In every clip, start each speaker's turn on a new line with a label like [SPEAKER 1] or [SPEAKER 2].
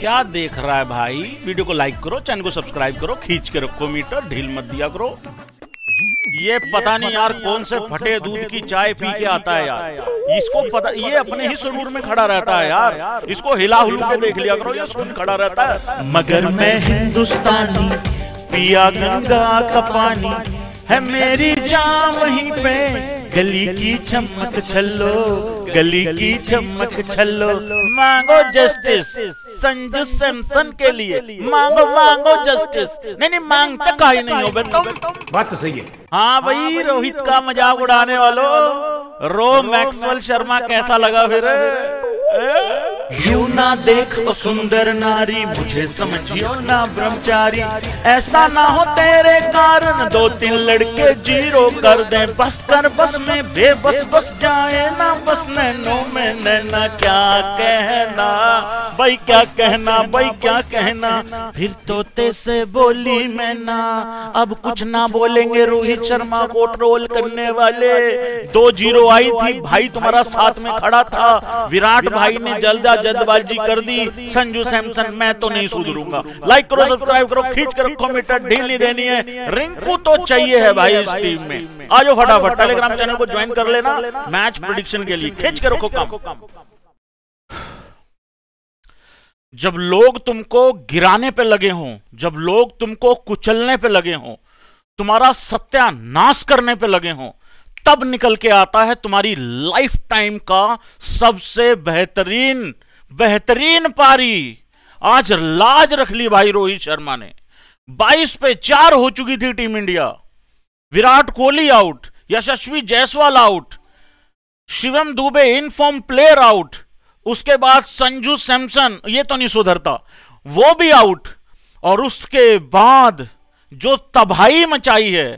[SPEAKER 1] क्या देख रहा है भाई
[SPEAKER 2] वीडियो को लाइक करो चैनल को सब्सक्राइब करो खींच के रखो मीटर ढील मत दिया करो ये पता नहीं यार कौन से फटे दूध की चाय पी के आता है यार इसको पता ये अपने ही सुरूर में खड़ा रहता है यार इसको हिला हुलू के देख लिया करो ये सुन खड़ा रहता है मगर मैं हिंदुस्तानी पिया गंगा का पानी है मेरी जान वहीं पे गली की चमक छल्लो गली की चमक छल्लो मांगो जस्टिस संजू सैमसन के लिए मांगो मांगो जस्टिस नहीं नहीं मांग का ही नहीं तो तो हो तुम बात तो सही है हाँ भाई हाँ, रोहित का मजाक उड़ाने वालों रो मैक्सवेल शर्मा कैसा लगा फिर यू ना देख ओ सुंदर नारी मुझे समझियो ना ब्रह्मचारी ऐसा ना हो तेरे कारण दो तीन लड़के जीरो कर दे बस कर बस में बेबस बस जाए ना बस नैनो में नैना क्या कहना भाई क्या कहना भाई क्या कहना फिर तोते से बोली मैं ना अब कुछ ना बोलेंगे रोहित शर्मा को ट्रोल करने वाले दो जीरो आई थी भाई तुम्हारा साथ में खड़ा था विराट भाई ने जल्द ज्यादा जल्दबाजी कर दी संजू सैमसन मैं तो नहीं सुधरूंगा लाइक करो सब्सक्राइब करो खींच कर कमेंटर ढील नहीं देनी है रिंकू तो चाहिए है भाई इस टीम में आ जाओ फटाफट टेलीग्राम चैनल को ज्वाइन कर लेना मैच प्रोडिक्शन के लिए खींच कर रखो काम जब लोग तुमको गिराने पे लगे हों जब लोग तुमको कुचलने पे लगे हों तुम्हारा सत्यानाश करने पे लगे हों तब निकल के आता है तुम्हारी लाइफ टाइम का सबसे बेहतरीन बेहतरीन पारी आज लाज रख ली भाई रोहित शर्मा ने 22 पे चार हो चुकी थी team India Virat Kohli out Yashasvi Jaiswal out Shivam Dubey in form player out उसके बाद संजू सैमसन ये तो नहीं सुधरता वो भी आउट और उसके बाद जो तबाही मचाई है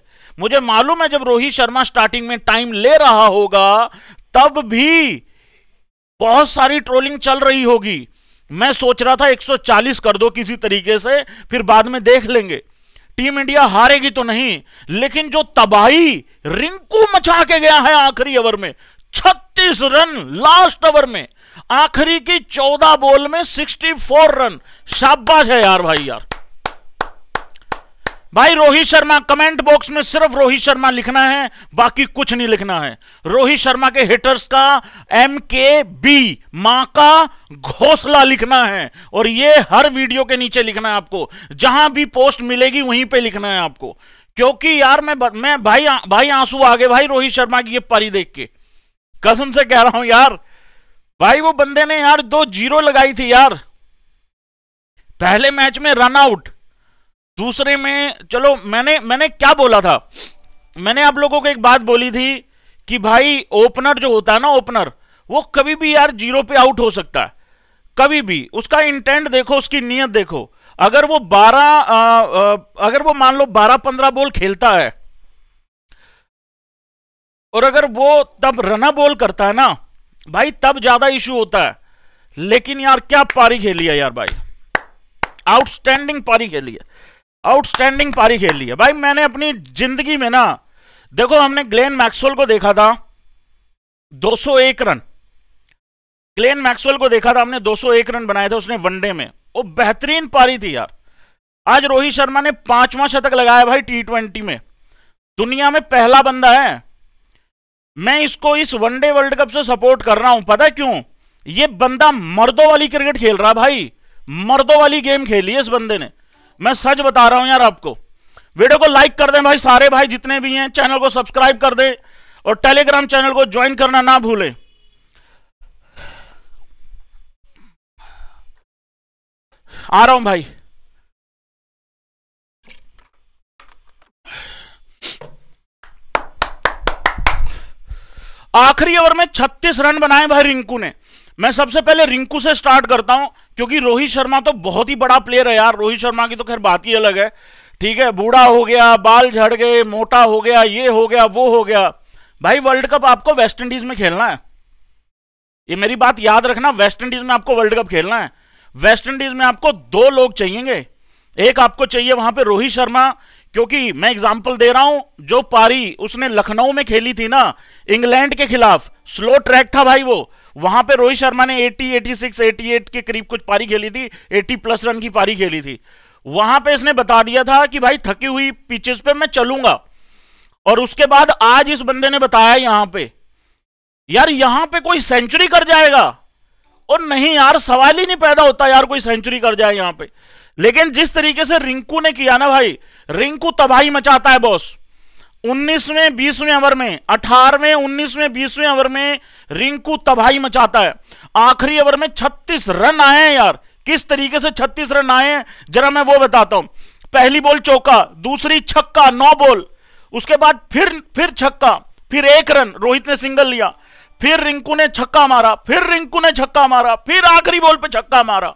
[SPEAKER 2] मुझे मालूम है जब रोहित शर्मा स्टार्टिंग में टाइम ले रहा होगा तब भी बहुत सारी ट्रोलिंग चल रही होगी मैं सोच रहा था 140 कर दो किसी तरीके से फिर बाद में देख लेंगे टीम इंडिया हारेगी तो नहीं लेकिन जो तबाही रिंकू मचा के गया है आखिरी ओवर में 36 रन लास्ट ओवर में आखिरी की 14 बॉल में 64 रन शाबाश है यार भाई यार भाई रोहित शर्मा कमेंट बॉक्स में सिर्फ रोहित शर्मा लिखना है बाकी कुछ नहीं लिखना है रोहित शर्मा के हिटर्स का एम के बी मां का घोसला लिखना है और ये हर वीडियो के नीचे लिखना है आपको जहां भी पोस्ट मिलेगी वहीं पे लिखना है आपको क्योंकि यार मैं मैं भाई भाई आंसू आ गए भाई रोहित शर्मा की ये पारी देख के कसम से कह रहा हूं यार भाई वो बंदे ने यार दो जीरो लगाई थी यार पहले मैच में रन आउट दूसरे में चलो मैंने मैंने क्या बोला था मैंने आप लोगों को एक बात बोली थी कि भाई ओपनर जो होता है ना ओपनर वो कभी भी यार जीरो पे आउट हो सकता है कभी भी उसका इंटेंट देखो उसकी नीयत देखो अगर वो 12 अगर वो मान लो 12-15 बॉल खेलता है और अगर वो तब रना बॉल करता है ना भाई तब ज्यादा इश्यू होता है लेकिन यार क्या पारी खेली है यार भाई आउटस्टैंडिंग पारी खेली है आउटस्टैंडिंग पारी खेल ली है भाई मैंने अपनी जिंदगी में ना देखो हमने ग्लेन मैक्सवेल को देखा था 201 रन ग्लेन मैक्सवेल को देखा था हमने 201 रन बनाए थे उसने वनडे में वो बेहतरीन पारी थी यार आज रोहित शर्मा ने पांचवा शतक लगाया भाई टी ट्वेंटी में दुनिया में पहला बंदा है मैं इसको इस वनडे वर्ल्ड कप से सपोर्ट कर रहा हूं पता क्यों ये बंदा मर्दों वाली क्रिकेट खेल रहा भाई मर्दों वाली गेम खेली है इस बंदे ने मैं सच बता रहा हूं यार आपको वीडियो को लाइक कर दें भाई सारे भाई जितने भी हैं चैनल को सब्सक्राइब कर दें और टेलीग्राम चैनल को ज्वाइन करना ना भूलें आ रहा हूं भाई आखिरी ओवर में 36 रन बनाए भाई रिंकू ने मैं सबसे पहले रिंकू से स्टार्ट करता हूं क्योंकि रोहित शर्मा तो बहुत ही बड़ा प्लेयर है यार रोहित शर्मा की तो खैर बात ही अलग है ठीक है बूढ़ा हो गया बाल झड़ गए मोटा हो गया ये हो गया वो हो गया भाई वर्ल्ड कप आपको वेस्ट इंडीज में खेलना है ये मेरी बात याद रखना वेस्ट इंडीज में आपको वर्ल्ड कप खेलना है वेस्ट इंडीज में आपको दो लोग चाहिएंगे एक आपको चाहिए वहां पे रोहित शर्मा क्योंकि मैं एग्जाम्पल दे रहा हूं जो पारी उसने लखनऊ में खेली थी ना इंग्लैंड के खिलाफ स्लो ट्रैक था भाई वो वहां पे रोहित शर्मा ने 80, 86, 88 के करीब कुछ पारी खेली थी 80 प्लस रन की पारी खेली थी वहां पे इसने बता दिया था कि भाई थकी हुई पिचेस पे मैं चलूंगा और उसके बाद आज इस बंदे ने बताया यहां पे यार यहां पे कोई सेंचुरी कर जाएगा और नहीं यार सवाल ही नहीं पैदा होता यार कोई सेंचुरी कर जाए यहां पे लेकिन जिस तरीके से रिंकू ने किया ना भाई रिंकू तबाही मचाता है बॉस उन्नीसवें बीसवें ओवर में अठारहवें उन्नीसवें बीसवें ओवर में रिंकू तबाही मचाता है आखिरी ओवर में छत्तीस रन आए हैं यार किस तरीके से छत्तीस रन आए हैं जरा मैं वो बताता हूं पहली बॉल चौका दूसरी छक्का नौ बॉल उसके बाद फिर फिर छक्का फिर एक रन रोहित ने सिंगल लिया फिर रिंकू ने छक्का मारा फिर रिंकू ने छक्का मारा फिर आखिरी बॉल पे छक्का मारा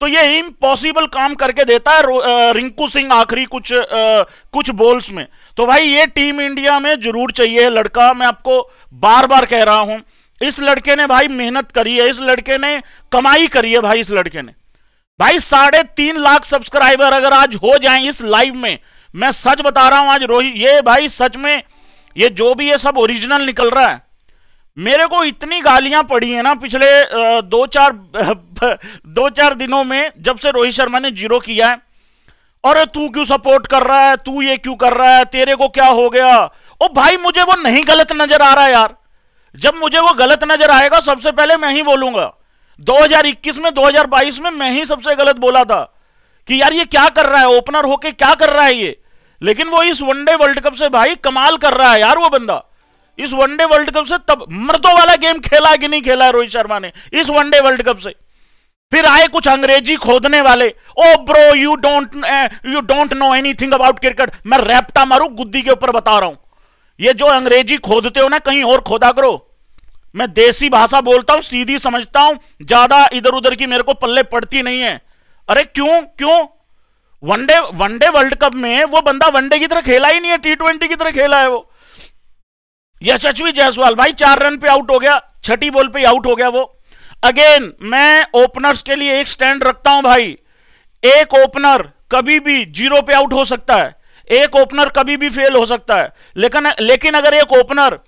[SPEAKER 2] तो ये इम्पॉसिबल काम करके देता है रिंकू सिंह आखिरी कुछ आ, कुछ बोल्स में तो भाई ये टीम इंडिया में जरूर चाहिए लड़का मैं आपको बार बार कह रहा हूं इस लड़के ने भाई मेहनत करी है इस लड़के ने कमाई करी है भाई इस लड़के ने भाई साढ़े तीन लाख सब्सक्राइबर अगर आज हो जाए इस लाइव में मैं सच बता रहा हूं आज रोहित ये भाई सच में ये जो भी ये सब ओरिजिनल निकल रहा है मेरे को इतनी गालियां पड़ी है ना पिछले दो चार दो चार दिनों में जब से रोहित शर्मा ने जीरो किया है अरे तू क्यों सपोर्ट कर रहा है तू ये क्यों कर रहा है तेरे को क्या हो गया ओ भाई मुझे वो नहीं गलत नजर आ रहा है यार जब मुझे वो गलत नजर आएगा सबसे पहले मैं ही बोलूंगा 2021 में 2022 में मैं ही सबसे गलत बोला था कि यार ये क्या कर रहा है ओपनर होके क्या कर रहा है ये लेकिन वो इस वनडे वर्ल्ड कप से भाई कमाल कर रहा है यार वो बंदा इस वनडे वर्ल्ड कप से तब मर्दों वाला गेम खेला कि नहीं खेला रोहित शर्मा ने इस वनडे वर्ल्ड कप से फिर आए कुछ अंग्रेजी खोदने वाले ओ bro you don't you don't know anything about cricket मैं रैप्टा मारू गुद्दी के ऊपर बता रहा हूं ये जो अंग्रेजी खोदते हो ना कहीं और खोदा करो मैं देसी भाषा बोलता हूं सीधी समझता हूं ज्यादा इधर उधर की मेरे को पल्ले पड़ती नहीं है अरे क्यों क्यों वनडे वनडे वर्ल्ड कप में वो बंदा वनडे की तरह खेला ही नहीं है टी ट्वेंटी की तरह खेला है वो यशस्वी जायसवाल भाई चार रन पे आउट हो गया छठी बॉल पे आउट हो गया वो अगेन मैं ओपनर्स के लिए एक स्टैंड रखता हूं भाई एक ओपनर कभी भी जीरो पे आउट हो सकता है एक ओपनर कभी भी फेल हो सकता है लेकिन लेकिन अगर एक ओपनर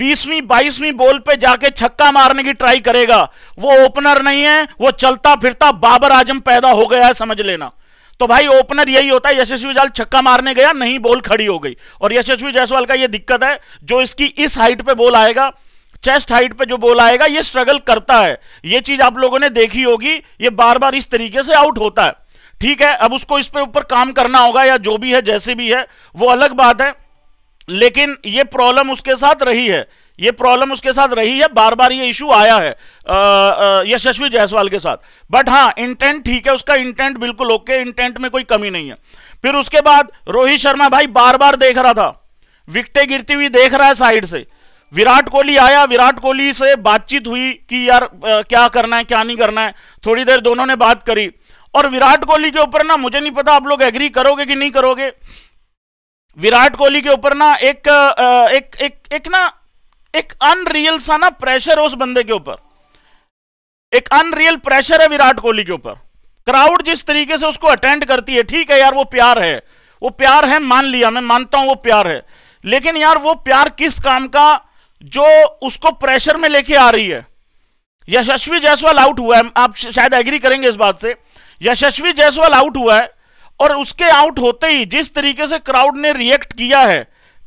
[SPEAKER 2] बीसवीं बाईसवीं बॉल पे जाके छक्का मारने की ट्राई करेगा वो ओपनर नहीं है वो चलता फिरता बाबर आजम पैदा हो गया है समझ लेना तो भाई ओपनर यही होता है यशस्वी जाल छक्का मारने गया नहीं बॉल खड़ी हो गई और यशस्वी जायसवाल का यह दिक्कत है जो इसकी इस हाइट पर बॉल आएगा चेस्ट हाइट पे जो बोल आएगा ये स्ट्रगल करता है ये चीज आप लोगों ने देखी होगी ये बार बार इस तरीके से आउट होता है ठीक है अब उसको इस पे ऊपर काम करना होगा या जो भी है जैसे भी है वो अलग बात है लेकिन ये प्रॉब्लम उसके साथ रही है ये प्रॉब्लम उसके साथ रही है बार बार ये इशू आया है यशस्वी जायसवाल के साथ बट हाँ इंटेंट ठीक है उसका इंटेंट बिल्कुल ओके इंटेंट में कोई कमी नहीं है फिर उसके बाद रोहित शर्मा भाई बार बार देख रहा था विकटे गिरती हुई देख रहा है साइड से विराट कोहली आया विराट कोहली से बातचीत हुई कि यार आ, क्या करना है क्या नहीं करना है थोड़ी देर दोनों ने बात करी और विराट कोहली के ऊपर ना मुझे नहीं पता आप लोग एग्री करोगे कि नहीं करोगे विराट कोहली के ऊपर ना एक एक, एक, एक ना एक अनरियल सा ना प्रेशर है उस बंदे के ऊपर एक अनरियल प्रेशर है विराट कोहली के ऊपर क्राउड जिस तरीके से उसको अटेंड करती है ठीक है यार वो प्यार है वो प्यार है मान लिया मैं मानता हूं वो प्यार है लेकिन यार वो प्यार किस काम का जो उसको प्रेशर में लेके आ रही है यशस्वी जायसवाल आउट हुआ है आप शायद एग्री करेंगे इस बात से यशस्वी जायसवाल आउट हुआ है और उसके आउट होते ही जिस तरीके से क्राउड ने रिएक्ट किया है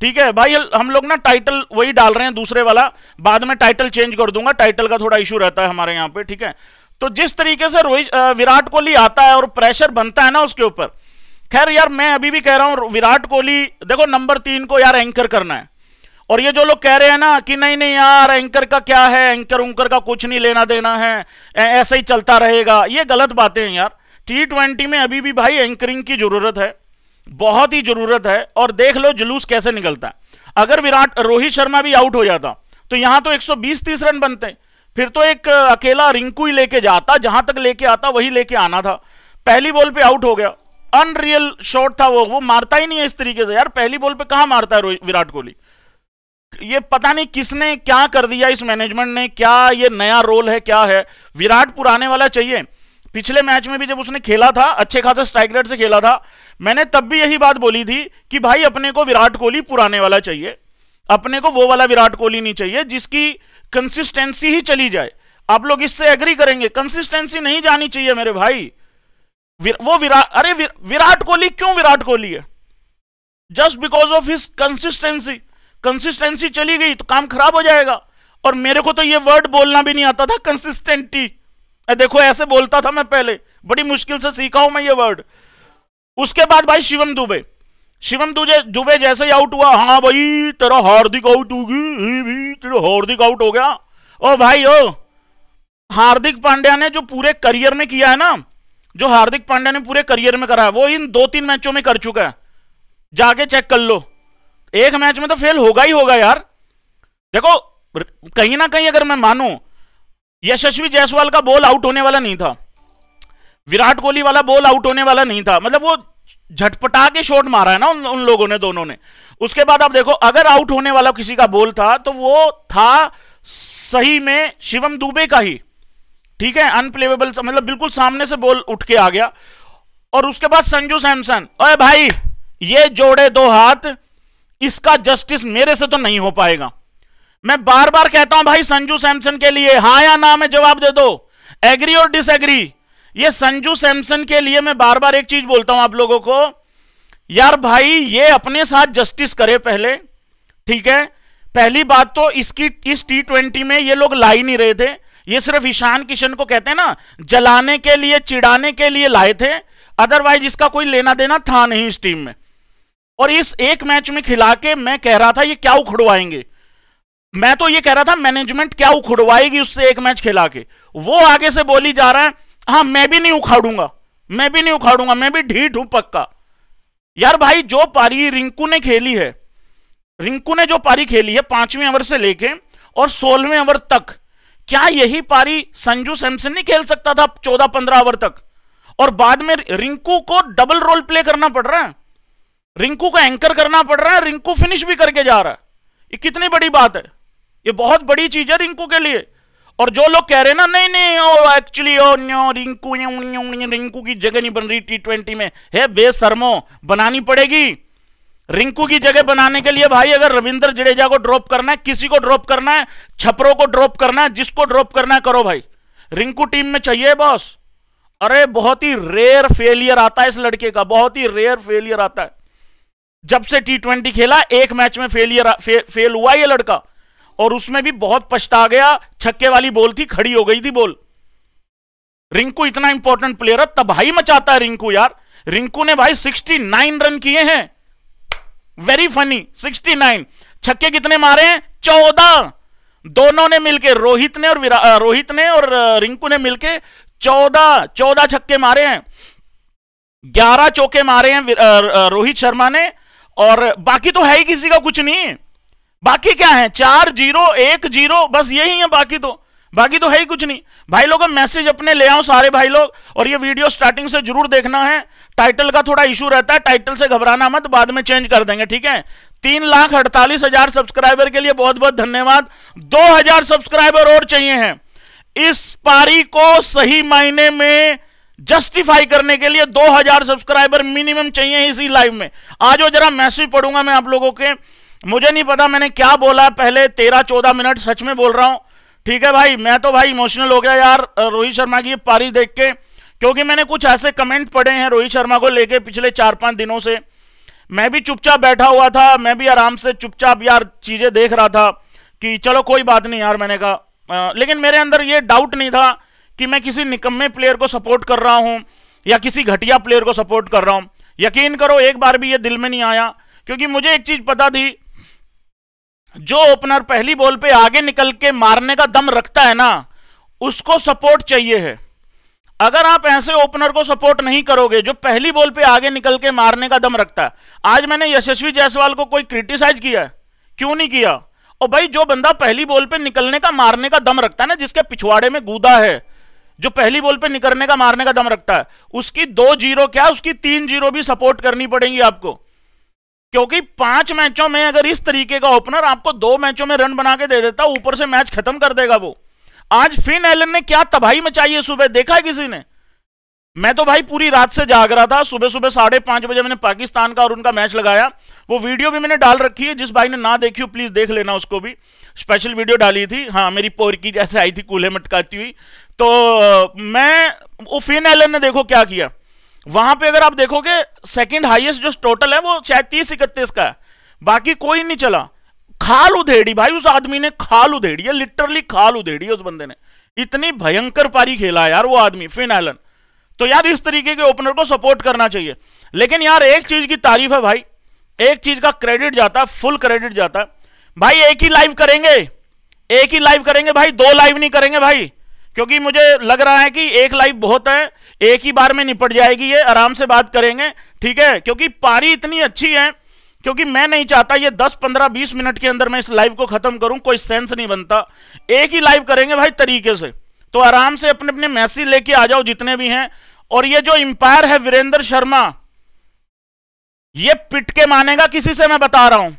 [SPEAKER 2] ठीक है भाई हम लोग ना टाइटल वही डाल रहे हैं दूसरे वाला बाद में टाइटल चेंज कर दूंगा टाइटल का थोड़ा इशू रहता है हमारे यहाँ पे ठीक है तो जिस तरीके से रोहित विराट कोहली आता है और प्रेशर बनता है ना उसके ऊपर खैर यार मैं अभी भी कह रहा हूँ विराट कोहली देखो नंबर तीन को यार एंकर करना है और ये जो लोग कह रहे हैं ना कि नहीं नहीं यार एंकर का क्या है एंकर उंकर का कुछ नहीं लेना देना है ऐसा ही चलता रहेगा ये गलत बातें हैं यार टी ट्वेंटी में अभी भी भाई एंकरिंग की जरूरत है बहुत ही जरूरत है और देख लो जुलूस कैसे निकलता है अगर विराट रोहित शर्मा भी आउट हो जाता तो यहां तो 120 तीस रन बनते फिर तो एक अकेला रिंकू ही लेके जाता जहां तक लेके आता वही लेके आना था पहली बॉल पे आउट हो गया अनरियल शॉट था वो वो मारता ही नहीं है इस तरीके से यार पहली बॉल पे कहा मारता है विराट कोहली ये पता नहीं किसने क्या कर दिया इस मैनेजमेंट ने क्या ये नया रोल है क्या है विराट पुराने वाला चाहिए पिछले मैच में भी जब उसने खेला था अच्छे खासे स्ट्राइक रेट से खेला था मैंने तब भी यही बात बोली थी कि भाई अपने को विराट कोहली पुराने वाला चाहिए अपने को वो वाला विराट कोहली नहीं चाहिए जिसकी कंसिस्टेंसी ही चली जाए आप लोग इससे एग्री करेंगे कंसिस्टेंसी नहीं जानी चाहिए मेरे भाई विर, वो विराट अरे विर, विराट कोहली क्यों विराट कोहली है just because of his consistency consistency चली गई तो काम खराब हो जाएगा और मेरे को तो ये वर्ड बोलना भी नहीं आता था कंसिस्टेंटी देखो ऐसे बोलता था मैं पहले बड़ी मुश्किल से सीखा हूं मैं ये वर्ड उसके बाद भाई शिवम दुबे शिवम दुबे दुबे जैसे ही आउट हुआ हाँ भाई तेरा हार्दिक आउट होगी तेरा हार्दिक आउट हो गया ओ भाई ओ हार्दिक पांड्या ने जो पूरे करियर में किया है ना जो हार्दिक पांड्या ने पूरे करियर में करा है वो इन दो तीन मैचों में कर चुका है जाके चेक कर लो एक मैच में तो फेल होगा ही होगा यार देखो कहीं ना कहीं अगर मैं मानूं यशस्वी जायसवाल का बॉल आउट होने वाला नहीं था विराट कोहली वाला बॉल आउट होने वाला नहीं था मतलब वो झटपटा के शॉट मारा है ना उन, उन लोगों ने दोनों ने उसके बाद आप देखो अगर आउट होने वाला किसी का बॉल था तो वो था सही में शिवम दुबे का ही ठीक है अनप्लेवेबल मतलब बिल्कुल सामने से बॉल उठ के आ गया और उसके बाद संजू सैमसन अरे भाई ये जोड़े दो हाथ इसका जस्टिस मेरे से तो नहीं हो पाएगा मैं बार बार कहता हूं भाई संजू सैमसन के लिए हाँ या ना में जवाब दे दो एग्री और डिसएग्री ये संजू सैमसन के लिए मैं बार बार एक चीज बोलता हूं आप लोगों को यार भाई ये अपने साथ जस्टिस करे पहले ठीक है पहली बात तो इसकी इस टी ट्वेंटी में ये लोग लाई नहीं रहे थे ये सिर्फ ईशान किशन को कहते हैं ना जलाने के लिए चिड़ाने के लिए लाए थे अदरवाइज इसका कोई लेना देना था नहीं इस टीम में और इस एक मैच में खिला के मैं कह रहा था ये क्या उखड़वाएंगे मैं तो ये कह रहा था मैनेजमेंट क्या उखड़वाएगी उससे एक मैच खिला के वो आगे से बोली जा रहा है हाँ मैं भी नहीं उखाड़ूंगा मैं भी नहीं उखाड़ूंगा मैं भी ढीठ हूं पक्का यार भाई जो पारी रिंकू ने खेली है रिंकू ने जो पारी खेली है पांचवें ओवर से लेके और सोलहवें ओवर तक क्या यही पारी संजू सैमसन नहीं खेल सकता था चौदह पंद्रह ओवर तक और बाद में रिंकू को डबल रोल प्ले करना पड़ रहा है रिंकू का एंकर करना पड़ रहा है रिंकू फिनिश भी करके जा रहा है ये कितनी बड़ी बात है ये बहुत बड़ी चीज है रिंकू के लिए और जो लोग कह रहे हैं ना नहीं नहीं ओ एक्चुअली रिंकू रिंकू की जगह नहीं बन रही टी ट्वेंटी में हे बेसरमो बनानी पड़ेगी रिंकू की जगह बनाने के लिए भाई अगर रविंद्र जडेजा को ड्रॉप करना है किसी को ड्रॉप करना है छपरों को ड्रॉप करना है जिसको ड्रॉप करना है करो भाई रिंकू टीम में चाहिए बॉस अरे बहुत ही रेयर फेलियर आता है इस लड़के का बहुत ही रेयर फेलियर आता है जब से टी ट्वेंटी खेला एक मैच में फेलियर फे, फेल हुआ ये लड़का और उसमें भी बहुत पछता गया छक्के वाली बॉल थी खड़ी हो गई थी बॉल रिंकू इतना इंपॉर्टेंट प्लेयर है तबाही मचाता है रिंकू यार रिंकू ने भाई 69 रन किए हैं वेरी फनी 69 छक्के कितने मारे हैं चौदह दोनों ने मिलके रोहित ने और रोहित ने और रिंकू ने मिलके चौदह चौदह छक्के मारे हैं ग्यारह चौके मारे हैं रोहित शर्मा ने और बाकी तो है ही किसी का कुछ नहीं बाकी क्या है चार जीरो एक जीरो बस यही है बाकी तो बाकी तो है ही कुछ नहीं भाई लोग मैसेज अपने ले आओ सारे भाई लोग और ये वीडियो स्टार्टिंग से जरूर देखना है टाइटल का थोड़ा इशू रहता है टाइटल से घबराना मत बाद में चेंज कर देंगे ठीक है तीन लाख अड़तालीस हजार सब्सक्राइबर के लिए बहुत बहुत धन्यवाद दो हजार सब्सक्राइबर और चाहिए हैं इस पारी को सही मायने में जस्टिफाई करने के लिए दो सब्सक्राइबर मिनिमम चाहिए इसी लाइव में आज जरा मैसेज पढ़ूंगा मैं आप लोगों के मुझे नहीं पता मैंने क्या बोला पहले तेरह चौदह मिनट सच में बोल रहा हूँ ठीक है भाई मैं तो भाई इमोशनल हो गया यार रोहित शर्मा की पारी देख के क्योंकि मैंने कुछ ऐसे कमेंट पढ़े हैं रोहित शर्मा को लेके पिछले चार पाँच दिनों से मैं भी चुपचाप बैठा हुआ था मैं भी आराम से चुपचाप यार चीज़ें देख रहा था कि चलो कोई बात नहीं यार मैंने कहा लेकिन मेरे अंदर ये डाउट नहीं था कि मैं किसी निकम्मे प्लेयर को सपोर्ट कर रहा हूँ या किसी घटिया प्लेयर को सपोर्ट कर रहा हूँ यकीन करो एक बार भी ये दिल में नहीं आया क्योंकि मुझे एक चीज़ पता थी जो ओपनर पहली बॉल पे आगे निकल के मारने का दम रखता है ना उसको सपोर्ट चाहिए है अगर आप ऐसे ओपनर को सपोर्ट नहीं करोगे जो पहली बॉल पे आगे निकल के मारने का दम रखता है आज मैंने यशस्वी जायसवाल को कोई क्रिटिसाइज किया है क्यों नहीं किया और भाई जो बंदा पहली बॉल पे निकलने का मारने का दम रखता है ना जिसके पिछवाड़े में गूदा है जो पहली बॉल पे निकलने का मारने का दम रखता है उसकी दो जीरो क्या उसकी तीन जीरो भी सपोर्ट करनी पड़ेगी आपको क्योंकि पांच मैचों में अगर इस तरीके का ओपनर आपको दो मैचों में रन बना के दे देता ऊपर से मैच खत्म कर देगा वो आज फिन एलन ने क्या तबाही मचाई है सुबह देखा है किसी ने मैं तो भाई पूरी रात से जाग रहा था सुबह सुबह साढ़े पांच बजे मैंने पाकिस्तान का और उनका मैच लगाया वो वीडियो भी मैंने डाल रखी है जिस भाई ने ना देखी हो प्लीज देख लेना उसको भी स्पेशल वीडियो डाली थी हाँ मेरी पोर की जैसे आई थी कूल्हे मटकाती हुई तो मैं वो फिन एलन ने देखो क्या किया वहां पे अगर आप देखोगे सेकंड हाईएस्ट जो टोटल है वो शायद तीस इकतीस का है बाकी कोई नहीं चला खाल उधेड़ी भाई उस आदमी ने खाल उधेड़ी है लिटरली खाल उधेड़ी है उस बंदे ने इतनी भयंकर पारी खेला यार वो आदमी फिन एलन तो यार इस तरीके के ओपनर को सपोर्ट करना चाहिए लेकिन यार एक चीज की तारीफ है भाई एक चीज का क्रेडिट जाता है फुल क्रेडिट जाता है भाई एक ही लाइव करेंगे एक ही लाइव करेंगे भाई दो लाइव नहीं करेंगे भाई क्योंकि मुझे लग रहा है कि एक लाइव बहुत है एक ही बार में निपट जाएगी ये आराम से बात करेंगे ठीक है क्योंकि पारी इतनी अच्छी है क्योंकि मैं नहीं चाहता ये 10 15 20 मिनट के अंदर मैं इस लाइव को खत्म करूं कोई सेंस नहीं बनता एक ही लाइव करेंगे भाई तरीके से तो आराम से अपने अपने मैसेज लेके आ जाओ जितने भी हैं और ये जो इंपायर है वीरेंद्र शर्मा ये पिट के मानेगा किसी से मैं बता रहा हूं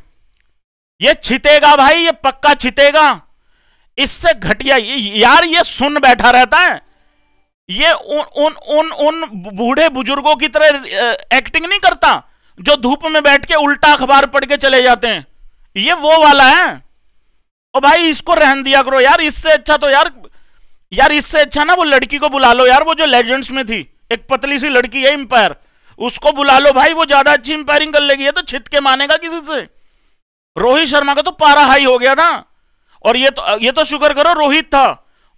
[SPEAKER 2] ये छितेगा भाई ये पक्का छितेगा इससे घटिया यार ये सुन बैठा रहता है ये उन उन उन उन बूढ़े बुजुर्गों की तरह एक्टिंग नहीं करता जो धूप में बैठ के उल्टा अखबार पढ़ के चले जाते हैं ये वो वाला है और भाई इसको रहन दिया करो यार इससे अच्छा तो यार यार इससे अच्छा ना वो लड़की को बुला लो यार वो जो लेजेंड्स में थी एक पतली सी लड़की है एम्पायर उसको बुला लो भाई वो ज्यादा अच्छी एम्पायरिंग कर लेगी तो छिटके मानेगा किसी से रोहित शर्मा का तो पारा हाई हो गया था और ये तो ये तो शुक्र करो रोहित था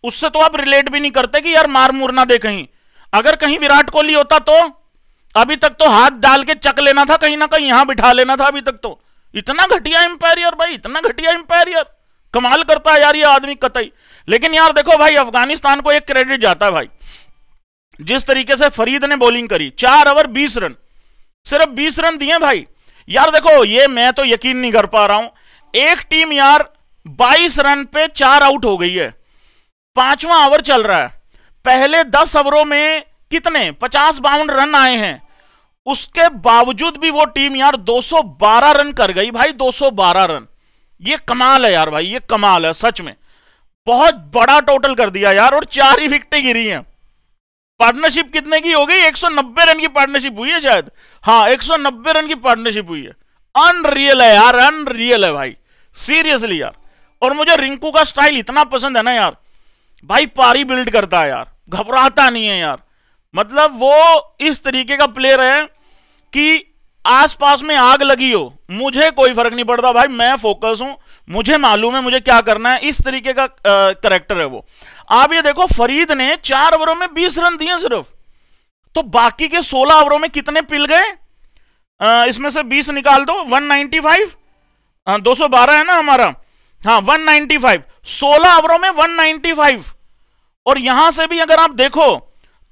[SPEAKER 2] उससे तो आप रिलेट भी नहीं करते कि यार मार मूर ना दे कहीं अगर कहीं विराट कोहली होता तो अभी तक तो हाथ डाल के चक लेना था कहीं ना कहीं यहां बिठा लेना था अभी तक तो इतना घटिया एम्पायरियर भाई इतना घटिया एम्पायरियर कमाल करता है यार ये आदमी कतई लेकिन यार देखो भाई अफगानिस्तान को एक क्रेडिट जाता है भाई जिस तरीके से फरीद ने बॉलिंग करी चार ओवर बीस रन सिर्फ बीस रन दिए भाई यार देखो ये मैं तो यकीन नहीं कर पा रहा हूं एक टीम यार बाईस रन पे चार आउट हो गई है पांचवा ओवर चल रहा है पहले दस ओवरों में कितने पचास बावन रन आए हैं उसके बावजूद भी वो टीम यार 212 रन कर गई भाई 212 रन ये कमाल है यार भाई ये कमाल है सच में बहुत बड़ा टोटल कर दिया यार और चार ही विकटें गिरी हैं पार्टनरशिप कितने की हो गई 190 रन की पार्टनरशिप हुई है शायद हाँ 190 रन की पार्टनरशिप हुई है अनरियल है यार अनरियल है भाई सीरियसली यार और मुझे रिंकू का स्टाइल इतना पसंद है ना यार भाई पारी बिल्ड करता है यार घबराता नहीं है यार मतलब वो इस तरीके का प्लेयर है कि आसपास में आग लगी हो मुझे कोई फर्क नहीं पड़ता भाई मैं फोकस हूं मुझे मालूम है मुझे क्या करना है इस तरीके का करेक्टर है वो आप ये देखो फरीद ने चार ओवरों में बीस रन दिए सिर्फ तो बाकी के सोलह ओवरों में कितने पिल गए इसमें से बीस निकाल दो वन दो आ, बारह है ना हमारा हाँ फाइव सोलह ओवरों में 195 और यहां से भी अगर आप देखो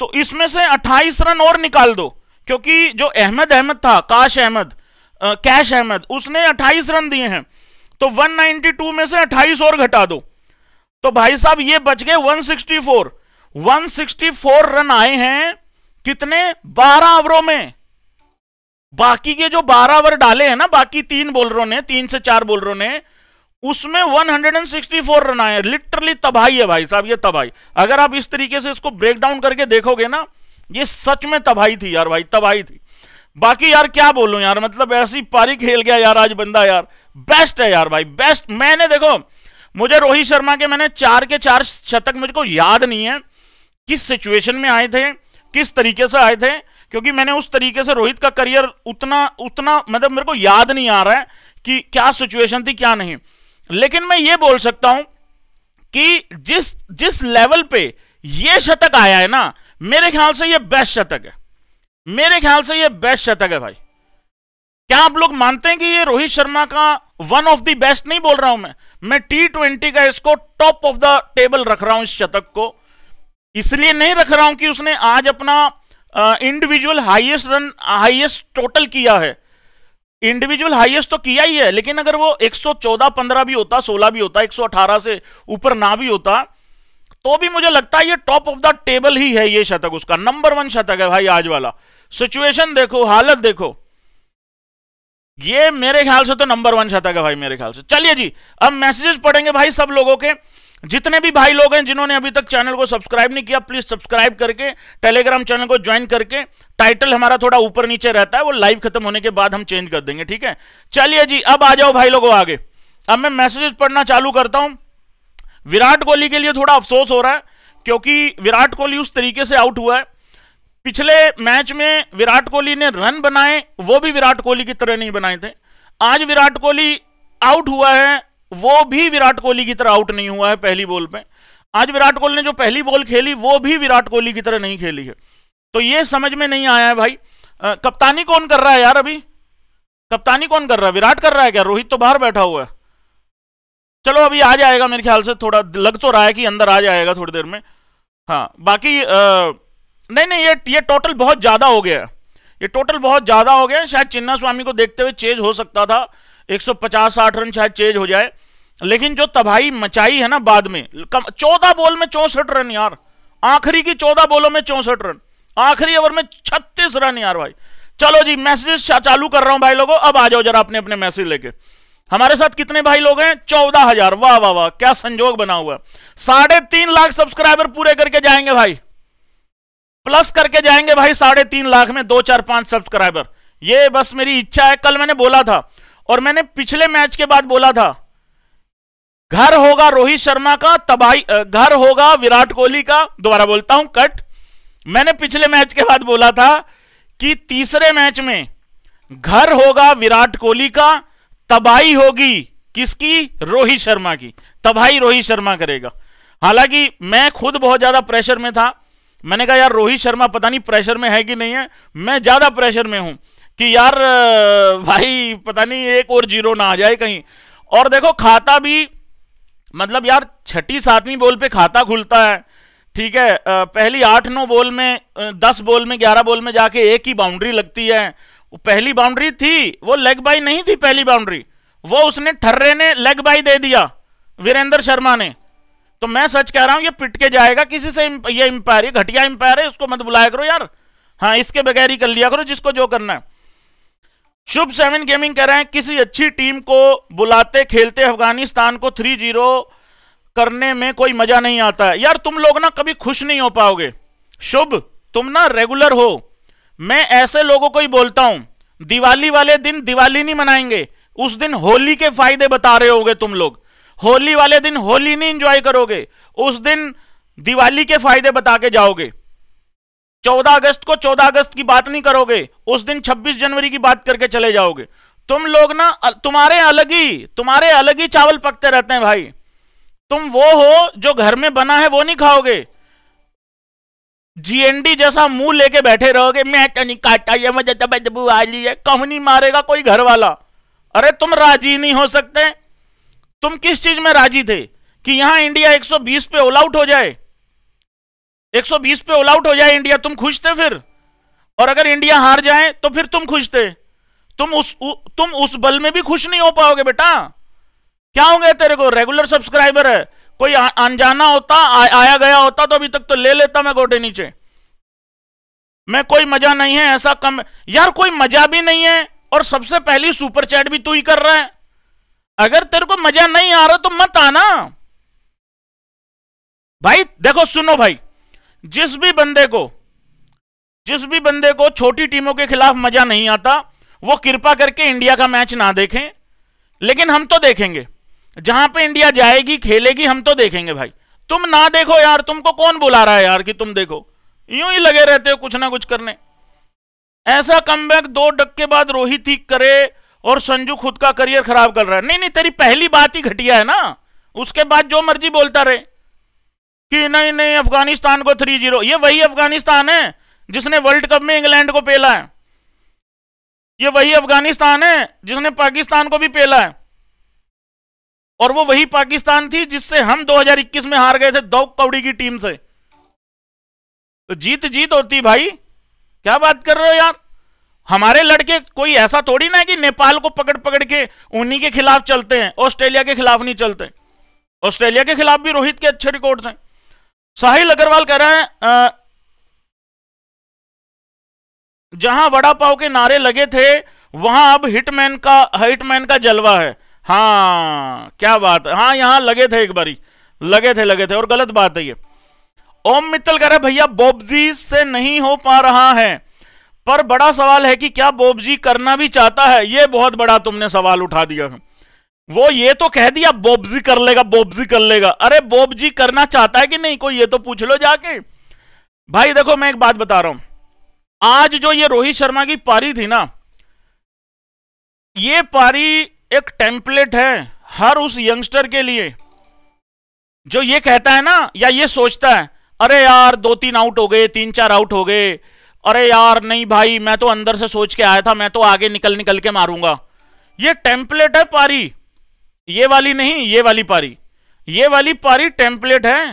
[SPEAKER 2] तो इसमें से 28 रन और निकाल दो क्योंकि जो अहमद अहमद था काश अहमद कैश अहमद उसने 28 रन दिए हैं तो 192 में से 28 और घटा दो तो भाई साहब ये बच गए 164 164 रन आए हैं कितने 12 ओवरों में बाकी के जो 12 ओवर डाले हैं ना बाकी तीन बोलरों ने तीन से चार बोलरों ने उसमें 164 रन आए लिटरली तबाही है भाई साहब ये तबाही अगर आप इस तरीके से इसको ब्रेक डाउन करके देखोगे ना ये सच में तबाही थी यार भाई तबाही थी बाकी यार क्या बोलो यार मतलब ऐसी पारी खेल गया यार आज बंदा यार बेस्ट है यार भाई बेस्ट मैंने देखो मुझे रोहित शर्मा के मैंने चार के चार शतक मुझको याद नहीं है किस सिचुएशन में आए थे किस तरीके से आए थे क्योंकि मैंने उस तरीके से रोहित का करियर उतना उतना मतलब मेरे को याद नहीं आ रहा है कि क्या सिचुएशन थी क्या नहीं लेकिन मैं ये बोल सकता हूं कि जिस जिस लेवल पे ये शतक आया है ना मेरे ख्याल से ये बेस्ट शतक है मेरे ख्याल से ये बेस्ट शतक है भाई क्या आप लोग मानते हैं कि ये रोहित शर्मा का वन ऑफ द बेस्ट नहीं बोल रहा हूं मैं मैं टी ट्वेंटी का इसको टॉप ऑफ द टेबल रख रहा हूं इस शतक को इसलिए नहीं रख रहा हूं कि उसने आज अपना individual highest run highest total किया है इंडिविजुअल हाईएस्ट तो किया ही है लेकिन अगर वो 114 15 भी होता 16 भी होता 118 से ऊपर ना भी होता तो भी मुझे लगता है ये टॉप ऑफ द टेबल ही है ये शतक उसका नंबर वन शतक है भाई आज वाला सिचुएशन देखो हालत देखो ये मेरे ख्याल से तो नंबर वन शतक है भाई मेरे ख्याल से चलिए जी अब मैसेजेस पढ़ेंगे भाई सब लोगों के जितने भी भाई लोग हैं जिन्होंने अभी तक चैनल को सब्सक्राइब नहीं किया प्लीज सब्सक्राइब करके टेलीग्राम चैनल को ज्वाइन करके टाइटल हमारा थोड़ा ऊपर नीचे रहता है वो लाइव खत्म होने के बाद हम चेंज कर देंगे ठीक है चलिए जी अब आ जाओ भाई लोगों आगे अब मैं मैसेजेस पढ़ना चालू करता हूं विराट कोहली के लिए थोड़ा अफसोस हो रहा है क्योंकि विराट कोहली उस तरीके से आउट हुआ है पिछले मैच में विराट कोहली ने रन बनाए वो भी विराट कोहली की तरह नहीं बनाए थे आज विराट कोहली आउट हुआ है वो भी विराट कोहली की तरह आउट नहीं हुआ है पहली बॉल पे आज विराट कोहली ने जो पहली बॉल खेली वो भी विराट कोहली की तरह नहीं खेली है तो ये समझ में नहीं आया है भाई आ, कप्तानी कौन कर रहा है यार अभी कप्तानी कौन कर रहा है विराट कर रहा है क्या रोहित तो बाहर बैठा हुआ है चलो अभी आ जाएगा मेरे ख्याल से थोड़ा लग तो रहा है कि अंदर आ जाएगा थोड़ी देर में हाँ बाकी आ, नहीं नहीं ये ये टोटल बहुत ज़्यादा हो गया है ये टोटल बहुत ज़्यादा हो गया है शायद चिन्ना स्वामी को देखते हुए चेंज हो सकता था एक सौ पचास साठ रन शायद चेज हो जाए लेकिन जो तबाही मचाई है ना बाद में चौदह बॉल में चौसठ रन यार आखिरी की चौदह बॉलों में चौसठ रन आखिरी ओवर में छत्तीस रन यार भाई चलो जी मैसेज चालू कर रहा हूं भाई लोगों अब आ जाओ जरा अपने अपने मैसेज लेके हमारे साथ कितने भाई लोग हैं चौदह हजार वाह वाह वाह क्या संजोग बना हुआ साढ़े तीन लाख सब्सक्राइबर पूरे करके जाएंगे भाई प्लस करके जाएंगे भाई साढ़े तीन लाख में दो चार पांच सब्सक्राइबर ये बस मेरी इच्छा है कल मैंने बोला था और मैंने पिछले मैच के बाद बोला था घर होगा रोहित शर्मा का तबाही घर होगा विराट कोहली का दोबारा बोलता हूं कट मैंने पिछले मैच के बाद बोला था कि तीसरे मैच में घर होगा विराट कोहली का तबाही होगी किसकी रोहित शर्मा की तबाही रोहित शर्मा करेगा हालांकि मैं खुद बहुत ज्यादा प्रेशर में था मैंने कहा यार रोहित शर्मा पता नहीं प्रेशर में है कि नहीं है मैं ज्यादा प्रेशर में हूं कि यार भाई पता नहीं एक और जीरो ना आ जाए कहीं और देखो खाता भी मतलब यार छठी सातवीं बॉल पे खाता खुलता है ठीक है पहली आठ नौ बॉल में दस बॉल में ग्यारह बॉल में जाके एक ही बाउंड्री लगती है पहली बाउंड्री थी वो लेग बाई नहीं थी पहली बाउंड्री वो उसने ठर्रे ने लेग बाई दे दिया वीरेंद्र शर्मा ने तो मैं सच कह रहा हूं ये पिट के जाएगा किसी से ये एम्पायर ये घटिया एम्पायर है उसको मत बुलाया करो यार हाँ इसके बगैर ही कर लिया करो जिसको जो करना है शुभ सेवन गेमिंग कह रहे हैं किसी अच्छी टीम को बुलाते खेलते अफगानिस्तान को थ्री जीरो करने में कोई मजा नहीं आता यार तुम लोग ना कभी खुश नहीं हो पाओगे शुभ तुम ना रेगुलर हो मैं ऐसे लोगों को ही बोलता हूं दिवाली वाले दिन दिवाली नहीं मनाएंगे उस दिन होली के फायदे बता रहे होगे तुम लोग होली वाले दिन होली नहीं एंजॉय करोगे उस दिन दिवाली के फायदे बता के जाओगे चौदह अगस्त को चौदह अगस्त की बात नहीं करोगे उस दिन छब्बीस जनवरी की बात करके चले जाओगे तुम लोग ना तुम्हारे अलग ही तुम्हारे अलग ही चावल पकते रहते हैं भाई तुम वो हो जो घर में बना है वो नहीं खाओगे जीएनडी जैसा मुंह लेके बैठे रहोगे मैं तो नहीं काटा ये आ तो ली है कम नहीं मारेगा कोई घर वाला अरे तुम राजी नहीं हो सकते तुम किस चीज में राजी थे कि यहां इंडिया 120 पे ऑल आउट हो जाए 120 पे ऑल आउट हो जाए इंडिया तुम खुश थे फिर और अगर इंडिया हार जाए तो फिर तुम खुश थे तुम उस उ, तुम उस बल में भी खुश नहीं हो पाओगे बेटा क्या होंगे तेरे को रेगुलर सब्सक्राइबर है कोई अनजाना होता आ, आया गया होता तो अभी तक तो ले लेता मैं गोटे नीचे मैं कोई मजा नहीं है ऐसा कम यार कोई मजा भी नहीं है और सबसे पहली सुपर चैट भी तू ही कर रहा है अगर तेरे को मजा नहीं आ रहा तो मत आना भाई देखो सुनो भाई जिस भी बंदे को जिस भी बंदे को छोटी टीमों के खिलाफ मजा नहीं आता वो कृपा करके इंडिया का मैच ना देखें लेकिन हम तो देखेंगे जहां पे इंडिया जाएगी खेलेगी हम तो देखेंगे भाई तुम ना देखो यार तुमको कौन बुला रहा है यार कि तुम देखो यूं ही लगे रहते हो कुछ ना कुछ करने ऐसा कम दो डक के बाद रोहित ही करे और संजू खुद का करियर खराब कर रहा है नहीं नहीं तेरी पहली बात ही घटिया है ना उसके बाद जो मर्जी बोलता रहे कि नहीं नहीं अफगानिस्तान को थ्री जीरो ये वही अफगानिस्तान है जिसने वर्ल्ड कप में इंग्लैंड को पेला है ये वही अफगानिस्तान है जिसने पाकिस्तान को भी पेला है और वो वही पाकिस्तान थी जिससे हम 2021 में हार गए थे दो कौड़ी की टीम से तो जीत जीत होती भाई क्या बात कर रहे हो यार हमारे लड़के कोई ऐसा थोड़ी ना है कि नेपाल को पकड़ पकड़ के उन्हीं के खिलाफ चलते हैं ऑस्ट्रेलिया के खिलाफ नहीं चलते ऑस्ट्रेलिया के खिलाफ भी रोहित के अच्छे रिकॉर्ड्स हैं साहिल अग्रवाल कह रहा है जहां वड़ा पाव के नारे लगे थे वहां अब हिटमैन का हिटमैन का जलवा है हाँ क्या बात है हाँ यहां लगे थे एक बारी लगे थे लगे थे और गलत बात है ये ओम मित्तल कह रहे भैया बॉबजी से नहीं हो पा रहा है पर बड़ा सवाल है कि क्या बॉबजी करना भी चाहता है ये बहुत बड़ा तुमने सवाल उठा दिया है वो ये तो कह दिया बॉब्जी कर लेगा बॉब्जी कर लेगा अरे बॉबजी करना चाहता है कि नहीं कोई ये तो पूछ लो जाके भाई देखो मैं एक बात बता रहा हूं आज जो ये रोहित शर्मा की पारी थी ना ये पारी एक टेम्पलेट है हर उस यंगस्टर के लिए जो ये कहता है ना या ये सोचता है अरे यार दो तीन आउट हो गए तीन चार आउट हो गए अरे यार नहीं भाई मैं तो अंदर से सोच के आया था मैं तो आगे निकल निकल के मारूंगा ये टेम्पलेट है पारी ये वाली नहीं ये वाली पारी ये वाली पारी टेम्पलेट है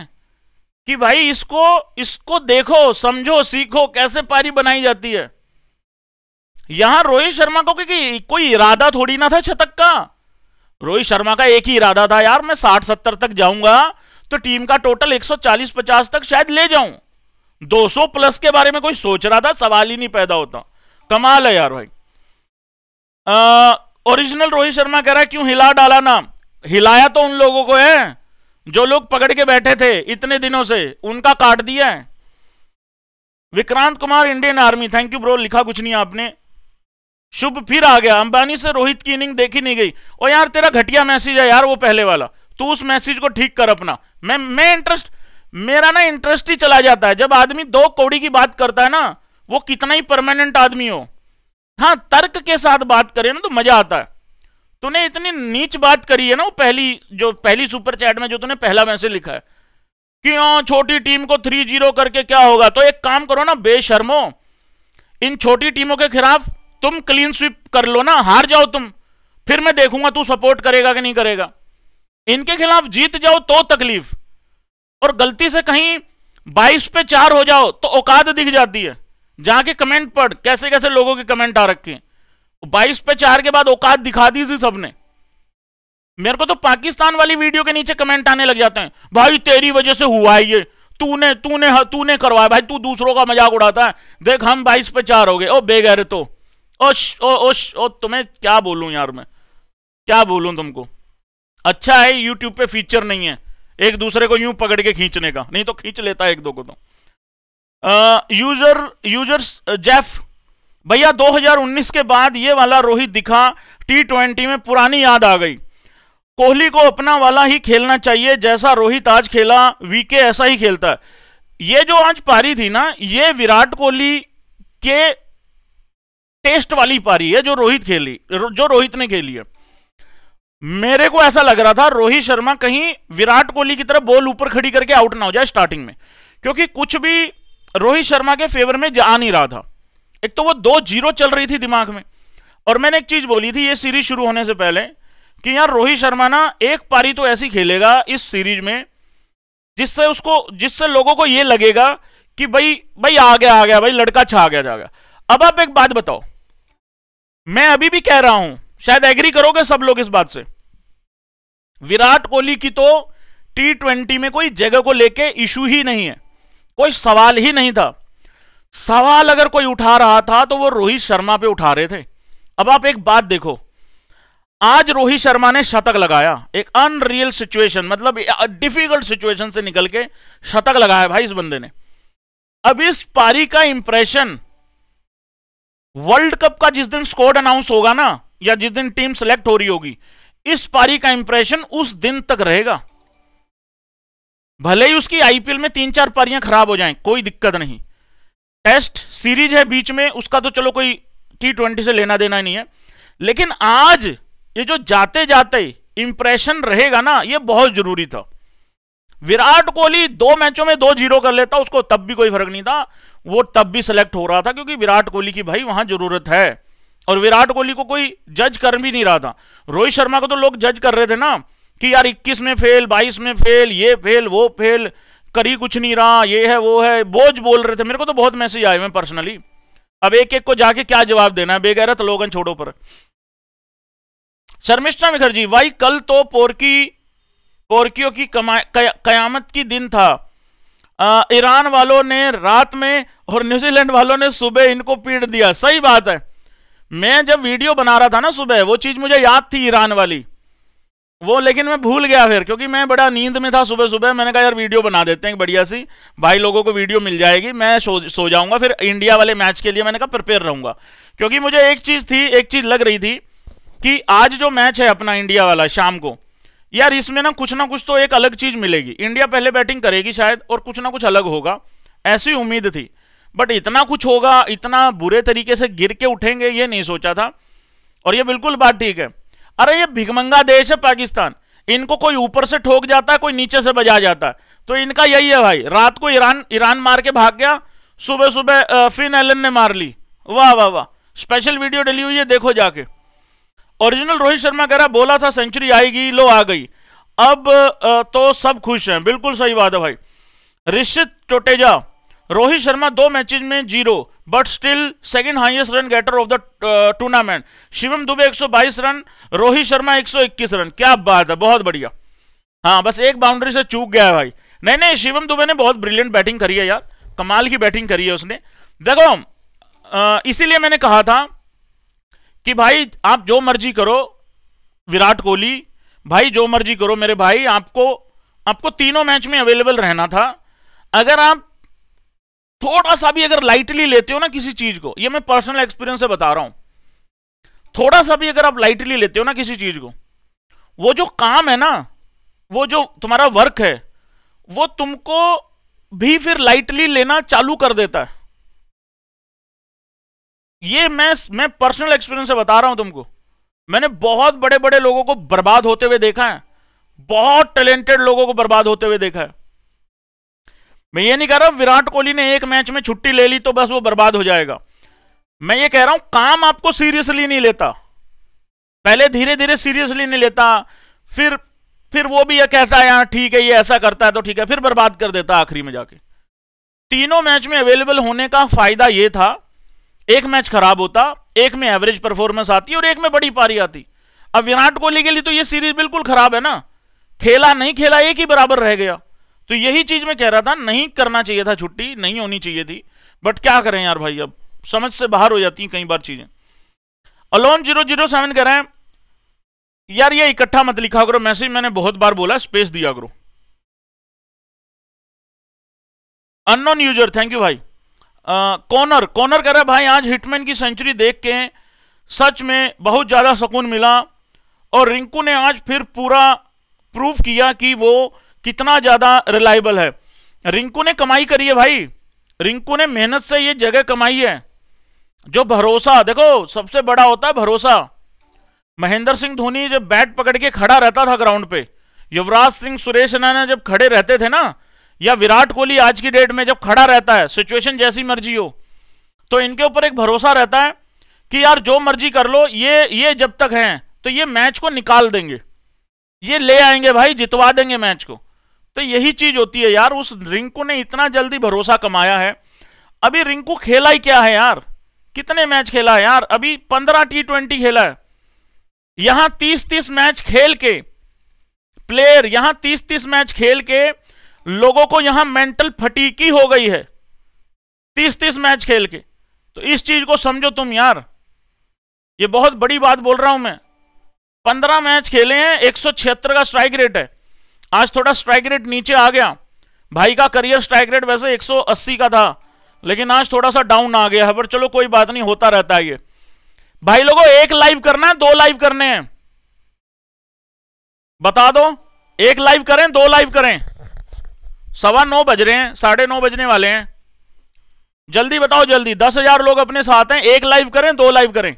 [SPEAKER 2] कि भाई इसको इसको देखो समझो सीखो कैसे पारी बनाई जाती है यहां रोहित शर्मा को क्योंकि कोई इरादा थोड़ी ना था छतक का रोहित शर्मा का एक ही इरादा था यार मैं साठ सत्तर तक जाऊंगा तो टीम का टोटल 140-50 तक शायद ले जाऊं 200 प्लस के बारे में कोई सोच रहा था सवाल ही नहीं पैदा होता कमाल है यार भाई आ, ओरिजिनल रोहित शर्मा कह रहा है क्यों हिला डाला ना हिलाया तो उन लोगों को है जो लोग पकड़ के बैठे थे इतने दिनों से उनका काट दिया है Vikrant Kumar Indian army thank you bro लिखा कुछ नहीं आपने शुभ फिर आ गया अंबानी से रोहित की इनिंग देखी नहीं गई और यार तेरा घटिया मैसेज है यार वो पहले वाला तू उस मैसेज को ठीक कर अपना मैं मैं इंटरेस्ट मेरा ना इंटरेस्ट ही चला जाता है जब आदमी दो कौड़ी की बात करता है ना वो कितना ही परमानेंट आदमी हो हाँ तर्क के साथ बात करें ना तो मजा आता है तूने इतनी नीच बात करी है ना वो पहली जो पहली सुपर चैट में जो तूने पहला मैसेज लिखा है क्यों हाँ, छोटी टीम को थ्री जीरो करके क्या होगा तो एक काम करो ना बेशर्मो इन छोटी टीमों के खिलाफ तुम क्लीन स्वीप कर लो ना हार जाओ तुम फिर मैं देखूंगा तू सपोर्ट करेगा कि नहीं करेगा इनके खिलाफ जीत जाओ तो तकलीफ और गलती से कहीं बाईस पे चार हो जाओ तो औकात दिख जाती है जाके कमेंट पढ़ कैसे कैसे लोगों के कमेंट आ रखे हैं बाईस पे चार के बाद औकात दिखा दी थी सबने मेरे को तो पाकिस्तान वाली वीडियो के नीचे कमेंट आने लग जाते हैं भाई तेरी वजह से हुआ ये तूने तूने तूने करवाया भाई तू दूसरों का मजाक उड़ाता है देख हम बाईस पे चार हो गए ओ बेगैर तो ओ ओ ओ, ओ तुम्हें क्या बोलूं यार मैं क्या बोलूं तुमको अच्छा है यूट्यूब पे फीचर नहीं है एक दूसरे को यूं पकड़ के खींचने का नहीं तो खींच लेता एक दो को तो यूजर यूजर्स जेफ भैया 2019 के बाद ये वाला रोहित दिखा टी ट्वेंटी में पुरानी याद आ गई कोहली को अपना वाला ही खेलना चाहिए जैसा रोहित आज खेला वीके ऐसा ही खेलता है ये जो आज पारी थी ना ये विराट कोहली के टेस्ट वाली पारी है जो रोहित खेली जो रोहित ने खेली है मेरे को ऐसा लग रहा था रोहित शर्मा कहीं विराट कोहली की तरफ बॉल ऊपर खड़ी करके आउट ना हो जाए स्टार्टिंग में क्योंकि कुछ भी रोहित शर्मा के फेवर में जा नहीं रहा था एक तो वो दो जीरो चल रही थी दिमाग में और मैंने एक चीज बोली थी ये सीरीज शुरू होने से पहले कि यार रोहित शर्मा ना एक पारी तो ऐसी खेलेगा इस सीरीज में जिससे उसको जिससे लोगों को ये लगेगा कि भाई भाई आ गया आ गया भाई लड़का छा गया जा गया अब आप एक बात बताओ मैं अभी भी कह रहा हूं शायद एग्री करोगे सब लोग इस बात से विराट कोहली की तो टी ट्वेंटी में कोई जगह को लेके इशू ही नहीं है कोई सवाल ही नहीं था सवाल अगर कोई उठा रहा था तो वो रोहित शर्मा पे उठा रहे थे अब आप एक बात देखो आज रोहित शर्मा ने शतक लगाया एक अनरियल सिचुएशन मतलब डिफिकल्ट सिचुएशन से निकल के शतक लगाया भाई इस बंदे ने अब इस पारी का इंप्रेशन वर्ल्ड कप का जिस दिन स्कोर अनाउंस होगा ना या जिस दिन टीम सेलेक्ट हो रही होगी इस पारी का इंप्रेशन उस दिन तक रहेगा भले ही उसकी आईपीएल में तीन चार पारियां खराब हो जाएं कोई दिक्कत नहीं टेस्ट सीरीज है बीच में उसका तो चलो कोई टी ट्वेंटी से लेना देना नहीं है लेकिन आज ये जो जाते जाते इंप्रेशन रहेगा ना ये बहुत जरूरी था विराट कोहली दो मैचों में दो जीरो कर लेता उसको तब भी कोई फर्क नहीं था वो तब भी सिलेक्ट हो रहा था क्योंकि विराट कोहली की भाई वहां जरूरत है और विराट कोहली को कोई जज कर भी नहीं रहा था रोहित शर्मा को तो लोग जज कर रहे थे ना कि यार 21 में फेल 22 में फेल ये फेल वो फेल कर ही कुछ नहीं रहा ये है वो है बोझ बोल रहे थे मेरे को तो बहुत मैसेज आए हुए पर्सनली अब एक एक को जाके क्या जवाब देना है बेगैरत लोग छोड़ो पर शर्मिष्ठा मुखर्जी भाई कल तो पोरकी पोरकियों की कया, कयामत की दिन था ईरान वालों ने रात में और न्यूजीलैंड वालों ने सुबह इनको पीट दिया सही बात है मैं जब वीडियो बना रहा था ना सुबह वो चीज मुझे याद थी ईरान वाली वो लेकिन मैं भूल गया फिर क्योंकि मैं बड़ा नींद में था सुबह सुबह मैंने कहा यार वीडियो बना देते हैं बढ़िया सी भाई लोगों को वीडियो मिल जाएगी मैं सो सो जाऊंगा फिर इंडिया वाले मैच के लिए मैंने कहा प्रिपेयर रहूंगा क्योंकि मुझे एक चीज़ थी एक चीज़ लग रही थी कि आज जो मैच है अपना इंडिया वाला शाम को यार इसमें ना कुछ ना कुछ तो एक अलग चीज़ मिलेगी इंडिया पहले बैटिंग करेगी शायद और कुछ ना कुछ अलग होगा ऐसी उम्मीद थी बट इतना कुछ होगा इतना बुरे तरीके से गिर के उठेंगे ये नहीं सोचा था और ये बिल्कुल बात ठीक है अरे ये भिगमंगा देश है पाकिस्तान इनको कोई ऊपर से ठोक जाता है कोई नीचे से बजा जाता है तो इनका यही है भाई रात को ईरान ईरान मार के भाग गया सुबह सुबह फिन एलन ने मार ली वाह वाह वाह स्पेशल वीडियो डली हुई है देखो जाके ओरिजिनल रोहित शर्मा कह रहा बोला था सेंचुरी आएगी लो आ गई अब तो सब खुश हैं बिल्कुल सही बात है भाई रिश्त टोटेजा रोहित शर्मा दो मैचेज में zero but still second highest run getter of the tournament Shivam Dube 122 run Rohit Sharma 121 run क्या बात है बहुत बढ़िया हाँ बस एक बाउंड्री से चूक गया है भाई नहीं नहीं शिवम दुबे ने बहुत ब्रिलियंट बैटिंग करी है यार कमाल की बैटिंग करी है उसने देखो इसीलिए मैंने कहा था कि भाई आप जो मर्जी करो विराट कोहली भाई जो मर्जी करो मेरे भाई आपको आपको तीनों मैच में अवेलेबल रहना था अगर आप थोड़ा सा भी अगर लाइटली लेते हो ना किसी चीज को ये मैं पर्सनल एक्सपीरियंस से बता रहा हूं थोड़ा सा भी अगर आप लाइटली लेते हो ना किसी चीज को वो जो काम है ना वो जो तुम्हारा वर्क है वो तुमको भी फिर लाइटली लेना चालू कर देता है ये मैं मैं पर्सनल एक्सपीरियंस से बता रहा हूं तुमको मैंने बहुत बड़े बड़े लोगों को बर्बाद होते हुए देखा है बहुत टैलेंटेड लोगों को बर्बाद होते हुए देखा है मैं ये नहीं कह रहा विराट कोहली ने एक मैच में छुट्टी ले ली तो बस वो बर्बाद हो जाएगा मैं ये कह रहा हूं काम आपको सीरियसली नहीं लेता पहले धीरे धीरे सीरियसली नहीं लेता फिर फिर वो भी ये कहता है यार हाँ, ठीक है ये ऐसा करता है तो ठीक है फिर बर्बाद कर देता आखिरी में जाके तीनों मैच में अवेलेबल होने का फायदा ये था एक मैच खराब होता एक में एवरेज परफॉर्मेंस आती और एक में बड़ी पारी आती अब विराट कोहली के लिए तो ये सीरीज बिल्कुल खराब है ना खेला नहीं खेला एक ही बराबर रह गया तो यही चीज मैं कह रहा था नहीं करना चाहिए था छुट्टी नहीं होनी चाहिए थी बट क्या करें यार भाई अब समझ से बाहर हो जाती है कई बार चीजें अलोन जीरो जीरो सेवन कह रहे हैं यार ये इकट्ठा मत लिखा करो मैसेज मैंने बहुत बार बोला स्पेस दिया करो अननोन यूजर थैंक यू भाई कॉनर कॉनर कह रहा है भाई आज हिटमैन की सेंचुरी देख के सच में बहुत ज़्यादा सुकून मिला और रिंकू ने आज फिर पूरा प्रूफ किया कि वो कितना ज्यादा रिलायबल है रिंकू ने कमाई करी है भाई रिंकू ने मेहनत से ये जगह कमाई है जो भरोसा देखो सबसे बड़ा होता है भरोसा महेंद्र सिंह धोनी जब बैट पकड़ के खड़ा रहता था ग्राउंड पे युवराज सिंह सुरेश रैना जब खड़े रहते थे ना या विराट कोहली आज की डेट में जब खड़ा रहता है सिचुएशन जैसी मर्जी हो तो इनके ऊपर एक भरोसा रहता है कि यार जो मर्जी कर लो ये ये जब तक हैं तो ये मैच को निकाल देंगे ये ले आएंगे भाई जितवा देंगे मैच को तो यही चीज होती है यार उस रिंकू ने इतना जल्दी भरोसा कमाया है अभी रिंकू खेला ही क्या है यार कितने मैच खेला है यार अभी पंद्रह टी ट्वेंटी खेला है यहां तीस तीस मैच खेल के प्लेयर यहां तीस तीस मैच खेल के लोगों को यहां मेंटल फटीकी हो गई है तीस तीस मैच खेल के तो इस चीज को समझो तुम यार ये बहुत बड़ी बात बोल रहा हूं मैं पंद्रह मैच खेले हैं एक का स्ट्राइक रेट है आज थोड़ा स्ट्राइक रेट नीचे आ गया भाई का करियर स्ट्राइक रेट वैसे 180 का था लेकिन आज थोड़ा सा डाउन आ गया है पर चलो कोई बात नहीं होता रहता है ये भाई लोगों एक लाइव करना है दो लाइव करने हैं बता दो एक लाइव करें दो लाइव करें सवा नौ बज रहे हैं साढ़े नौ बजने वाले हैं जल्दी बताओ जल्दी दस हजार लोग अपने साथ हैं एक लाइव करें दो लाइव करें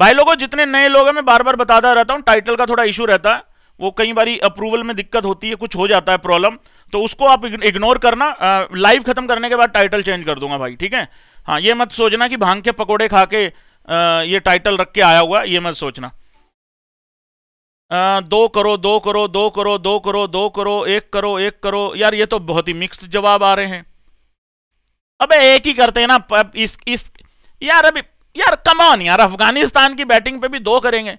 [SPEAKER 2] भाई लोगों जितने नए लोग हैं मैं बार बार बताता रहता हूं टाइटल का थोड़ा इशू रहता है वो कई बार अप्रूवल में दिक्कत होती है कुछ हो जाता है प्रॉब्लम तो उसको आप इग्नोर करना लाइव खत्म करने के बाद टाइटल चेंज कर दूंगा भाई ठीक है हाँ ये मत सोचना कि भांग के पकौड़े खा के ये टाइटल रख के आया हुआ ये मत सोचना आ, दो करो दो करो दो करो दो करो दो करो एक करो एक करो यार ये तो बहुत ही मिक्स जवाब आ रहे हैं अबे एक ही करते हैं ना इस इस यार अभी यार कमान यार अफगानिस्तान की बैटिंग पे भी दो करेंगे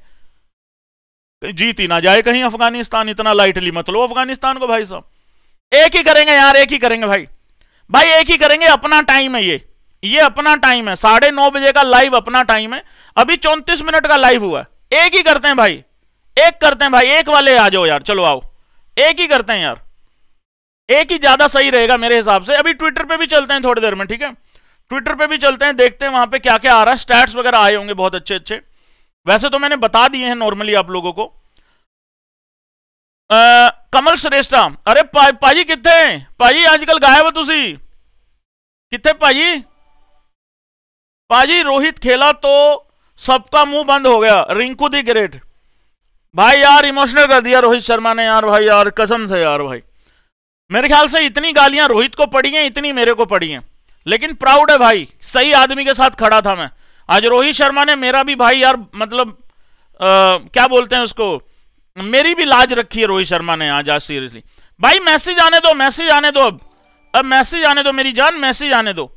[SPEAKER 2] जीत ही ना जाए कहीं अफगानिस्तान इतना लाइटली मत लो अफगानिस्तान को भाई साहब एक ही करेंगे यार एक ही करेंगे भाई भाई एक ही करेंगे अपना टाइम है ये ये अपना टाइम है साढ़े नौ बजे का लाइव अपना टाइम है अभी चौंतीस मिनट का लाइव हुआ एक ही करते हैं भाई एक करते हैं भाई एक वाले आ जाओ यार चलो आओ एक ही करते हैं यार एक ही ज्यादा सही रहेगा मेरे हिसाब से अभी ट्विटर पर भी चलते हैं थोड़ी देर में ठीक है ट्विटर पर भी चलते हैं देखते हैं वहां पे क्या क्या आ रहा है स्टैट्स वगैरह आए होंगे बहुत अच्छे अच्छे वैसे तो मैंने बता दिए हैं नॉर्मली आप लोगों को आ, कमल श्रेष्ठा अरे पा, पाजी कितने पाजी आजकल गायब हो तुसी कितने पाजी पाजी रोहित खेला तो सबका मुंह बंद हो गया रिंकू दी ग्रेट भाई यार इमोशनल कर दिया रोहित शर्मा ने यार भाई यार कसम से यार भाई मेरे ख्याल से इतनी गालियां रोहित को पड़ी हैं इतनी मेरे को पड़ी हैं लेकिन प्राउड है भाई सही आदमी के साथ खड़ा था मैं आज रोहित शर्मा ने मेरा भी भाई यार मतलब आ, क्या बोलते हैं उसको मेरी भी लाज रखी है रोहित शर्मा ने आज आज सीरियसली भाई मैसेज आने दो मैसेज आने दो अब अब मैसेज आने दो मेरी जान मैसेज आने दो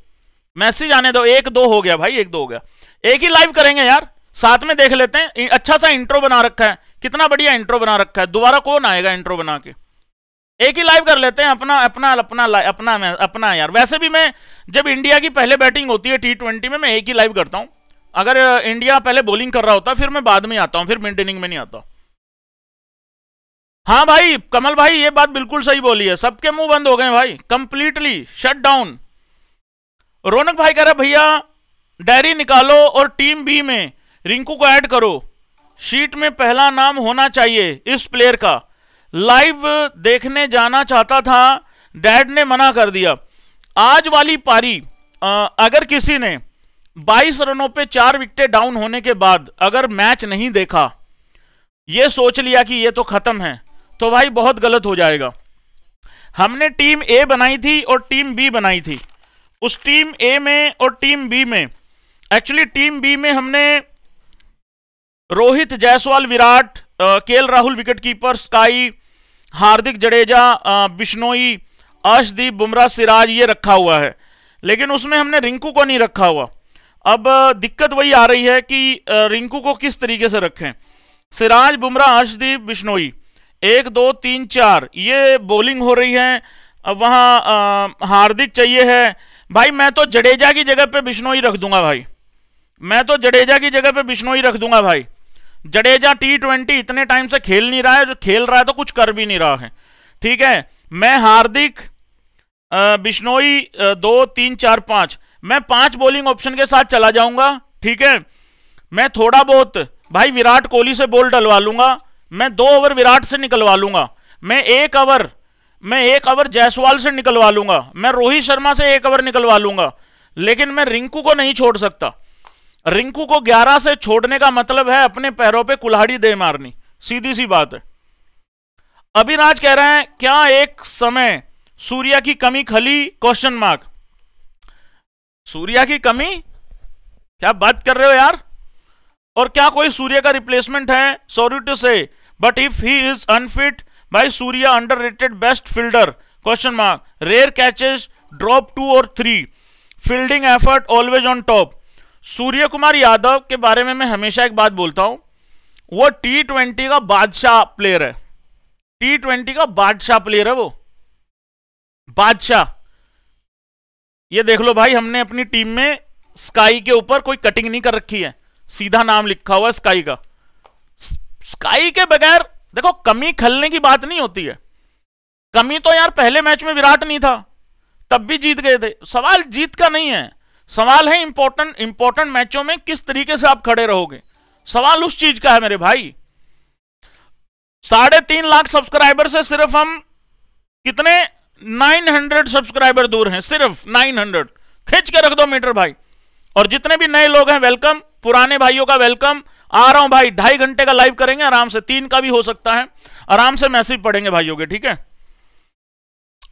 [SPEAKER 2] मैसेज आने दो एक दो हो गया भाई एक दो हो गया एक ही लाइव करेंगे यार साथ में देख लेते हैं अच्छा सा इंट्रो बना रखा है कितना बढ़िया इंट्रो बना रखा है दोबारा कौन आएगा इंट्रो बना के एक ही लाइव कर लेते हैं अपना अपना अपना अपना अपना यार वैसे भी मैं जब इंडिया की पहले बैटिंग होती है टी ट्वेंटी में मैं एक ही लाइव करता हूँ अगर इंडिया पहले बॉलिंग कर रहा होता फिर मैं बाद में आता हूं फिर मिड इनिंग में नहीं आता हां भाई कमल भाई ये बात बिल्कुल सही बोली है सबके मुंह बंद हो गए भाई कंप्लीटली शट डाउन रौनक भाई कह रहे भैया डायरी निकालो और टीम बी में रिंकू को ऐड करो शीट में पहला नाम होना चाहिए इस प्लेयर का लाइव देखने जाना चाहता था डैड ने मना कर दिया आज वाली पारी आ, अगर किसी ने 22 रनों पे चार विकेटें डाउन होने के बाद अगर मैच नहीं देखा ये सोच लिया कि ये तो खत्म है तो भाई बहुत गलत हो जाएगा हमने टीम ए बनाई थी और टीम बी बनाई थी उस टीम ए में और टीम बी में एक्चुअली टीम बी में हमने Rohit Jaiswal Virat K Rahul wicketkeeper SKY Hardik Jadeja Bishnoi Arshdeep Bumrah Siraj ये रखा हुआ है लेकिन उसमें हमने रिंकू को नहीं रखा हुआ अब दिक्कत वही आ रही है कि रिंकू को किस तरीके से रखें सिराज बुमराह अर्शदीप बिश्नोई एक दो तीन चार ये बॉलिंग हो रही है वहाँ हार्दिक चाहिए है भाई मैं तो जडेजा की जगह पे बिश्नोई रख दूंगा भाई मैं तो जडेजा की जगह पे बिश्नोई रख दूंगा भाई जडेजा टी ट्वेंटी इतने टाइम से खेल नहीं रहा है जो खेल रहा है तो कुछ कर भी नहीं रहा है ठीक है मैं हार्दिक बिश्नोई दो तीन चार पाँच मैं पांच बॉलिंग ऑप्शन के साथ चला जाऊंगा ठीक है मैं थोड़ा बहुत भाई विराट कोहली से बोल डलवा लूंगा मैं दो ओवर विराट से निकलवा लूंगा मैं एक ओवर मैं एक ओवर जायसवाल से निकलवा लूंगा मैं रोहित शर्मा से एक ओवर निकलवा लूंगा लेकिन मैं रिंकू को नहीं छोड़ सकता रिंकू को 11 से छोड़ने का मतलब है अपने पैरों पे कुल्हाड़ी दे मारनी सीधी सी बात है अभिराज कह रहे हैं क्या एक समय सूर्या की कमी खली क्वेश्चन मार्क सूर्या की कमी क्या बात कर रहे हो यार और क्या कोई सूर्य का रिप्लेसमेंट है sorry to say but if he is unfit भाई Surya rated best fielder question mark rare catches drop two और three fielding effort always on top Surya Kumar Yadav के बारे में मैं हमेशा एक बात बोलता हूं वो टी ट्वेंटी का बादशाह प्लेयर है टी ट्वेंटी का बादशाह प्लेयर है वो बादशाह ये देख लो भाई हमने अपनी टीम में स्काई के ऊपर कोई कटिंग नहीं कर रखी है सीधा नाम लिखा हुआ है स्काई का स्काई के बगैर देखो कमी खलने की बात नहीं होती है कमी तो यार पहले मैच में विराट नहीं था तब भी जीत गए थे सवाल जीत का नहीं है सवाल है इंपॉर्टेंट इंपॉर्टेंट मैचों में किस तरीके से आप खड़े रहोगे सवाल उस चीज का है मेरे भाई साढ़े तीन लाख सब्सक्राइबर से सिर्फ हम कितने 900 सब्सक्राइबर दूर हैं सिर्फ 900 खींच के रख दो मीटर भाई और जितने भी नए लोग हैं वेलकम पुराने भाइयों का वेलकम आ रहा हूं भाई ढाई घंटे का लाइव करेंगे आराम से तीन का भी हो सकता है आराम से मैसेज पढ़ेंगे भाइयों के ठीक है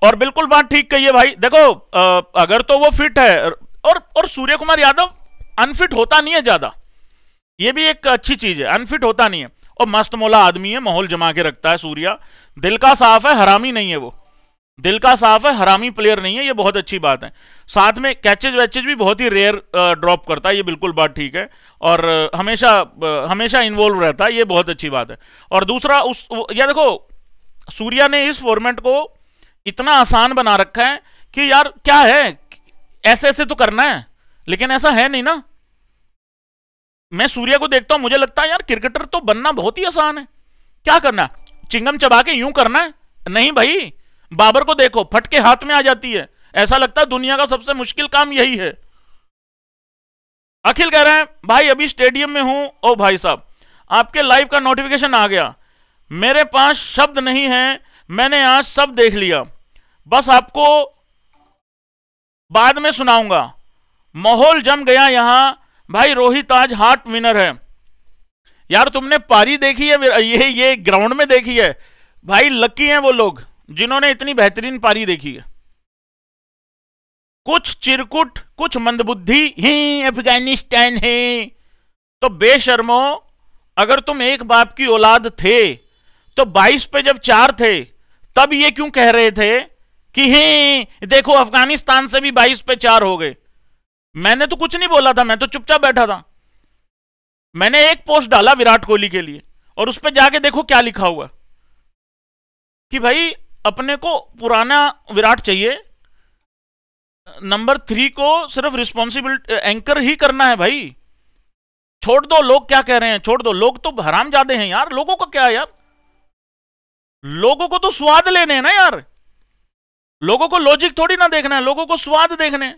[SPEAKER 2] और बिल्कुल बात ठीक कही है भाई देखो आ, अगर तो वो फिट है और और सूर्य कुमार यादव अनफिट होता नहीं है ज्यादा ये भी एक अच्छी चीज है अनफिट होता नहीं है और मस्त मोला आदमी है माहौल जमा के रखता है सूर्या दिल का साफ है हरामी नहीं है वो दिल का साफ है हरामी प्लेयर नहीं है ये बहुत अच्छी बात है साथ में कैचेज वैचेज भी बहुत ही रेयर ड्रॉप करता है ये बिल्कुल बात ठीक है और हमेशा हमेशा इन्वॉल्व रहता है ये बहुत अच्छी बात है और दूसरा उस या देखो सूर्या ने इस फॉर्मेट को इतना आसान बना रखा है कि यार क्या है ऐसे ऐसे तो करना है लेकिन ऐसा है नहीं ना मैं सूर्या को देखता हूं मुझे लगता है यार क्रिकेटर तो बनना बहुत ही आसान है क्या करना चिंगम चबा के यूं करना है नहीं भाई बाबर को देखो फट के हाथ में आ जाती है ऐसा लगता है दुनिया का सबसे मुश्किल काम यही है अखिल कह रहे हैं भाई अभी स्टेडियम में हूं ओ भाई साहब आपके लाइव का नोटिफिकेशन आ गया मेरे पास शब्द नहीं है मैंने आज सब देख लिया बस आपको बाद में सुनाऊंगा माहौल जम गया यहां भाई रोहित आज हार्ट विनर है यार तुमने पारी देखी है ये ये ग्राउंड में देखी है भाई लकी हैं वो लोग जिन्होंने इतनी बेहतरीन पारी देखी है कुछ चिरकुट कुछ मंदबुद्धि ही अफगानिस्तान है तो बेशर्मो अगर तुम एक बाप की औलाद थे तो 22 पे जब चार थे तब ये क्यों कह रहे थे कि ही देखो अफगानिस्तान से भी 22 पे चार हो गए मैंने तो कुछ नहीं बोला था मैं तो चुपचाप बैठा था मैंने एक पोस्ट डाला विराट कोहली के लिए और उस पर जाके देखो क्या लिखा हुआ कि भाई अपने को पुराना विराट चाहिए नंबर थ्री को सिर्फ रिस्पॉन्सिबिलिटी एंकर ही करना है भाई छोड़ दो लोग क्या कह रहे हैं छोड़ दो लोग तो हराम ज्यादा हैं यार लोगों को क्या है यार लोगों को तो स्वाद लेने हैं ना यार लोगों को लॉजिक थोड़ी ना देखना है लोगों को स्वाद देखने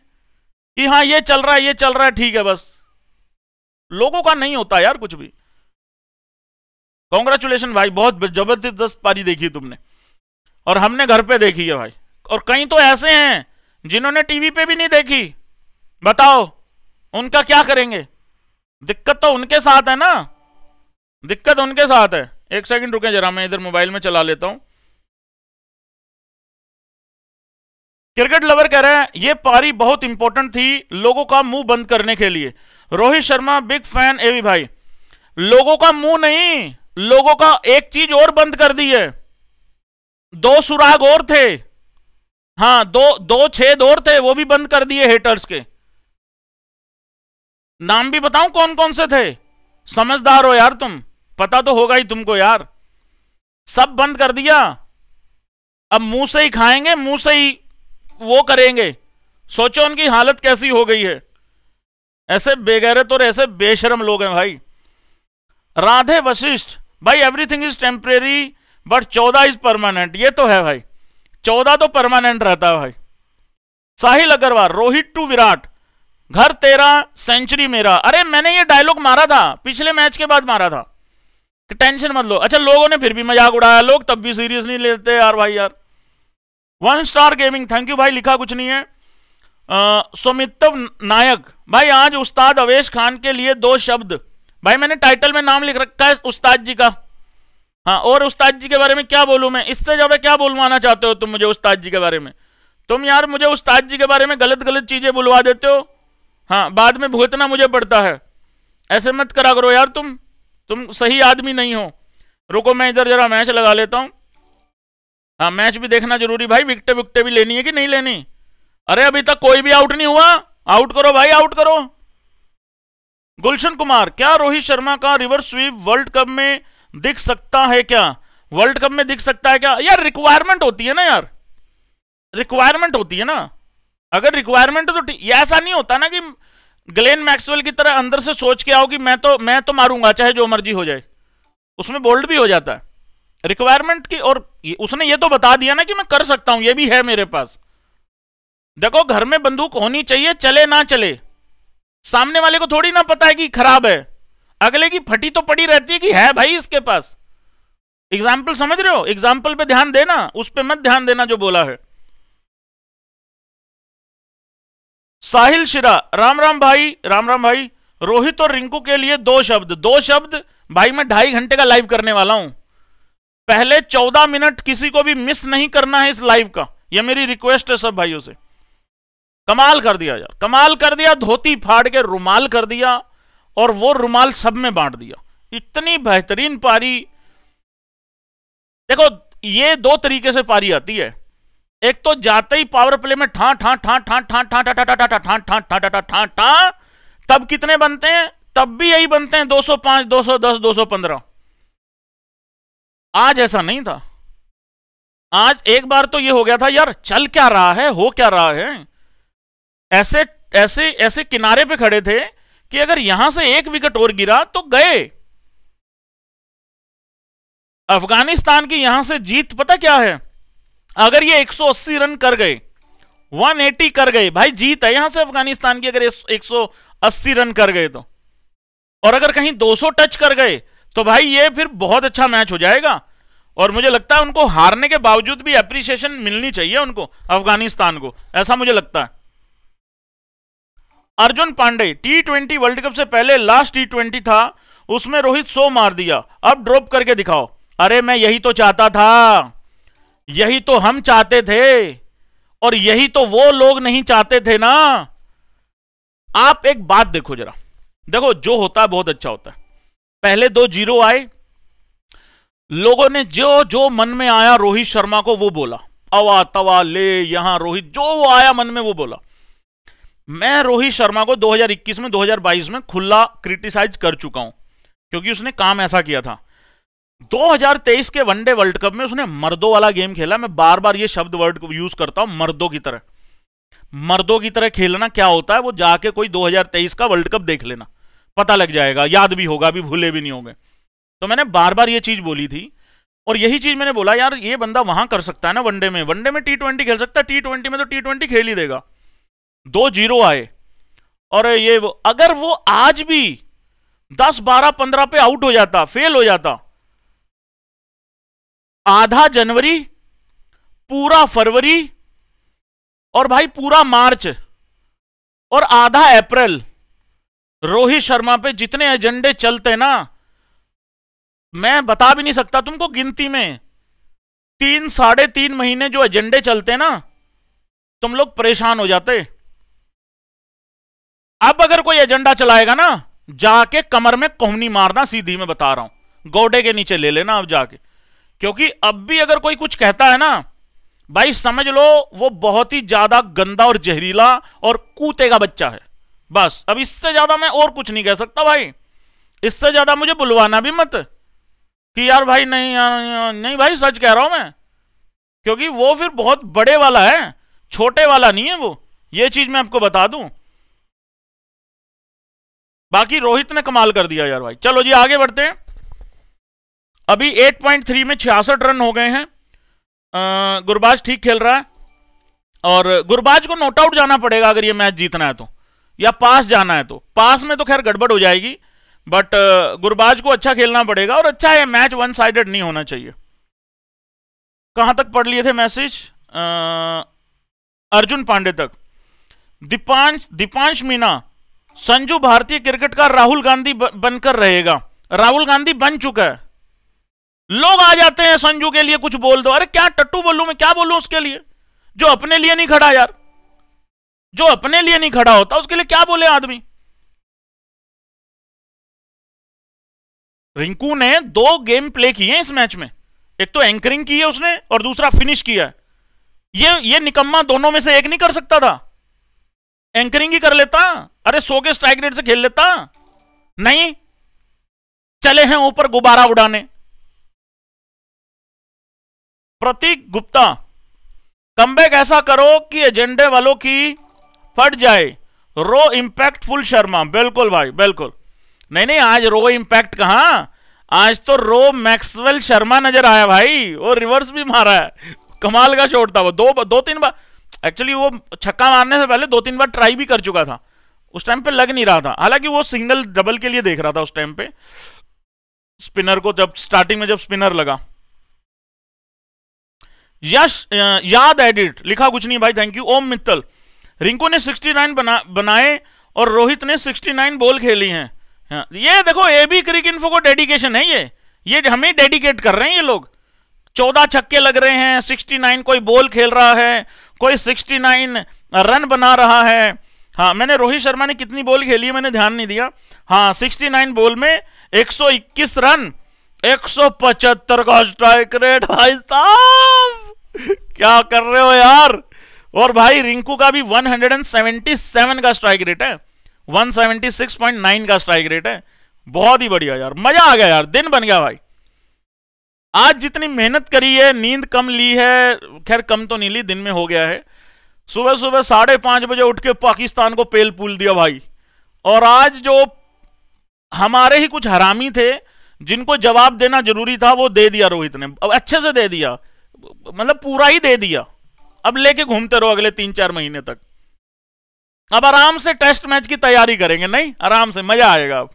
[SPEAKER 2] कि हाँ ये चल रहा है ये चल रहा है ठीक है बस लोगों का नहीं होता यार कुछ भी कॉन्ग्रेचुलेशन भाई बहुत जबरदस्त पारी देखी तुमने और हमने घर पे देखी है भाई और कई तो ऐसे हैं जिन्होंने टीवी पे भी नहीं देखी बताओ उनका क्या करेंगे दिक्कत तो उनके साथ है ना दिक्कत उनके साथ है एक सेकंड रुके जरा मैं इधर मोबाइल में चला लेता हूं क्रिकेट लवर कह रहे हैं ये पारी बहुत इंपॉर्टेंट थी लोगों का मुंह बंद करने के लिए Rohit Sharma big fan AV भाई लोगों का मुंह नहीं लोगों का एक चीज और बंद कर दी है दो सुराग और थे हाँ दो दो छेद और थे वो भी बंद कर दिए हेटर्स के नाम भी बताऊं कौन कौन से थे समझदार हो यार तुम पता तो होगा ही तुमको यार सब बंद कर दिया अब मुंह से ही खाएंगे मुंह से ही वो करेंगे सोचो उनकी हालत कैसी हो गई है ऐसे बेगैरत और ऐसे बेशरम लोग हैं भाई राधे वशिष्ठ भाई एवरीथिंग इज टेम्परेरी बट चौदह इज परमानेंट ये तो है भाई चौदह तो परमानेंट रहता है भाई साहिल अग्रवाल रोहित टू विराट घर तेरा सेंचुरी मेरा अरे मैंने ये डायलॉग मारा था पिछले मैच के बाद मारा था कि टेंशन मत लो अच्छा लोगों ने फिर भी मजाक उड़ाया लोग तब भी सीरियस नहीं लेते यार भाई यार one star gaming thank you भाई लिखा कुछ नहीं है सुमितव नायक भाई आज उस्ताद अवेश खान के लिए दो शब्द भाई मैंने टाइटल में नाम लिख रखा है उस्ताद जी का हाँ और उस्ताद जी के बारे में क्या बोलूँ मैं इससे ज़्यादा क्या बोलवाना चाहते हो तुम मुझे उस्ताद जी के बारे में तुम यार मुझे उस्ताद जी के बारे में गलत गलत चीज़ें बुलवा देते हो हाँ बाद में भुगतना मुझे पड़ता है ऐसे मत करा करो यार तुम तुम सही आदमी नहीं हो रुको मैं इधर जरा मैच लगा लेता हूँ हाँ मैच भी देखना जरूरी भाई विकटे विकटे भी लेनी है कि नहीं लेनी अरे अभी तक कोई भी आउट नहीं हुआ आउट करो भाई आउट करो गुलशन कुमार क्या रोहित शर्मा का रिवर्स स्वीप वर्ल्ड कप में दिख सकता है क्या वर्ल्ड कप में दिख सकता है क्या यार रिक्वायरमेंट होती है ना यार रिक्वायरमेंट होती है ना अगर रिक्वायरमेंट हो तो ये ऐसा नहीं होता ना कि ग्लेन मैक्सवेल की तरह अंदर से सोच के आओ कि मैं तो मैं तो मारूंगा चाहे जो मर्जी हो जाए उसमें बोल्ड भी हो जाता है रिक्वायरमेंट की और उसने ये तो बता दिया ना कि मैं कर सकता हूं ये भी है मेरे पास देखो घर में बंदूक होनी चाहिए चले ना चले सामने वाले को थोड़ी ना पता है कि खराब है अगले की फटी तो पड़ी रहती है कि है भाई इसके पास एग्जाम्पल समझ रहे हो एग्जाम्पल पे ध्यान देना उस पर मत ध्यान देना जो बोला है साहिल शिरा राम राम भाई राम राम भाई रोहित और रिंकू के लिए दो शब्द दो शब्द भाई मैं ढाई घंटे का लाइव करने वाला हूं पहले चौदह मिनट किसी को भी मिस नहीं करना है इस लाइव का यह मेरी रिक्वेस्ट है सब भाइयों से कमाल कर दिया यार कमाल कर दिया धोती फाड़ के रुमाल कर दिया और वो रुमाल सब में बांट दिया इतनी बेहतरीन पारी देखो ये दो तरीके से पारी आती है एक तो जाते ही पावर प्ले में ठा ठा ठा ठा ठा ठा ठा ठा ठा ठा ठा ठा ठा ठा ठा ठा तब कितने बनते हैं तब भी यही बनते हैं 205 210 215 आज ऐसा नहीं था आज एक बार तो ये हो गया था यार चल क्या रहा है हो क्या रहा है ऐसे ऐसे ऐसे किनारे पे खड़े थे कि अगर यहां से एक विकेट और गिरा तो गए अफगानिस्तान की यहां से जीत पता क्या है अगर ये 180 रन कर गए 180 कर गए भाई जीत है यहां से अफगानिस्तान की अगर 180 रन कर गए तो और अगर कहीं 200 टच कर गए तो भाई ये फिर बहुत अच्छा मैच हो जाएगा और मुझे लगता है उनको हारने के बावजूद भी अप्रिसिएशन मिलनी चाहिए उनको अफगानिस्तान को ऐसा मुझे लगता है Arjun Pande T twenty world cup से पहले लास्ट टी ट्वेंटी था उसमें रोहित सो मार दिया अब ड्रॉप करके दिखाओ अरे मैं यही तो चाहता था यही तो हम चाहते थे और यही तो वो लोग नहीं चाहते थे ना आप एक बात देखो जरा देखो जो होता है बहुत अच्छा होता है पहले दो जीरो आए लोगों ने जो जो मन में आया रोहित शर्मा को वो बोला अवा तवा ले यहां रोहित जो आया मन में वो बोला मैं रोहित शर्मा को 2021 में 2022 में खुला क्रिटिसाइज कर चुका हूं क्योंकि उसने काम ऐसा किया था 2023 के वनडे वर्ल्ड कप में उसने मर्दों वाला गेम खेला मैं बार बार ये शब्द वर्ड यूज करता हूं मर्दों की तरह मर्दों की तरह खेलना क्या होता है वो जाके कोई 2023 का वर्ल्ड कप देख लेना पता लग जाएगा याद भी होगा अभी भूले भी नहीं होंगे तो मैंने बार बार ये चीज बोली थी और यही चीज मैंने बोला यार ये बंदा वहां कर सकता है ना वनडे में वनडे में टी ट्वेंटी खेल सकता है टी ट्वेंटी में तो टी ट्वेंटी खेल ही देगा दो जीरो आए और ये वो, अगर वो आज भी दस बारह पंद्रह पे आउट हो जाता फेल हो जाता आधा जनवरी पूरा फरवरी और भाई पूरा मार्च और आधा अप्रैल रोहित शर्मा पे जितने एजेंडे चलते ना मैं बता भी नहीं सकता तुमको गिनती में तीन साढ़े तीन महीने जो एजेंडे चलते ना तुम लोग परेशान हो जाते अब अगर कोई एजेंडा चलाएगा ना जाके कमर में कोहनी मारना सीधी में बता रहा हूं गोडे के नीचे ले लेना अब जाके क्योंकि अब भी अगर कोई कुछ कहता है ना भाई समझ लो वो बहुत ही ज्यादा गंदा और जहरीला और कूते का बच्चा है बस अब इससे ज्यादा मैं और कुछ नहीं कह सकता भाई इससे ज्यादा मुझे बुलवाना भी मत कि यार भाई नहीं यार, नहीं भाई सच कह रहा हूं मैं क्योंकि वो फिर बहुत बड़े वाला है छोटे वाला नहीं है वो ये चीज मैं आपको बता दूं बाकी रोहित ने कमाल कर दिया यार भाई चलो जी आगे बढ़ते हैं अभी 8.3 में छियासठ रन हो गए हैं गुरबाज ठीक खेल रहा है और गुरबाज को नोट आउट जाना पड़ेगा अगर ये मैच जीतना है तो या पास जाना है तो पास में तो खैर गड़बड़ हो जाएगी बट गुरबाज को अच्छा खेलना पड़ेगा और अच्छा है मैच वन साइडेड नहीं होना चाहिए कहां तक पढ़ लिए थे मैसेज अर्जुन पांडे तक दीपांश दीपांश मीना संजू भारतीय क्रिकेट का राहुल गांधी बनकर रहेगा राहुल गांधी बन चुका है लोग आ जाते हैं संजू के लिए कुछ बोल दो अरे क्या टट्टू
[SPEAKER 1] बोलू मैं क्या बोलू उसके लिए जो अपने लिए नहीं खड़ा यार जो अपने लिए नहीं खड़ा होता उसके लिए क्या बोले आदमी रिंकू ने दो गेम प्ले किए इस मैच में एक तो एंकरिंग की है उसने और दूसरा
[SPEAKER 2] फिनिश किया है ये ये निकम्मा दोनों में से एक नहीं कर सकता था एंकरिंग
[SPEAKER 1] ही कर लेता अरे सो के स्ट्राइक रेट से खेल लेता नहीं चले हैं ऊपर गुब्बारा उड़ाने प्रतीक
[SPEAKER 2] गुप्ता बैक ऐसा करो कि एजेंडे वालों की फट जाए रो इंपैक्टफुल फुल शर्मा बिल्कुल भाई बिल्कुल नहीं नहीं आज रो इम्पैक्ट कहा आज तो रो मैक्सवेल शर्मा नजर आया भाई वो रिवर्स भी मारा है कमाल का शॉट था वो दो दो तीन बार एक्चुअली वो छक्का मारने से पहले दो तीन बार ट्राई भी कर चुका था उस टाइम पे लग नहीं रहा था हालांकि वो सिंगल डबल के लिए देख रहा था उस टाइम पे स्पिनर को जब स्टार्टिंग में जब स्पिनर लगा यश याद एडिट लिखा कुछ नहीं भाई थैंक यू ओम मित्तल रिंकू ने 69 बना बनाए और रोहित ने 69 बॉल खेली हैं हाँ, ये देखो ए क्रिक इन्फो को डेडिकेशन है ये ये हमें डेडिकेट कर रहे हैं ये लोग चौदह छक्के लग रहे हैं सिक्सटी नाइन कोई बॉल खेल रहा है कोई सिक्सटी नाइन रन बना रहा है हाँ मैंने रोहित शर्मा ने कितनी बॉल खेली है मैंने ध्यान नहीं दिया हाँ सिक्सटी नाइन बॉल में एक सौ इक्कीस रन एक सौ पचहत्तर का स्ट्राइक रेट भाई साहब क्या कर रहे हो यार और भाई रिंकू का भी 177 का स्ट्राइक रेट है 176.9 का स्ट्राइक रेट है बहुत ही बढ़िया यार मजा आ गया यार दिन बन गया भाई आज जितनी मेहनत करी है नींद कम ली है खैर कम तो नहीं ली दिन में हो गया है सुबह सुबह साढ़े पांच बजे उठ के पाकिस्तान को पेल पूल दिया भाई और आज जो हमारे ही कुछ हरामी थे जिनको जवाब देना जरूरी था वो दे दिया रोहित ने अब अच्छे से दे दिया मतलब पूरा ही दे दिया अब लेके घूमते रहो अगले तीन चार महीने तक अब आराम से टेस्ट मैच की तैयारी करेंगे नहीं आराम से मजा आएगा अब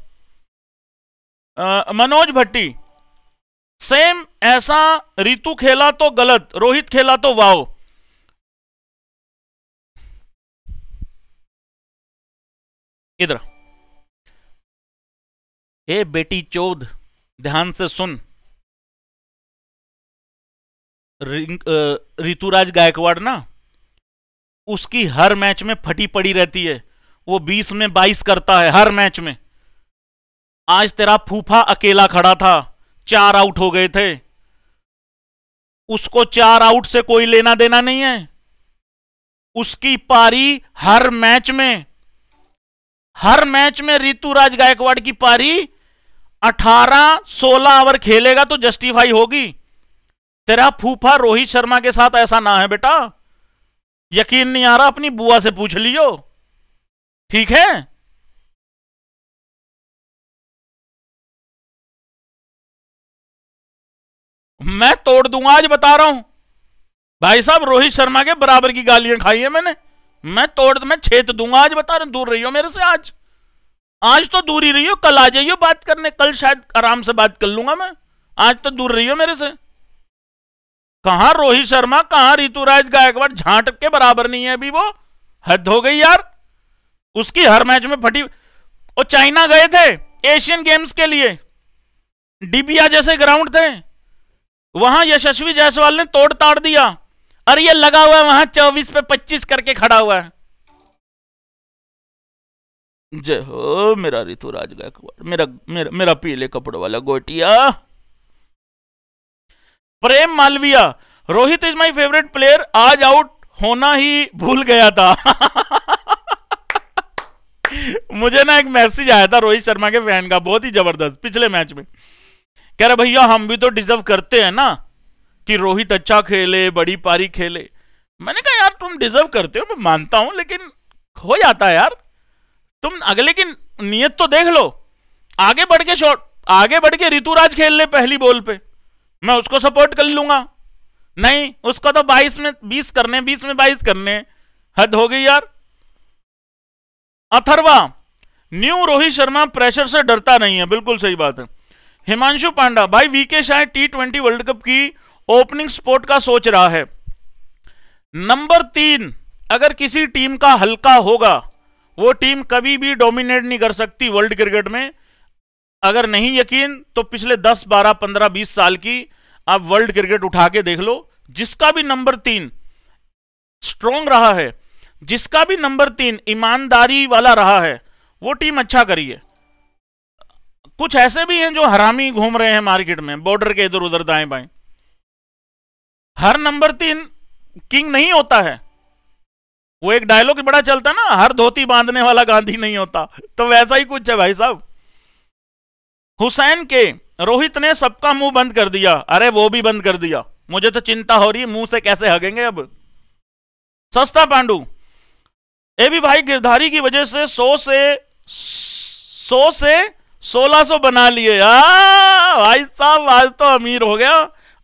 [SPEAKER 2] मनोज भट्टी सेम ऐसा रितु खेला तो गलत रोहित
[SPEAKER 1] खेला तो वाओ इधर ए बेटी चौध ध्यान से सुन
[SPEAKER 2] ऋतुराज गायकवाड़ ना उसकी हर मैच में फटी पड़ी रहती है वो 20 में 22 करता है हर मैच में आज तेरा फूफा अकेला खड़ा था चार आउट हो गए थे उसको चार आउट से कोई लेना देना नहीं है उसकी पारी हर मैच में हर मैच में ऋतुराज गायकवाड़ की पारी 18-16 ओवर खेलेगा तो जस्टिफाई होगी तेरा फूफा रोहित शर्मा
[SPEAKER 1] के साथ ऐसा ना है बेटा यकीन नहीं आ रहा अपनी बुआ से पूछ लियो ठीक है मैं तोड़ दूंगा आज बता रहा हूं भाई साहब रोहित शर्मा के बराबर की गालियां खाई है मैंने मैं तोड़ मैं छेद दूंगा आज
[SPEAKER 2] बता रहा हूं दूर रही हो मेरे से आज आज तो दूर ही रही हो कल आ जाइयो बात करने कल शायद आराम से बात कर लूंगा मैं आज तो दूर रही हो मेरे से कहा रोहित शर्मा कहा ऋतुराज गायकवाड़ झांट के बराबर नहीं है अभी वो हद हो गई यार उसकी हर मैच में फटी और चाइना गए थे एशियन गेम्स के लिए डिबिया जैसे ग्राउंड थे वहां यशस्वी जायसवाल ने तोड़ ताड़ दिया और ये लगा हुआ है वहां चौबीस पे पच्चीस करके खड़ा हुआ है जय हो मेरा राज गायकवाड़ मेरा मेरा मेरा पीले कपड़ों वाला गोटिया Prem Malviya Rohit is my favourite player आज आउट होना ही भूल गया था मुझे ना एक मैसेज आया था रोहित शर्मा के फैन का बहुत ही जबरदस्त पिछले मैच में कह रहे भैया हम भी तो डिजर्व करते हैं ना कि रोहित अच्छा खेले बड़ी पारी खेले मैंने कहा यार तुम डिजर्व करते हो मैं मानता हूं लेकिन हो जाता है यार तुम अगले की नीयत तो देख लो आगे बढ़ के शॉट आगे बढ़ के ऋतुराज खेल ले पहली बॉल पे मैं उसको सपोर्ट कर लूंगा नहीं उसको तो 22 में 20 करने 20 में 22 करने हद हो गई यार अथरवा न्यू रोहित शर्मा प्रेशर से डरता नहीं है बिल्कुल सही बात है हिमांशु पांडा भाई VK Shah T twenty world cup की ओपनिंग स्पोर्ट का सोच रहा है नंबर तीन अगर किसी टीम का हल्का होगा वो टीम कभी भी डोमिनेट नहीं कर सकती वर्ल्ड क्रिकेट में अगर नहीं यकीन तो पिछले 10, 12, 15, 20 साल की आप वर्ल्ड क्रिकेट उठा के देख लो जिसका भी नंबर तीन स्ट्रोंग रहा है जिसका भी नंबर तीन ईमानदारी वाला रहा है वो टीम अच्छा करिए कुछ ऐसे भी हैं जो हरामी घूम रहे हैं मार्केट में बॉर्डर के इधर उधर दाएं बाएं हर नंबर तीन किंग नहीं होता है वो एक डायलॉग बड़ा चलता ना हर धोती बांधने वाला गांधी नहीं होता तो वैसा ही कुछ है भाई साहब हुसैन के रोहित ने सबका मुंह बंद कर दिया अरे वो भी बंद कर दिया मुझे तो चिंता हो रही है मुंह से कैसे हगेंगे अब सस्ता पांडू ए भी भाई गिरधारी की वजह से सो से सो से सोलह सो बना लिए भाई साहब आज तो अमीर हो गया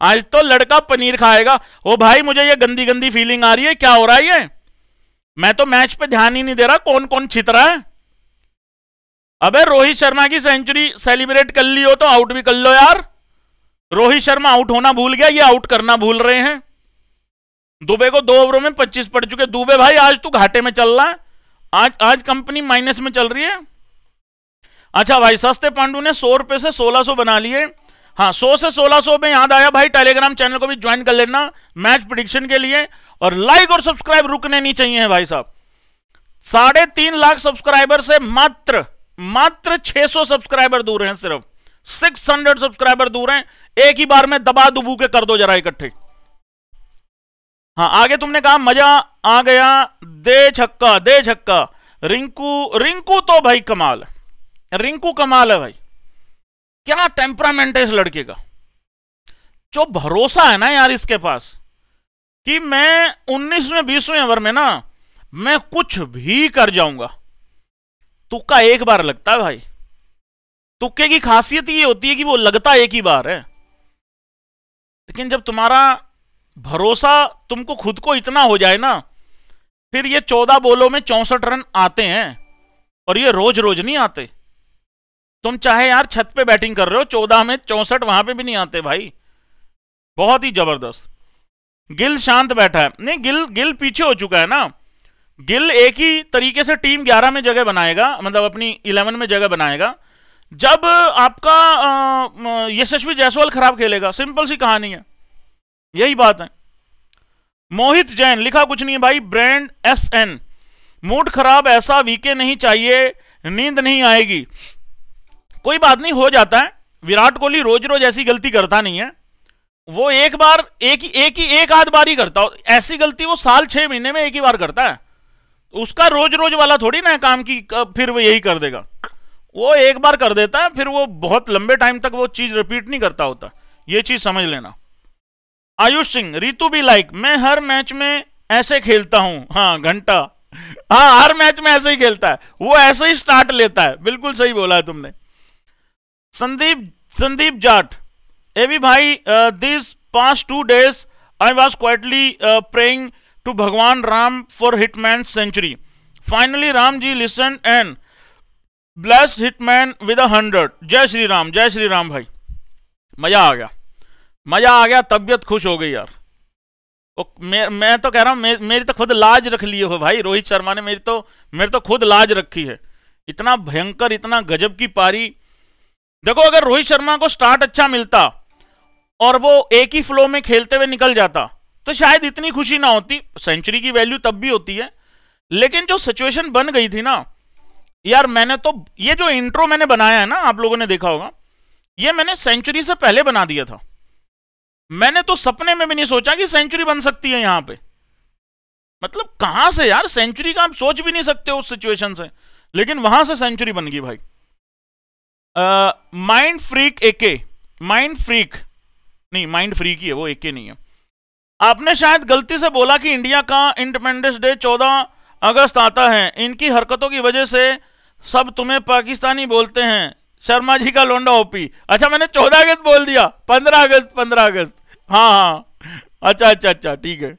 [SPEAKER 2] आज तो लड़का पनीर खाएगा ओ भाई मुझे ये गंदी गंदी फीलिंग आ रही है क्या हो रहा है ये मैं तो मैच पे ध्यान ही नहीं दे रहा कौन कौन छित रहा है अबे रोहित शर्मा की सेंचुरी सेलिब्रेट कर ली हो तो आउट भी कर लो यार रोहित शर्मा आउट होना भूल गया ये आउट करना भूल रहे हैं दुबे को दो ओवरों में पच्चीस पड़ चुके दुबे भाई आज तू घाटे में चल रहा है आज आज कंपनी माइनस में चल रही है अच्छा भाई सस्ते पांडू ने सौ रुपए से सोलह सो बना लिए हाँ सौ से सोलह सो में याद आया भाई टेलीग्राम चैनल को भी ज्वाइन कर लेना मैच प्रिडिक्शन के लिए और लाइक और सब्सक्राइब रुकने नहीं चाहिए है भाई साहब साढ़े तीन लाख सब्सक्राइबर से मात्र मात्र 600 सब्सक्राइबर दूर हैं सिर्फ 600 सब्सक्राइबर दूर हैं एक ही बार में दबा दुबू के कर दो जरा इकट्ठे हाँ आगे तुमने कहा मजा आ गया दे छक्का दे छक्का रिंकू रिंकू तो भाई कमाल रिंकू कमाल है भाई क्या टेम्परामेंट है इस लड़के का जो भरोसा है ना यार इसके पास कि मैं 19वें 20वें ओवर में ना मैं कुछ भी कर जाऊंगा तुक्का एक बार लगता है भाई तुक्के की खासियत ये होती है कि वो लगता एक ही बार है लेकिन जब तुम्हारा भरोसा तुमको खुद को इतना हो जाए ना फिर ये चौदह बोलो में चौसठ रन आते हैं और ये रोज रोज नहीं आते तुम चाहे यार छत पे बैटिंग कर रहे हो चौदह में चौसठ वहां पे भी नहीं आते भाई बहुत ही जबरदस्त गिल शांत बैठा है नहीं गिल गिल पीछे हो चुका है ना गिल एक ही तरीके से टीम 11 में जगह बनाएगा मतलब अपनी 11 में जगह बनाएगा जब आपका यशस्वी जायसवाल खराब खेलेगा सिंपल सी कहानी है यही बात है मोहित जैन लिखा कुछ नहीं है भाई ब्रांड एस एन मूड खराब ऐसा वीके नहीं चाहिए नींद नहीं आएगी कोई बात नहीं हो जाता है विराट कोहली रोज रोज ऐसी गलती करता नहीं है वो एक बार एक ही एक ही एक आध बार ही करता ऐसी गलती वो साल छह महीने में एक ही बार करता है उसका रोज रोज वाला थोड़ी ना काम की फिर वो यही कर देगा वो एक बार कर देता है फिर वो बहुत लंबे टाइम तक वो चीज़ रिपीट नहीं करता होता ये चीज़ समझ लेना आयुष सिंह रितु भी लाइक मैं हर मैच में ऐसे खेलता हूं हाँ घंटा हाँ हर मैच में ऐसे ही खेलता है वो ऐसे ही स्टार्ट लेता है बिल्कुल सही बोला है तुमने संदीप संदीप जाट ए भी भाई this past two days I was quietly praying to Bhagwan Ram for Hitman century finally Ram ji listen and bless Hitman with a hundred Jai Shri Ram जय श्री राम भाई मज़ा आ गया मज़ा आ गया तबियत खुश हो गई यार तो मैं मैं तो कह रहा हूँ मे, मेरी तो खुद लाज रख लिए हो भाई रोहित शर्मा ने मेरी तो मेरी तो खुद लाज रखी है इतना भयंकर इतना गजब की पारी देखो अगर रोहित शर्मा को स्टार्ट अच्छा मिलता और वो एक ही फ्लो में खेलते हुए निकल जाता तो शायद इतनी खुशी ना होती सेंचुरी की वैल्यू तब भी होती है लेकिन जो सिचुएशन बन गई थी ना यार मैंने तो ये जो इंट्रो मैंने बनाया है ना आप लोगों ने देखा होगा ये मैंने सेंचुरी से पहले बना दिया था मैंने तो सपने में भी नहीं सोचा कि सेंचुरी बन सकती है यहां पे मतलब कहां से यार सेंचुरी का आप सोच भी नहीं सकते उस सिचुएशन से लेकिन वहां से सेंचुरी बन गई भाई mind freak AK mind freak नहीं माइंड फ्रीक ही है वो एके नहीं है आपने शायद गलती से बोला कि इंडिया का इंडिपेंडेंस डे 14 अगस्त आता है इनकी हरकतों की वजह से सब तुम्हें पाकिस्तानी बोलते हैं शर्मा जी का लोंडा ओपी अच्छा मैंने 14 अगस्त बोल दिया 15 अगस्त 15 अगस्त हाँ हाँ अच्छा अच्छा अच्छा ठीक है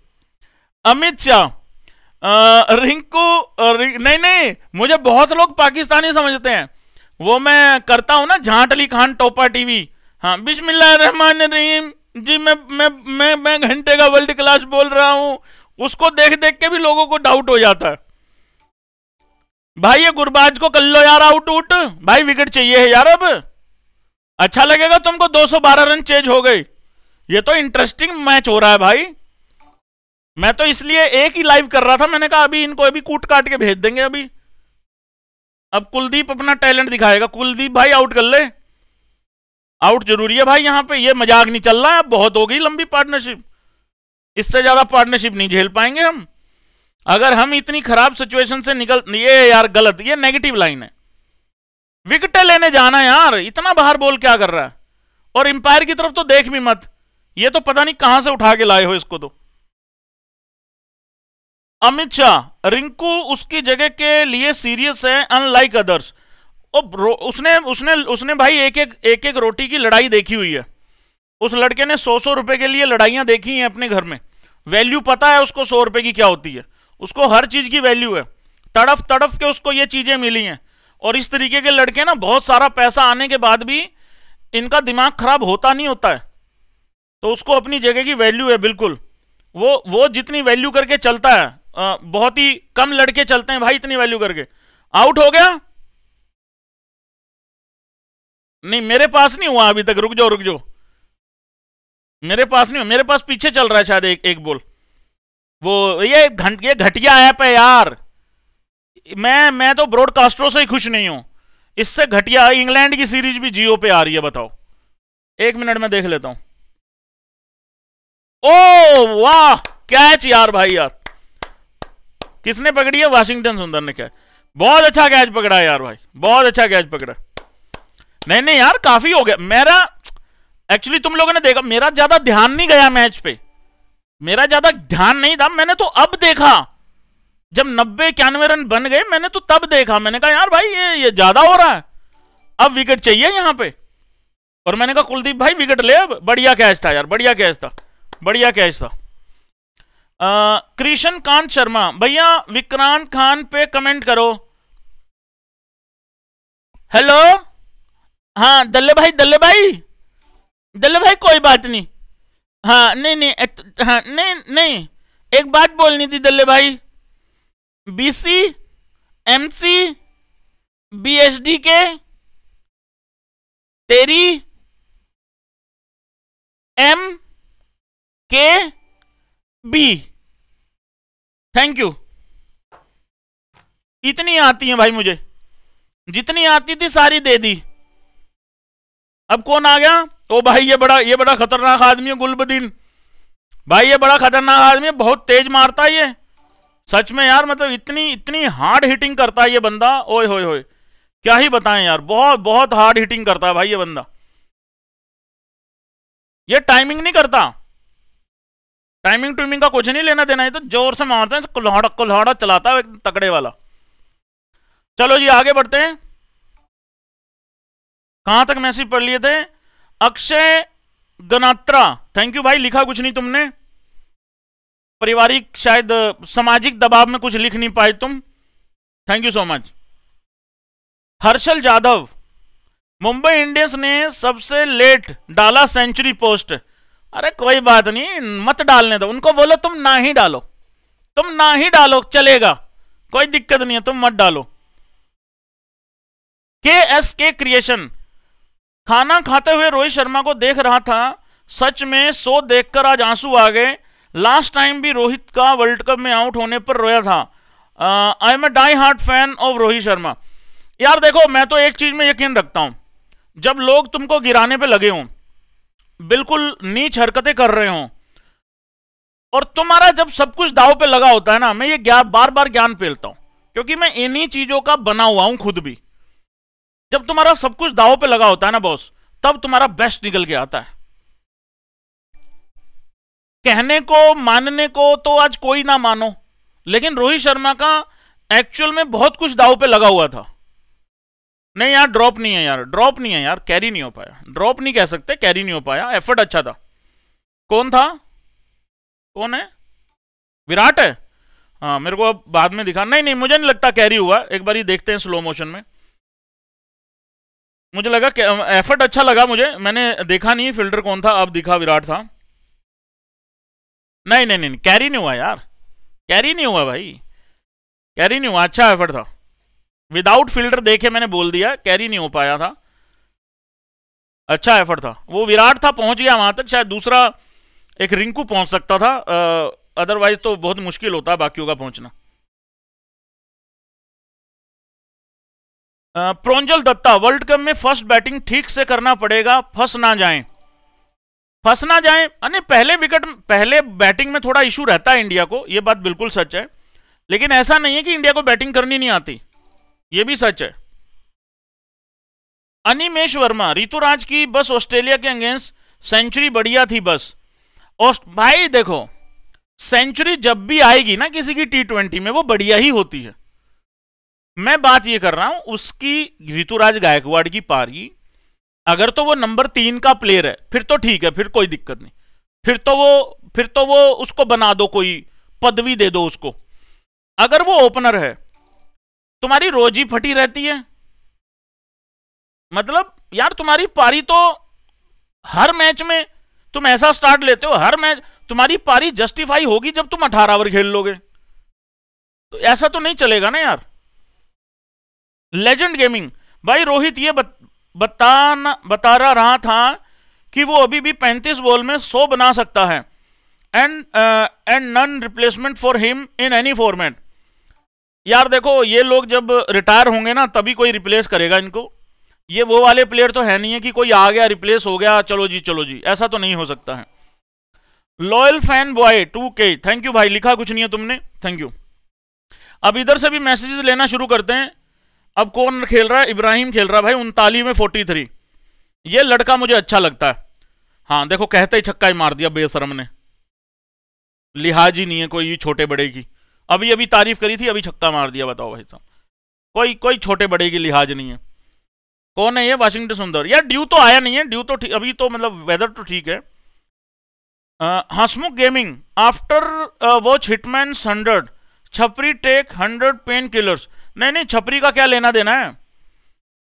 [SPEAKER 2] अमित शाह रिंकू रिंक नहीं नहीं मुझे बहुत लोग पाकिस्तानी समझते हैं वो मैं करता हूँ ना झांटली खान टोपा टीवी हाँ बिस्मिल्लाहमान रहीम जी मैं मैं मैं मैं घंटे का वर्ल्ड क्लास बोल रहा हूँ उसको देख देख के भी लोगों को डाउट हो जाता है भाई ये गुरबाज को कर लो यार आउट उट भाई विकेट चाहिए है यार अब अच्छा लगेगा तुमको 212 रन चेंज हो गए ये तो इंटरेस्टिंग मैच हो रहा है भाई मैं तो इसलिए एक ही लाइव कर रहा था मैंने कहा अभी इनको अभी कूट काट के भेज देंगे अभी अब कुलदीप अपना टैलेंट दिखाएगा कुलदीप भाई आउट कर ले आउट जरूरी है भाई यहां पे ये मजाक नहीं चल रहा है अब बहुत हो गई लंबी पार्टनरशिप इससे ज्यादा पार्टनरशिप नहीं झेल पाएंगे हम अगर हम इतनी खराब सिचुएशन से निकल ये यार गलत ये नेगेटिव लाइन है विकेट लेने जाना यार इतना बाहर बोल क्या कर रहा है और एम्पायर की तरफ तो देख भी मत ये तो पता नहीं कहां से उठा के लाए हो इसको तो अमित शाह रिंकू उसकी जगह के लिए सीरियस है अनलाइक अदर्स उसने उसने उसने भाई एक एक एक एक रोटी की लड़ाई देखी हुई है उस लड़के ने सौ सौ रुपए के लिए लड़ाइयां देखी हैं अपने घर में वैल्यू पता है उसको सौ रुपए की क्या होती है उसको हर चीज की वैल्यू है तड़फ तड़फ के उसको ये चीजें मिली हैं और इस तरीके के लड़के ना बहुत सारा पैसा आने के बाद भी इनका दिमाग खराब होता नहीं होता है तो उसको अपनी जगह की वैल्यू है बिल्कुल वो वो जितनी वैल्यू करके चलता है आ, बहुत ही कम लड़के चलते हैं भाई इतनी वैल्यू करके
[SPEAKER 1] आउट हो गया नहीं मेरे पास नहीं हुआ अभी तक रुक जाओ रुक जाओ मेरे पास नहीं हुआ मेरे पास पीछे चल रहा है शायद एक एक बोल
[SPEAKER 2] वो ये घंट ये घटिया ऐप है यार मैं मैं तो ब्रॉडकास्टरों से ही खुश नहीं हूं इससे घटिया इंग्लैंड की सीरीज भी जियो पे आ रही है बताओ एक मिनट में देख लेता हूं ओ वाह कैच यार भाई यार किसने पकड़ी है वाशिंगटन सुंदर ने क्या बहुत अच्छा कैच पकड़ा यार भाई बहुत अच्छा कैच पकड़ा नहीं नहीं यार काफी हो गया मेरा एक्चुअली तुम लोगों ने देखा मेरा ज्यादा ध्यान नहीं गया मैच पे मेरा ज्यादा ध्यान नहीं था मैंने तो अब देखा जब नब्बे इक्यानवे रन बन गए मैंने तो तब देखा मैंने कहा यार भाई ये ये ज्यादा हो रहा है अब विकेट चाहिए यहाँ पे और मैंने कहा कुलदीप भाई विकेट ले अब बढ़िया कैच था यार बढ़िया कैच था बढ़िया कैच था कृष्ण कांत शर्मा भैया विक्रांत खान पे कमेंट करो
[SPEAKER 1] हेलो हाँ दल्ले भाई दल्ले भाई दल्ले भाई कोई बात नहीं हाँ नहीं नहीं एक, हाँ नहीं नहीं
[SPEAKER 2] एक बात बोलनी थी दल्ले भाई बीसी एमसी
[SPEAKER 1] बीएसडी के तेरी एम के बी थैंक यू इतनी आती है भाई मुझे जितनी आती थी सारी दे दी अब कौन
[SPEAKER 2] आ गया ओ भाई ये बड़ा ये बड़ा खतरनाक आदमी है गुलबदीन भाई ये बड़ा खतरनाक आदमी है बहुत तेज मारता है ये सच में यार मतलब इतनी इतनी हार्ड हिटिंग करता है ये बंदा ओए होए होए क्या ही बताएं यार बहुत बहुत हार्ड हिटिंग करता है भाई ये बंदा ये टाइमिंग नहीं करता टाइमिंग टूमिंग का कुछ नहीं लेना देना है तो जोर से मारते हैं कुल्हाड़ा कुल्हाड़ा चलाता है तकड़े वाला चलो जी आगे बढ़ते हैं कहां तक मैसेज पढ़ लिए थे अक्षय गनात्रा थैंक यू भाई लिखा कुछ नहीं तुमने पारिवारिक शायद सामाजिक दबाव में कुछ लिख नहीं पाए तुम thank you so much Harshal Jadhav Mumbai Indians ने सबसे लेट डाला सेंचुरी पोस्ट अरे कोई बात नहीं मत डालने दो उनको बोलो तुम ना ही डालो तुम ना ही डालो चलेगा कोई दिक्कत नहीं है तुम मत डालो के एस के क्रिएशन खाना खाते हुए रोहित शर्मा को देख रहा था सच में सो देखकर आज आंसू आ गए लास्ट टाइम भी रोहित का वर्ल्ड कप में आउट होने पर रोया था I am a die hard fan of Rohit Sharma यार देखो मैं तो एक चीज में यकीन रखता हूं जब लोग तुमको गिराने पे लगे हों बिल्कुल नीच हरकतें कर रहे हो और तुम्हारा जब सब कुछ दाव पे लगा होता है ना मैं ये ज्ञान बार बार ज्ञान फेलता हूं क्योंकि मैं इन्हीं चीजों का बना हुआ हूं खुद भी जब तुम्हारा सब कुछ दाव पे लगा होता है ना बॉस तब तुम्हारा बेस्ट निकल के आता है कहने को मानने को तो आज कोई ना मानो लेकिन रोहित शर्मा का एक्चुअल में बहुत कुछ दाव पे लगा हुआ था नहीं यार ड्रॉप नहीं है यार ड्रॉप नहीं है यार कैरी नहीं हो पाया ड्रॉप नहीं कह सकते कैरी नहीं हो पाया एफर्ट अच्छा था कौन था कौन है विराट है हाँ मेरे को अब बाद में दिखा नहीं नहीं मुझे नहीं लगता कैरी हुआ एक बार ही देखते हैं स्लो मोशन में मुझे लगा एफर्ट अच्छा लगा मुझे मैंने देखा नहीं फिल्टर कौन था अब दिखा विराट था नहीं नहीं नहीं कैरी नहीं हुआ यार कैरी नहीं हुआ भाई कैरी नहीं हुआ अच्छा एफर्ट था विदाउट फील्डर देखे मैंने बोल दिया कैरी नहीं हो पाया था अच्छा एफर्ट था वो विराट था पहुंच गया वहां तक शायद दूसरा एक रिंकू पहुंच सकता था अदरवाइज तो बहुत मुश्किल होता है बाकियों का पहुंचना प्रोंजल दत्ता वर्ल्ड कप में फर्स्ट बैटिंग ठीक से करना पड़ेगा फंस ना जाए फंस ना जाए अरे पहले विकेट पहले बैटिंग में थोड़ा इशू रहता है इंडिया को यह बात बिल्कुल सच है लेकिन ऐसा नहीं है कि इंडिया को बैटिंग करनी नहीं आती ये भी सच है अनिमेश वर्मा ऋतुराज की बस ऑस्ट्रेलिया के अगेंस्ट सेंचुरी बढ़िया थी बस और भाई देखो सेंचुरी जब भी आएगी ना किसी की टी ट्वेंटी में वो बढ़िया ही होती है मैं बात ये कर रहा हूं उसकी ऋतुराज गायकवाड़ की पारी अगर तो वो नंबर तीन का प्लेयर है फिर तो ठीक है फिर कोई दिक्कत नहीं फिर तो वो फिर तो वो उसको बना दो कोई पदवी दे दो उसको अगर वो ओपनर है तुम्हारी रोजी फटी रहती है मतलब यार तुम्हारी पारी तो हर मैच में तुम ऐसा स्टार्ट लेते हो हर मैच तुम्हारी पारी जस्टिफाई होगी जब तुम अठारह ओवर खेल लोगे तो ऐसा तो नहीं चलेगा ना यार लेजेंड गेमिंग भाई रोहित ये बत, बताना बता रहा था कि वो अभी भी 35 बॉल में 100 बना सकता है and and none replacement for him in any format यार देखो ये लोग जब रिटायर होंगे ना तभी कोई रिप्लेस करेगा इनको ये वो वाले प्लेयर तो है नहीं है कि कोई आ गया रिप्लेस हो गया चलो जी चलो जी ऐसा तो नहीं हो सकता है loyal fan boy two K thank you भाई लिखा कुछ नहीं है तुमने थैंक यू अब इधर से भी मैसेजेस लेना शुरू करते हैं अब कौन खेल रहा है इब्राहिम खेल रहा है भाई उनताली में फोर्टी थ्री ये लड़का मुझे अच्छा लगता है हाँ देखो कहते ही छक्का ही मार दिया बेसरम ने लिहाज ही नहीं है कोई छोटे बड़े की अभी अभी तारीफ करी थी अभी छक्का मार दिया बताओ भाई साहब कोई कोई छोटे बड़े की लिहाज नहीं है कौन है ये वाशिंगटन सुंदर यार ड्यू तो आया नहीं है ड्यू तो अभी तो मतलब वेदर तो ठीक है Hasmukh gaming after watch Hitman hundred छपरी टेक हंड्रेड पेन किलर्स नहीं नहीं छपरी का क्या लेना देना है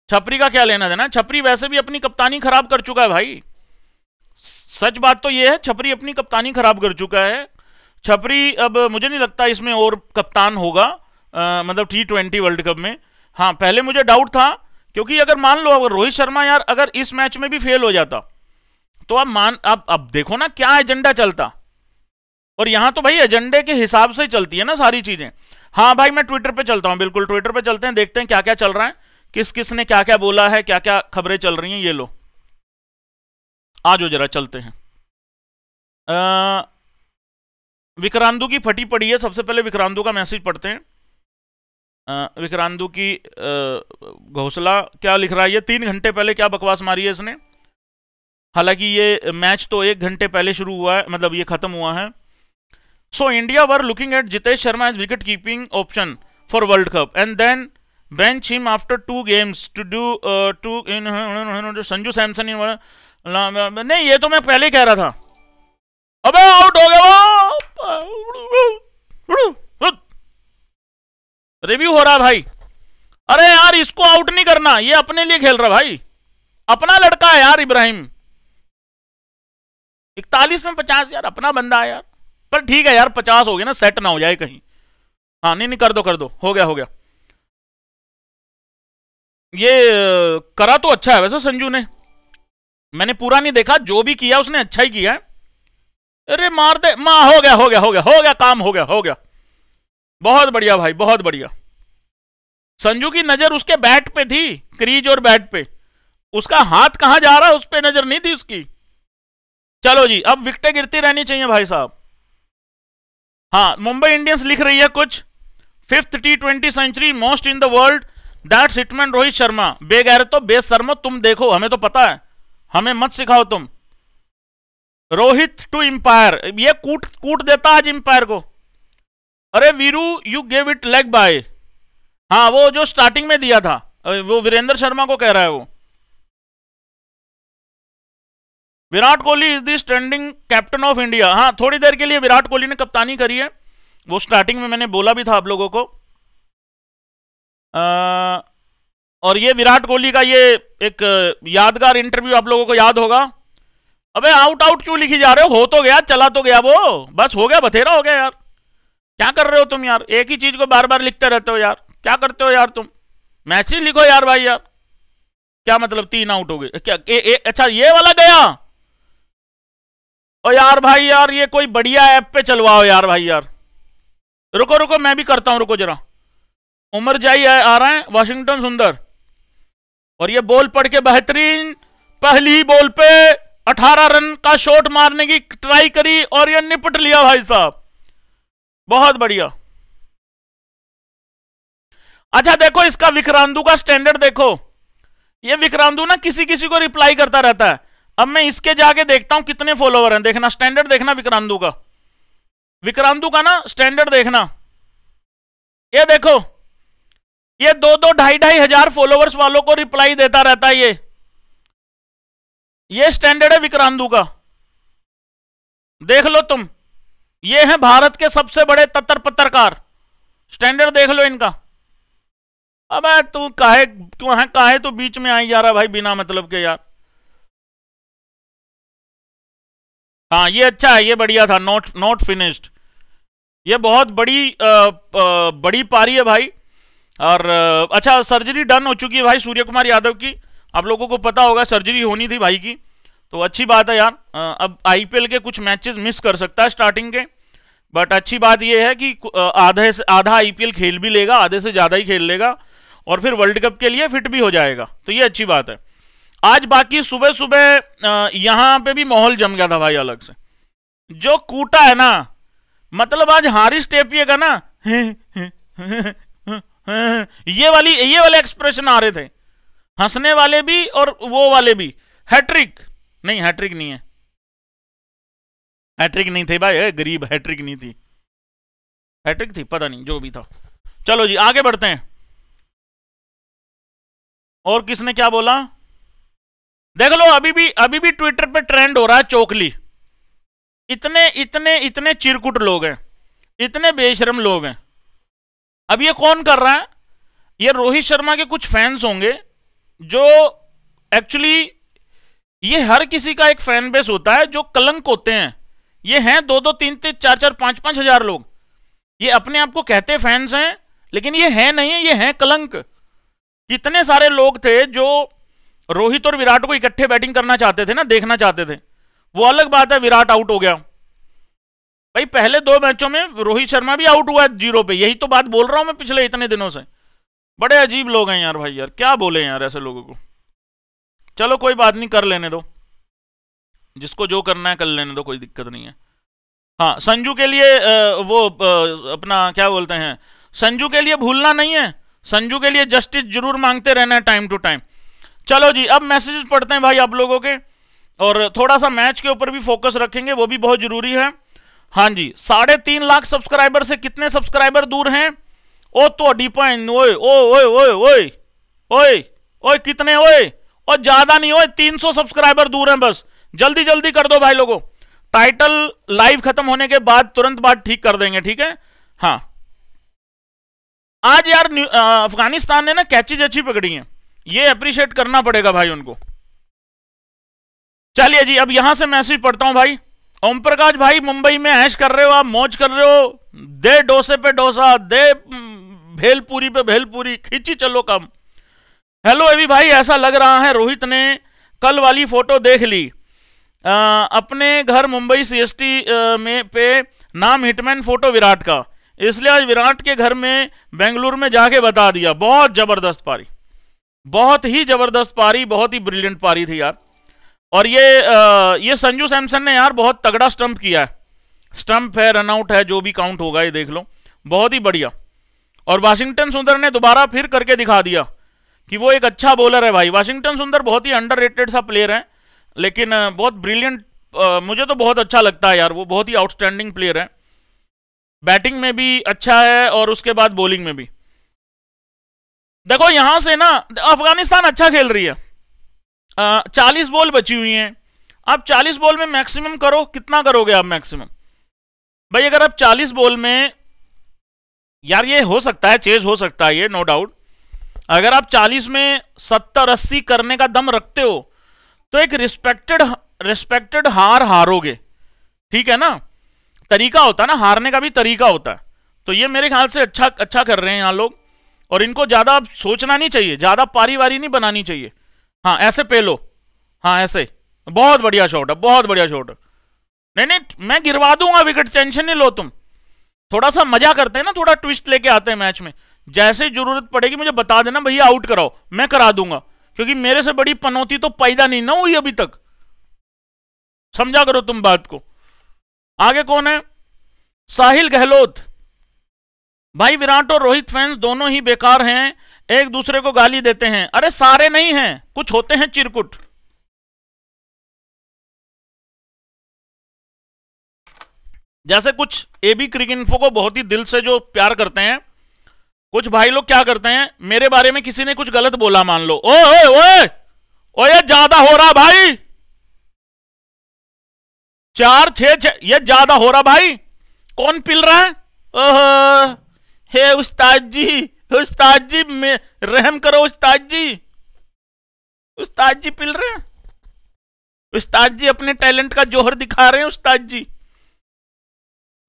[SPEAKER 2] छपरी का क्या लेना देना है छपरी वैसे भी अपनी कप्तानी खराब कर चुका है भाई सच बात तो यह है छपरी अपनी कप्तानी खराब कर चुका है छपरी अब मुझे नहीं लगता इसमें और कप्तान होगा आ, मतलब टी ट्वेंटी वर्ल्ड कप में हाँ पहले मुझे डाउट था क्योंकि अगर मान लो अगर रोहित शर्मा यार अगर इस मैच में भी फेल हो जाता तो आप मान आप अब देखो ना क्या एजेंडा चलता और यहां तो भाई एजेंडे के हिसाब से चलती है ना सारी चीजें हाँ भाई मैं ट्विटर पे चलता हूँ बिल्कुल ट्विटर पे चलते हैं देखते हैं क्या क्या चल रहा है किस किस ने क्या क्या बोला है क्या क्या खबरें चल रही हैं ये लो आ जाओ जरा चलते हैं विक्रांतु की फटी पड़ी है सबसे पहले विक्रांतु का मैसेज पढ़ते हैं विक्रांतु की घोसला क्या लिख रहा है ये तीन घंटे पहले क्या बकवास मारी है इसने हालांकि ये मैच तो एक घंटे पहले शुरू हुआ है मतलब ये खत्म हुआ है so India were looking at Jitesh Sharma as wicket keeping option for world cup and then bench him after two games to do to in हाँ, हाँ, हाँ, संजू सैमसन नहीं ये तो मैं पहले कह रहा था अबे आउट हो गया वो रिव्यू हो रहा है भाई अरे यार इसको आउट नहीं करना ये अपने लिए खेल रहा भाई अपना लड़का है यार इब्राहिम इकतालीस में पचास यार अपना बंदा है यार पर ठीक है यार पचास हो गया ना सेट ना हो जाए कहीं हाँ नहीं नहीं कर दो कर दो हो गया हो गया ये करा तो अच्छा है वैसे संजू ने मैंने पूरा नहीं देखा जो भी किया उसने अच्छा ही किया है अरे मार दे माँ हो गया हो गया हो गया हो गया काम हो गया हो गया बहुत बढ़िया भाई बहुत बढ़िया संजू की नजर उसके बैट पे थी क्रीज और बैट पे उसका हाथ कहां जा रहा उस पर नजर नहीं थी उसकी चलो जी अब विकटें गिरती रहनी चाहिए भाई साहब हाँ मुंबई इंडियंस लिख रही है कुछ fifth T twenty century most in the world that Hitman Rohit Sharma बेगैर तो बेसरमो तुम देखो हमें तो पता है हमें मत सिखाओ तुम रोहित टू इंपायर ये कूट कूट देता आज एम्पायर को अरे Veeru you gave it leg bye हाँ वो जो स्टार्टिंग में दिया था वो वीरेंद्र शर्मा को कह रहा है वो Virat Kohli is the standing captain of India हाँ थोड़ी देर के लिए विराट कोहली ने कप्तानी करी है वो स्टार्टिंग में मैंने बोला भी था आप लोगों को आ, और ये विराट कोहली का ये एक यादगार इंटरव्यू आप लोगों को याद होगा अबे आउट आउट क्यों लिखी जा रहे हो हो तो गया चला तो गया वो बस हो गया बथेरा हो गया यार क्या कर रहे हो तुम यार एक ही चीज को बार बार लिखते रहते हो यार क्या करते हो यार तुम मैच ही लिखो यार भाई यार क्या मतलब तीन आउट हो गए क्या ए, ए, अच्छा ये वाला गया ओ यार भाई यार ये कोई बढ़िया ऐप पे चलवाओ यार भाई यार रुको रुको मैं भी करता हूं रुको जरा उमर जाई आ रहा है वाशिंगटन सुंदर और ये बोल पढ़ के बेहतरीन पहली बोल पे अठारह रन का शॉट मारने की ट्राई करी और यह निपट लिया भाई साहब बहुत बढ़िया अच्छा देखो इसका विक्रांदू का स्टैंडर्ड देखो ये विक्रांदू ना किसी किसी को रिप्लाई करता रहता है अब मैं इसके जाके देखता हूं कितने फॉलोवर हैं देखना स्टैंडर्ड देखना विक्रांदू का विक्रांतु का ना स्टैंडर्ड देखना ये देखो ये दो दो ढाई ढाई हजार फॉलोवर्स वालों को रिप्लाई देता रहता है ये ये स्टैंडर्ड है विक्रांदू का देख लो तुम ये हैं भारत के सबसे बड़े तत्र पत्रकार स्टैंडर्ड देख लो इनका अब तू काहे क्यों है काहे तो बीच में आई जा रहा भाई बिना मतलब के यार हाँ ये अच्छा है ये बढ़िया था नॉट नॉट फिनिश्ड ये बहुत बड़ी आ, आ, बड़ी पारी है भाई और अच्छा सर्जरी डन हो चुकी है भाई सूर्य कुमार यादव की आप लोगों को पता होगा सर्जरी होनी थी भाई की तो अच्छी बात है यार अब आईपीएल के कुछ मैचेस मिस कर सकता है स्टार्टिंग के बट अच्छी बात यह है कि आधे से आधा आईपीएल खेल भी लेगा आधे से ज़्यादा ही खेल लेगा और फिर वर्ल्ड कप के लिए फिट भी हो जाएगा तो ये अच्छी बात है आज बाकी सुबह सुबह यहाँ पे भी माहौल जम गया था भाई अलग से जो कूटा है ना मतलब आज हारिस टेपिएगा का ना ये वाली ये वाले एक्सप्रेशन आ रहे थे हंसने वाले भी और वो वाले भी हैट्रिक नहीं हैट्रिक नहीं है हैट्रिक नहीं थे भाई गरीब हैट्रिक नहीं थी
[SPEAKER 1] हैट्रिक थी पता नहीं जो भी था चलो जी आगे बढ़ते हैं और किसने क्या बोला देख लो अभी भी अभी भी
[SPEAKER 2] ट्विटर पे ट्रेंड हो रहा है चोकली इतने इतने इतने चिरकुट लोग हैं इतने बेशरम लोग हैं अब ये कौन कर रहा है ये रोहित शर्मा के कुछ फैंस होंगे जो एक्चुअली ये हर किसी का एक फैन बेस होता है जो कलंक होते हैं ये हैं दो दो तीन तीन चार चार पांच पांच हजार लोग ये अपने आप को कहते फैंस हैं लेकिन ये हैं नहीं ये हैं कलंक कितने सारे लोग थे जो रोहित और विराट को इकट्ठे बैटिंग करना चाहते थे ना देखना चाहते थे वो अलग बात है विराट आउट हो गया भाई पहले दो मैचों में रोहित शर्मा भी आउट हुआ है जीरो पे यही तो बात बोल रहा हूं मैं पिछले इतने दिनों से बड़े अजीब लोग हैं यार भाई यार क्या बोले यार ऐसे लोगों को चलो कोई बात नहीं कर लेने दो जिसको जो करना है कर लेने दो कोई दिक्कत नहीं है हाँ संजू के लिए वो अपना क्या बोलते हैं संजू के लिए भूलना नहीं है संजू के लिए जस्टिस जरूर मांगते रहना है टाइम टू टाइम चलो जी अब मैसेजेस पढ़ते हैं भाई आप लोगों के और थोड़ा सा मैच के ऊपर भी फोकस रखेंगे वो भी बहुत जरूरी है हाँ जी साढ़े तीन लाख सब्सक्राइबर से कितने सब्सक्राइबर दूर हैं ਉਹ ਤੁਹਾਡੀ ਭੈਣ ਨੂੰ ਓਏ और ज्यादा नहीं हो 300 सब्सक्राइबर दूर हैं बस जल्दी जल्दी कर दो भाई लोगों टाइटल लाइव खत्म होने के बाद तुरंत बाद ठीक कर देंगे ठीक है हाँ आज यार अफगानिस्तान ने ना कैचेज अच्छी पकड़ी है ये अप्रिशिएट करना पड़ेगा भाई उनको चलिए जी अब यहां से मैसेज पढ़ता हूं भाई ओम प्रकाश भाई मुंबई में ऐश कर रहे हो आप मौज कर रहे हो दे डोसे पे डोसा दे भेलपुरी पे भेलपुरी खींची चलो कम हेलो अभी भाई ऐसा लग रहा है रोहित ने कल वाली फोटो देख ली आ, अपने घर मुंबई सीएसटी में पे नाम हिटमैन फोटो विराट का इसलिए आज विराट के घर में बेंगलुरु में जाके बता दिया बहुत जबरदस्त पारी बहुत ही जबरदस्त पारी बहुत ही ब्रिलियंट पारी थी यार और ये आ, ये संजू सैमसन ने यार बहुत तगड़ा स्टंप किया है स्टंप है रनआउट है जो भी काउंट होगा ये देख लो बहुत ही बढ़िया और वाशिंगटन सुंदर ने दोबारा फिर करके दिखा दिया कि वो एक अच्छा बॉलर है भाई वाशिंगटन सुंदर बहुत ही अंडर सा प्लेयर है लेकिन बहुत ब्रिलियंट मुझे तो बहुत अच्छा लगता है यार वो बहुत ही आउटस्टैंडिंग प्लेयर है बैटिंग में भी अच्छा है और उसके बाद बॉलिंग में भी देखो यहां से ना अफगानिस्तान अच्छा खेल रही है आ, चालीस बॉल बची हुई हैं आप चालीस बॉल में मैक्सिमम करो कितना करोगे आप मैक्सिमम भाई अगर आप चालीस बॉल में यार ये हो सकता है चेंज हो सकता है ये नो डाउट अगर आप 40 में 70 अस्सी करने का दम रखते हो तो एक रिस्पेक्टेड रिस्पेक्टेड हार हारोगे ठीक है ना तरीका होता है ना हारने का भी तरीका होता है तो ये मेरे ख्याल से अच्छा अच्छा कर रहे हैं यहाँ लोग और इनको ज़्यादा सोचना नहीं चाहिए ज़्यादा पारी वारी नहीं बनानी चाहिए हाँ ऐसे पे लो हाँ ऐसे बहुत बढ़िया शॉट है बहुत बढ़िया शॉट है नहीं नहीं मैं गिरवा दूंगा विकेट टेंशन नहीं लो तुम थोड़ा सा मजा करते हैं ना थोड़ा ट्विस्ट लेके आते हैं मैच में जैसे जरूरत पड़ेगी मुझे बता देना भैया आउट कराओ मैं करा दूंगा क्योंकि मेरे से बड़ी पनौती तो पैदा नहीं ना हुई अभी तक समझा करो तुम बात को आगे कौन है साहिल गहलोत भाई विराट और रोहित फैंस दोनों ही बेकार हैं एक दूसरे को
[SPEAKER 1] गाली देते हैं अरे सारे नहीं हैं कुछ होते हैं चिरकुट जैसे कुछ एबी क्रिक इन्फो
[SPEAKER 2] को बहुत ही दिल से जो प्यार करते हैं कुछ भाई लोग क्या करते हैं मेरे बारे में किसी ने कुछ गलत बोला मान लो ओ ओए ओए ओए ज्यादा हो रहा भाई चार छ ये ज्यादा हो रहा भाई कौन पिल रहा है ओह हे उस्ताद जी उस्ताद जी में रहम करो उस्ताद जी उस्ताद जी पिल रहे हैं उस्ताद जी अपने टैलेंट का जोहर दिखा रहे हैं उस्ताद जी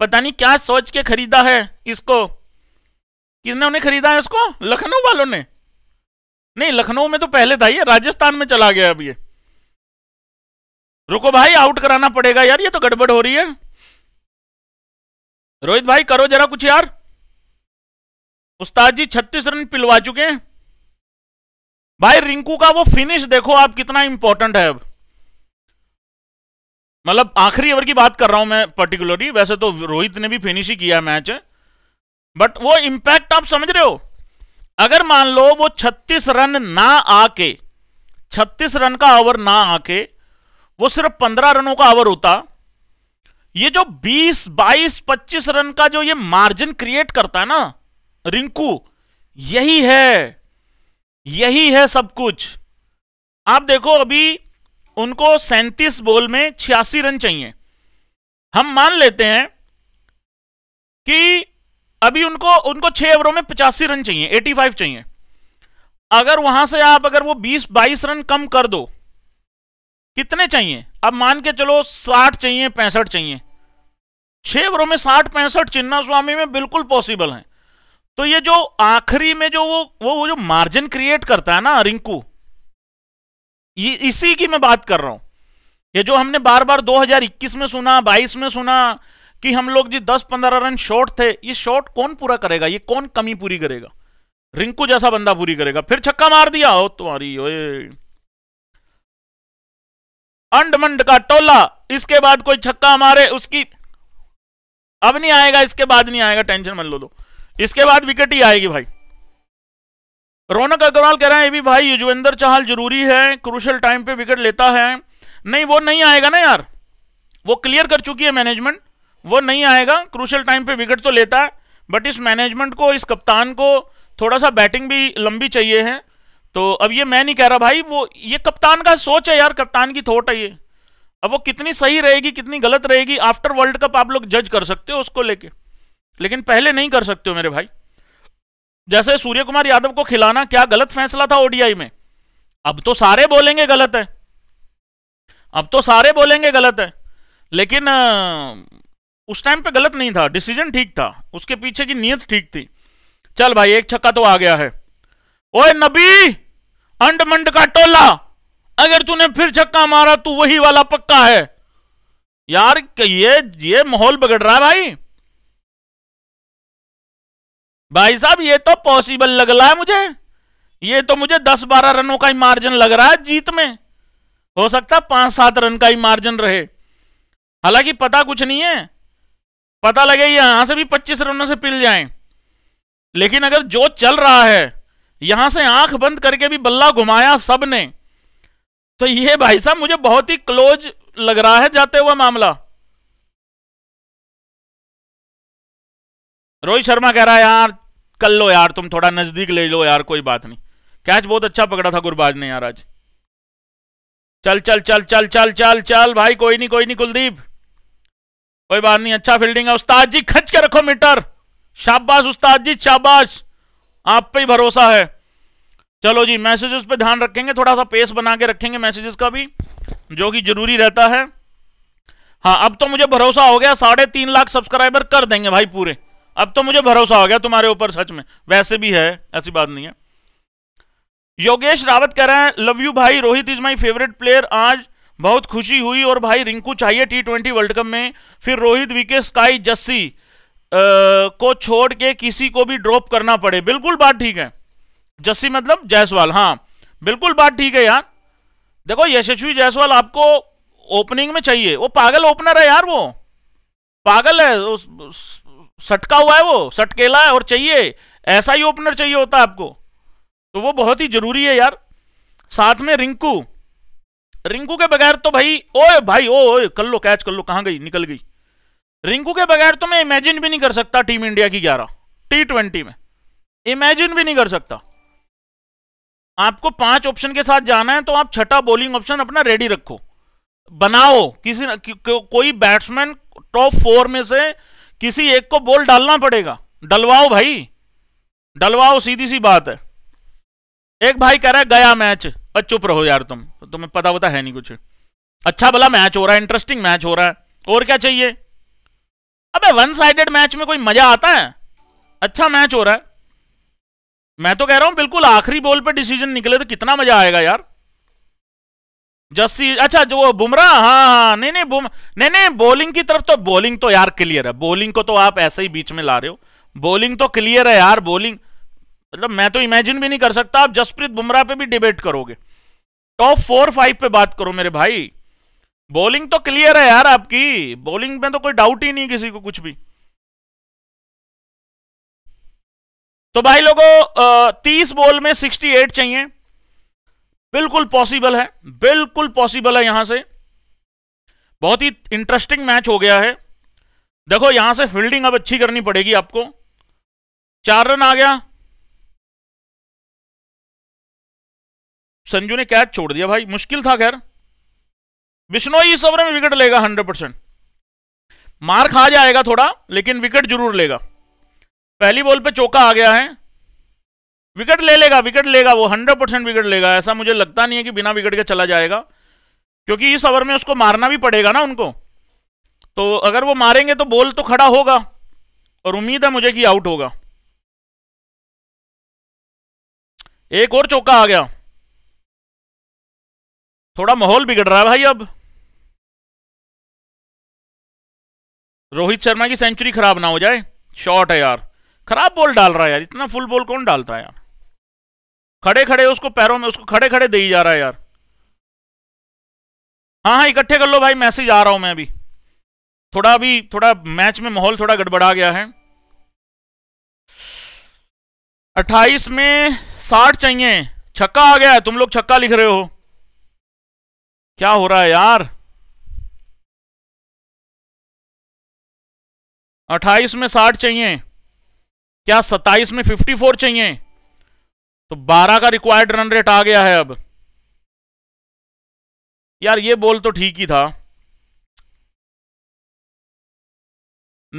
[SPEAKER 2] पता नहीं क्या सोच के खरीदा है इसको किसने उन्हें खरीदा है इसको लखनऊ वालों ने
[SPEAKER 1] नहीं लखनऊ में तो पहले था ये राजस्थान में चला गया अब ये रुको भाई आउट कराना पड़ेगा यार ये तो गड़बड़ हो रही है रोहित भाई
[SPEAKER 2] करो जरा कुछ यार उस्ताद जी छत्तीस रन पिलवा चुके हैं भाई रिंकू का वो फिनिश देखो आप कितना इंपॉर्टेंट है अब मतलब आखिरी ओवर की बात कर रहा हूं मैं पर्टिकुलरली वैसे तो रोहित ने भी फिनिश ही किया मैच बट वो इंपैक्ट आप समझ रहे हो अगर मान लो वो 36 रन ना आके 36 रन का ओवर ना आके वो सिर्फ 15 रनों का ओवर होता ये जो 20 22 25 रन का जो ये मार्जिन क्रिएट करता है ना रिंकू यही है यही है सब कुछ आप देखो अभी उनको सैंतीस बोल में छियासी रन चाहिए हम मान लेते हैं कि अभी उनको उनको छह ओवरों में पचासी रन चाहिए 85 चाहिए अगर वहां से आप अगर वो 20-22 रन कम कर दो कितने चाहिए अब मान के चलो 60 चाहिए पैंसठ चाहिए छह ओवरों में 60 पैंसठ चिन्ना स्वामी में बिल्कुल पॉसिबल है तो ये जो आखिरी में जो वो वो जो मार्जिन क्रिएट करता है ना रिंकू ये इसी की मैं बात कर रहा हूं ये जो हमने बार बार 2021 में सुना 22 में सुना कि हम लोग जी 10-15 रन शॉर्ट थे ये शॉर्ट कौन पूरा करेगा ये कौन कमी पूरी करेगा रिंकू जैसा बंदा पूरी करेगा फिर छक्का मार दिया हो तुम्हारी ओए अंडमंड का टोला इसके बाद कोई छक्का मारे उसकी अब नहीं आएगा इसके बाद नहीं आएगा टेंशन मन लो दो इसके बाद विकेट ही आएगी भाई रौनक अग्रवाल कह रहे हैं ए भी भाई युजवेंद्र चाहल जरूरी है क्रूशल टाइम पे विकेट लेता है नहीं वो नहीं आएगा ना यार वो क्लियर कर चुकी है मैनेजमेंट वो नहीं आएगा क्रूशल टाइम पे विकेट तो लेता है बट इस मैनेजमेंट को इस कप्तान को थोड़ा सा बैटिंग भी लंबी चाहिए है तो अब ये मैं नहीं कह रहा भाई वो ये कप्तान का सोच है यार कप्तान की थोट है ये अब वो कितनी सही रहेगी कितनी गलत रहेगी आफ्टर वर्ल्ड कप आप लोग जज कर सकते हो उसको लेके लेकिन पहले नहीं कर सकते हो मेरे भाई जैसे सूर्य कुमार यादव को खिलाना क्या गलत फैसला था ओडीआई में अब तो सारे बोलेंगे गलत है अब तो सारे बोलेंगे गलत है लेकिन उस टाइम पे गलत नहीं था डिसीजन ठीक था उसके पीछे की नीयत ठीक थी चल भाई एक छक्का तो आ गया है ओए नबी अंड मंड का टोला अगर तूने फिर छक्का मारा तू तो वही वाला पक्का है यार ये ये माहौल बिगड़ रहा है भाई भाई साहब ये तो पॉसिबल लग रहा है मुझे ये तो मुझे दस बारह रनों का ही मार्जिन लग रहा है जीत में हो सकता है पांच सात रन का ही मार्जिन रहे हालांकि पता कुछ नहीं है पता लगे यहां से भी पच्चीस रनों से पिल जाए लेकिन अगर जो चल रहा है यहां से आंख
[SPEAKER 1] बंद करके भी बल्ला घुमाया सब ने तो ये भाई साहब मुझे बहुत ही क्लोज लग रहा है जाते हुआ मामला
[SPEAKER 2] रोहित शर्मा कह रहा है यार कर लो यार तुम थोड़ा नजदीक ले लो यार कोई बात नहीं कैच बहुत अच्छा पकड़ा था गुरबाज ने यार आज चल चल चल चल चल चल चल भाई कोई नहीं कोई नहीं कुलदीप कोई बात नहीं अच्छा फील्डिंग है उस्ताद जी खच के रखो मीटर शाबाश उस्ताद जी शाबाश आप पे ही भरोसा है चलो जी मैसेजेस पे ध्यान रखेंगे थोड़ा सा पेस बना के रखेंगे मैसेजेस का भी जो कि जरूरी रहता है हाँ अब तो मुझे भरोसा हो गया साढ़े तीन लाख सब्सक्राइबर कर देंगे भाई पूरे अब तो मुझे भरोसा हो गया तुम्हारे ऊपर सच में वैसे भी है ऐसी बात नहीं है योगेश रावत कह रहे हैं लव यू भाई Rohit is my favourite player आज बहुत खुशी हुई और भाई रिंकू चाहिए टी ट्वेंटी वर्ल्ड कप में फिर रोहित वीके स्काई जस्सी को छोड़ के किसी को भी ड्रॉप करना पड़े बिल्कुल बात ठीक है जस्सी मतलब जायसवाल हाँ बिल्कुल बात ठीक है यार देखो यशस्वी जायसवाल आपको ओपनिंग में चाहिए वो पागल ओपनर है यार वो पागल है उस, उस सटका हुआ है वो सटकेला है और चाहिए ऐसा ही ओपनर चाहिए होता है आपको तो वो बहुत ही जरूरी है यार साथ में रिंकू रिंकू के बगैर तो भाई ओए भाई ओ कर लो कैच कर लो कहां गई निकल गई रिंकू के बगैर तो मैं इमेजिन भी नहीं कर सकता टीम इंडिया की ग्यारह टी ट्वेंटी में इमेजिन भी नहीं कर सकता आपको पांच ऑप्शन के साथ जाना है तो आप छठा बॉलिंग ऑप्शन अपना रेडी रखो बनाओ किसी को, कोई बैट्समैन टॉप फोर में से किसी एक को बोल डालना पड़ेगा डलवाओ भाई डलवाओ सीधी सी बात है एक भाई कह रहा है गया मैच और चुप रहो यार तुम तो तुम्हें पता होता है नहीं कुछ अच्छा भला मैच हो रहा है इंटरेस्टिंग मैच हो रहा है और क्या चाहिए अबे वन साइडेड मैच में कोई मजा आता है अच्छा मैच हो रहा है मैं तो कह रहा हूं बिल्कुल आखिरी बॉल पे डिसीजन निकले तो कितना मजा आएगा यार जस्सी अच्छा जो वो बुमराह हाँ हाँ नहीं नहीं बुम नहीं नहीं बॉलिंग की तरफ तो बॉलिंग तो यार क्लियर है बॉलिंग को तो आप ऐसे ही बीच में ला रहे हो बॉलिंग तो क्लियर है यार बॉलिंग मतलब मैं तो इमेजिन भी नहीं कर सकता आप जसप्रीत बुमराह पे भी डिबेट करोगे टॉप फोर फाइव पे बात करो मेरे भाई बॉलिंग तो क्लियर है यार आपकी बॉलिंग में तो कोई डाउट ही नहीं किसी को कुछ भी तो भाई लोगों तीस बॉल में सिक्सटी एट चाहिए बिल्कुल पॉसिबल है बिल्कुल पॉसिबल है यहां से बहुत ही इंटरेस्टिंग मैच हो गया है देखो यहां से फील्डिंग अब अच्छी करनी पड़ेगी
[SPEAKER 1] आपको चार रन आ गया संजू ने कैच छोड़ दिया भाई मुश्किल था खैर बिश्नोई
[SPEAKER 2] इस ओवर में विकेट लेगा हंड्रेड परसेंट मार खा जाएगा थोड़ा लेकिन विकेट जरूर लेगा पहली बॉल पे चौका आ गया है विकेट ले लेगा विकेट लेगा वो हंड्रेड परसेंट विकेट लेगा ऐसा मुझे लगता नहीं है कि बिना विकेट के चला जाएगा क्योंकि इस ओवर में उसको मारना भी पड़ेगा ना उनको तो अगर वो मारेंगे तो बॉल तो खड़ा होगा और
[SPEAKER 1] उम्मीद है मुझे कि आउट होगा एक और चौका आ गया थोड़ा माहौल बिगड़ रहा है भाई अब रोहित शर्मा की सेंचुरी खराब ना हो जाए शॉट है यार खराब बॉल डाल रहा है यार इतना फुल बॉल कौन डालता है यार खड़े खड़े
[SPEAKER 2] उसको पैरों में उसको खड़े खड़े दे ही जा रहा है यार हाँ हाँ इकट्ठे कर लो भाई मैसेज आ रहा हूं मैं अभी थोड़ा अभी थोड़ा मैच में माहौल थोड़ा गड़बड़ा गया है 28 में 60 चाहिए
[SPEAKER 1] छक्का आ गया है तुम लोग छक्का लिख रहे हो क्या हो रहा है यार 28 में 60 चाहिए क्या 27 में 54 चाहिए तो 12 का रिक्वायर्ड रन रेट आ गया है अब यार ये बोल तो ठीक ही था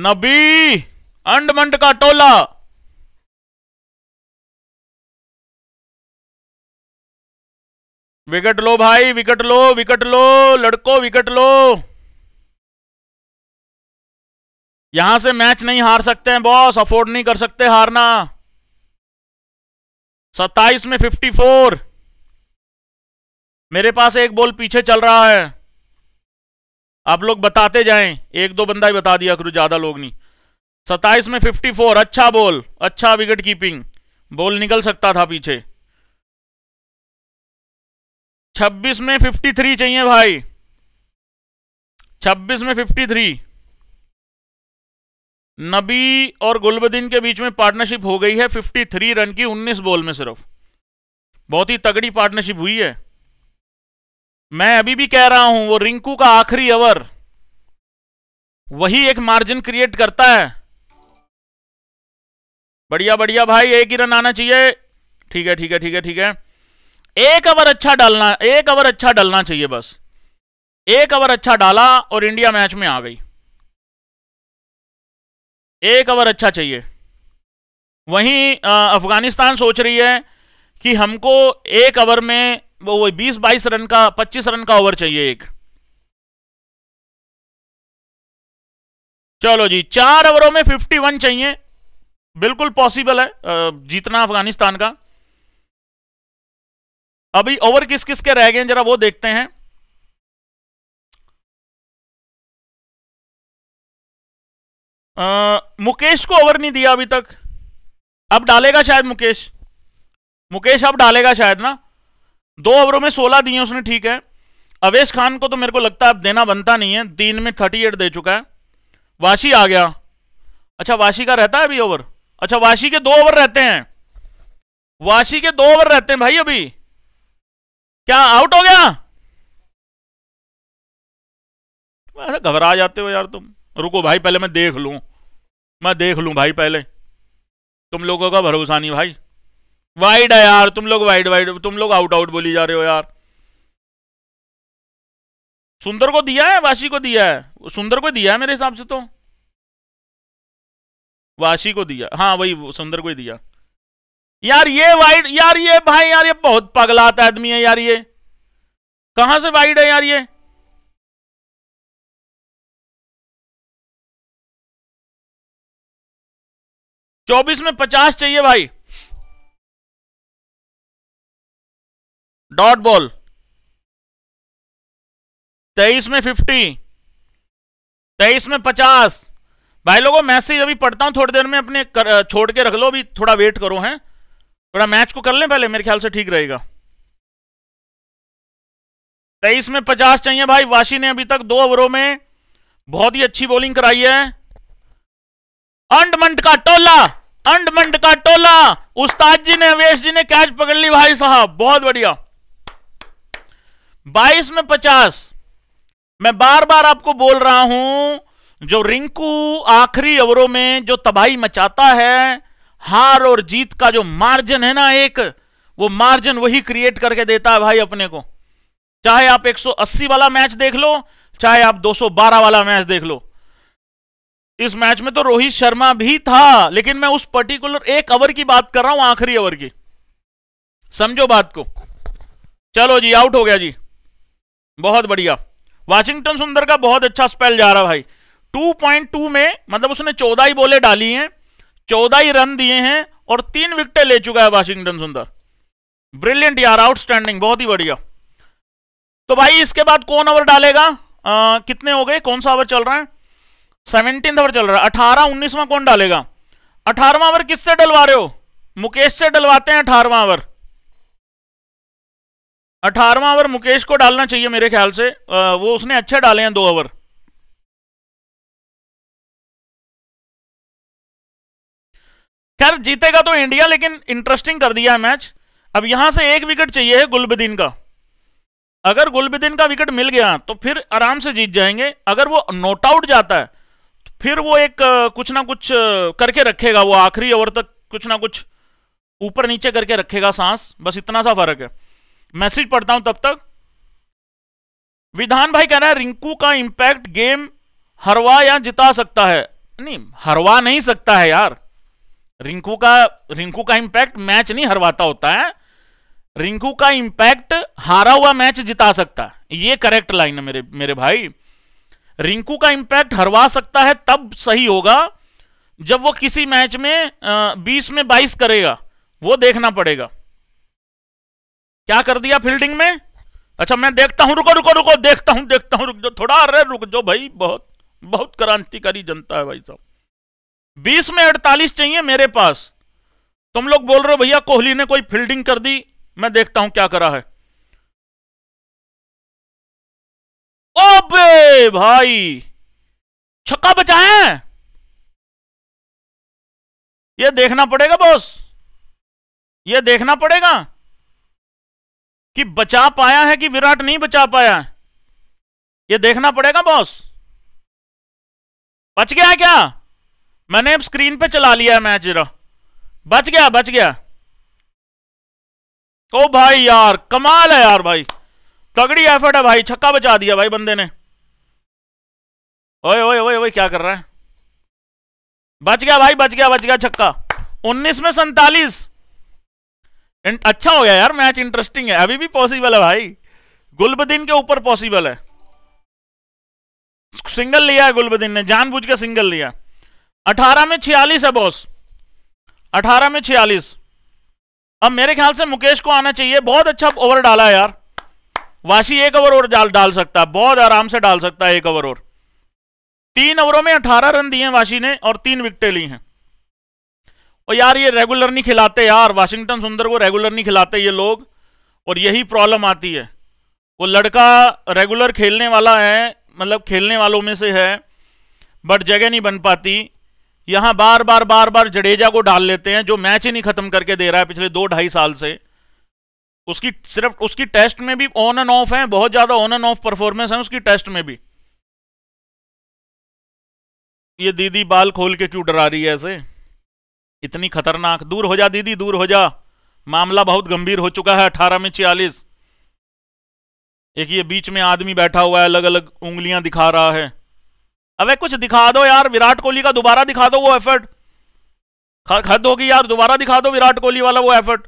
[SPEAKER 1] नबी अंडमंड का टोला विकेट लो भाई विकेट लो विकेट लो लड़को विकेट लो यहां से मैच नहीं हार सकते हैं बॉस अफोर्ड नहीं कर सकते हारना सत्ताईस में फिफ्टी
[SPEAKER 2] फोर मेरे पास एक बॉल पीछे चल रहा है आप लोग बताते जाएं एक दो बंदा ही बता दिया करो ज्यादा लोग नहीं सत्ताईस में फिफ्टी फोर अच्छा बॉल अच्छा विकेट कीपिंग बॉल निकल सकता था पीछे
[SPEAKER 1] छब्बीस में फिफ्टी थ्री चाहिए भाई छब्बीस में फिफ्टी थ्री नबी
[SPEAKER 2] और गुलबदीन के बीच में पार्टनरशिप हो गई है 53 रन की 19 बॉल में सिर्फ बहुत ही तगड़ी पार्टनरशिप हुई है मैं अभी भी कह रहा हूं वो रिंकू का आखिरी ओवर वही एक मार्जिन क्रिएट करता है बढ़िया बढ़िया भाई एक ही रन आना चाहिए ठीक है ठीक है ठीक है ठीक है एक ओवर अच्छा डालना एक ओवर अच्छा डालना चाहिए बस एक ओवर अच्छा डाला और इंडिया मैच में आ गई एक अवर अच्छा चाहिए वहीं अफगानिस्तान सोच रही है कि हमको
[SPEAKER 1] एक ओवर में वो, वो 20-22 रन का 25 रन का ओवर चाहिए एक चलो जी चार ओवरों में 51 चाहिए बिल्कुल पॉसिबल है जीतना अफगानिस्तान का अभी ओवर किस किस के रह गए जरा वो देखते हैं आ, मुकेश को ओवर नहीं दिया अभी तक अब डालेगा शायद मुकेश मुकेश अब डालेगा
[SPEAKER 2] शायद ना दो ओवरों में सोलह दिए उसने ठीक है अवेश खान को तो मेरे को लगता है अब देना बनता नहीं है तीन में थर्टी एट दे चुका है वाशी आ गया अच्छा वाशी का
[SPEAKER 1] रहता है अभी ओवर अच्छा वाशी के दो ओवर रहते हैं वाशी के दो ओवर रहते हैं भाई अभी क्या आउट हो गया घबरा जाते हो यार तुम रुको भाई पहले मैं देख लूँ मैं देख लूँ
[SPEAKER 2] भाई पहले तुम लोगों का भरोसा नहीं भाई वाइड है यार तुम लोग वाइड वाइड
[SPEAKER 1] तुम लोग आउट आउट बोली जा रहे हो यार सुंदर को दिया है वाशी को दिया है सुंदर को दिया है मेरे हिसाब से तो
[SPEAKER 2] वाशी को दिया हाँ वही सुंदर को ही दिया यार ये वाइड यार ये भाई यार ये
[SPEAKER 1] बहुत पगलात आदमी है यार ये कहा से वाइड है यार ये चौबीस में पचास चाहिए भाई डॉट बॉल तेईस में फिफ्टी तेईस में पचास भाई लोगों मैसेज अभी पढ़ता हूं थोड़ी देर
[SPEAKER 2] में अपने कर, छोड़ के रख लो अभी थोड़ा वेट करो हैं थोड़ा मैच को कर लें पहले मेरे ख्याल से ठीक रहेगा तेईस में पचास चाहिए भाई वाशी ने अभी तक दो ओवरों में बहुत ही अच्छी बॉलिंग कराई है अंडमंड का टोला अंडमंड का टोला उस्ताद जी ने अवेश जी ने कैच पकड़ ली भाई साहब बहुत बढ़िया 22 में 50 मैं बार बार आपको बोल रहा हूं जो रिंकू आखिरी ओवरों में जो तबाही मचाता है हार और जीत का जो मार्जिन है ना एक वो मार्जिन वही क्रिएट करके देता है भाई अपने को चाहे आप 180 वाला मैच देख लो चाहे आप 212 वाला मैच देख लो इस मैच में तो रोहित शर्मा भी था लेकिन मैं उस पर्टिकुलर एक ओवर की बात कर रहा हूं आखिरी ओवर की समझो बात को चलो जी आउट हो गया जी बहुत बढ़िया वाशिंगटन सुंदर का बहुत अच्छा स्पेल जा रहा भाई 2.2 में मतलब उसने चौदह ही बोले डाली हैं चौदह ही रन दिए हैं और तीन विकेटें ले चुका है वाशिंगटन सुंदर ब्रिलियंट यार आउटस्टैंडिंग बहुत ही बढ़िया तो भाई इसके बाद कौन ओवर डालेगा आ, कितने हो गए कौन सा ओवर चल रहा है सेवनटीन ओवर चल रहा है अठारह उन्नीसवा कौन डालेगा अठारवा ओवर किससे डलवा रहे हो मुकेश से डलवाते हैं अठारवा ओवर
[SPEAKER 1] अठारवा ओवर मुकेश को डालना चाहिए मेरे ख्याल से आ, वो उसने अच्छे डाले हैं दो ओवर खैर जीतेगा तो इंडिया लेकिन इंटरेस्टिंग कर दिया है मैच अब यहां से एक
[SPEAKER 2] विकेट चाहिए है गुलबदीन का अगर गुलबदीन का विकेट मिल गया तो फिर आराम से जीत जाएंगे अगर वो नोट आउट जाता है फिर वो एक कुछ ना कुछ करके रखेगा वो आखिरी ओवर तक कुछ ना कुछ ऊपर नीचे करके रखेगा सांस बस इतना सा फर्क है मैसेज पढ़ता हूं तब तक विधान भाई कह रहा है रिंकू का इंपैक्ट गेम हरवा या जिता सकता है नहीं हरवा नहीं सकता है यार रिंकू का रिंकू का इंपैक्ट मैच नहीं हरवाता होता है रिंकू का इंपैक्ट हारा हुआ मैच जिता सकता है ये करेक्ट लाइन है मेरे मेरे भाई रिंकू का इंपैक्ट हरवा सकता है तब सही होगा जब वो किसी मैच में बीस में बाईस करेगा वो देखना पड़ेगा क्या कर दिया फील्डिंग में अच्छा मैं देखता हूं रुको रुको रुको देखता हूं देखता हूं रुक जाओ थोड़ा अरे रुक जाओ भाई बहुत बहुत क्रांतिकारी जनता है भाई साहब बीस में अड़तालीस चाहिए मेरे पास तुम लोग बोल रहे हो भैया कोहली ने कोई फील्डिंग कर दी मैं देखता
[SPEAKER 1] हूं क्या करा है ओबे भाई छक्का बचाए ये देखना पड़ेगा बॉस ये देखना पड़ेगा
[SPEAKER 2] कि बचा पाया है कि विराट नहीं बचा पाया ये देखना
[SPEAKER 1] पड़ेगा बॉस बच गया क्या मैंने अब स्क्रीन पे चला लिया मैच जरा बच गया बच गया ओ
[SPEAKER 2] भाई यार कमाल है यार भाई तगड़ी एफर्ट है भाई छक्का बचा दिया भाई बंदे ने ओए ओए ओए ओए क्या कर रहा है बच गया भाई बच गया बच गया छक्का 19 में सैतालीस अच्छा हो गया यार मैच इंटरेस्टिंग है अभी भी पॉसिबल है भाई गुलबदीन के ऊपर पॉसिबल है सिंगल लिया है गुलबदीन ने जानबूझ के सिंगल लिया 18 में 46 है बॉस 18 में 46 अब मेरे ख्याल से मुकेश को आना चाहिए बहुत अच्छा ओवर डाला है यार वासी एक ओवर और डाल डाल सकता है बहुत आराम से डाल सकता है एक ओवर और तीन ओवरों में अठारह रन दिए वाशी ने और तीन विकटें ली हैं और यार ये रेगुलर नहीं खिलाते यार वाशिंगटन सुंदर को रेगुलर नहीं खिलाते ये लोग और यही प्रॉब्लम आती है वो लड़का रेगुलर खेलने वाला है मतलब खेलने वालों में से है बट जगह नहीं बन पाती यहाँ बार बार बार बार जडेजा को डाल लेते हैं जो मैच ही नहीं खत्म करके दे रहा है पिछले दो ढाई साल से उसकी सिर्फ उसकी टेस्ट में भी ऑन एंड ऑफ है बहुत ज्यादा ऑन एंड ऑफ परफॉर्मेंस है उसकी टेस्ट में भी ये दीदी बाल खोल के क्यों डरा रही है ऐसे इतनी खतरनाक दूर हो जा दीदी दूर हो जा मामला बहुत गंभीर हो चुका है अठारह में छियालीस एक ये बीच में आदमी बैठा हुआ है अलग अलग उंगलियां दिखा रहा है अबे कुछ दिखा दो यार विराट कोहली का दोबारा दिखा दो वो एफर्ट खद होगी यार दोबारा दिखा दो विराट कोहली वाला वो एफर्ट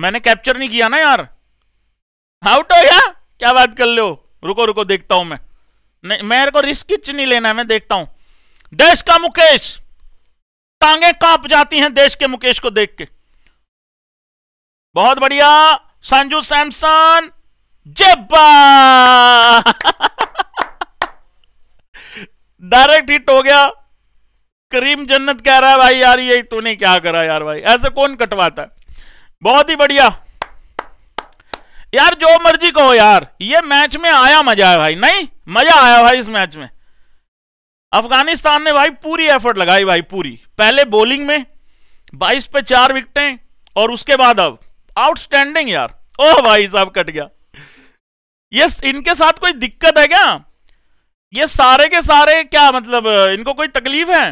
[SPEAKER 2] मैंने कैप्चर नहीं किया ना यार आउट हो गया क्या बात कर लो रुको रुको देखता हूं मैं नहीं मेरे को रिस्क किच नहीं लेना है मैं देखता हूं देश का मुकेश टांगे कांप जाती हैं देश के मुकेश को देख के बहुत बढ़िया संजू सैमसन जब्बा डायरेक्ट हिट हो गया करीम जन्नत कह रहा है भाई यार ये तूने क्या करा यार भाई ऐसे कौन कटवाता है बहुत ही बढ़िया यार जो मर्जी कहो यार ये मैच में आया मजा है भाई नहीं मजा आया भाई इस मैच में अफगानिस्तान ने भाई पूरी एफर्ट लगाई भाई पूरी पहले बॉलिंग में 22 पे चार विकटें और उसके बाद अब आउटस्टैंडिंग यार ओह भाई साहब कट गया ये इनके साथ कोई दिक्कत है क्या ये सारे के सारे क्या मतलब इनको कोई तकलीफ है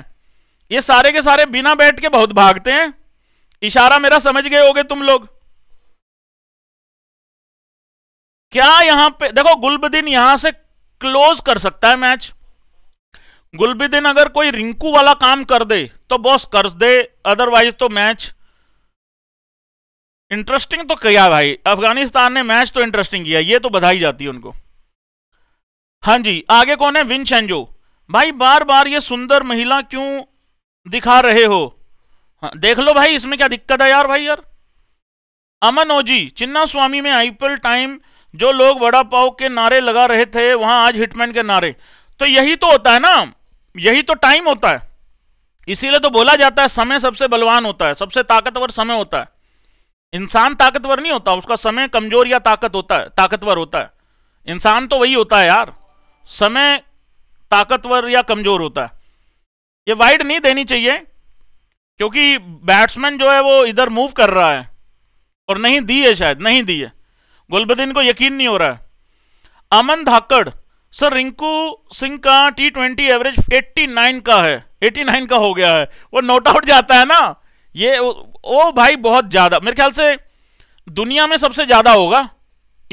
[SPEAKER 2] ये सारे के सारे बिना बैठ के बहुत भागते हैं इशारा मेरा समझ गए होगे तुम लोग क्या यहां पे देखो गुलबदीन यहां से क्लोज कर सकता है मैच गुलबदीन अगर कोई रिंकू वाला काम कर दे तो बॉस कर्ज दे अदरवाइज तो मैच इंटरेस्टिंग तो किया भाई अफगानिस्तान ने मैच तो इंटरेस्टिंग किया ये तो बधाई जाती है उनको हां जी आगे कौन है चैनजो भाई बार बार ये सुंदर महिला क्यों दिखा रहे हो हाँ देख लो भाई इसमें क्या दिक्कत है यार भाई यार अमन ओजी चिन्ना स्वामी में आईपीएल टाइम जो लोग वड़ा पाव के नारे लगा रहे थे वहां आज हिटमैन के नारे तो यही तो होता है ना यही तो टाइम होता है इसीलिए तो बोला जाता है समय सबसे बलवान होता है सबसे ताकतवर समय होता है इंसान ताकतवर नहीं होता उसका समय कमजोर या ताकत होता है ताकतवर होता है इंसान तो वही होता है यार समय ताकतवर या कमजोर होता है ये वाइड नहीं देनी चाहिए क्योंकि बैट्समैन जो है वो इधर मूव कर रहा है और नहीं दी है शायद नहीं दी है गुलबदीन को यकीन नहीं हो रहा है अमन धाकड़ सर रिंकू सिंह का टी ट्वेंटी एवरेज 89 का है 89 का हो गया है वो नोट आउट जाता है ना ये ओ भाई बहुत ज़्यादा मेरे ख्याल से दुनिया में सबसे ज़्यादा होगा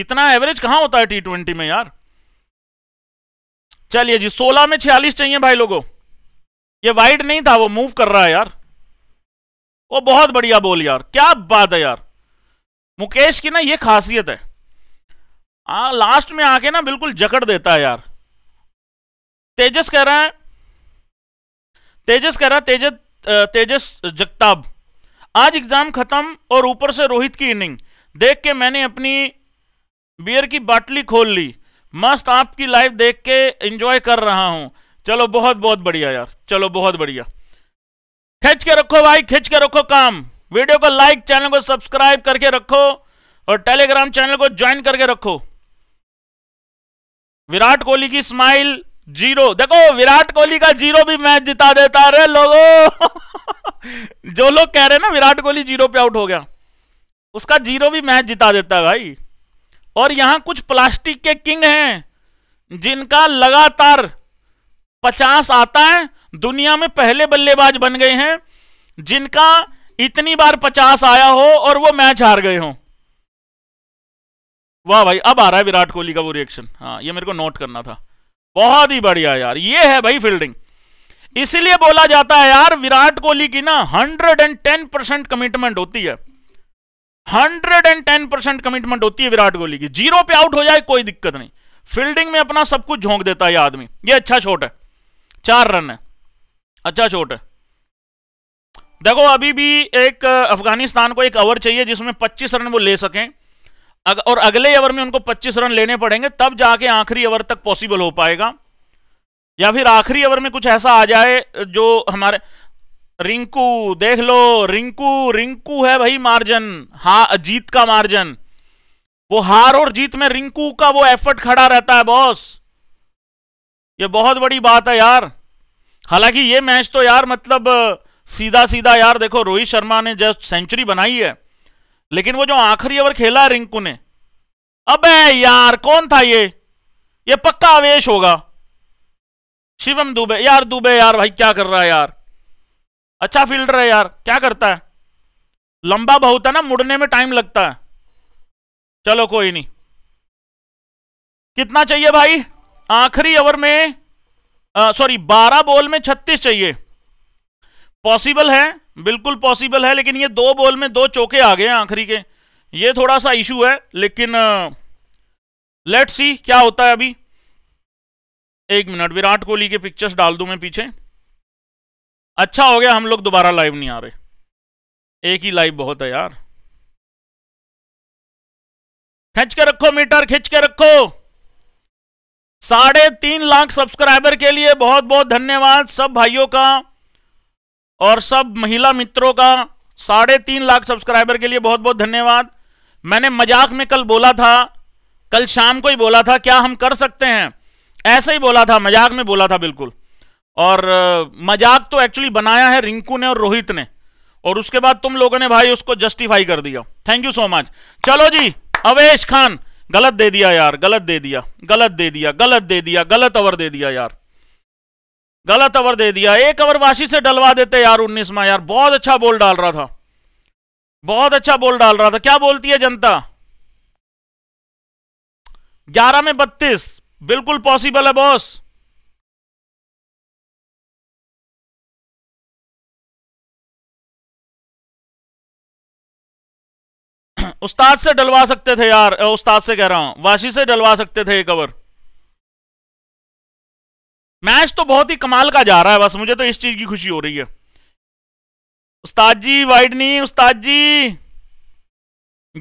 [SPEAKER 2] इतना एवरेज कहां होता है टी ट्वेंटी में यार चलिए जी सोलह में छियालीस चाहिए भाई लोगों ये वाइड नहीं था वो मूव कर रहा है यार वो बहुत बढ़िया बोल यार क्या बात है यार मुकेश की ना ये खासियत है आ, हाँ, लास्ट में आके ना बिल्कुल जकड़ देता है यार तेजस कह रहा है तेजस कह रहा है तेजस तेजस जगताब आज एग्जाम खत्म और ऊपर से रोहित की इनिंग देख के मैंने अपनी बियर की बाटली खोल ली मस्त आपकी लाइफ देख के एंजॉय कर रहा हूं चलो बहुत बहुत बढ़िया यार चलो बहुत बढ़िया खींच के रखो भाई खींच के रखो काम वीडियो को लाइक चैनल को सब्सक्राइब करके रखो और टेलीग्राम चैनल को ज्वाइन करके रखो विराट कोहली की स्माइल जीरो देखो विराट कोहली का जीरो भी मैच जिता देता रे लोगों जो लोग कह रहे हैं ना विराट कोहली जीरो पे आउट हो गया उसका जीरो भी मैच जिता देता है भाई और यहां कुछ प्लास्टिक के किंग हैं जिनका लगातार पचास आता है दुनिया में पहले बल्लेबाज बन गए हैं जिनका इतनी बार पचास आया हो और वो मैच हार गए हो वाह भाई अब आ रहा है विराट कोहली का वो रिएक्शन हाँ ये मेरे को नोट करना था बहुत ही बढ़िया यार ये है भाई फील्डिंग इसलिए बोला जाता है यार विराट कोहली की ना 110 परसेंट कमिटमेंट होती है 110 परसेंट कमिटमेंट होती है विराट कोहली की जीरो पे आउट हो जाए कोई दिक्कत नहीं फील्डिंग में अपना सब कुछ झोंक देता है आदमी ये अच्छा शॉट है चार रन है अच्छा चोट देखो अभी भी एक अफगानिस्तान को एक ओवर चाहिए जिसमें 25 रन वो ले सकें अग, और अगले ओवर में उनको 25 रन लेने पड़ेंगे तब जाके आखिरी ओवर तक पॉसिबल हो पाएगा या फिर आखिरी ओवर में कुछ ऐसा आ जाए जो हमारे रिंकू देख लो रिंकू रिंकू है भाई मार्जन हा जीत का मार्जन वो हार और जीत में रिंकू का वो एफर्ट खड़ा रहता है बॉस ये बहुत बड़ी बात है यार हालांकि ये मैच तो यार मतलब सीधा सीधा यार देखो रोहित शर्मा ने जस्ट सेंचुरी बनाई है लेकिन वो जो आखिरी ओवर खेला है रिंकू ने अबे यार कौन था ये ये पक्का आवेश होगा शिवम दुबे यार दुबे यार भाई क्या कर रहा है यार अच्छा फील्डर है यार क्या करता है लंबा बहुत है ना मुड़ने में टाइम लगता है चलो कोई नहीं कितना चाहिए भाई आखिरी ओवर में सॉरी बारह बॉल में छत्तीस चाहिए पॉसिबल है बिल्कुल पॉसिबल है लेकिन ये दो बॉल में दो चौके आ गए हैं आखिरी के ये थोड़ा सा इशू है लेकिन लेट्स सी क्या होता है अभी एक मिनट विराट कोहली के पिक्चर्स डाल दूं मैं पीछे अच्छा हो गया हम लोग दोबारा लाइव
[SPEAKER 1] नहीं आ रहे एक ही लाइव बहुत है यार खिंच के रखो मीटर खिंच के रखो साढ़े तीन लाख
[SPEAKER 2] सब्सक्राइबर के लिए बहुत बहुत धन्यवाद सब भाइयों का और सब महिला मित्रों का साढ़े तीन लाख सब्सक्राइबर के लिए बहुत बहुत धन्यवाद मैंने मजाक में कल बोला था कल शाम को ही बोला था क्या हम कर सकते हैं ऐसे ही बोला था मजाक में बोला था बिल्कुल और मजाक तो एक्चुअली बनाया है रिंकू ने और रोहित ने और उसके बाद तुम लोगों ने भाई उसको जस्टिफाई कर दिया थैंक यू सो मच चलो जी अवेश खान गलत दे दिया यार गलत दे दिया गलत दे दिया गलत दे दिया गलत ओवर दे दिया यार गलत ओवर दे दिया एक ओवर वाशी से डलवा देते यार उन्नीस में यार बहुत अच्छा बोल डाल रहा था बहुत अच्छा बोल डाल रहा था क्या बोलती है जनता
[SPEAKER 1] ग्यारह में बत्तीस बिल्कुल पॉसिबल है बॉस उस्ताद से डलवा सकते थे यार उस्ताद से कह रहा हूं वाशी से डलवा सकते थे एक ओवर
[SPEAKER 2] मैच तो बहुत ही कमाल का जा रहा है बस मुझे तो इस चीज की खुशी हो रही है
[SPEAKER 1] उस्ताद जी वाइड नहीं उस्ताद जी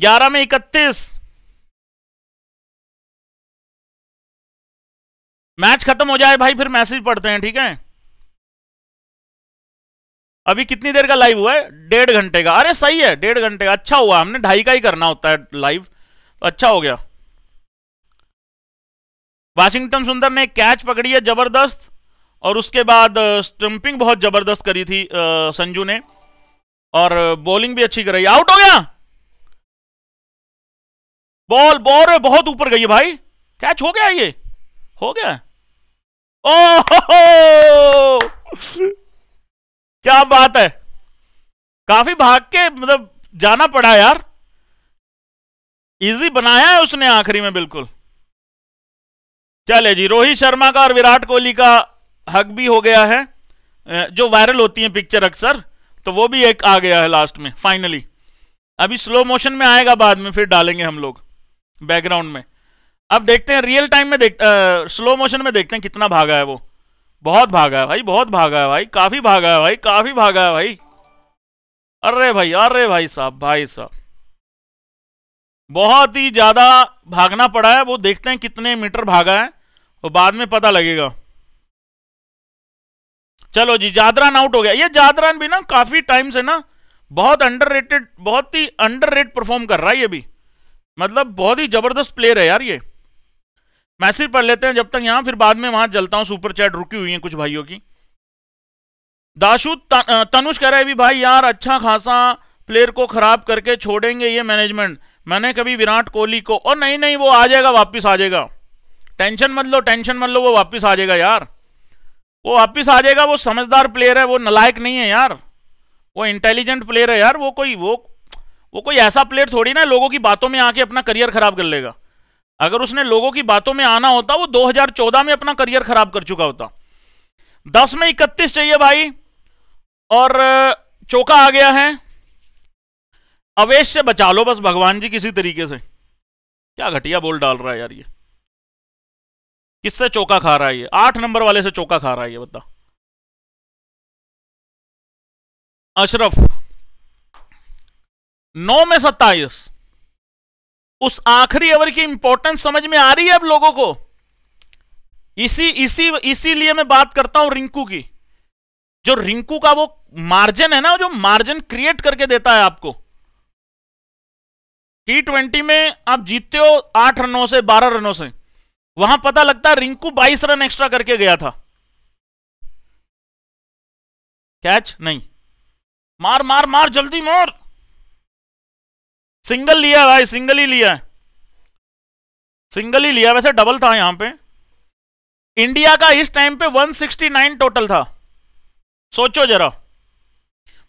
[SPEAKER 1] ग्यारह में इकतीस मैच खत्म हो जाए भाई फिर मैसेज पढ़ते हैं ठीक है अभी कितनी देर का
[SPEAKER 2] लाइव हुआ है डेढ़ घंटे का अरे सही है डेढ़ घंटे का अच्छा हुआ हमने ढाई का ही करना होता है लाइव अच्छा हो गया वाशिंगटन सुंदर ने कैच पकड़ी है जबरदस्त और उसके बाद स्टम्पिंग बहुत जबरदस्त करी थी संजू ने और बॉलिंग भी अच्छी कराई आउट हो गया बॉल बॉल बहुत ऊपर गई भाई कैच हो गया ये हो गया हो। क्या बात है काफी भाग के मतलब जाना पड़ा यार इजी बनाया है उसने आखिरी में बिल्कुल चले जी रोहित शर्मा का और विराट कोहली का हक भी हो गया है जो वायरल होती है पिक्चर अक्सर तो वो भी एक आ गया है लास्ट में फाइनली अभी स्लो मोशन में आएगा बाद में फिर डालेंगे हम लोग बैकग्राउंड में अब देखते हैं रियल टाइम में देख आ, स्लो मोशन में देखते हैं कितना भागा है वो बहुत भागा है भाई बहुत भागा है भाई काफी भागा है भाई काफी भागा है भाई अरे भाई अरे भाई साहब भाई साहब बहुत ही ज्यादा भागना पड़ा है वो देखते हैं कितने मीटर भागा है वो बाद में पता लगेगा चलो जी जादरान आउट हो गया ये जादरान भी ना काफी टाइम से ना बहुत अंडर बहुत ही अंडर परफॉर्म कर रहा है ये भी मतलब बहुत ही जबरदस्त प्लेयर है यार ये मैसेज पढ़ लेते हैं जब तक यहाँ फिर बाद में वहां चलता हूँ सुपर चैट रुकी हुई है कुछ भाइयों की दाशु तनुष कह रहे भी भाई यार अच्छा खासा प्लेयर को खराब करके छोड़ेंगे ये मैनेजमेंट मैंने कभी विराट कोहली को और नहीं नहीं वो आ जाएगा वापस आ जाएगा टेंशन मत लो टेंशन मत लो वो वापस आ जाएगा यार वो वापस आ जाएगा वो समझदार प्लेयर है वो नलायक नहीं है यार वो इंटेलिजेंट प्लेयर है यार वो कोई वो वो कोई ऐसा प्लेयर थोड़ी ना लोगों की बातों में आके अपना करियर खराब कर लेगा अगर उसने लोगों की बातों में आना होता वो 2014 में अपना करियर खराब कर चुका होता 10 में 31 चाहिए भाई और चौका आ गया है अवेश से बचा लो बस भगवान जी किसी तरीके से
[SPEAKER 1] क्या घटिया बोल डाल रहा है यार ये किससे चौका खा रहा है ये आठ नंबर वाले से चौका खा रहा है ये बता अशरफ नौ में सत्ताईस उस
[SPEAKER 2] आखिरी ओवर की इंपॉर्टेंस समझ में आ रही है अब लोगों को इसी इसी इसीलिए मैं बात करता हूं रिंकू की जो रिंकू का वो मार्जिन है ना जो मार्जिन क्रिएट करके देता है आपको टी ट्वेंटी में आप जीतते हो आठ रनों से बारह रनों से वहां पता लगता है रिंकू बाईस रन एक्स्ट्रा करके
[SPEAKER 1] गया था कैच नहीं मार मार मार जल्दी मार सिंगल लिया भाई सिंगल ही लिया है
[SPEAKER 2] सिंगल ही लिया वैसे डबल था यहां पे इंडिया का इस टाइम पे 169 टोटल था सोचो जरा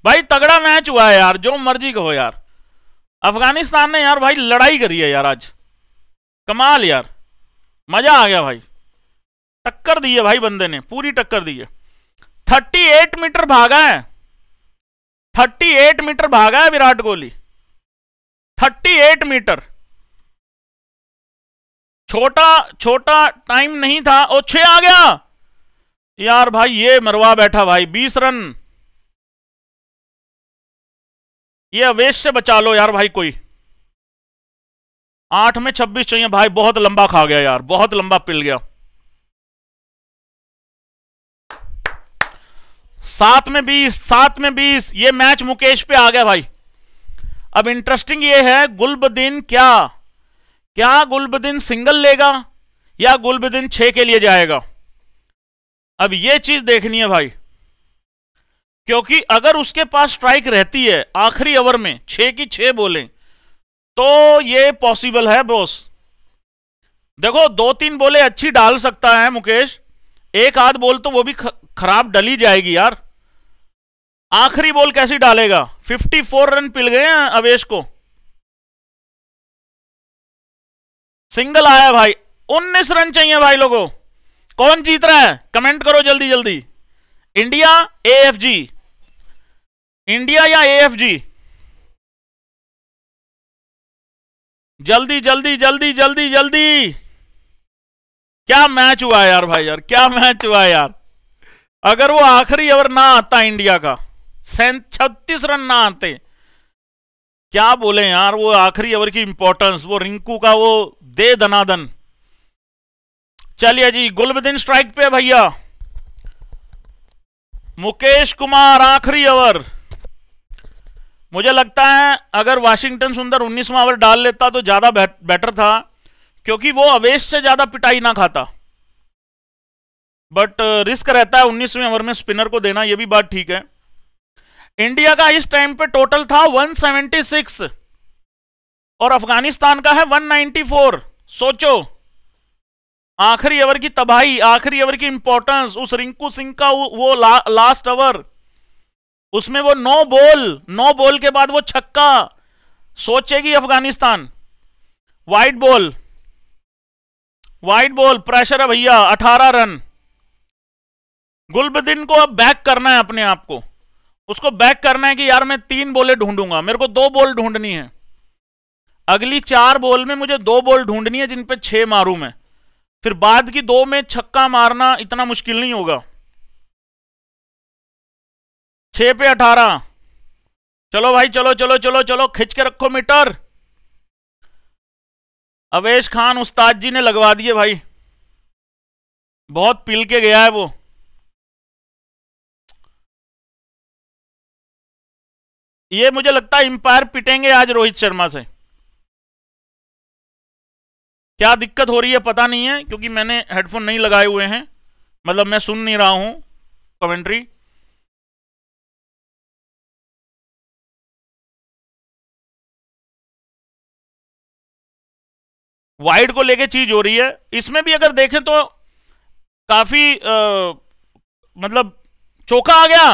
[SPEAKER 2] भाई तगड़ा मैच हुआ है यार जो मर्जी कहो यार अफगानिस्तान ने यार भाई लड़ाई करी है यार आज कमाल यार मजा आ गया भाई टक्कर दी है भाई बंदे ने पूरी टक्कर दी है 38 मीटर भागा है 38 मीटर भागा है Virat Kohli thirty eight metre छोटा छोटा टाइम नहीं था और छे आ गया
[SPEAKER 1] यार भाई ये मरवा बैठा भाई बीस रन ये अवेश से बचा लो यार भाई कोई आठ में छब्बीस चाहिए भाई बहुत लंबा खा गया यार बहुत लंबा पिल गया
[SPEAKER 2] सात में बीस सात में बीस ये मैच मुकेश पे आ गया भाई अब इंटरेस्टिंग ये है गुलबदीन क्या क्या गुलबदीन सिंगल लेगा या गुलबदीन छ के लिए जाएगा अब ये चीज देखनी है भाई क्योंकि अगर उसके पास स्ट्राइक रहती है आखिरी ओवर में छे की छे बोले तो ये पॉसिबल है बॉस देखो दो तीन बोले अच्छी डाल सकता है मुकेश एक आध बोल तो वो भी खराब डली जाएगी यार आखिरी बॉल कैसी डालेगा 54 रन पिल गए हैं अवेश को सिंगल आया भाई 19 रन चाहिए भाई लोगों कौन जीत रहा है
[SPEAKER 1] कमेंट करो जल्दी जल्दी इंडिया एएफजी इंडिया या एएफजी जल्दी जल्दी जल्दी जल्दी जल्दी क्या मैच हुआ यार भाई यार क्या
[SPEAKER 2] मैच हुआ यार अगर वो आखिरी ओवर ना आता इंडिया का छत्तीस रन ना आते क्या बोले यार वो आखिरी ओवर की इंपॉर्टेंस वो रिंकू का वो दे दनादन चलिए जी गुल स्ट्राइक पे भैया मुकेश कुमार आखिरी ओवर मुझे लगता है अगर वाशिंगटन सुंदर 19वां ओवर डाल लेता तो ज्यादा बेटर था क्योंकि वो अवेश से ज्यादा पिटाई ना खाता बट रिस्क uh, रहता है 19वें ओवर में स्पिनर को देना यह भी बात ठीक है इंडिया का इस टाइम पे टोटल था 176 और अफगानिस्तान का है 194 सोचो आखिरी ओवर की तबाही आखिरी ओवर की इंपॉर्टेंस उस रिंकू सिंह का वो ला, लास्ट ओवर उसमें वो नो बॉल नो बॉल के बाद वो छक्का सोचेगी Afghanistan white ball white ball pressure है भैया 18 रन गुलबदीन को अब बैक करना है अपने आप को उसको बैक करना है कि यार मैं तीन बोले ढूंढूंगा मेरे को दो बॉल ढूंढनी है अगली चार बॉल में मुझे दो बॉल ढूंढनी है जिनपे छह मारू मैं फिर बाद की दो में छक्का मारना इतना
[SPEAKER 1] मुश्किल नहीं होगा छ पे अठारह चलो भाई चलो चलो चलो चलो खिंच के रखो मीटर अवेश खान उस्ताद जी ने लगवा दिए भाई बहुत पिल के गया है वो ये मुझे लगता है इंपायर पिटेंगे आज रोहित शर्मा से क्या दिक्कत हो रही है पता नहीं है क्योंकि मैंने हेडफोन नहीं लगाए हुए हैं मतलब मैं सुन नहीं रहा हूं कमेंट्री वाइड को लेके चीज हो रही है इसमें भी अगर देखें तो काफी आ, मतलब चौका आ गया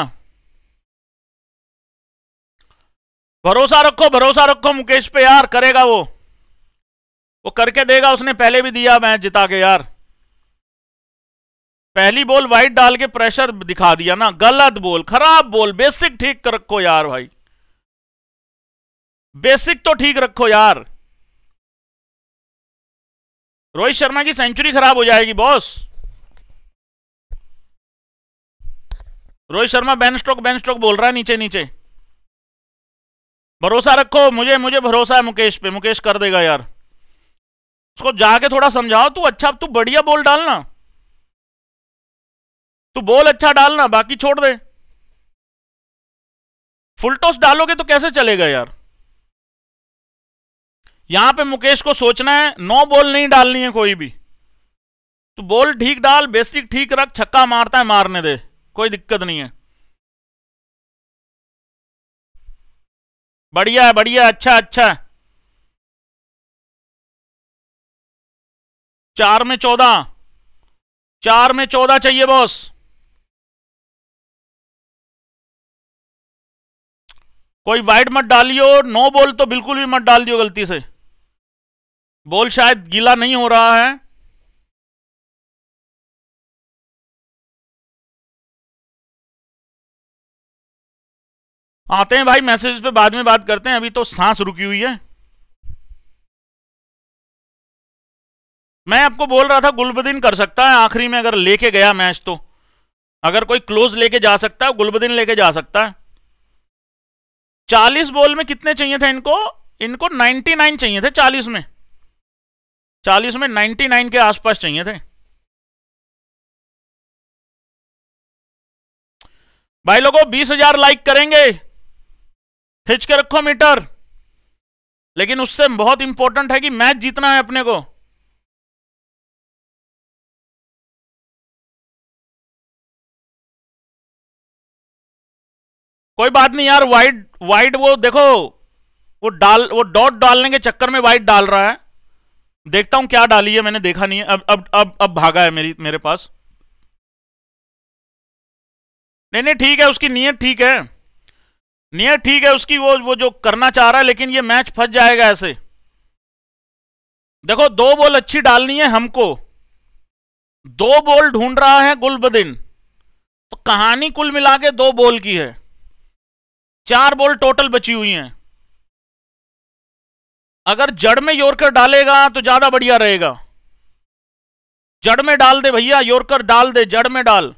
[SPEAKER 1] भरोसा रखो भरोसा रखो मुकेश पे यार करेगा वो
[SPEAKER 2] वो करके देगा उसने पहले भी दिया मैच जिता के यार पहली बॉल वाइट डाल के प्रेशर दिखा दिया ना गलत बोल खराब बोल बेसिक ठीक रखो यार
[SPEAKER 1] भाई बेसिक तो ठीक रखो यार रोहित शर्मा की सेंचुरी खराब हो जाएगी boss Rohit Sharma ban stroke ban stroke बोल रहा है नीचे नीचे
[SPEAKER 2] भरोसा रखो मुझे मुझे भरोसा है मुकेश पे मुकेश कर देगा यार
[SPEAKER 1] उसको जाके थोड़ा समझाओ तू अच्छा तू बढ़िया बोल डालना तू बोल अच्छा डालना बाकी छोड़ दे फुल टॉस डालोगे तो कैसे चलेगा यार यहां पे मुकेश को
[SPEAKER 2] सोचना है नौ बॉल नहीं डालनी है कोई भी तू बॉल ठीक डाल बेसिक ठीक रख
[SPEAKER 1] छक्का मारता है मारने दे कोई दिक्कत नहीं है बढ़िया बढ़िया अच्छा अच्छा चार में चौदह चार में चौदह चाहिए बॉस कोई वाइड मत डालियो नो बॉल तो बिल्कुल भी मत डाल दियो गलती से बॉल शायद गीला नहीं हो रहा है आते हैं भाई मैसेज पे बाद में बात करते हैं अभी तो सांस रुकी हुई है
[SPEAKER 2] मैं आपको बोल रहा था गुलबदीन कर सकता है आखिरी में अगर लेके गया मैच तो अगर कोई क्लोज लेके जा सकता है गुलबदीन लेके जा सकता है चालीस बॉल में कितने चाहिए थे इनको इनको 99 चाहिए थे चालीस में
[SPEAKER 1] चालीस में 99 के आसपास चाहिए थे भाई लोगों बीस हजार लाइक करेंगे खींच के रखो मीटर लेकिन उससे बहुत इंपॉर्टेंट है कि मैच जीतना है अपने को कोई बात नहीं यार वाइड वाइड वो देखो वो डाल वो डॉट डालने के चक्कर में वाइड डाल रहा है
[SPEAKER 2] देखता हूं क्या डाली है मैंने देखा नहीं है अब अब अब अब भागा है मेरी मेरे पास
[SPEAKER 1] नहीं नहीं ठीक है उसकी नीयत ठीक है नियर ठीक है उसकी वो वो जो करना चाह रहा है लेकिन ये मैच फंस जाएगा ऐसे
[SPEAKER 2] देखो दो बॉल अच्छी डालनी है हमको दो बॉल ढूंढ रहा है गुलबदिन तो कहानी कुल मिला के दो बॉल की है चार बॉल टोटल बची हुई हैं अगर जड़ में योरकर डालेगा तो ज्यादा बढ़िया रहेगा जड़ में डाल दे भैया योरकर डाल दे जड़ में डाल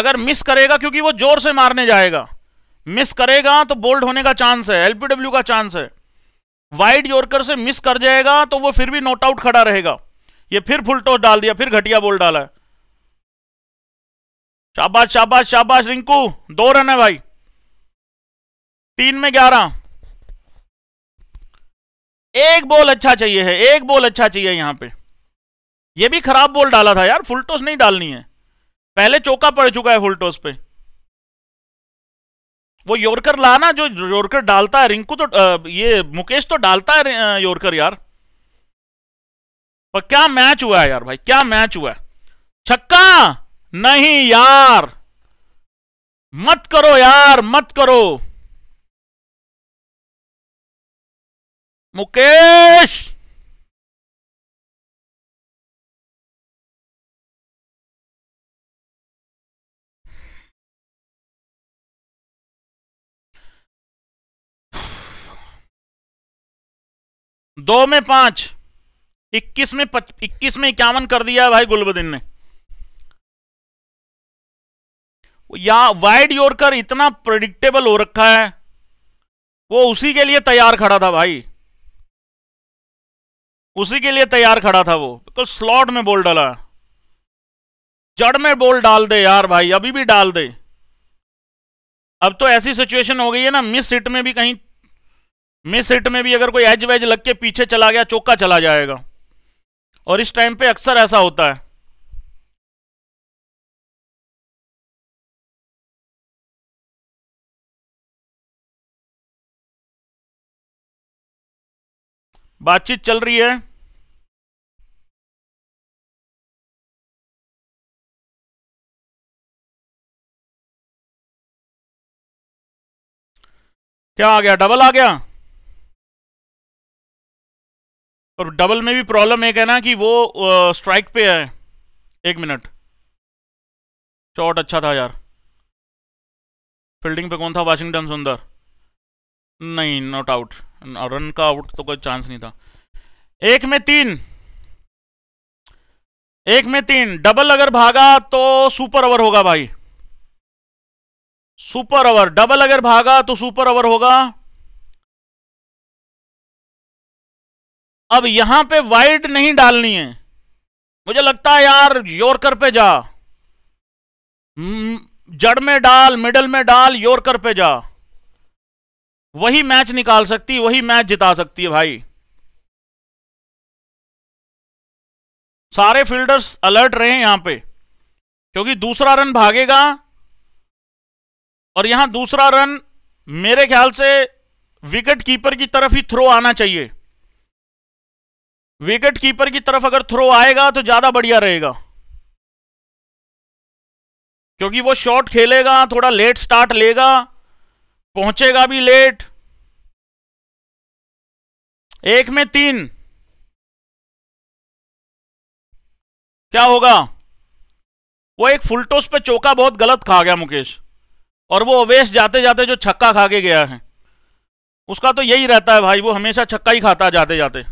[SPEAKER 2] अगर मिस करेगा क्योंकि वो जोर से मारने जाएगा मिस करेगा तो बोल्ड होने का चांस है एलपीडब्ल्यू का चांस है वाइड योरकर से मिस कर जाएगा तो वो फिर भी नॉट आउट खड़ा रहेगा ये फिर फुल टॉस डाल दिया फिर घटिया बोल डाला
[SPEAKER 1] शाबाश शाबाश शाबाश रिंकू दो रन है भाई तीन में ग्यारह एक बॉल अच्छा
[SPEAKER 2] चाहिए है एक बॉल अच्छा चाहिए यहां पे ये भी खराब बॉल डाला था यार फुल टॉस नहीं डालनी है पहले चौका पड़ चुका है फुल टॉस पे वो योरकर ला ना जो योरकर डालता है रिंकू तो ये मुकेश तो डालता है योरकर यार पर क्या मैच हुआ है यार भाई क्या मैच हुआ है छक्का
[SPEAKER 1] नहीं यार मत करो यार मत करो मुकेश दो में पांच इक्कीस में इक्कीस में इक्यावन कर दिया भाई गुलबदिन ने या वाइड योरकर इतना प्रिडिक्टेबल हो रखा है वो उसी के लिए तैयार खड़ा था भाई उसी के लिए तैयार खड़ा था वो बिल्कुल स्लॉट में बोल डाला
[SPEAKER 2] जड़ में बोल डाल दे यार भाई अभी भी डाल दे अब तो ऐसी सिचुएशन हो गई है ना मिस हिट में भी कहीं मिस हिट में भी अगर कोई एज वेज लग के पीछे चला गया चौका
[SPEAKER 1] चला जाएगा और इस टाइम पे अक्सर ऐसा होता है बातचीत चल रही है क्या आ गया डबल आ गया
[SPEAKER 2] और डबल में भी प्रॉब्लम एक है ना कि वो स्ट्राइक पे है एक मिनट शॉट अच्छा था यार फील्डिंग पे कौन था वाशिंगटन सुंदर नहीं नॉट आउट रन का आउट तो कोई चांस नहीं था एक में तीन एक में तीन डबल अगर भागा
[SPEAKER 1] तो सुपर ओवर होगा भाई सुपर ओवर डबल अगर भागा तो सुपर ओवर होगा अब यहां पे वाइड नहीं डालनी है मुझे लगता है यार योरकर पे जा
[SPEAKER 2] हम्म, जड़ में डाल मिडल में डाल योरकर पे जा
[SPEAKER 1] वही मैच निकाल सकती वही मैच जिता सकती है भाई सारे फील्डर्स अलर्ट रहे हैं यहां पे क्योंकि दूसरा रन भागेगा और यहां दूसरा रन
[SPEAKER 2] मेरे ख्याल से विकेट कीपर की तरफ ही थ्रो आना चाहिए विकेट कीपर की तरफ अगर थ्रो आएगा तो ज्यादा बढ़िया रहेगा
[SPEAKER 1] क्योंकि वो शॉट खेलेगा थोड़ा लेट स्टार्ट लेगा पहुंचेगा भी लेट एक में तीन क्या होगा वो एक फुल टॉस पे चौका बहुत गलत खा गया मुकेश और वो अवेश जाते जाते जो छक्का खा के गया है उसका तो यही रहता है भाई वो हमेशा छक्का ही खाता जाते जाते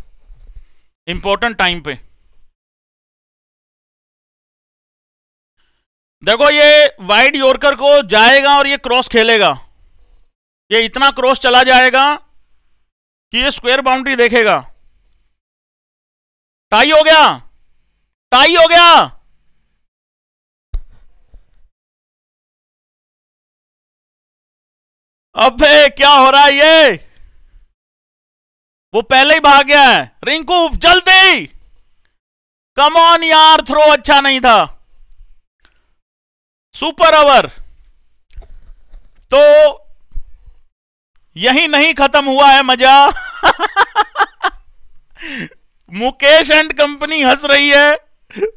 [SPEAKER 1] इंपॉर्टेंट टाइम पे देखो ये वाइड योरकर को जाएगा और ये क्रॉस खेलेगा ये इतना क्रॉस चला जाएगा कि ये स्क्वायर बाउंड्री देखेगा टाई हो गया टाई हो गया अबे क्या हो रहा है ये वो पहले ही भाग गया है रिंकू
[SPEAKER 2] जल्दी कम ऑन यार थ्रो अच्छा नहीं था सुपर ओवर तो यही नहीं खत्म हुआ है मजा मुकेश एंड कंपनी हंस रही है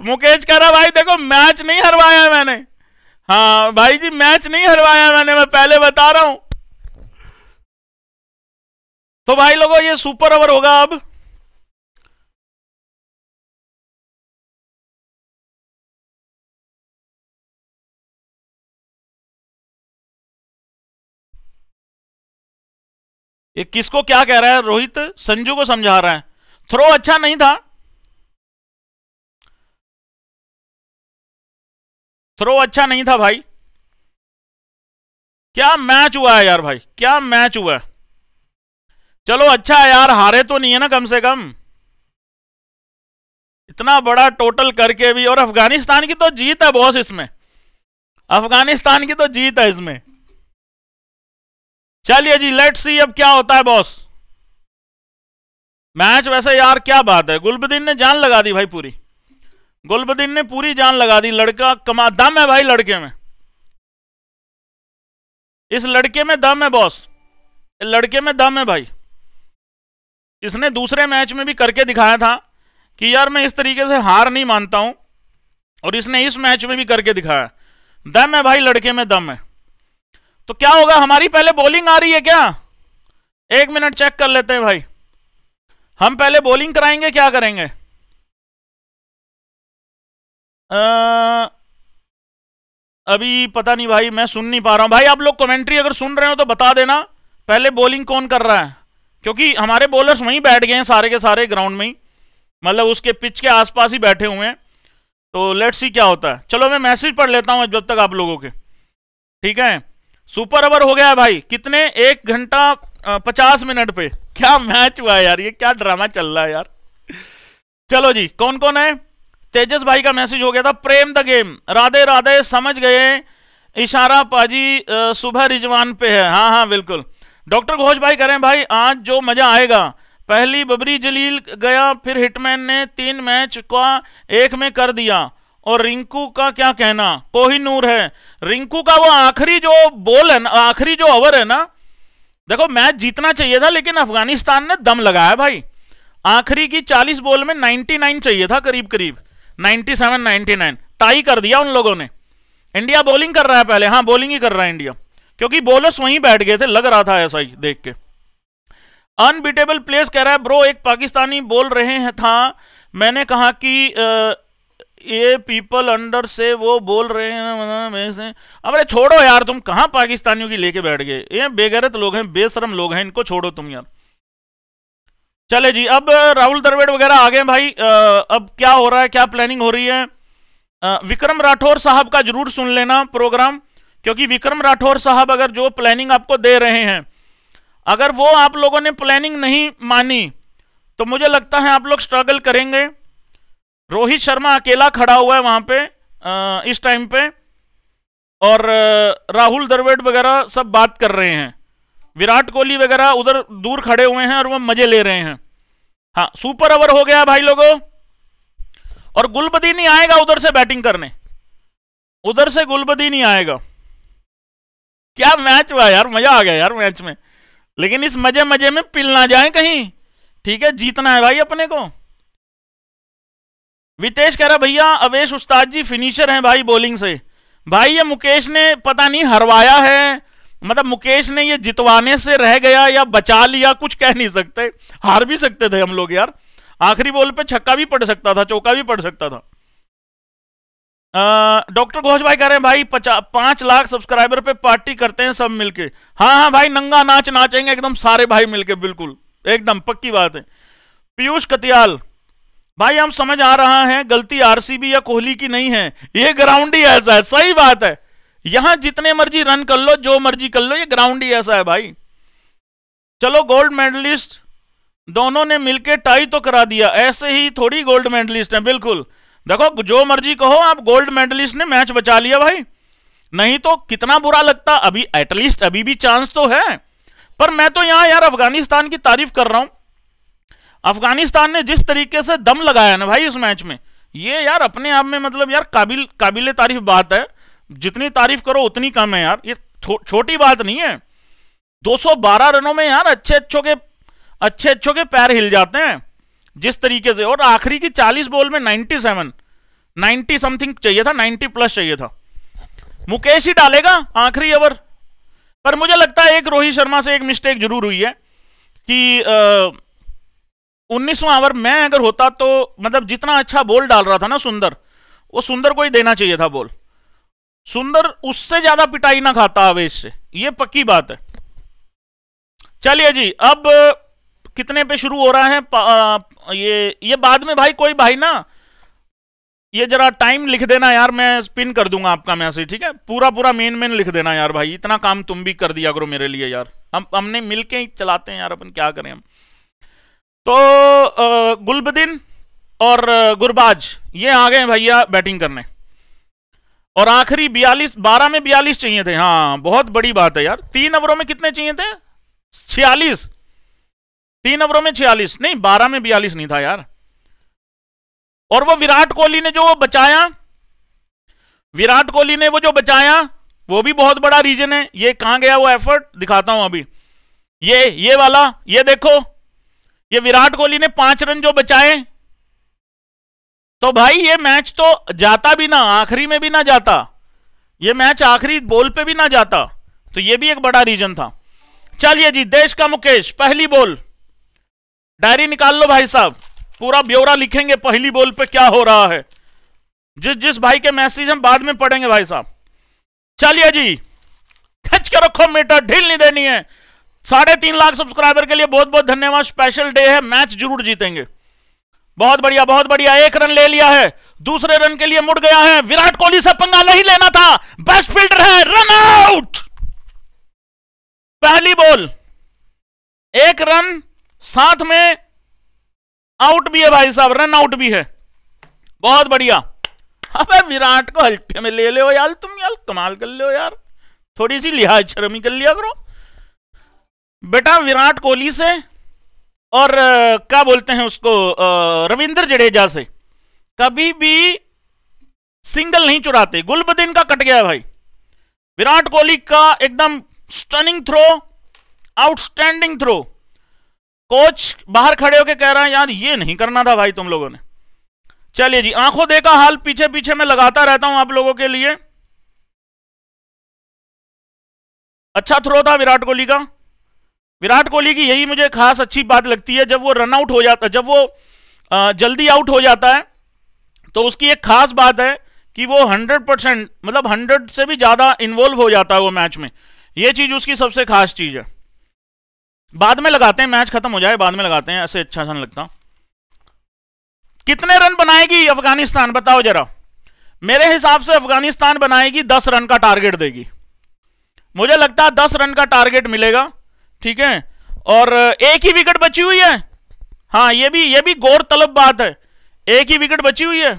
[SPEAKER 2] मुकेश कह रहा भाई देखो मैच नहीं हरवाया मैंने हाँ भाई जी मैच नहीं हरवाया मैंने मैं पहले बता रहा हूं
[SPEAKER 1] तो भाई लोगों ये सुपर ओवर होगा अब ये किसको क्या कह रहा है रोहित संजू को समझा रहा है थ्रो अच्छा नहीं था थ्रो अच्छा नहीं था भाई क्या मैच हुआ है यार भाई
[SPEAKER 2] क्या मैच हुआ है चलो अच्छा है यार हारे तो नहीं है ना कम से कम
[SPEAKER 1] इतना बड़ा टोटल करके भी और अफगानिस्तान की तो जीत है बॉस इसमें अफगानिस्तान की तो जीत है इसमें चलिए जी लेट सी अब क्या होता है बॉस मैच वैसे यार क्या
[SPEAKER 2] बात है गुलबदीन ने जान लगा दी भाई पूरी गुलबदीन ने पूरी जान लगा दी लड़का कमा दम है भाई लड़के में इस लड़के में दम है बॉस लड़के में दम है भाई इसने दूसरे मैच में भी करके दिखाया था कि यार मैं इस तरीके से हार नहीं मानता हूं और इसने इस मैच में भी करके दिखाया दम है भाई लड़के में दम है तो क्या होगा हमारी पहले बॉलिंग आ
[SPEAKER 1] रही है क्या एक मिनट चेक कर लेते हैं भाई हम पहले बॉलिंग कराएंगे क्या करेंगे आ, अभी पता नहीं भाई मैं सुन नहीं पा रहा हूं भाई आप लोग कमेंट्री अगर सुन रहे हो तो बता देना
[SPEAKER 2] पहले बॉलिंग कौन कर रहा है क्योंकि हमारे बॉलर्स वहीं बैठ गए हैं सारे के सारे ग्राउंड में ही मतलब उसके पिच के आसपास ही बैठे हुए हैं तो लेट्स सी क्या होता है चलो मैं मैसेज पढ़ लेता हूँ जब तक आप लोगों के ठीक है सुपर ओवर हो गया है भाई कितने एक घंटा पचास मिनट पे क्या मैच हुआ है यार ये क्या ड्रामा चल रहा है यार चलो जी कौन कौन है तेजस भाई का मैसेज हो गया था प्रेम द गेम राधे राधे समझ गए इशारा पाजी सुबह रिजवान पे है हाँ हाँ बिल्कुल डॉक्टर घोष भाई करें भाई आज जो मजा आएगा पहली बबरी जलील गया फिर हिटमैन ने तीन मैच का एक में कर दिया और रिंकू का क्या कहना कोही नूर है रिंकू का वो आखिरी जो बोल है ना आखिरी जो ओवर है ना देखो मैच जीतना चाहिए था लेकिन अफगानिस्तान ने दम लगाया भाई आखिरी की 40 बॉल में 99 चाहिए था करीब करीब 97 99 टाई कर दिया उन लोगों ने इंडिया बॉलिंग कर रहा है पहले हाँ बॉलिंग ही कर रहा है इंडिया क्योंकि बोलस वहीं बैठ गए थे लग रहा था ऐसा ही देख के अनबीटेबल प्लेस कह रहा है ब्रो एक पाकिस्तानी बोल रहे हैं था मैंने कहा कि आ, ये पीपल अंडर से वो बोल रहे हैं अरे छोड़ो यार तुम कहाँ पाकिस्तानियों की लेके बैठ गए ये बेगैरत लोग हैं बेशरम लोग हैं इनको छोड़ो तुम यार चले जी अब राहुल द्रविड़ वगैरह आ गए भाई आ, अब क्या हो रहा है क्या प्लानिंग हो रही है आ, विक्रम राठौर साहब का जरूर सुन लेना प्रोग्राम क्योंकि विक्रम राठौर साहब अगर जो प्लानिंग आपको दे रहे हैं अगर वो आप लोगों ने प्लानिंग नहीं मानी तो मुझे लगता है आप लोग स्ट्रगल करेंगे रोहित शर्मा अकेला खड़ा हुआ है वहां पे इस टाइम पे और राहुल द्रविड़ वगैरह सब बात कर रहे हैं विराट कोहली वगैरह उधर दूर खड़े हुए हैं और वो मजे ले रहे हैं हाँ सुपर ओवर हो गया भाई लोगों और नहीं आएगा उधर से बैटिंग करने उधर से नहीं आएगा क्या मैच हुआ यार मजा आ गया यार मैच में लेकिन इस मजे मजे में पिल ना जाए कहीं ठीक है जीतना है भाई अपने को वितेश कह रहा भैया अवेश उस्ताद जी फिनिशर हैं भाई बॉलिंग से भाई ये मुकेश ने पता नहीं हरवाया है मतलब मुकेश ने ये जितवाने से रह गया या बचा लिया कुछ कह नहीं सकते हार भी सकते थे हम लोग यार आखिरी बॉल पे छक्का भी पड़ सकता था चौका भी पड़ सकता था डॉक्टर घोष भाई कह रहे हैं भाई पांच लाख सब्सक्राइबर पे पार्टी करते हैं सब मिलके हाँ हाँ भाई नंगा नाच नाचेंगे एकदम सारे भाई मिलके बिल्कुल एकदम पक्की बात है पीयूष कतियाल भाई हम समझ आ रहा है गलती आरसीबी या कोहली की नहीं है ये ग्राउंड ही ऐसा है सही बात है यहां जितने मर्जी रन कर लो जो मर्जी कर लो ये ग्राउंड ही ऐसा है भाई चलो गोल्ड मेडलिस्ट दोनों ने मिलकर टाई तो करा दिया ऐसे ही थोड़ी गोल्ड मेडलिस्ट है बिल्कुल देखो जो मर्जी कहो आप गोल्ड मेडलिस्ट ने मैच बचा लिया भाई नहीं तो कितना बुरा लगता अभी एटलीस्ट अभी भी चांस तो है पर मैं तो यहां यार अफगानिस्तान की तारीफ कर रहा हूं अफगानिस्तान ने जिस तरीके से दम लगाया ना भाई इस मैच में ये यार अपने आप में मतलब यार काबिल काबिल तारीफ बात है जितनी तारीफ करो उतनी कम है यार ये छो, छोटी बात नहीं है 212 रनों में यार अच्छे अच्छों के अच्छे अच्छों के पैर हिल जाते हैं जिस तरीके से और आखिरी की 40 बॉल में 97 सेवन समथिंग चाहिए था 90 प्लस चाहिए था मुकेश ही डालेगा आखिरी ओवर पर मुझे लगता है एक रोहित शर्मा से एक मिस्टेक जरूर हुई है कि उन्नीसवा ओवर मैं अगर होता तो मतलब जितना अच्छा बॉल डाल रहा था ना सुंदर वो सुंदर को ही देना चाहिए था बॉल सुंदर उससे ज्यादा पिटाई ना खाता आवेश से ये पक्की बात है चलिए जी अब कितने पे शुरू हो रहा है ये ये बाद में भाई कोई भाई ना ये जरा टाइम लिख देना यार मैं स्पिन कर दूंगा आपका मैं ऐसे ठीक है पूरा पूरा मेन मेन लिख देना यार भाई इतना काम तुम भी कर दिया करो मेरे लिए यार हम हमने मिलके ही चलाते हैं यार अपन क्या करें हम तो गुलबदीन और गुरबाज ये आ गए भैया बैटिंग करने और आखिरी बयालीस बारह में बयालीस चाहिए थे हाँ बहुत बड़ी बात है यार तीन ओवरों में कितने चाहिए थे छियालीस तीन ओवरों में छियालीस नहीं बारह में बयालीस नहीं था यार और वो विराट कोहली ने जो वो बचाया विराट कोहली ने वो जो बचाया वो भी बहुत बड़ा रीजन है ये कहां गया वो एफर्ट दिखाता हूं अभी ये ये वाला ये देखो ये विराट कोहली ने पांच रन जो बचाए तो भाई ये मैच तो जाता भी ना आखिरी में भी ना जाता ये मैच आखिरी बॉल पे भी ना जाता तो ये भी एक बड़ा रीजन था चलिए जी देश का मुकेश पहली बॉल डायरी निकाल लो भाई साहब पूरा ब्यौरा लिखेंगे पहली बोल पे क्या हो रहा है जिस जिस भाई के मैसेज हम बाद में पढ़ेंगे भाई साहब चलिए जी खच के रखो मीटर ढील नहीं देनी है साढ़े तीन लाख सब्सक्राइबर के लिए बहुत बहुत धन्यवाद स्पेशल डे है मैच जरूर जीतेंगे बहुत बढ़िया बहुत बढ़िया एक रन ले लिया है दूसरे रन के लिए मुड़ गया है विराट कोहली से पंगा नहीं लेना था बेस्ट फील्डर है रन आउट पहली बॉल एक रन साथ में आउट भी है भाई साहब रन आउट भी है बहुत बढ़िया अबे विराट को हल्के में ले लो यार तुम यार कमाल कर लो यार थोड़ी सी लिहाज शर्मी कर लिया करो बेटा विराट कोहली से और क्या बोलते हैं उसको रविंद्र जडेजा से कभी भी सिंगल नहीं चुराते गुलबदीन का कट गया भाई विराट कोहली का एकदम stunning throw outstanding throw coach बाहर खड़े होके कह रहा है यार ये नहीं करना था भाई तुम लोगों ने चलिए जी आंखों देखा हाल पीछे पीछे मैं लगाता रहता हूं आप लोगों के लिए अच्छा थ्रो था विराट कोहली का विराट कोहली की यही मुझे खास अच्छी बात लगती है जब वो रन आउट हो जाता जब वो जल्दी आउट हो जाता है तो उसकी एक खास बात है कि वो हंड्रेड परसेंट मतलब हंड्रेड से भी ज़्यादा इन्वॉल्व हो जाता है वो मैच में ये चीज़ उसकी सबसे खास चीज़ है बाद में लगाते हैं मैच खत्म हो जाए बाद में लगाते हैं ऐसे अच्छा सा नहीं लगता कितने रन बनाएगी अफगानिस्तान बताओ जरा मेरे हिसाब से अफगानिस्तान बनाएगी दस रन का टारगेट देगी मुझे लगता है दस रन का टारगेट मिलेगा ठीक है और एक ही विकेट बची हुई है हाँ ये भी ये भी गौर तलब बात है एक ही विकेट बची हुई है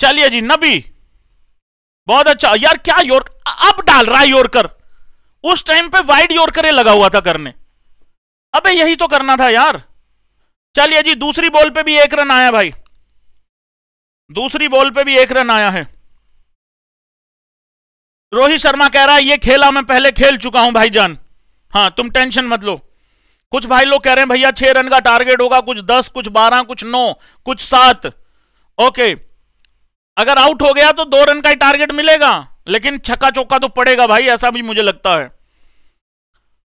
[SPEAKER 2] चलिए जी नबी बहुत अच्छा यार क्या योर अब डाल रहा है योरकर उस टाइम पे वाइड यॉर्कर लगा हुआ था करने अबे यही तो करना था यार चलिए जी दूसरी बॉल पे भी एक रन आया भाई दूसरी बॉल पे भी एक रन आया है रोहित शर्मा कह रहा है ये खेला मैं पहले खेल चुका हूं भाईजान हाँ तुम टेंशन मत लो कुछ भाई लोग कह रहे हैं भैया छह रन का टारगेट होगा कुछ दस कुछ बारह कुछ नौ कुछ सात ओके अगर आउट हो गया तो दो रन का ही टारगेट मिलेगा लेकिन छक्का चौका तो पड़ेगा भाई ऐसा भी मुझे लगता है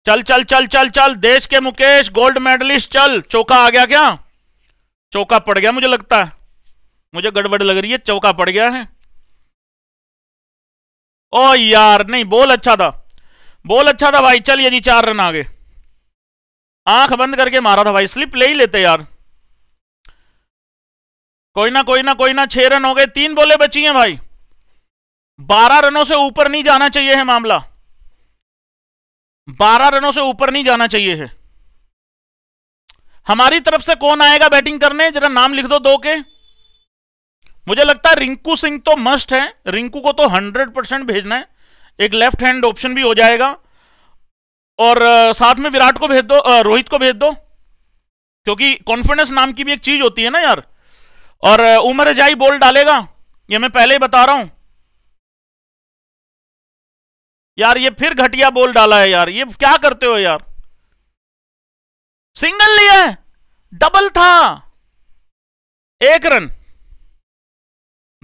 [SPEAKER 2] चल चल चल चल चल देश के मुकेश गोल्ड मेडलिस्ट चल चौका आ गया क्या चौका पड़ गया मुझे लगता है मुझे गड़बड़ लग रही है चौका पड़ गया है ओ यार नहीं बोल अच्छा था बोल अच्छा था भाई चलिए जी चार रन आगे आंख बंद करके मारा था भाई स्लिप ले ही लेते यार
[SPEAKER 1] कोई ना कोई ना कोई ना छह रन हो गए तीन बोले बची हैं भाई बारह रनों से ऊपर नहीं जाना चाहिए है मामला बारह
[SPEAKER 2] रनों से ऊपर नहीं जाना चाहिए है हमारी तरफ से कौन आएगा बैटिंग करने जरा नाम लिख दो दो के मुझे लगता है रिंकू सिंह तो मस्ट है रिंकू को तो हंड्रेड परसेंट भेजना है एक लेफ्ट हैंड ऑप्शन भी हो जाएगा और साथ में विराट को भेज दो रोहित को भेज दो क्योंकि कॉन्फिडेंस नाम की भी एक चीज होती है ना यार और उमर जाई बॉल डालेगा ये मैं पहले ही बता रहा हूं
[SPEAKER 1] यार ये फिर घटिया बोल डाला है यार ये क्या करते हो यार सिंगल लिया है डबल था एक रन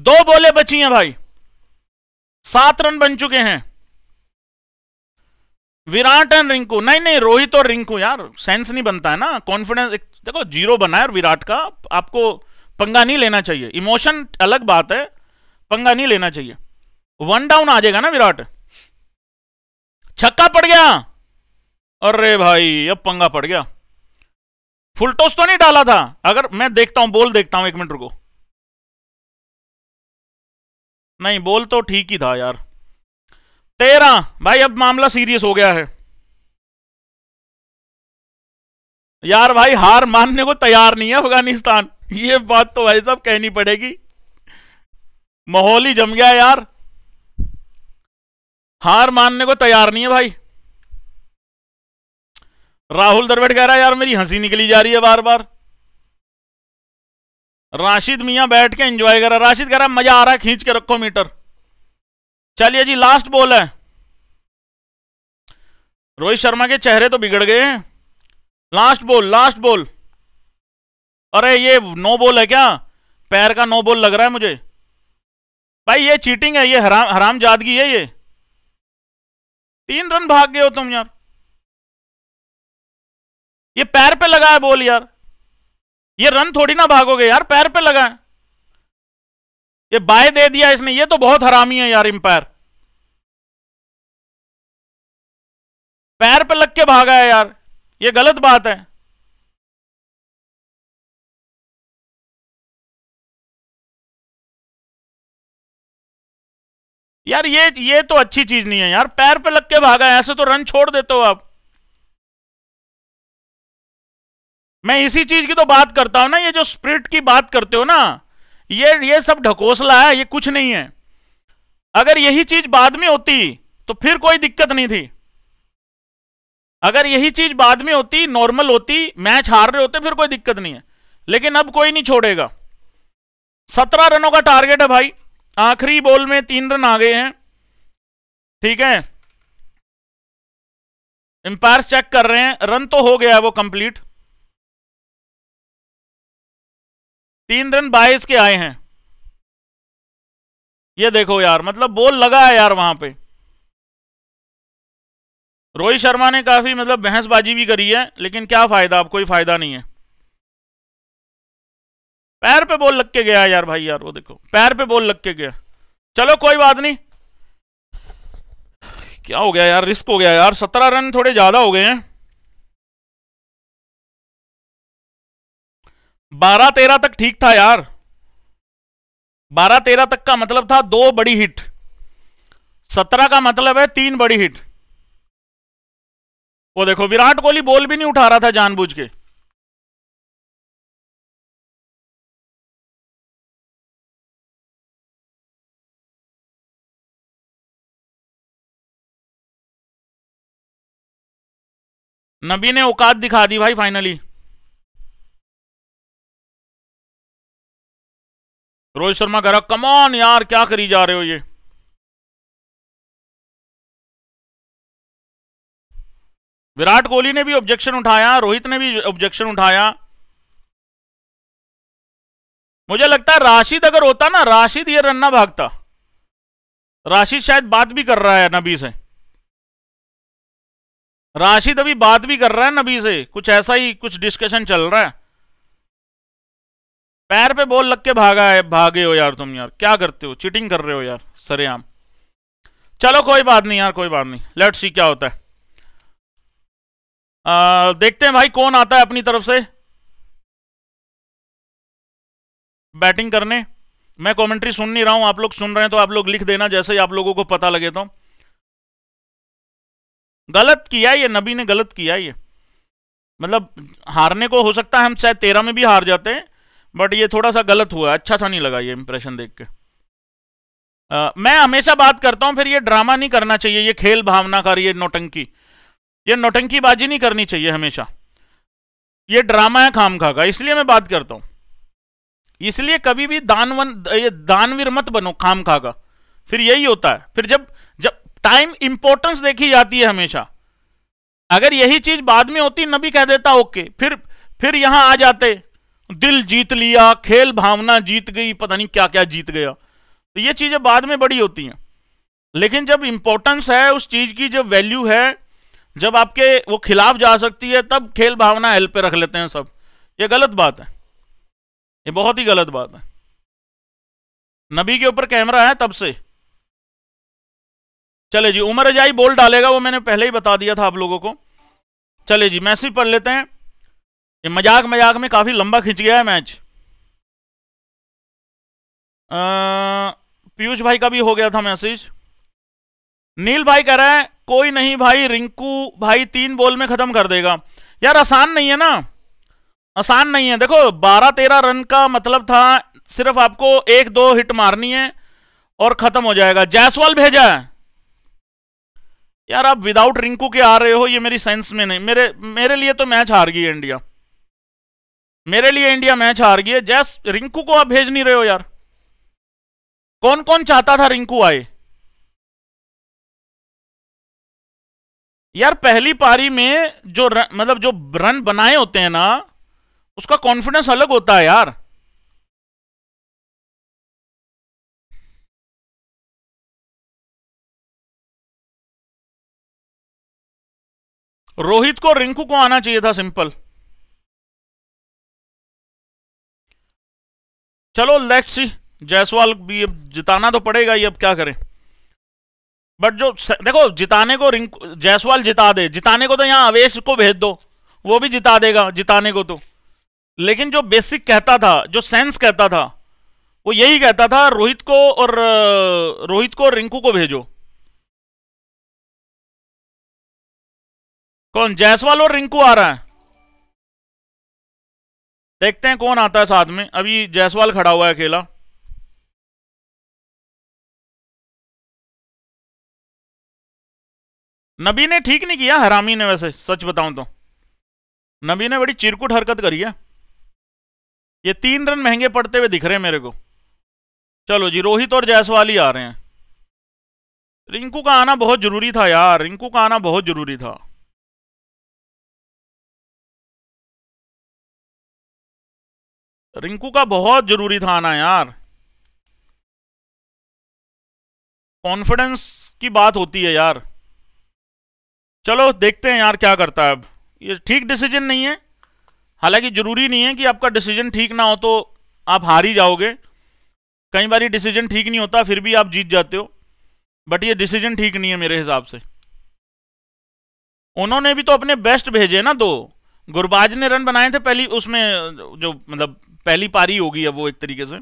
[SPEAKER 1] दो बोले बची हैं भाई सात रन बन चुके हैं विराट एंड
[SPEAKER 2] रिंकू नहीं नहीं रोहित और रिंकू यार सेंस नहीं बनता है ना कॉन्फिडेंस देखो जीरो बना है विराट का आपको पंगा नहीं लेना चाहिए इमोशन अलग बात है पंगा नहीं लेना चाहिए वन डाउन आ जाएगा ना विराट छक्का पड़ गया
[SPEAKER 1] अरे भाई अब पंगा पड़ गया फुल टॉस तो नहीं डाला था अगर मैं देखता हूं बोल देखता हूं एक मिनट रुको नहीं बोल
[SPEAKER 2] तो ठीक ही था यार तेरह भाई अब मामला सीरियस हो गया है यार भाई हार मानने को तैयार नहीं है अफगानिस्तान ये बात तो भाई साहब कहनी पड़ेगी माहौल ही जम गया यार हार मानने को तैयार नहीं है भाई राहुल दरवेट कह रहा है यार मेरी हंसी निकली जा रही है बार बार
[SPEAKER 1] राशिद मियां बैठ के एंजॉय कर रहा राशिद कह रहा मजा आ रहा है खींच के रखो मीटर चलिए जी लास्ट बॉल है रोहित शर्मा
[SPEAKER 2] के चेहरे तो बिगड़ गए हैं लास्ट बोल लास्ट बोल अरे ये नो बॉल है क्या पैर का नो बोल लग रहा है मुझे भाई ये चीटिंग
[SPEAKER 1] है ये हराम हराम जादगी है ये तीन रन भाग गए हो तुम यार ये पैर पे लगा है बॉल यार ये रन थोड़ी ना भागोगे यार पैर पे लगा है ये बाय दे दिया इसने ये तो बहुत हरामी है यार इंपायर पैर पे लग के भागा है यार ये गलत बात है यार ये ये तो अच्छी चीज नहीं है यार पैर पे लग के भागा ऐसे तो रन छोड़ देते हो आप मैं इसी चीज की तो बात करता हूं ना ये
[SPEAKER 2] जो स्प्रिट की बात करते हो ना ये ये सब ढकोसला है ये कुछ नहीं है अगर यही चीज बाद में होती तो फिर कोई दिक्कत नहीं थी अगर यही चीज बाद में होती नॉर्मल होती मैच हार रहे होते फिर कोई दिक्कत नहीं है लेकिन
[SPEAKER 1] अब कोई नहीं छोड़ेगा सत्रह रनों का टारगेट है भाई आखिरी बॉल में तीन रन आ गए हैं ठीक है एम्पायर चेक कर रहे हैं रन तो हो गया है वो कंप्लीट तीन रन बाईस के आए हैं ये देखो यार मतलब बॉल लगा है यार वहां पे रोहित शर्मा ने
[SPEAKER 2] काफी मतलब बहसबाजी भी करी है लेकिन क्या फायदा अब कोई फायदा नहीं है पैर पे बोल लग के गया यार भाई यार वो देखो पैर पे बोल लग के गया चलो कोई
[SPEAKER 1] बात नहीं क्या हो गया यार रिस्क हो गया यार सत्रह रन थोड़े ज्यादा हो गए हैं बारह तेरह तक ठीक था यार बारह तेरह तक का मतलब था दो बड़ी हिट सत्रह का मतलब है तीन बड़ी हिट वो देखो विराट कोहली बॉल भी नहीं उठा रहा था जानबूझ के नबी ने औकात दिखा दी भाई फाइनली रोहित शर्मा कह रहा कमॉन यार क्या करी जा रहे हो ये विराट कोहली ने भी ऑब्जेक्शन उठाया रोहित ने भी ऑब्जेक्शन उठाया मुझे लगता है राशिद अगर होता ना राशिद ये रन ना भागता राशिद शायद बात भी कर रहा है नबी से
[SPEAKER 2] राशिद अभी बात भी कर रहा है नबी से कुछ ऐसा ही कुछ डिस्कशन चल रहा है पैर पे बोल लग के भागा है भागे हो यार तुम यार क्या करते हो चिटिंग कर रहे हो यार सरेआम चलो कोई बात नहीं यार कोई बात नहीं लेट सी क्या होता है
[SPEAKER 1] आ, देखते हैं भाई कौन आता है अपनी तरफ से बैटिंग करने मैं कमेंट्री सुन नहीं रहा हूं आप लोग सुन रहे हैं तो आप लोग लिख
[SPEAKER 2] देना जैसे ही आप लोगों को पता लगे तो गलत किया ये नबी ने गलत किया ये मतलब हारने को हो सकता है हम शायद तेरह में भी हार जाते हैं बट ये थोड़ा सा गलत हुआ अच्छा सा नहीं लगा ये इंप्रेशन देख के आ, मैं हमेशा बात करता हूँ फिर ये ड्रामा नहीं करना चाहिए ये खेल भावना का ये नोटंकी ये नोटंकी बाजी नहीं करनी चाहिए हमेशा ये ड्रामा है खाम खा का इसलिए मैं बात करता हूं इसलिए कभी भी दानवन ये दानवीर मत बनो खाम खा का फिर यही होता है फिर जब टाइम इंपॉर्टेंस देखी जाती है हमेशा अगर यही चीज बाद में होती नबी कह देता ओके फिर फिर यहां आ जाते दिल जीत लिया खेल भावना जीत गई पता नहीं क्या क्या जीत गया तो ये चीजें बाद में बड़ी होती हैं लेकिन जब इंपॉर्टेंस है उस चीज की जब वैल्यू है जब आपके वो खिलाफ जा सकती है तब खेल भावना हेल्प पे रख लेते हैं सब ये गलत बात है ये बहुत ही गलत बात है नबी के ऊपर कैमरा है तब से चले जी उमर अजाई बोल डालेगा वो मैंने पहले ही बता दिया था आप लोगों को चले जी मैसेज पढ़ लेते हैं ये मजाक मजाक में काफी लंबा खिंच गया है मैच पीयूष भाई का भी हो गया था मैसेज नील भाई कह रहा है कोई नहीं भाई रिंकू भाई तीन बॉल में खत्म कर देगा यार आसान नहीं है ना आसान नहीं है देखो बारह तेरह रन का मतलब था सिर्फ आपको एक दो हिट मारनी है और खत्म हो जाएगा जायसवाल भेजा है यार आप विदाउट रिंकू के आ रहे हो ये मेरी सेंस में नहीं मेरे मेरे लिए तो मैच हार गई इंडिया मेरे लिए इंडिया मैच हार
[SPEAKER 1] गई है जैस रिंकू को आप भेज नहीं रहे हो यार कौन कौन चाहता था रिंकू आए यार पहली पारी में जो मतलब जो रन बनाए होते हैं ना उसका कॉन्फिडेंस अलग होता है यार रोहित को रिंकू को आना चाहिए था सिंपल
[SPEAKER 2] चलो लेट्स सी जायसवाल भी अब जिताना तो पड़ेगा ही अब क्या करें बट जो देखो जिताने को रिंकू जायसवाल जिता दे जिताने को तो यहां अवेश को भेज दो वो भी जिता देगा जिताने को तो लेकिन जो बेसिक कहता
[SPEAKER 1] था जो सेंस कहता था वो यही कहता था रोहित को और रोहित को रिंकू को भेजो कौन जायसवाल और रिंकू आ रहा है देखते हैं कौन आता है साथ में अभी जायसवाल खड़ा हुआ है अकेला नबी ने ठीक नहीं किया हरामी ने वैसे सच बताऊं तो नबी ने बड़ी चिरकुट हरकत करी है ये
[SPEAKER 2] तीन रन महंगे पड़ते हुए दिख रहे हैं मेरे को चलो जी रोहित और जायसवाल ही आ रहे हैं
[SPEAKER 1] रिंकू का आना बहुत जरूरी था यार रिंकू का आना बहुत जरूरी था रिंकू का बहुत जरूरी था आना यार
[SPEAKER 2] कॉन्फिडेंस की बात होती है यार चलो देखते हैं यार क्या करता है अब ये ठीक डिसीजन नहीं है हालांकि ज़रूरी नहीं है कि आपका डिसीजन ठीक ना हो तो आप हार ही जाओगे कई बार डिसीजन ठीक नहीं होता फिर भी आप जीत जाते हो बट ये डिसीजन ठीक नहीं है मेरे हिसाब से उन्होंने भी तो अपने बेस्ट भेजे ना दो गुरबाज ने रन बनाए थे पहली उसमें जो मतलब पहली पारी होगी अब वो एक तरीके से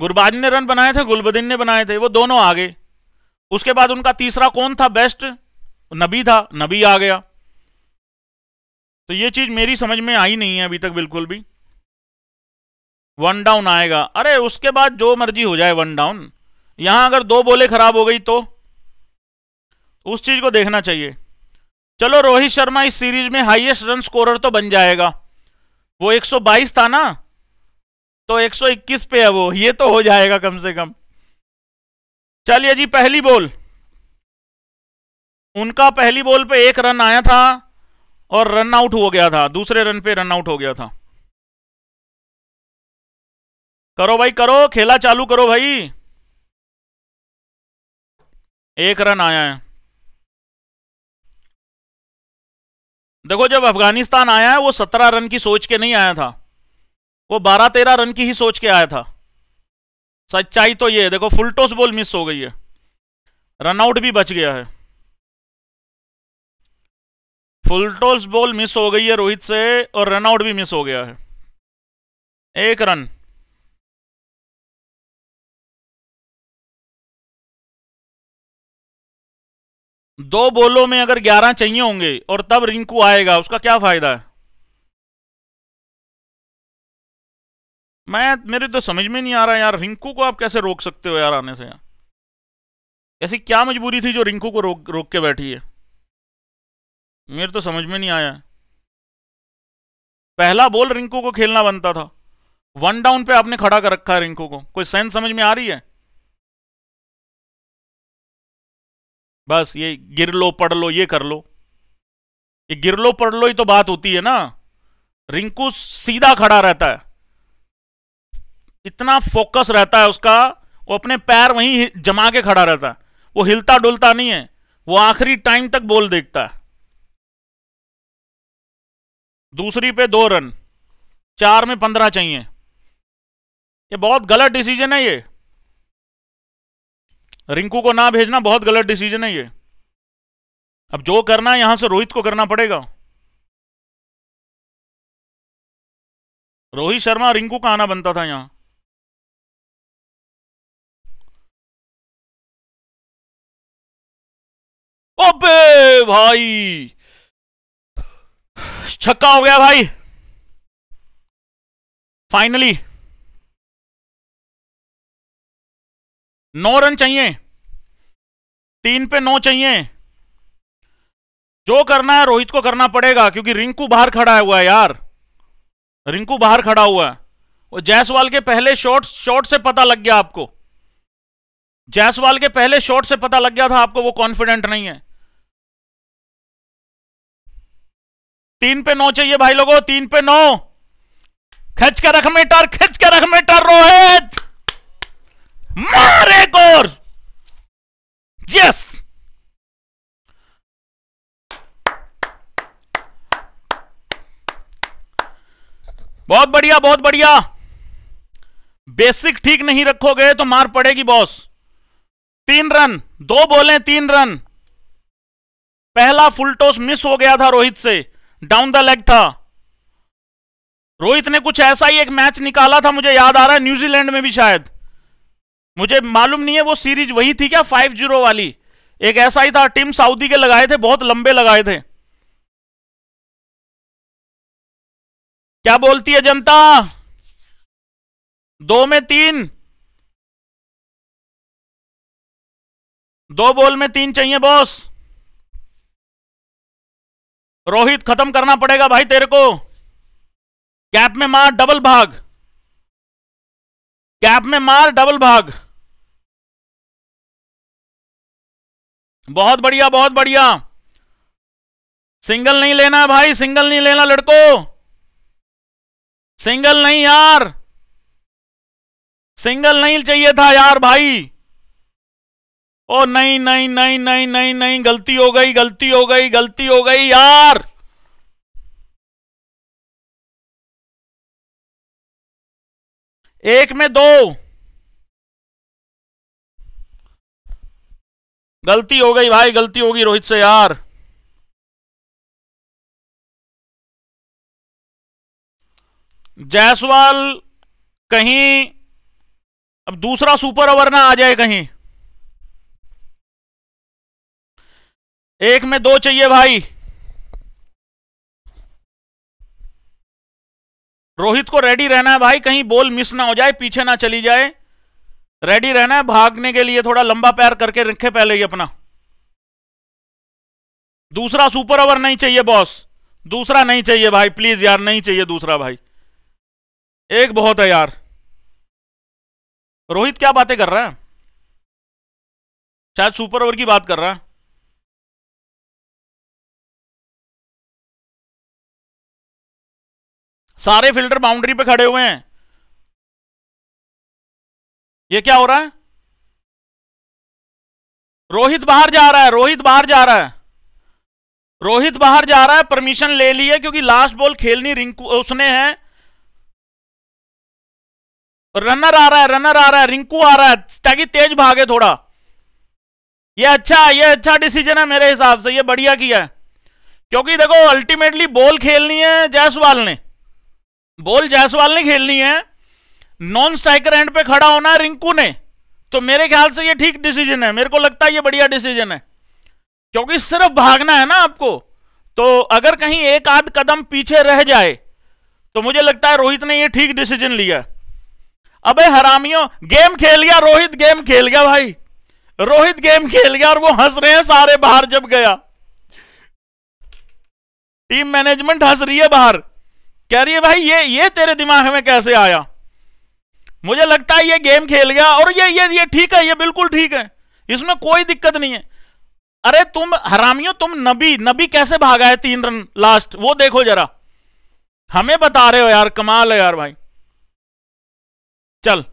[SPEAKER 2] गुरबाज ने रन बनाए थे गुलबदीन ने बनाए थे वो दोनों आ गए उसके बाद उनका तीसरा कौन था बेस्ट नबी था नबी आ गया तो ये चीज मेरी समझ में आई नहीं है अभी तक बिल्कुल भी वन डाउन आएगा अरे उसके बाद जो मर्जी हो जाए वन डाउन यहां अगर दो बोले खराब हो गई तो उस चीज को देखना चाहिए चलो रोहित शर्मा इस सीरीज में हाईएस्ट रन स्कोरर तो बन जाएगा वो 122 था ना तो 121 पे है वो ये तो हो जाएगा कम से कम चलिए जी पहली बॉल उनका पहली बॉल पे एक रन आया था
[SPEAKER 1] और रन आउट हो गया था दूसरे रन पे रन आउट हो गया था करो भाई करो खेला चालू करो भाई एक रन आया है देखो जब अफगानिस्तान आया है वो सत्रह रन की सोच के नहीं आया था
[SPEAKER 2] वो बारह तेरह रन की ही सोच के आया था सच्चाई तो ये है देखो फुल टॉस बॉल मिस हो गई है रनआउट भी बच गया है
[SPEAKER 1] फुलटोस बॉल मिस हो गई है रोहित से और रनआउट भी मिस हो गया है एक रन दो बोलों में अगर ग्यारह चाहिए होंगे और तब रिंकू आएगा उसका क्या फायदा है
[SPEAKER 2] मैं मेरे तो समझ में नहीं आ रहा यार रिंकू को आप कैसे रोक सकते हो यार आने से यार ऐसी क्या मजबूरी थी जो रिंकू को रोक रोक के बैठी है मेरे तो समझ में नहीं आया पहला बोल रिंकू को खेलना बनता था वन डाउन पे आपने खड़ा कर रखा है रिंकू को कोई सेंस समझ में आ रही है बस ये गिर लो पढ़ लो ये कर लो ये गिर लो पढ़ लो ही तो बात होती है ना रिंकू सीधा खड़ा रहता है इतना फोकस रहता है उसका वो अपने पैर वहीं जमा के खड़ा रहता है वो हिलता डुलता नहीं है वो आखिरी टाइम तक बोल देखता है
[SPEAKER 1] दूसरी पे दो रन चार में पंद्रह चाहिए ये बहुत गलत डिसीजन है ये रिंकू को ना भेजना बहुत गलत डिसीजन है ये अब जो करना है यहां से रोहित को करना पड़ेगा रोहित शर्मा रिंकू का आना बनता था यहां ओपे भाई छक्का हो गया भाई फाइनली नौ रन चाहिए तीन पे नौ चाहिए जो करना है
[SPEAKER 2] रोहित को करना पड़ेगा क्योंकि रिंकू बाहर खड़ा हुआ है यार रिंकू बाहर खड़ा हुआ है और जायसवाल के पहले शॉट शॉट से पता लग गया आपको जायसवाल के पहले शॉट से पता लग गया था आपको वो कॉन्फिडेंट नहीं है तीन पे नौ चाहिए भाई लोगों तीन पे नौ खिंच के रख
[SPEAKER 1] मेटर खिंच के रख मेटर रोहित मारे गोर यस बहुत बढ़िया बहुत बढ़िया
[SPEAKER 2] बेसिक ठीक नहीं रखोगे तो मार पड़ेगी बॉस तीन रन दो बोले तीन रन पहला फुल टॉस मिस हो गया था रोहित से डाउन द लेग था रोहित ने कुछ ऐसा ही एक मैच निकाला था मुझे याद आ रहा है न्यूजीलैंड में भी शायद मुझे मालूम नहीं है वो सीरीज वही
[SPEAKER 1] थी क्या फाइव जीरो वाली एक ऐसा ही था टीम सऊदी के लगाए थे बहुत लंबे लगाए थे क्या बोलती है जनता दो में तीन दो बॉल में तीन चाहिए बॉस रोहित खत्म करना पड़ेगा भाई तेरे को कैप में मार डबल भाग कैप में मार डबल भाग बहुत बढ़िया बहुत बढ़िया सिंगल नहीं लेना भाई सिंगल नहीं लेना लड़को सिंगल नहीं यार सिंगल नहीं चाहिए था यार भाई ओ नहीं नहीं नहीं नहीं नहीं नहीं गलती हो गई गलती हो गई गलती हो गई यार एक में दो गलती हो गई भाई गलती होगी रोहित से यार जायसवाल कहीं अब दूसरा सुपर ओवर ना आ जाए कहीं एक में दो चाहिए भाई रोहित को रेडी रहना है भाई
[SPEAKER 2] कहीं बॉल मिस ना हो जाए पीछे ना चली जाए रेडी रहना है भागने के लिए थोड़ा लंबा पैर करके रखे पहले ही अपना दूसरा सुपर ओवर नहीं चाहिए बॉस दूसरा नहीं चाहिए भाई प्लीज यार नहीं चाहिए दूसरा भाई एक
[SPEAKER 1] बहुत है यार रोहित क्या बातें कर रहा है शायद सुपर ओवर की बात कर रहा है सारे फिल्टर बाउंड्री पे खड़े हुए हैं ये क्या हो रहा है रोहित बाहर जा रहा है रोहित बाहर जा रहा है रोहित बाहर
[SPEAKER 2] जा रहा है परमिशन ले ली है क्योंकि लास्ट बॉल खेलनी रिंकू उसने है रनर आ रहा है रनर आ रहा है रिंकू आ रहा है ताकि तेज भागे थोड़ा ये अच्छा ये अच्छा डिसीजन है मेरे हिसाब से ये बढ़िया किया है क्योंकि देखो अल्टीमेटली बॉल खेलनी है जायसवाल ने बॉल जायसवाल ने खेलनी है नॉन स्ट्राइकर एंड पे खड़ा होना है रिंकू ने तो मेरे ख्याल से ये ठीक डिसीजन है मेरे को लगता है ये बढ़िया डिसीजन है क्योंकि सिर्फ भागना है ना आपको तो अगर कहीं एक आध कदम पीछे रह जाए तो मुझे लगता है रोहित ने ये ठीक डिसीजन लिया अबे हरामियों गेम खेल गया रोहित गेम खेल गया भाई रोहित गेम खेल गया और वो हंस रहे हैं सारे बाहर जब गया टीम मैनेजमेंट हंस रही है बाहर कह रही है भाई ये ये तेरे दिमाग में कैसे आया मुझे लगता है ये गेम खेल गया और ये ये ये ठीक है ये बिल्कुल ठीक है इसमें कोई दिक्कत नहीं है अरे तुम हरामियों तुम नबी नबी कैसे भागा है तीन
[SPEAKER 1] रन लास्ट वो देखो जरा हमें बता रहे हो यार कमाल है यार भाई चल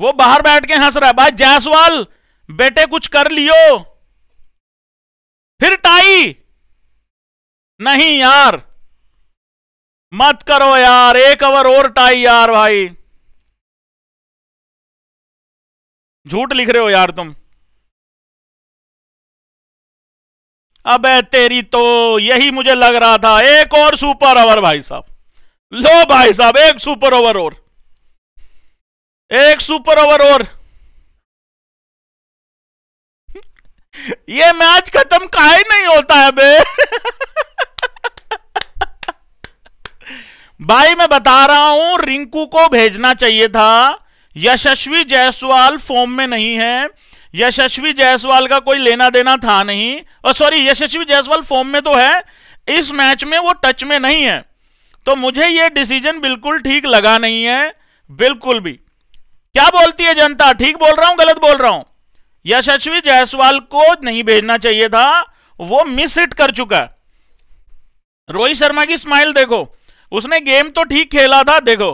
[SPEAKER 1] वो बाहर बैठ के हंस रहा है भाई जायसवाल बेटे कुछ कर लियो फिर टाई नहीं यार मत करो यार एक ओवर और टाई यार भाई झूठ लिख रहे हो यार तुम अबे तेरी तो यही मुझे लग रहा था एक और सुपर ओवर भाई साहब लो भाई साहब एक सुपर ओवर और एक सुपर ओवर और ये मैच खत्म का ही नहीं होता है बे भाई मैं
[SPEAKER 2] बता रहा हूं रिंकू को भेजना चाहिए था यशस्वी जायसवाल फॉर्म में नहीं है यशस्वी जायसवाल का कोई लेना देना था नहीं और सॉरी यशस्वी जायसवाल फॉर्म में तो है इस मैच में वो टच में नहीं है तो मुझे ये डिसीजन बिल्कुल ठीक लगा नहीं है बिल्कुल भी क्या बोलती है जनता ठीक बोल रहा हूं गलत बोल रहा हूं यशस्वी जायसवाल को नहीं भेजना चाहिए था वो मिस हिट कर चुका रोहित शर्मा की स्माइल देखो उसने गेम तो ठीक खेला था देखो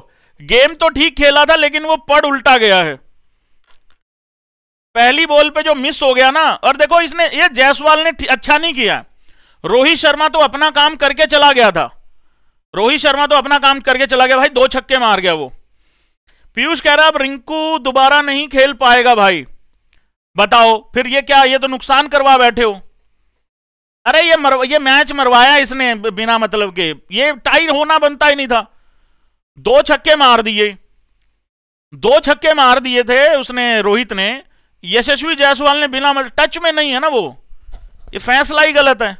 [SPEAKER 2] गेम तो ठीक खेला था लेकिन वो पड़ उल्टा गया है पहली बॉल पे जो मिस हो गया ना और देखो इसने ये जयसवाल ने अच्छा नहीं किया रोहित शर्मा तो अपना काम करके चला गया था रोहित शर्मा तो अपना काम करके चला गया भाई दो छक्के मार गया वो पीयूष कह रहा अब रिंकू दोबारा नहीं खेल पाएगा भाई बताओ फिर ये क्या ये तो नुकसान करवा बैठे हो अरे ये मर, ये मैच मरवाया इसने बिना मतलब के ये टाई होना बनता ही नहीं था दो छक्के मार दिए दो छक्के मार दिए थे उसने रोहित ने यशस्वी जायसवाल ने बिना मतलब टच में नहीं है ना वो ये फैसला ही गलत है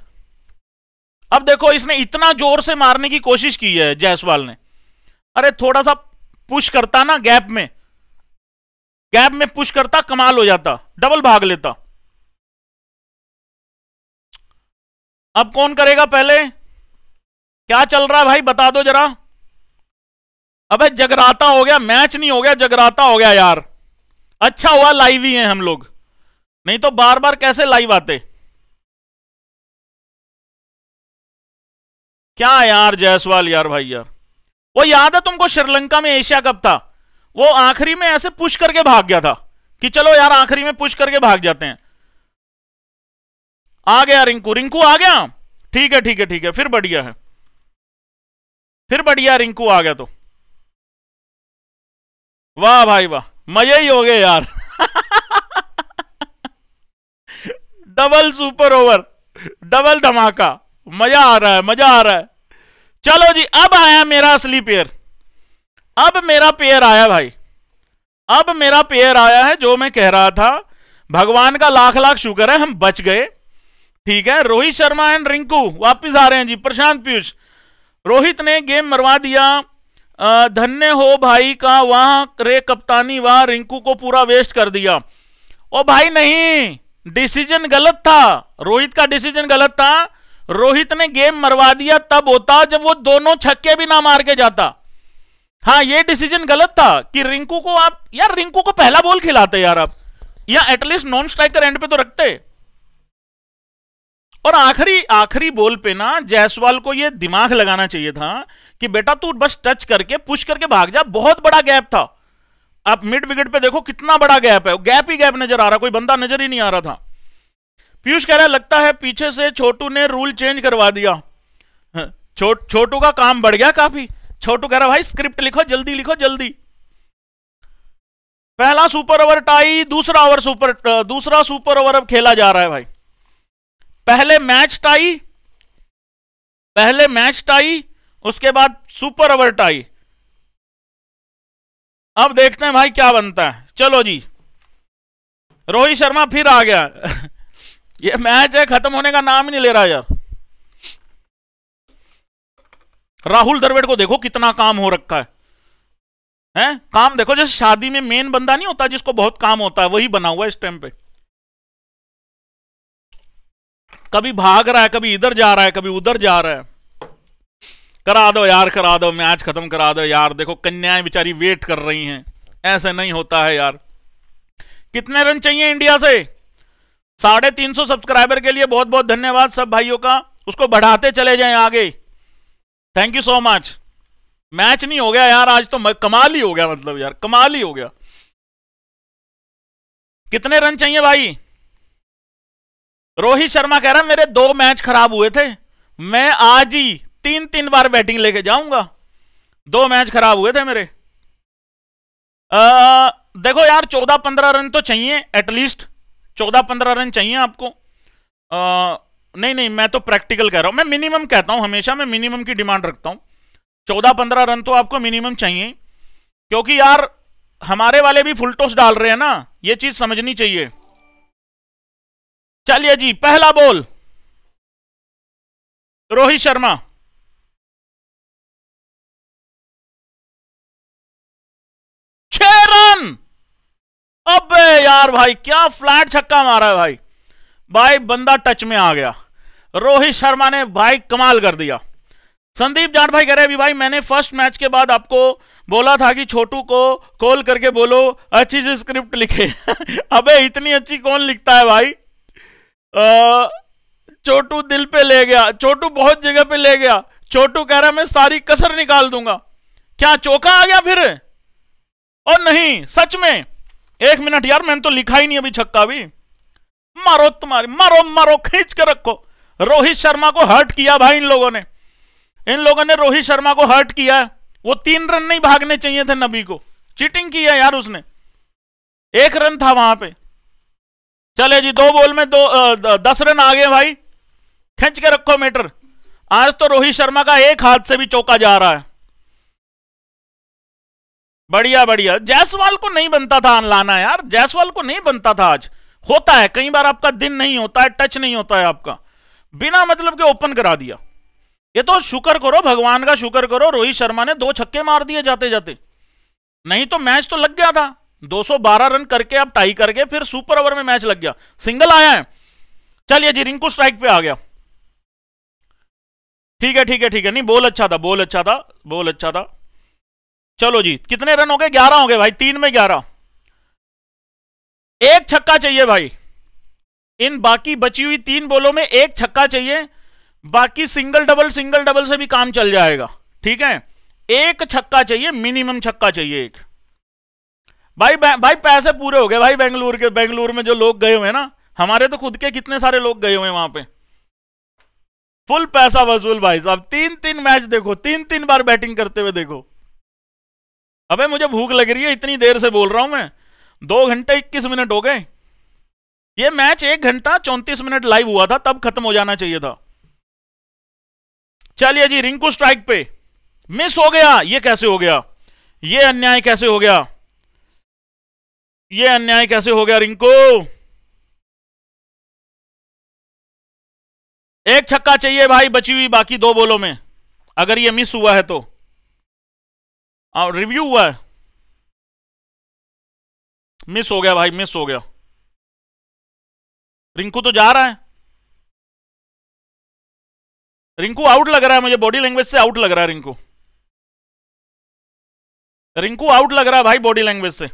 [SPEAKER 2] अब देखो इसने इतना जोर से मारने की कोशिश की है जायसवाल ने
[SPEAKER 1] अरे थोड़ा सा पुश करता ना गैप में गैप में पुश करता कमाल हो जाता डबल भाग लेता अब कौन करेगा पहले क्या चल रहा है भाई बता दो जरा
[SPEAKER 2] अबे जगराता हो गया मैच नहीं हो गया जगराता हो गया यार अच्छा हुआ
[SPEAKER 1] लाइव ही है हम लोग नहीं तो बार बार कैसे लाइव आते क्या यार जयसवाल यार भाई यार वो
[SPEAKER 2] याद है तुमको श्रीलंका में एशिया कप था वो आखिरी में ऐसे पुश करके भाग गया था कि चलो यार आखिरी में पुश करके भाग जाते हैं आ गया रिंकू रिंकू आ गया ठीक है ठीक है ठीक है फिर बढ़िया है फिर बढ़िया रिंकू आ गया
[SPEAKER 1] तो वाह भाई वाह मजे ही हो गए यार डबल सुपर ओवर डबल
[SPEAKER 2] धमाका मजा आ रहा है मजा आ रहा है चलो जी अब आया मेरा असली पेयर अब मेरा पेयर आया भाई अब मेरा पेयर आया है जो मैं कह रहा था भगवान का लाख लाख शुक्र है हम बच गए ठीक है रोहित शर्मा एंड रिंकू वापस आ रहे हैं जी प्रशांत पीयूष रोहित ने गेम मरवा दिया धन्य हो भाई का वहां रे कप्तानी वहां रिंकू को पूरा वेस्ट कर दिया ओ भाई नहीं डिसीजन गलत था रोहित का डिसीजन गलत था रोहित ने गेम मरवा दिया तब होता जब वो दोनों छक्के भी ना मार के जाता हाँ ये डिसीजन गलत था कि रिंकू को आप यार रिंकू को पहला बॉल खिलाते यार आप या एटलीस्ट नॉन स्ट्राइकर एंड पे तो रखते और आखिरी आखिरी बोल पे ना जायसवाल को यह दिमाग लगाना चाहिए था कि बेटा तू बस टच करके पुश करके भाग जा बहुत बड़ा गैप था आप मिड विकेट पे देखो कितना बड़ा गैप है गैप ही गैप नजर आ रहा कोई बंदा नजर ही नहीं आ रहा था पीयूष कह रहा है लगता है पीछे से छोटू ने रूल चेंज करवा दिया हाँ, छो, छोटू का काम बढ़ गया काफी छोटू कह रहा भाई स्क्रिप्ट लिखो जल्दी लिखो जल्दी पहला सुपर ओवर टाई दूसरा ओवर सुपर दूसरा सुपर ओवर अब खेला जा रहा है भाई पहले मैच टाई पहले मैच टाई उसके बाद सुपर ओवर टाई अब देखते हैं भाई क्या बनता है चलो जी रोहित शर्मा फिर आ गया ये मैच है खत्म होने का नाम ही नहीं ले रहा यार राहुल द्रविड़ को देखो कितना काम हो रखा है हैं काम देखो जैसे शादी में मेन बंदा नहीं होता जिसको बहुत काम होता है वही बना हुआ है इस टाइम पे कभी भाग रहा है कभी इधर जा रहा है कभी उधर जा रहा है करा दो यार करा दो मैच खत्म करा दो यार देखो कन्याएं बेचारी वेट कर रही हैं ऐसे नहीं होता है यार कितने रन चाहिए इंडिया से साढ़े तीन सौ सब्सक्राइबर के लिए बहुत बहुत धन्यवाद सब भाइयों का उसको बढ़ाते चले जाएं आगे thank you so much match नहीं
[SPEAKER 1] हो गया यार आज तो कमाल ही हो गया मतलब यार कमाल ही हो गया कितने रन चाहिए भाई रोहित शर्मा कह रहा मेरे दो मैच
[SPEAKER 2] खराब हुए थे मैं आज ही तीन तीन बार बैटिंग लेके जाऊंगा दो मैच खराब हुए थे मेरे आ, देखो यार चौदह पंद्रह रन तो चाहिए एटलीस्ट चौदह पंद्रह रन चाहिए आपको आ, नहीं नहीं मैं तो प्रैक्टिकल कह रहा हूँ मैं मिनिमम कहता हूँ हमेशा मैं मिनिमम की डिमांड रखता हूँ चौदह पंद्रह रन तो आपको मिनिमम चाहिए क्योंकि यार हमारे वाले भी फुल टॉस डाल रहे हैं ना ये चीज़
[SPEAKER 1] समझनी चाहिए चलिए जी पहला बोल रोहित शर्मा छ रन अबे
[SPEAKER 2] यार भाई क्या फ्लैट छक्का मारा है भाई भाई बंदा टच में आ गया रोहित शर्मा ने भाई कमाल कर दिया संदीप जाट भाई कह रहे अभी भाई मैंने फर्स्ट मैच के बाद आपको बोला था कि छोटू को कॉल करके बोलो अच्छी सी स्क्रिप्ट लिखे अबे इतनी अच्छी कौन लिखता है भाई छोटू दिल पे ले गया छोटू बहुत जगह पे ले गया छोटू कह रहा मैं सारी कसर निकाल दूंगा क्या चौका आ गया फिर और नहीं सच में एक मिनट यार मैंने तो लिखा ही नहीं अभी छक्का भी मारो तुम्हारी मारो मारो खींच के रखो रोहित शर्मा को हर्ट किया भाई इन लोगों ने इन लोगों ने रोहित शर्मा को हर्ट किया वो तीन रन नहीं भागने चाहिए थे नबी को चीटिंग किया यार उसने एक रन था वहां पे चले जी दो बॉल में दो दस रन आ गए भाई खींच के रखो मीटर आज तो रोहित शर्मा का एक हाथ से भी चौका जा रहा है बढ़िया बढ़िया जायसवाल को नहीं बनता था लाना यार जायसवाल को नहीं बनता था आज होता है कई बार आपका दिन नहीं होता है टच नहीं होता है आपका बिना मतलब के ओपन करा दिया ये तो शुक्र करो भगवान का शुक्र करो रोहित शर्मा ने दो छक्के मार दिए जाते जाते नहीं तो मैच तो लग गया था 212 रन करके आप टाई करके फिर सुपर ओवर में मैच लग गया सिंगल आया है चलिए जी रिंकू स्ट्राइक पे आ गया ठीक है ठीक है ठीक है नहीं बोल अच्छा था बोल अच्छा था बोल अच्छा था चलो जी कितने रन हो गए ग्यारह हो गए भाई तीन में ग्यारह एक छक्का चाहिए भाई इन बाकी बची हुई तीन बोलों में एक छक्का चाहिए बाकी सिंगल डबल सिंगल डबल से भी काम चल जाएगा ठीक है एक छक्का चाहिए मिनिमम छक्का चाहिए एक भाई भाई पैसे पूरे हो गए भाई बेंगलुरु के बेंगलुरु में जो लोग गए हुए हैं ना हमारे तो खुद के कितने सारे लोग गए हुए हैं वहां पे फुल पैसा वसूल भाई साहब तीन तीन मैच देखो तीन तीन बार बैटिंग करते हुए देखो अबे मुझे भूख लग रही है इतनी देर से बोल रहा हूं मैं दो घंटे इक्कीस मिनट हो गए ये मैच एक घंटा चौंतीस मिनट लाइव हुआ था तब खत्म हो जाना चाहिए था चलिए जी रिंकू स्ट्राइक पे मिस हो गया ये कैसे हो
[SPEAKER 1] गया ये अन्याय कैसे हो गया ये अन्याय कैसे हो गया रिंको एक छक्का चाहिए भाई बची हुई बाकी दो बोलों में अगर ये मिस हुआ है तो और रिव्यू हुआ है मिस हो गया भाई मिस हो गया रिंकू तो जा रहा है रिंकू आउट लग रहा है मुझे बॉडी लैंग्वेज से आउट लग रहा है रिंकू रिंकू आउट लग रहा है भाई बॉडी लैंग्वेज से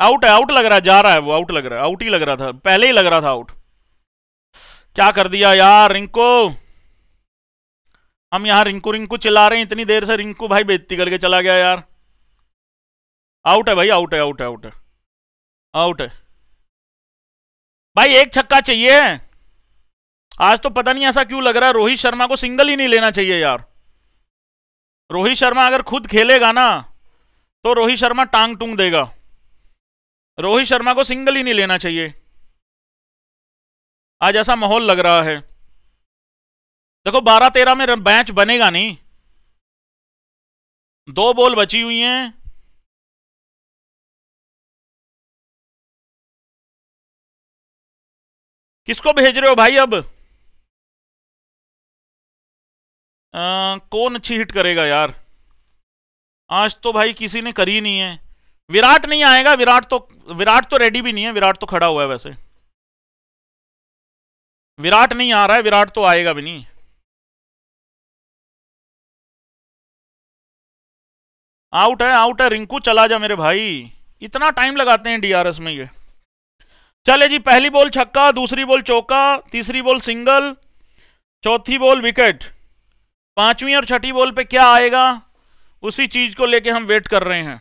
[SPEAKER 1] आउट है आउट लग रहा है जा रहा है वो आउट लग रहा है आउट ही लग रहा था
[SPEAKER 2] पहले ही लग रहा था आउट क्या कर दिया यार रिंको हम यहां रिंकू रिंकू चिल्ला रहे हैं इतनी देर से रिंकू भाई बेजती करके चला गया यार आउट है भाई आउट है आउट है आउट है आउट है भाई एक छक्का चाहिए है आज तो पता नहीं ऐसा क्यों लग रहा है रोहित शर्मा को सिंगल ही नहीं लेना चाहिए यार रोहित शर्मा अगर खुद खेलेगा ना तो रोहित शर्मा टांग टूंग देगा रोहित शर्मा को सिंगल ही नहीं लेना चाहिए
[SPEAKER 1] आज ऐसा माहौल लग रहा है देखो बारह तेरह में मैच बनेगा नहीं दो बॉल बची हुई हैं किसको भेज रहे हो भाई अब आ, कौन अच्छी हिट करेगा यार आज तो भाई किसी ने
[SPEAKER 2] करी नहीं है विराट नहीं आएगा विराट तो विराट तो रेडी भी नहीं है विराट तो खड़ा हुआ है वैसे
[SPEAKER 1] विराट नहीं आ रहा है विराट तो आएगा भी नहीं आउट है आउट है रिंकू चला जा मेरे भाई इतना टाइम लगाते हैं डीआरएस में ये चले जी
[SPEAKER 2] पहली बॉल छक्का दूसरी बॉल चौका तीसरी बॉल सिंगल चौथी बॉल विकेट पांचवी और छठी बॉल पे क्या आएगा उसी चीज को लेके हम वेट कर रहे हैं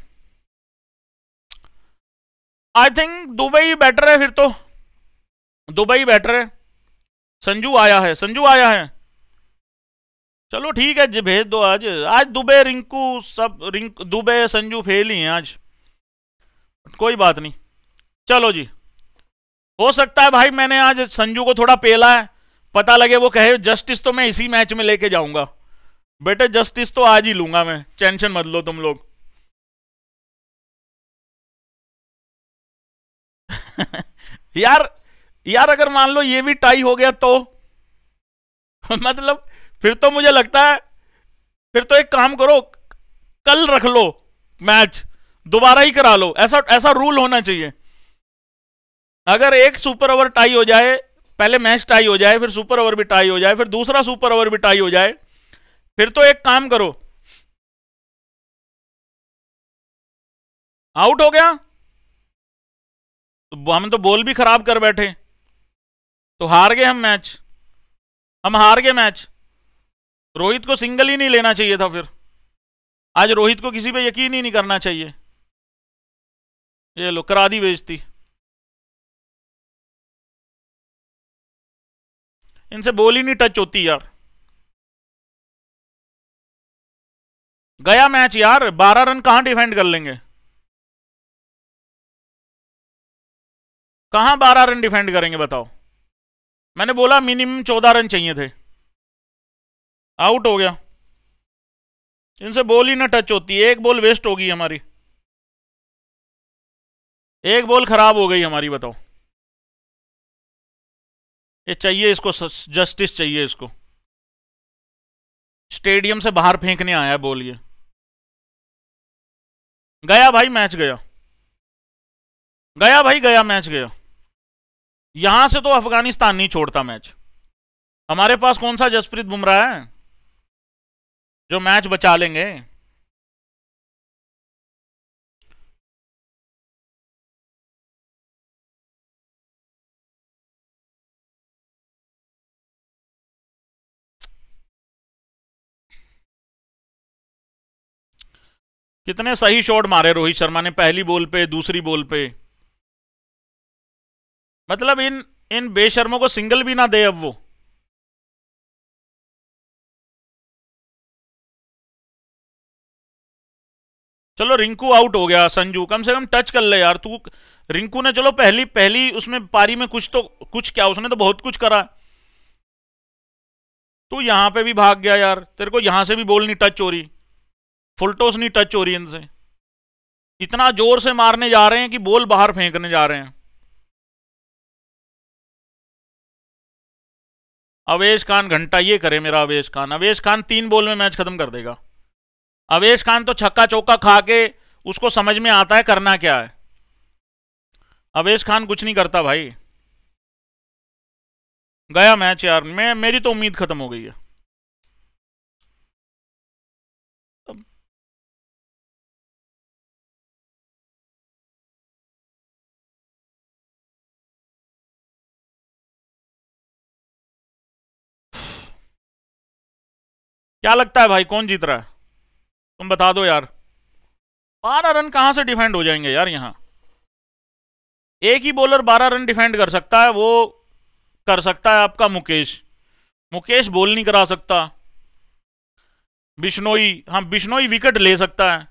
[SPEAKER 1] आई थिंक दुबई बेटर है फिर तो दुबई बेटर है संजू आया है संजू आया है
[SPEAKER 2] चलो ठीक है जी भेज दो आज आज दुबे रिंकू सब रिंक दुबे संजू फेल ही हैं आज कोई बात नहीं चलो जी हो सकता है भाई मैंने आज संजू को थोड़ा पेला है पता लगे वो कहे जस्टिस तो मैं इसी मैच में लेके
[SPEAKER 1] जाऊंगा बेटे जस्टिस तो आज ही लूंगा मैं टेंशन मत लो तुम लोग यार यार अगर मान लो ये भी टाई हो गया तो मतलब फिर
[SPEAKER 2] तो मुझे लगता है फिर तो एक काम करो कल रख लो मैच दोबारा ही करा लो ऐसा ऐसा रूल होना चाहिए अगर एक सुपर ओवर टाई हो जाए पहले मैच टाई हो जाए फिर सुपर ओवर भी टाई हो जाए फिर दूसरा सुपर ओवर भी टाई हो जाए
[SPEAKER 1] फिर तो एक काम करो आउट हो गया तो हम तो बॉल भी खराब कर बैठे तो हार गए हम मैच हम हार गए मैच रोहित को सिंगल ही नहीं लेना चाहिए था फिर आज रोहित को किसी पे यकीन ही नहीं करना चाहिए ये लो करा दी बेचती इनसे बोल ही नहीं टच होती यार गया मैच यार बारह रन कहां डिफेंड कर लेंगे कहां बारह रन डिफेंड करेंगे बताओ मैंने बोला मिनिमम चौदह रन चाहिए थे आउट हो गया इनसे बॉल ही ना टच होती एक बॉल वेस्ट होगी हमारी एक बॉल खराब हो गई हमारी बताओ ये चाहिए इसको जस्टिस चाहिए इसको स्टेडियम से बाहर फेंकने आया बॉल ये गया भाई मैच गया गया भाई गया मैच गया यहां से तो अफगानिस्तान नहीं छोड़ता मैच हमारे पास कौन सा जसप्रीत बुमराह है जो मैच बचा लेंगे कितने सही शॉट मारे रोहित शर्मा ने पहली बॉल पे दूसरी बॉल पे मतलब इन इन बेशर्मों को सिंगल भी ना दे अब वो चलो रिंकू आउट हो गया संजू कम से कम टच कर ले यार तू रिंकू ने चलो पहली पहली उसमें पारी में
[SPEAKER 2] कुछ तो कुछ क्या उसने तो बहुत कुछ करा तू यहां पे भी भाग गया यार तेरे को यहां से भी बोल नहीं टच हो रही फुलटोस नहीं टच हो रही इनसे
[SPEAKER 1] इतना जोर से मारने जा रहे हैं कि बोल बाहर फेंकने जा रहे हैं अवेश खान घंटा ये करे मेरा अवेश खान
[SPEAKER 2] अवेश खान तीन बॉल में मैच खत्म कर देगा अवेश खान तो छक्का चौका खा के उसको समझ में आता है करना क्या है अवेश खान कुछ नहीं करता भाई
[SPEAKER 1] गया मैच यार मैं मेरी तो उम्मीद खत्म हो गई है क्या लगता है भाई कौन जीत रहा है तुम बता दो यार बारह
[SPEAKER 2] रन कहां से डिफेंड हो जाएंगे यार यहां एक ही बॉलर बारह रन डिफेंड कर सकता है वो कर सकता है आपका मुकेश मुकेश बोल नहीं करा सकता बिश्नोई हाँ बिश्नोई विकेट ले सकता है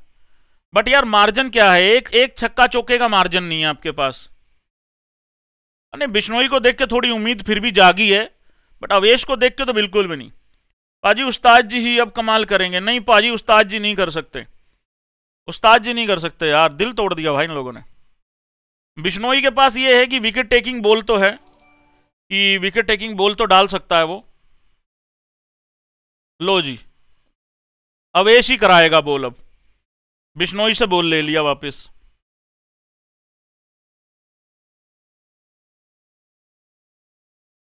[SPEAKER 2] बट यार मार्जिन क्या है एक एक छक्का चौके का मार्जिन नहीं है आपके पास नहीं बिश्नोई को देख के थोड़ी उम्मीद फिर भी जागी है बट अवेश को देख के तो बिल्कुल भी नहीं पाजी उस्ताद जी ही अब कमाल करेंगे नहीं पाजी उस्ताद जी नहीं कर सकते उस्ताद जी नहीं कर सकते यार दिल तोड़ दिया भाई इन लोगों ने बिश्नोई के पास ये है कि विकेट टेकिंग बोल तो है कि विकेट टेकिंग बोल तो डाल सकता है वो
[SPEAKER 1] लो जी अवेश ही कराएगा बोल अब बिश्नोई से बोल ले लिया वापस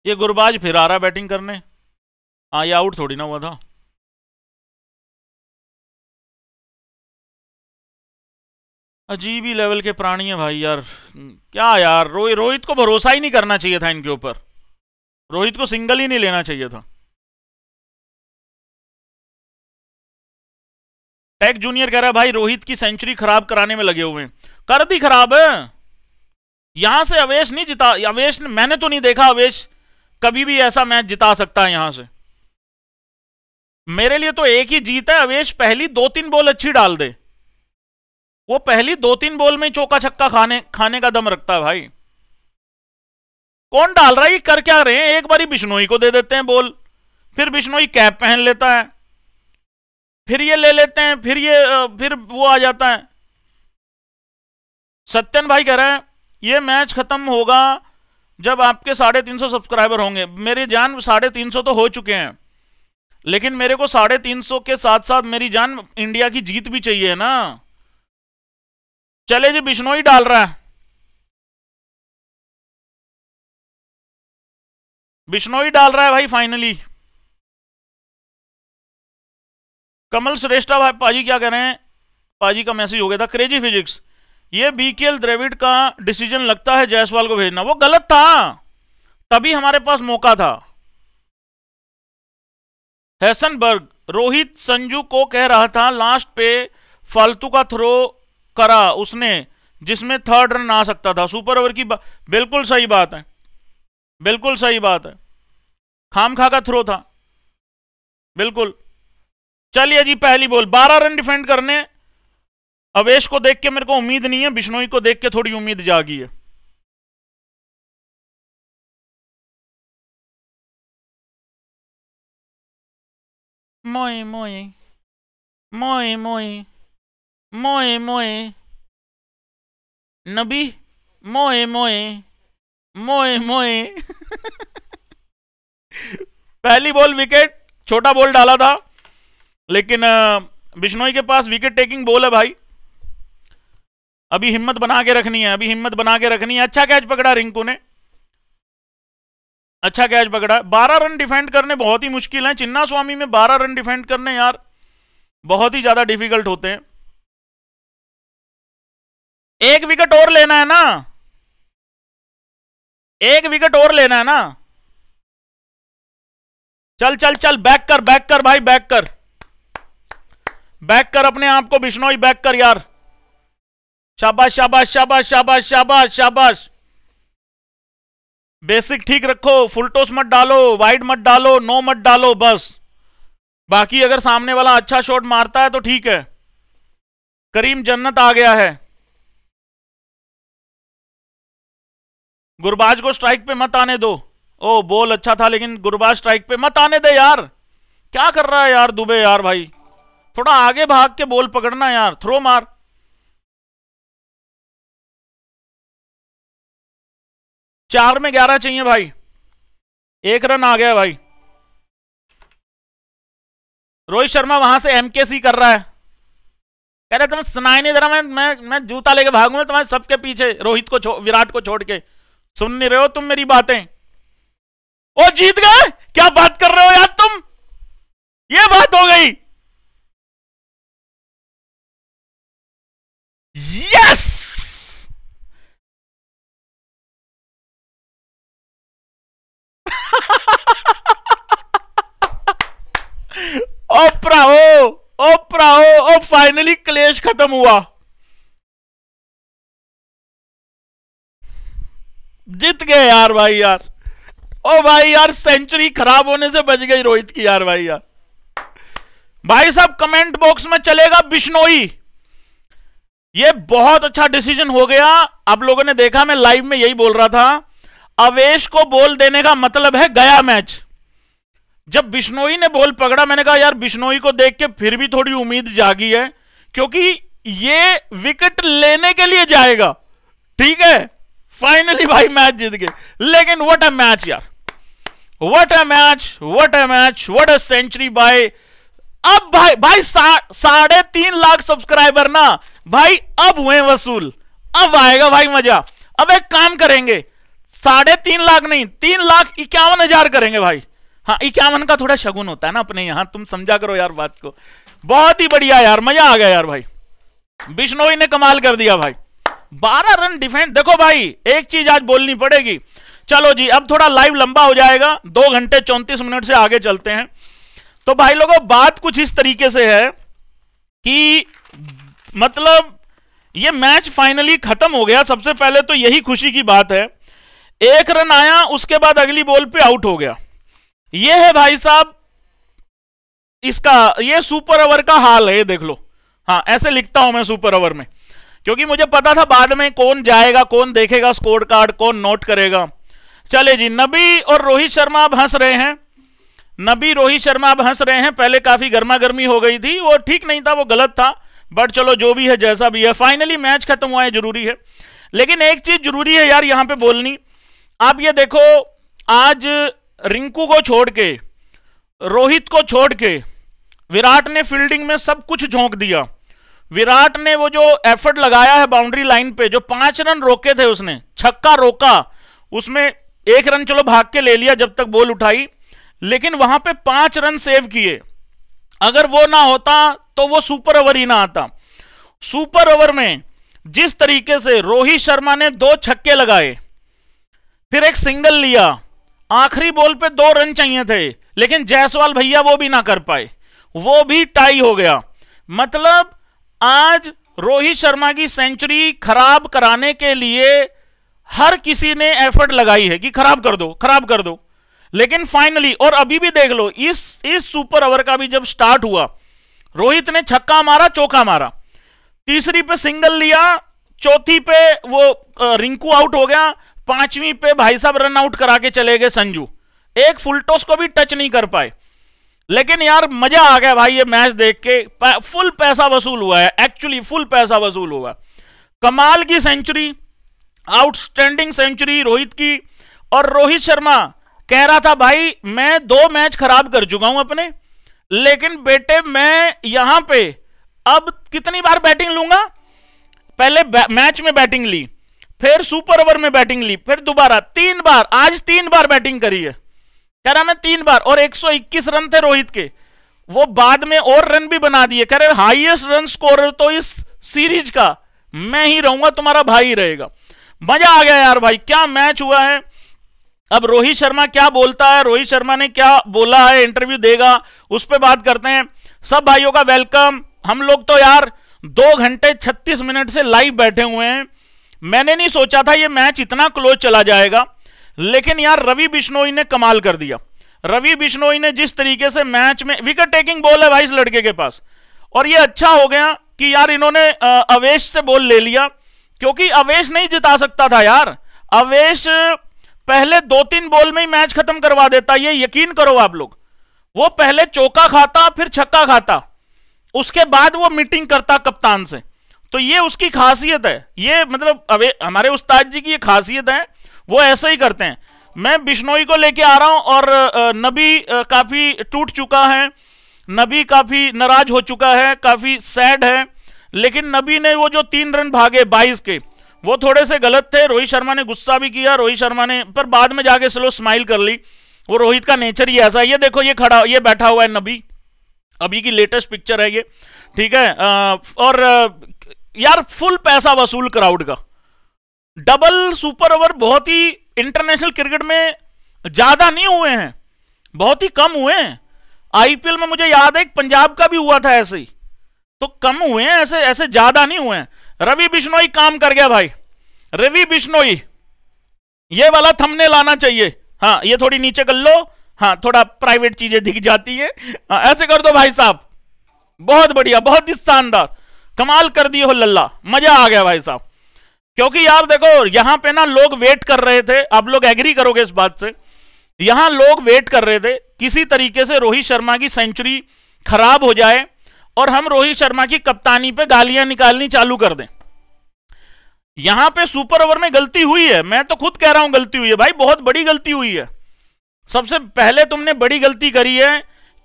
[SPEAKER 1] ये गुरबाज फिर आ रहा बैटिंग करने हाँ ये आउट थोड़ी ना हुआ था अजीब ही लेवल के प्राणी है भाई यार क्या यार रोहित रोहित को भरोसा ही नहीं करना चाहिए था इनके ऊपर रोहित को सिंगल ही नहीं लेना चाहिए था टेक जूनियर कह रहा है भाई रोहित की सेंचुरी खराब
[SPEAKER 2] कराने में लगे हुए हैं कर दी खराब है यहां से अवेश नहीं जिता अवेश मैंने तो नहीं देखा अवेश कभी भी ऐसा मैच जिता सकता है यहां से मेरे लिए तो एक ही जीत है अवेश पहली दो तीन बॉल अच्छी डाल दे वो पहली दो तीन बॉल में चौका छक्का खाने खाने का दम रखता है भाई कौन डाल रहा है ये कर क्या रहे हैं एक बारी बिश्नोई को दे देते हैं बॉल फिर बिश्नोई कैप पहन लेता है फिर ये ले लेते हैं फिर ये फिर वो आ जाता है सत्यन भाई कह रहे हैं ये मैच खत्म होगा जब आपके साढ़े तीन सौ सब्सक्राइबर होंगे मेरी जान साढ़े तीन सौ तो हो चुके हैं लेकिन मेरे को साढ़े तीन सौ के साथ साथ मेरी जान इंडिया की जीत भी चाहिए ना
[SPEAKER 1] चले जी बिश्नोई डाल रहा है बिश्नोई डाल रहा है भाई फाइनली कमल श्रेष्ठा भाई पाजी क्या कह रहे हैं पाजी का मैसेज हो गया था क्रेजी
[SPEAKER 2] फिजिक्स ये बीकेएल द्रेविड का डिसीजन लगता है जायसवाल को भेजना वो गलत था तभी हमारे पास मौका था हैसनबर्ग रोहित संजू को कह रहा था लास्ट पे फालतू का थ्रो करा उसने जिसमें थर्ड रन आ सकता था सुपर ओवर की बिल्कुल सही बात है बिल्कुल सही बात है खाम खा का थ्रो था बिल्कुल चलिए जी पहली बोल बारह रन डिफेंड करने अवेश को देख
[SPEAKER 1] के मेरे को उम्मीद नहीं है बिश्नोई को देख के थोड़ी उम्मीद जागी है Moi moi. Moi moi. Moi moi. नबी मोए मोए मोए
[SPEAKER 2] मोए पहली बॉल विकेट छोटा बॉल डाला था लेकिन बिश्नोई के पास विकेट टेकिंग बॉल है भाई अभी हिम्मत बना के रखनी है अभी हिम्मत बना के रखनी है अच्छा कैच पकड़ा रिंकू ने अच्छा कैच पकड़ा बारह रन डिफेंड करने बहुत ही मुश्किल है चिन्ना स्वामी में बारह
[SPEAKER 1] रन डिफेंड करने यार बहुत ही ज्यादा डिफिकल्ट होते हैं एक विकेट और लेना है ना एक विकेट और लेना है ना चल चल चल बैक कर बैक कर
[SPEAKER 2] भाई बैक कर बैक कर अपने आप को बिश्नोई बैक कर यार शाबाश शाबाश शाबाश शाबाश शाबाश शाबाश बेसिक ठीक रखो फुल मत डालो वाइड मत डालो नो मत डालो बस
[SPEAKER 1] बाकी अगर सामने वाला अच्छा शॉट मारता है तो ठीक है करीम जन्नत आ गया है गुरबाज को स्ट्राइक पे
[SPEAKER 2] मत आने दो ओ बॉल अच्छा था लेकिन गुरबाज स्ट्राइक पे मत आने दे यार क्या कर
[SPEAKER 1] रहा है यार दुबे यार भाई थोड़ा आगे भाग के बॉल पकड़ना यार थ्रो मार चार में ग्यारह चाहिए भाई एक रन आ गया भाई रोहित शर्मा वहां से एमकेसी कर रहा है कह रहे तुम सुनाई नहीं दे रहा मैं मैं
[SPEAKER 2] मैं जूता लेके भागूंगा तुम्हारे सबके पीछे रोहित को विराट को छोड़ के सुन नहीं रहे हो तुम मेरी
[SPEAKER 1] बातें ओ जीत गए क्या बात कर रहे हो यार तुम ये बात हो गई यस ओपरा ओ ओ हो ओ फाइनली क्लेश खत्म हुआ जीत गए यार भाई यार ओ भाई यार सेंचुरी खराब होने से बच गई रोहित की यार भाई यार
[SPEAKER 2] भाई साहब कमेंट बॉक्स में चलेगा बिश्नोई ये बहुत अच्छा डिसीजन हो गया आप लोगों ने देखा मैं लाइव में यही बोल रहा था अवेश को बोल देने का मतलब है गया मैच जब बिश्नोई ने बोल पकड़ा मैंने कहा यार बिश्नोई को देख के फिर भी थोड़ी उम्मीद जागी है क्योंकि ये विकेट लेने के लिए जाएगा ठीक है फाइनली भाई मैच जीत गए लेकिन व्हाट अ मैच यार what a match what a match what a century by अब भाई भाई सा, साढ़े तीन लाख सब्सक्राइबर ना भाई अब हुए वसूल अब आएगा भाई मजा अब एक काम करेंगे साढ़े तीन लाख नहीं तीन लाख इक्यावन हजार करेंगे भाई हाँ इक्यावन का थोड़ा शगुन होता है ना अपने यहां तुम समझा करो यार बात को बहुत ही बढ़िया यार मजा आ गया यार भाई बिश्नोई ने कमाल कर दिया भाई बारह रन डिफेंस देखो भाई एक चीज आज बोलनी पड़ेगी चलो जी अब थोड़ा लाइव लंबा हो जाएगा दो घंटे चौंतीस मिनट से आगे चलते हैं तो भाई लोगों बात कुछ इस तरीके से है कि मतलब ये मैच फाइनली खत्म हो गया सबसे पहले तो यही खुशी की बात है एक रन आया उसके बाद अगली बॉल पे आउट हो गया ये है भाई साहब इसका ये सुपर ओवर का हाल है देख लो हाँ ऐसे लिखता हूं मैं सुपर ओवर में क्योंकि मुझे पता था बाद में कौन जाएगा कौन देखेगा स्कोर कार्ड कौन नोट करेगा चले जी नबी और रोहित शर्मा अब हंस रहे हैं नबी रोहित शर्मा अब हंस रहे हैं पहले काफी गर्मा गर्मी हो गई थी वो ठीक नहीं था वो गलत था बट चलो जो भी है जैसा भी है फाइनली मैच खत्म हुआ है जरूरी है लेकिन एक चीज जरूरी है यार यहां पे बोलनी आप ये देखो आज रिंकू को छोड़ के रोहित को छोड़ के विराट ने फील्डिंग में सब कुछ झोंक दिया विराट ने वो जो एफर्ट लगाया है बाउंड्री लाइन पे जो पांच रन रोके थे उसने छक्का रोका उसमें एक रन चलो भाग के ले लिया जब तक बॉल उठाई लेकिन वहां पे पांच रन सेव किए अगर वो ना होता तो वो सुपर ओवर ही ना आता सुपर ओवर में जिस तरीके से रोहित शर्मा ने दो छक्के लगाए फिर एक सिंगल लिया आखिरी बॉल पे दो रन चाहिए थे लेकिन जायसवाल भैया वो भी ना कर पाए वो भी टाई हो गया मतलब आज रोहित शर्मा की सेंचुरी खराब कराने के लिए हर किसी ने एफर्ट लगाई है कि खराब कर दो खराब कर दो लेकिन फाइनली और अभी भी देख लो इस इस सुपर ओवर का भी जब स्टार्ट हुआ रोहित ने छक्का मारा चौका मारा तीसरी पे सिंगल लिया चौथी पे वो रिंकू आउट हो गया पांचवी पे भाई साहब रन आउट करा के चले गए संजू एक फुल टॉस को भी टच नहीं कर पाए लेकिन यार मजा आ गया भाई ये मैच देख के फुल पैसा वसूल हुआ है एक्चुअली फुल पैसा वसूल हुआ कमाल की सेंचुरी आउटस्टैंडिंग सेंचुरी रोहित की और रोहित शर्मा कह रहा था भाई मैं दो मैच खराब कर चुका हूं अपने लेकिन बेटे मैं यहां पे अब कितनी बार बैटिंग लूंगा पहले मैच में बैटिंग ली फिर सुपर ओवर में बैटिंग ली फिर दोबारा तीन बार आज तीन बार बैटिंग करी है कह रहा मैं तीन बार और 121 रन थे रोहित के वो बाद में और रन भी बना दिए कह रहे हाईएस्ट रन स्कोरर तो इस सीरीज का मैं ही रहूंगा तुम्हारा भाई रहेगा मजा आ गया यार भाई क्या मैच हुआ है अब रोहित शर्मा क्या बोलता है रोहित शर्मा ने क्या बोला है इंटरव्यू देगा उस पर बात करते हैं सब भाइयों का वेलकम हम लोग तो यार दो घंटे छत्तीस मिनट से लाइव बैठे हुए हैं मैंने नहीं सोचा था ये मैच इतना क्लोज चला जाएगा लेकिन यार रवि बिश्नोई ने कमाल कर दिया रवि बिश्नोई ने जिस तरीके से मैच में विकेट टेकिंग बॉल है भाई इस लड़के के पास और ये अच्छा हो गया कि यार इन्होंने अवेश से बॉल ले लिया क्योंकि अवेश नहीं जिता सकता था यार अवेश पहले दो तीन बॉल में ही मैच खत्म करवा देता ये यकीन करो आप लोग वो पहले चौका खाता फिर छक्का खाता उसके बाद वो मीटिंग करता कप्तान से तो ये उसकी खासियत है ये मतलब अबे हमारे उस्ताद जी की ये खासियत है वो ऐसा ही करते हैं मैं बिश्नोई को लेके आ रहा हूँ और नबी काफ़ी टूट चुका है नबी काफ़ी नाराज हो चुका है काफ़ी सैड है लेकिन नबी ने वो जो तीन रन भागे बाईस के वो थोड़े से गलत थे रोहित शर्मा ने गुस्सा भी किया रोहित शर्मा ने पर बाद में जाके स्लो स्माइल कर ली वो रोहित का नेचर ही ऐसा ये देखो ये खड़ा ये बैठा हुआ है नबी अभी की लेटेस्ट पिक्चर है ये ठीक है और यार फुल पैसा वसूल क्राउड का डबल सुपर ओवर बहुत ही इंटरनेशनल क्रिकेट में ज्यादा नहीं हुए हैं बहुत ही कम हुए हैं आईपीएल में मुझे याद है पंजाब का भी हुआ था ऐसे ही तो कम हुए हैं ऐसे ऐसे ज्यादा नहीं हुए हैं रवि बिश्नोई काम कर गया भाई रवि बिश्नोई ये वाला थमने लाना चाहिए हाँ ये थोड़ी नीचे कर लो हाँ थोड़ा प्राइवेट चीजें दिख जाती है हाँ, ऐसे कर दो भाई साहब बहुत बढ़िया बहुत ही शानदार कमाल कर दिए हो लल्ला मजा आ गया भाई साहब क्योंकि यार देखो यहां पे ना लोग वेट कर रहे थे आप लोग एग्री करोगे इस बात से यहां लोग वेट कर रहे थे किसी तरीके से रोहित शर्मा की सेंचुरी खराब हो जाए और हम रोहित शर्मा की कप्तानी पे गालियां निकालनी चालू कर दें यहां पे सुपर ओवर में गलती हुई है मैं तो खुद कह रहा हूं गलती हुई है भाई बहुत बड़ी गलती हुई है सबसे पहले तुमने बड़ी गलती करी है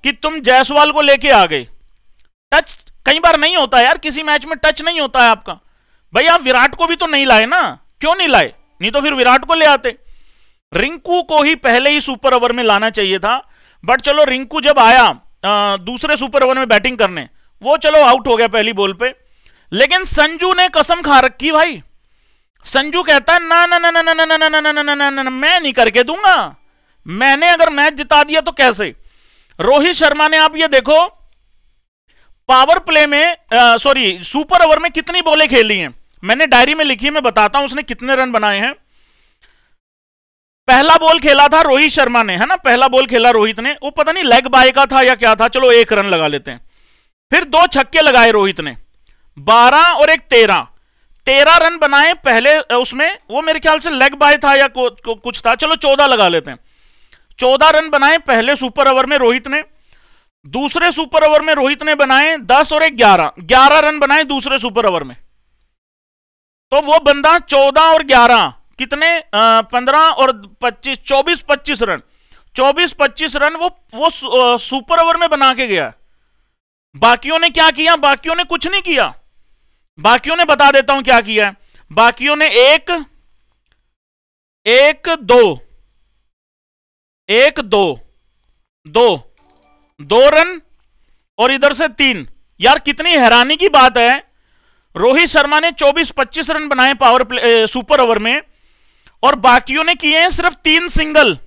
[SPEAKER 2] कि तुम जायसवाल को लेके आ गए टच कई बार नहीं होता यार किसी मैच में टच नहीं होता है आपका भाई आप विराट को भी तो नहीं लाए ना क्यों नहीं लाए नहीं तो फिर विराट को ले आते रिंकू को ही पहले ही सुपर ओवर में लाना चाहिए था बट चलो रिंकू जब आया आ, दूसरे सुपर ओवर में बैटिंग करने वो चलो आउट हो गया पहली बॉल पे लेकिन संजू ने कसम खा रखी भाई संजू कहता है ना ना ना ना ना ना ना ना ना ना ना ना ना मैं नहीं करके दूंगा मैंने अगर मैच जिता दिया तो कैसे रोहित शर्मा ने आप ये देखो पावर प्ले में सॉरी सुपर ओवर में कितनी बॉलें खेली हैं मैंने डायरी में लिखी मैं बताता हूं उसने कितने रन बनाए हैं पहला बॉल खेला था रोहित शर्मा ने है ना पहला बॉल खेला रोहित ने वो पता नहीं लेग बाय का था या क्या था चलो एक रन लगा लेते हैं फिर दो छक्के लगाए रोहित ने बारह और एक तेरह तेरह रन बनाए पहले उसमें वो मेरे ख्याल से लेग बाय था या को, को, कुछ था चलो चौदह लगा लेते हैं चौदह रन बनाए पहले सुपर ओवर में रोहित ने दूसरे सुपर ओवर में रोहित ने बनाए दस और एक ग्यारह ग्यारह रन बनाए दूसरे सुपर ओवर में तो वो बंदा चौदह और ग्यारह कितने पंद्रह और पच्चीस चौबीस पच्चीस रन चौबीस पच्चीस रन वो वो सुपर ओवर में बना के गया बाकियों ने क्या किया बाकियों ने कुछ नहीं किया बाकियों ने बता देता हूं क्या किया बाकियों ने एक एक दो एक दो दो दो रन और इधर से तीन यार कितनी हैरानी की बात है रोहित शर्मा ने 24-25 रन बनाए पावर प्ले सुपर ओवर में और बाकियों ने किए हैं सिर्फ तीन सिंगल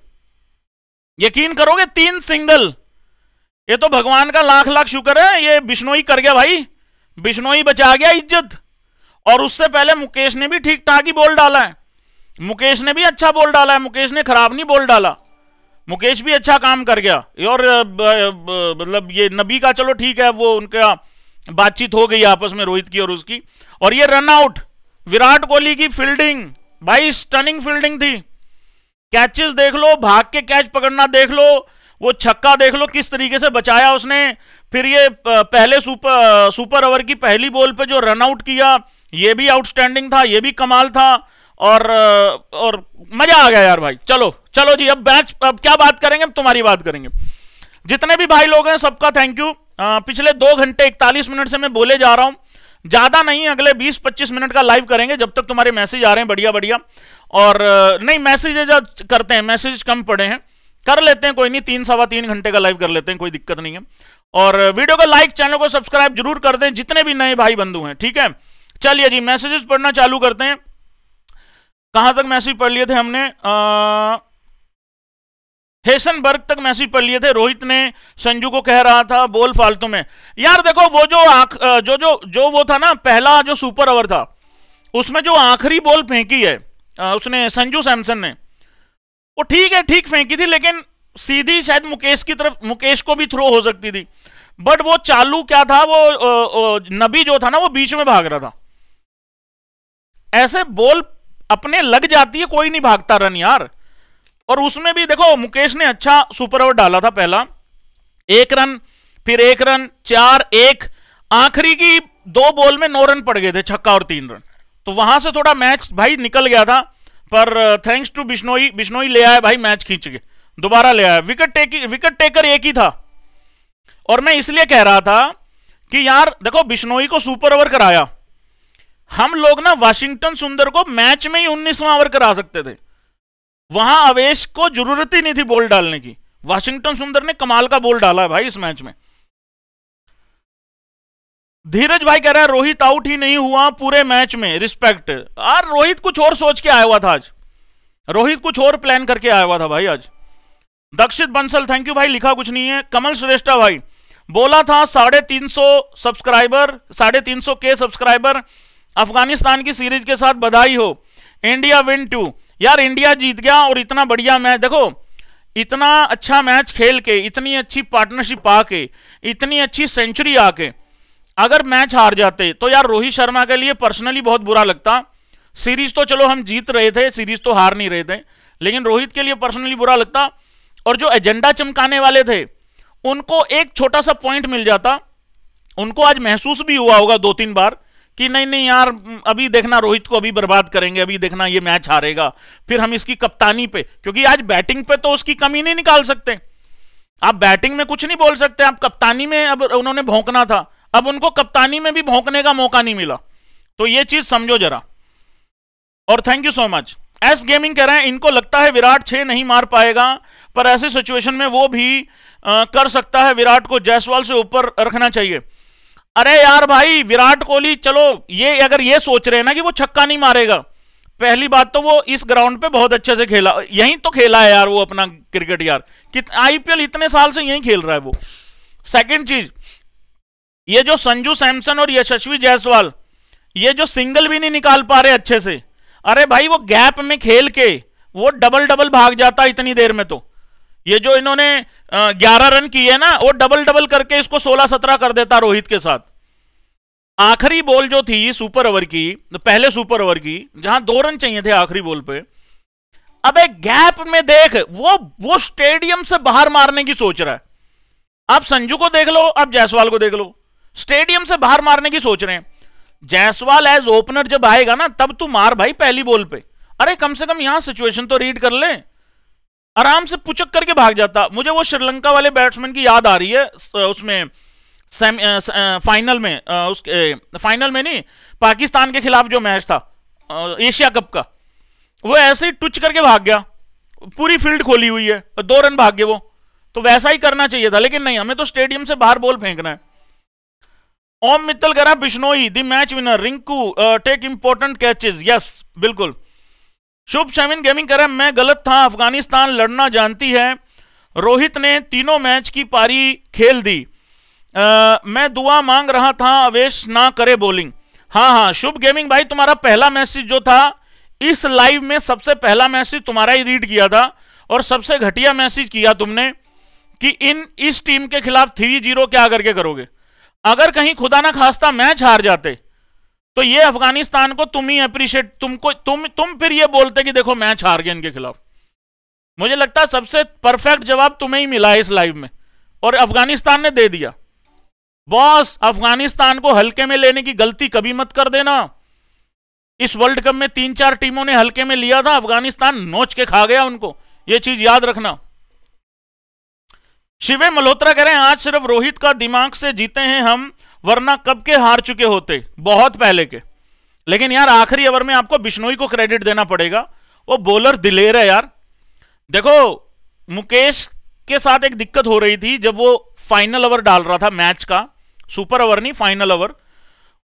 [SPEAKER 2] यकीन करोगे तीन सिंगल ये तो भगवान का लाख लाख शुक्र है ये बिश्नोई कर गया भाई बिश्नोई बचा गया इज्जत और उससे पहले मुकेश ने भी ठीक ठाक ही बोल डाला है मुकेश ने भी अच्छा बोल डाला है मुकेश ने खराब नहीं बोल डाला मुकेश भी अच्छा काम कर गया और मतलब ये नबी का चलो ठीक है वो उनका बातचीत हो गई आपस में रोहित की और उसकी और ये रन आउट विराट कोहली की फील्डिंग भाई स्टनिंग फील्डिंग थी कैचेस देख लो भाग के कैच पकड़ना देख लो वो छक्का देख लो किस तरीके से बचाया उसने फिर ये पहले सुपर सुपर ओवर की पहली बॉल पे जो रन आउट किया ये भी आउटस्टैंडिंग था ये भी कमाल था और और मजा आ गया यार भाई चलो चलो जी अब बैच अब क्या बात करेंगे अब तुम्हारी बात करेंगे जितने भी भाई लोग हैं सबका थैंक यू आ, पिछले दो घंटे इकतालीस मिनट से मैं बोले जा रहा हूं ज़्यादा नहीं अगले 20-25 मिनट का लाइव करेंगे जब तक तुम्हारे मैसेज आ रहे हैं बढ़िया बढ़िया और नहीं मैसेज करते हैं मैसेज कम पड़े हैं कर लेते हैं कोई नहीं तीन सवा तीन घंटे का लाइव कर लेते हैं कोई दिक्कत नहीं है और वीडियो को लाइक चैनल को सब्सक्राइब जरूर कर दें जितने भी नए भाई बंधु हैं ठीक है चलिए जी मैसेजेस पढ़ना चालू करते हैं कहां तक मैसेज पढ़ लिए थे हमने आ, हेसनबर्ग तक मैसेज पढ़ लिए थे रोहित ने संजू को कह रहा था बोल फालतू में यार देखो वो जो आख, जो जो जो वो था ना पहला जो सुपर ओवर था उसमें जो आखिरी बॉल फेंकी है उसने संजू सैमसन ने वो ठीक है ठीक फेंकी थी लेकिन सीधी शायद मुकेश की तरफ मुकेश को भी थ्रो हो सकती थी बट वो चालू क्या था वो, वो नबी जो था ना वो बीच में भाग रहा था ऐसे बॉल अपने लग जाती है कोई नहीं भागता रन यार और उसमें भी देखो मुकेश ने अच्छा सुपर ओवर डाला था पहला एक रन फिर एक रन चार एक आखिरी की दो बॉल में नौ रन पड़ गए थे छक्का और तीन रन तो वहां से थोड़ा मैच भाई निकल गया था पर थैंक्स टू बिश्नोई बिश्नोई ले आया भाई मैच खींच के दोबारा ले आया विकेट टेकर विकेट टेकर एक ही था और मैं इसलिए कह रहा था कि यार देखो बिश्नोई को सुपर ओवर कराया हम लोग ना वाशिंगटन सुंदर को मैच में ही उन्नीसवा ओवर करा सकते थे वहां अवेश को जरूरत ही नहीं थी बॉल डालने की वाशिंगटन सुंदर ने कमाल का बॉल डाला है भाई इस मैच में धीरज भाई कह रहा है रोहित आउट ही नहीं हुआ पूरे मैच में रिस्पेक्ट यार रोहित कुछ और सोच के आया हुआ था आज रोहित कुछ और प्लान करके आया हुआ था भाई आज दक्षित बंसल थैंक यू भाई लिखा कुछ नहीं है कमल श्रेष्ठा भाई बोला था साढ़े तीन सौ सब्सक्राइबर साढ़े तीन सौ के सब्सक्राइबर अफगानिस्तान की सीरीज के साथ बधाई हो इंडिया विन टू यार इंडिया जीत गया और इतना बढ़िया मैच देखो इतना अच्छा मैच खेल के इतनी अच्छी पार्टनरशिप आके इतनी अच्छी सेंचुरी आके अगर मैच हार जाते तो यार रोहित शर्मा के लिए पर्सनली बहुत बुरा लगता सीरीज तो चलो हम जीत रहे थे सीरीज तो हार नहीं रहे थे लेकिन रोहित के लिए पर्सनली बुरा लगता और जो एजेंडा चमकाने वाले थे उनको एक छोटा सा पॉइंट मिल जाता उनको आज महसूस भी हुआ होगा दो तीन बार कि नहीं नहीं यार अभी देखना रोहित को अभी बर्बाद करेंगे अभी देखना ये मैच हारेगा फिर हम इसकी कप्तानी पे क्योंकि आज बैटिंग पे तो उसकी कमी नहीं निकाल सकते आप बैटिंग में कुछ नहीं बोल सकते आप कप्तानी में अब उन्होंने भोंकना था अब उनको कप्तानी में भी भोंकने का मौका नहीं मिला तो ये चीज समझो जरा और thank you so much S gaming कह रहे हैं इनको लगता है विराट छह नहीं मार पाएगा पर ऐसी सिचुएशन में वो भी आ, कर सकता है विराट को जायसवाल से ऊपर रखना चाहिए अरे यार भाई विराट कोहली चलो ये अगर ये सोच रहे हैं ना कि वो छक्का नहीं मारेगा पहली बात तो वो इस ग्राउंड पे बहुत अच्छे से खेला यहीं तो खेला है यार वो अपना क्रिकेट यार आईपीएल इतने साल से यहीं खेल रहा है वो सेकंड चीज ये जो संजू सैमसन और यशस्वी जायसवाल ये जो सिंगल भी नहीं निकाल पा रहे अच्छे से अरे भाई वो गैप में खेल के वो डबल डबल भाग जाता इतनी देर में तो ये जो इन्होंने ग्यारह रन किए ना वो डबल डबल करके इसको सोलह सत्रह कर देता रोहित के साथ आखिरी बॉल जो थी सुपर ओवर की पहले सुपर ओवर की जहां दो रन चाहिए थे आखिरी बॉल पे अब एक गैप में देख वो वो स्टेडियम से बाहर मारने की सोच रहा है आप संजू को देख लो आप जायसवाल को देख लो स्टेडियम से बाहर मारने की सोच रहे हैं जायसवाल एज ओपनर जब आएगा ना तब तू मार भाई पहली बॉल पे अरे कम से कम यहां सिचुएशन तो रीड कर ले आराम से पुचक करके भाग जाता मुझे वो श्रीलंका वाले बैट्समैन की याद आ रही है उसमें सेम फाइनल में उसके फाइनल में नहीं पाकिस्तान के खिलाफ जो मैच था एशिया कप का वो ऐसे ही टुच करके भाग गया पूरी फील्ड खोली हुई है दो रन भाग गए वो तो वैसा ही करना चाहिए था लेकिन नहीं हमें तो स्टेडियम से बाहर बॉल फेंकना है ओम मित्तल करा बिश्नोई दी match winner Rinku take important catches yes बिल्कुल शुभ शामिन गेमिंग करें मैं गलत था अफगानिस्तान लड़ना जानती है रोहित ने तीनों मैच की पारी खेल दी आ, मैं दुआ मांग रहा था अवेश ना करे बॉलिंग हाँ हाँ शुभ गेमिंग भाई तुम्हारा पहला मैसेज जो था इस लाइव में सबसे पहला मैसेज तुम्हारा ही रीड किया था और सबसे घटिया मैसेज किया तुमने कि इन इस टीम के खिलाफ थ्री जीरो क्या करके करोगे अगर कहीं खुदा ना खास्ता मैच हार जाते तो ये अफगानिस्तान को तुम ही अप्रिशिएट तुमको तुम तुम फिर ये बोलते कि देखो मैच हार गया इनके खिलाफ मुझे लगता है सबसे परफेक्ट जवाब तुम्हें ही मिला इस लाइव में और अफगानिस्तान ने दे दिया बॉस अफगानिस्तान को हल्के में लेने की गलती कभी मत कर देना इस वर्ल्ड कप में तीन चार टीमों ने हल्के में लिया था अफगानिस्तान नोच के खा गया उनको यह चीज याद रखना शिवे मल्होत्रा कह रहे हैं आज सिर्फ रोहित का दिमाग से जीते हैं हम वरना कब के हार चुके होते बहुत पहले के लेकिन यार आखिरी ओवर में आपको बिश्नोई को क्रेडिट देना पड़ेगा वो बॉलर दिलेर है यार देखो मुकेश के साथ एक दिक्कत हो रही थी जब वो फाइनल ओवर डाल रहा था मैच का सुपर ओवर नहीं फाइनल ओवर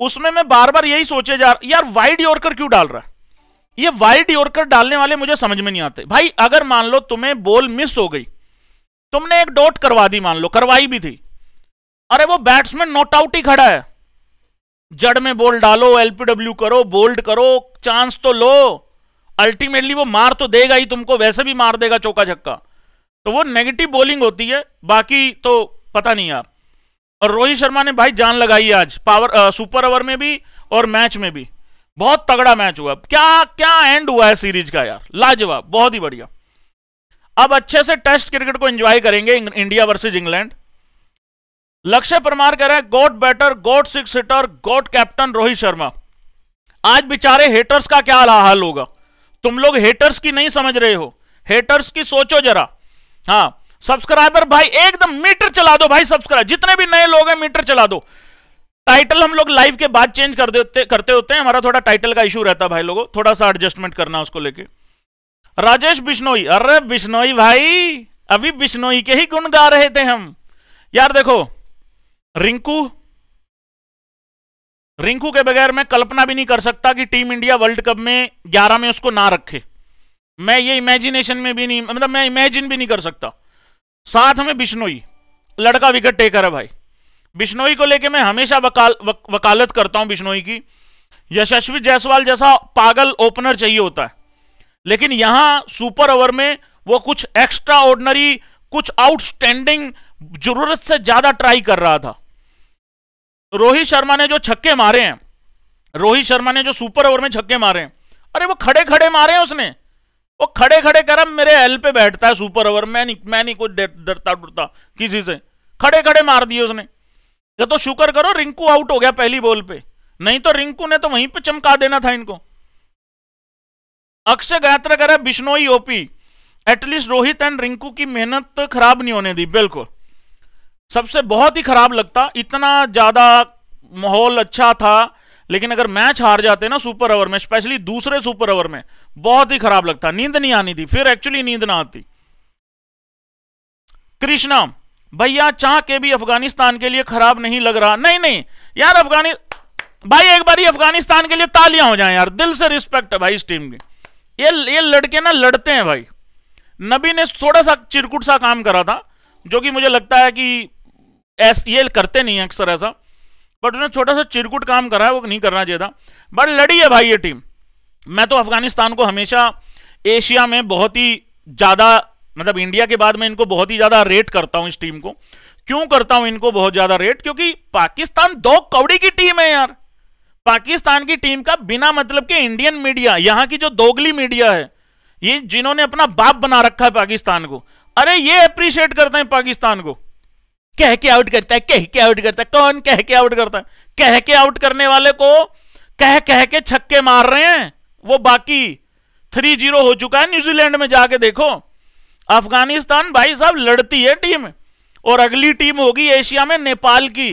[SPEAKER 2] उसमें मैं बार बार यही सोचे जा यार वाइड यॉर्कर क्यों डाल रहा है ये वाइड यॉर्कर डालने वाले मुझे समझ में नहीं आते भाई अगर मान लो तुम्हें बॉल मिस हो गई तुमने एक डॉट करवा दी मान लो करवाई भी थी अरे वो बैट्समैन नॉट आउट ही खड़ा है जड़ में बोल डालो एलपीडब्ल्यू करो बोल्ड करो चांस तो लो अल्टीमेटली वो मार तो देगा ही तुमको वैसे भी मार देगा चौका छक्का तो वो नेगेटिव बॉलिंग होती है बाकी तो पता नहीं यार और रोहित शर्मा ने भाई जान लगाई आज पावर आ, सुपर ओवर में भी और मैच में भी बहुत तगड़ा मैच हुआ क्या क्या एंड हुआ है सीरीज का यार लाजवाब बहुत ही बढ़िया अब अच्छे से टेस्ट क्रिकेट को एंजॉय करेंगे India versus England Lakshya Parmar कह रहे हैं GOAT batter GOAT six hitter GOAT captain Rohit Sharma आज बिचारे हेटर्स का क्या हाल होगा तुम लोग हेटर्स की नहीं समझ रहे हो हेटर्स की सोचो जरा हाँ सब्सक्राइबर भाई एकदम मीटर चला दो भाई सब्सक्राइब जितने भी नए लोग हैं मीटर चला दो टाइटल हम लोग लाइव के बाद चेंज कर देते करते होते हैं हमारा थोड़ा टाइटल का इशू रहता है भाई लोगों थोड़ा सा एडजस्टमेंट करना उसको लेके राजेश बिश्नोई अरे बिश्नोई भाई अभी बिश्नोई के ही गुण गा रहे थे हम यार देखो रिंकू रिंकू के बगैर मैं कल्पना भी नहीं कर सकता कि टीम इंडिया वर्ल्ड कप में ग्यारह में उसको ना रखे मैं ये इमेजिनेशन में भी नहीं मतलब मैं इमेजिन भी नहीं कर सकता साथ में बिश्नोई लड़का विकेट टेकर है भाई बिश्नोई को लेके मैं हमेशा वकाल, वक, वकालत करता हूं बिश्नोई की यशस्वी जायसवाल जैसा पागल ओपनर चाहिए होता है लेकिन यहां सुपर ओवर में वो कुछ एक्स्ट्रा ऑर्डनरी कुछ आउटस्टैंडिंग जरूरत से ज्यादा ट्राई कर रहा था रोहित शर्मा ने जो छक्के मारे हैं रोहित शर्मा ने जो सुपर ओवर में छक्के मारे हैं अरे वो खड़े खड़े मारे हैं उसने वो खड़े खड़े कर मेरे एल पे बैठता है सुपर ओवर मैं नहीं मैं नहीं कुछ डरता डरता किसी से खड़े खड़े मार दिए उसने ये तो शुक्र करो रिंकू आउट हो गया पहली बॉल पे नहीं तो रिंकू ने तो वहीं पे चमका देना था इनको अक्षय गायत्रा करे Bishnoi OP at least Rohit and Rinku की मेहनत खराब नहीं होने दी बिल्कुल सबसे बहुत ही खराब लगता इतना ज़्यादा माहौल अच्छा था लेकिन अगर मैच हार जाते ना सुपर ओवर में स्पेशली दूसरे सुपर ओवर में बहुत ही खराब लगता नींद नहीं आनी थी फिर एक्चुअली नींद ना आती कृष्णा भैया चाह के भी अफगानिस्तान के लिए खराब नहीं लग रहा नहीं नहीं यार अफगानि भाई एक बार अफगानिस्तान के लिए तालियां हो जाए यार दिल से रिस्पेक्ट है भाई इस टीम की ये ये लड़के ना लड़ते हैं भाई नबी ने थोड़ा सा चिरकुट सा काम करा था जो कि मुझे लगता है कि एस ये करते नहीं है अक्सर ऐसा बट उसने छोटा सा चिरकुट काम करा है वो नहीं करना चाहिए था बट लड़ी है भाई ये टीम मैं तो अफगानिस्तान को हमेशा एशिया में बहुत ही ज़्यादा मतलब इंडिया के बाद मैं इनको बहुत ही ज़्यादा रेट करता हूँ इस टीम को क्यों करता हूं इनको बहुत ज्यादा रेट क्योंकि पाकिस्तान दो कौड़ी की टीम है यार पाकिस्तान की टीम का बिना मतलब के इंडियन मीडिया यहां की जो दोगली मीडिया है ये जिन्होंने अपना बाप बना रखा है पाकिस्तान को अरे ये अप्रिशिएट करते हैं पाकिस्तान को कह के आउट करता है कह के आउट करता है कौन कह के आउट करता है कह के आउट करने वाले को कह कह के छक्के मार रहे हैं वो बाकी थ्री जीरो हो चुका है न्यूजीलैंड में जाके देखो अफगानिस्तान भाई साहब लड़ती है टीम और अगली टीम होगी एशिया में नेपाल की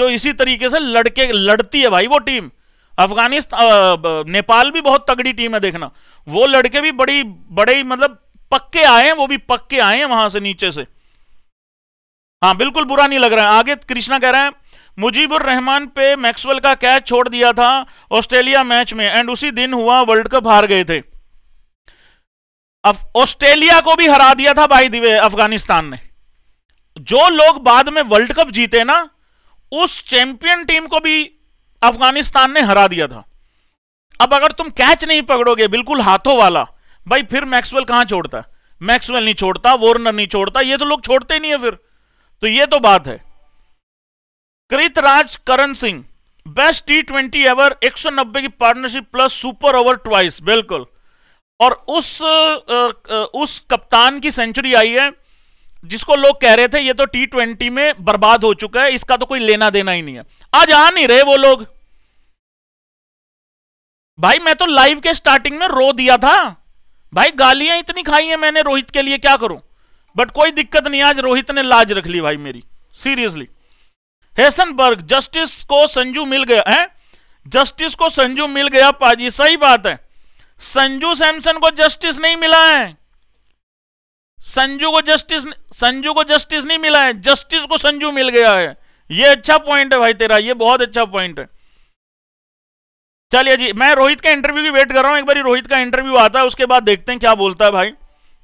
[SPEAKER 2] जो इसी तरीके से लड़के लड़ती है भाई वो टीम अफगानिस्तान नेपाल भी बहुत तगड़ी टीम है देखना वो लड़के भी बड़ी बड़े मतलब पक्के आए हैं वो भी पक्के आए हैं वहां से नीचे से हाँ बिल्कुल बुरा नहीं लग रहा है आगे कृष्णा कह रहे हैं मुजीबुर रहमान पे मैक्सवेल का कैच छोड़ दिया था ऑस्ट्रेलिया मैच में एंड उसी दिन हुआ वर्ल्ड कप हार गए थे अब ऑस्ट्रेलिया को भी हरा दिया था भाई दिवे अफगानिस्तान ने जो लोग बाद में वर्ल्ड कप जीते ना उस चैंपियन टीम को भी अफगानिस्तान ने हरा दिया था अब अगर तुम कैच नहीं पकड़ोगे बिल्कुल हाथों वाला भाई फिर मैक्सवेल कहां छोड़ता मैक्सवेल नहीं छोड़ता वॉर्नर नहीं छोड़ता ये तो लोग छोड़ते ही नहीं है फिर तो ये तो बात है Kritraj Karan Singh best T twenty ever नब्बे की partnership plus super over twice बिल्कुल और उस उस कप्तान की सेंचुरी आई है जिसको लोग कह रहे थे ये तो टी ट्वेंटी में बर्बाद हो चुका है इसका तो कोई लेना देना ही नहीं है आज आ नहीं रहे वो लोग भाई मैं तो लाइव के स्टार्टिंग में रो दिया था भाई गालियां इतनी खाई है मैंने रोहित के लिए क्या करूं बट कोई दिक्कत नहीं आज रोहित ने लाज रख ली भाई मेरी सीरियसली हेसनबर्ग जस्टिस को संजू मिल गया है जस्टिस को संजू मिल गया पाजी सही बात है संजू सैमसन को जस्टिस नहीं मिला है संजू को जस्टिस संजू को जस्टिस नहीं मिला है जस्टिस को संजू मिल गया है ये अच्छा पॉइंट है भाई तेरा ये बहुत अच्छा पॉइंट है चलिए जी मैं रोहित का इंटरव्यू भी वेट कर रहा हूं एक बार रोहित का इंटरव्यू आता है उसके बाद देखते हैं क्या बोलता है भाई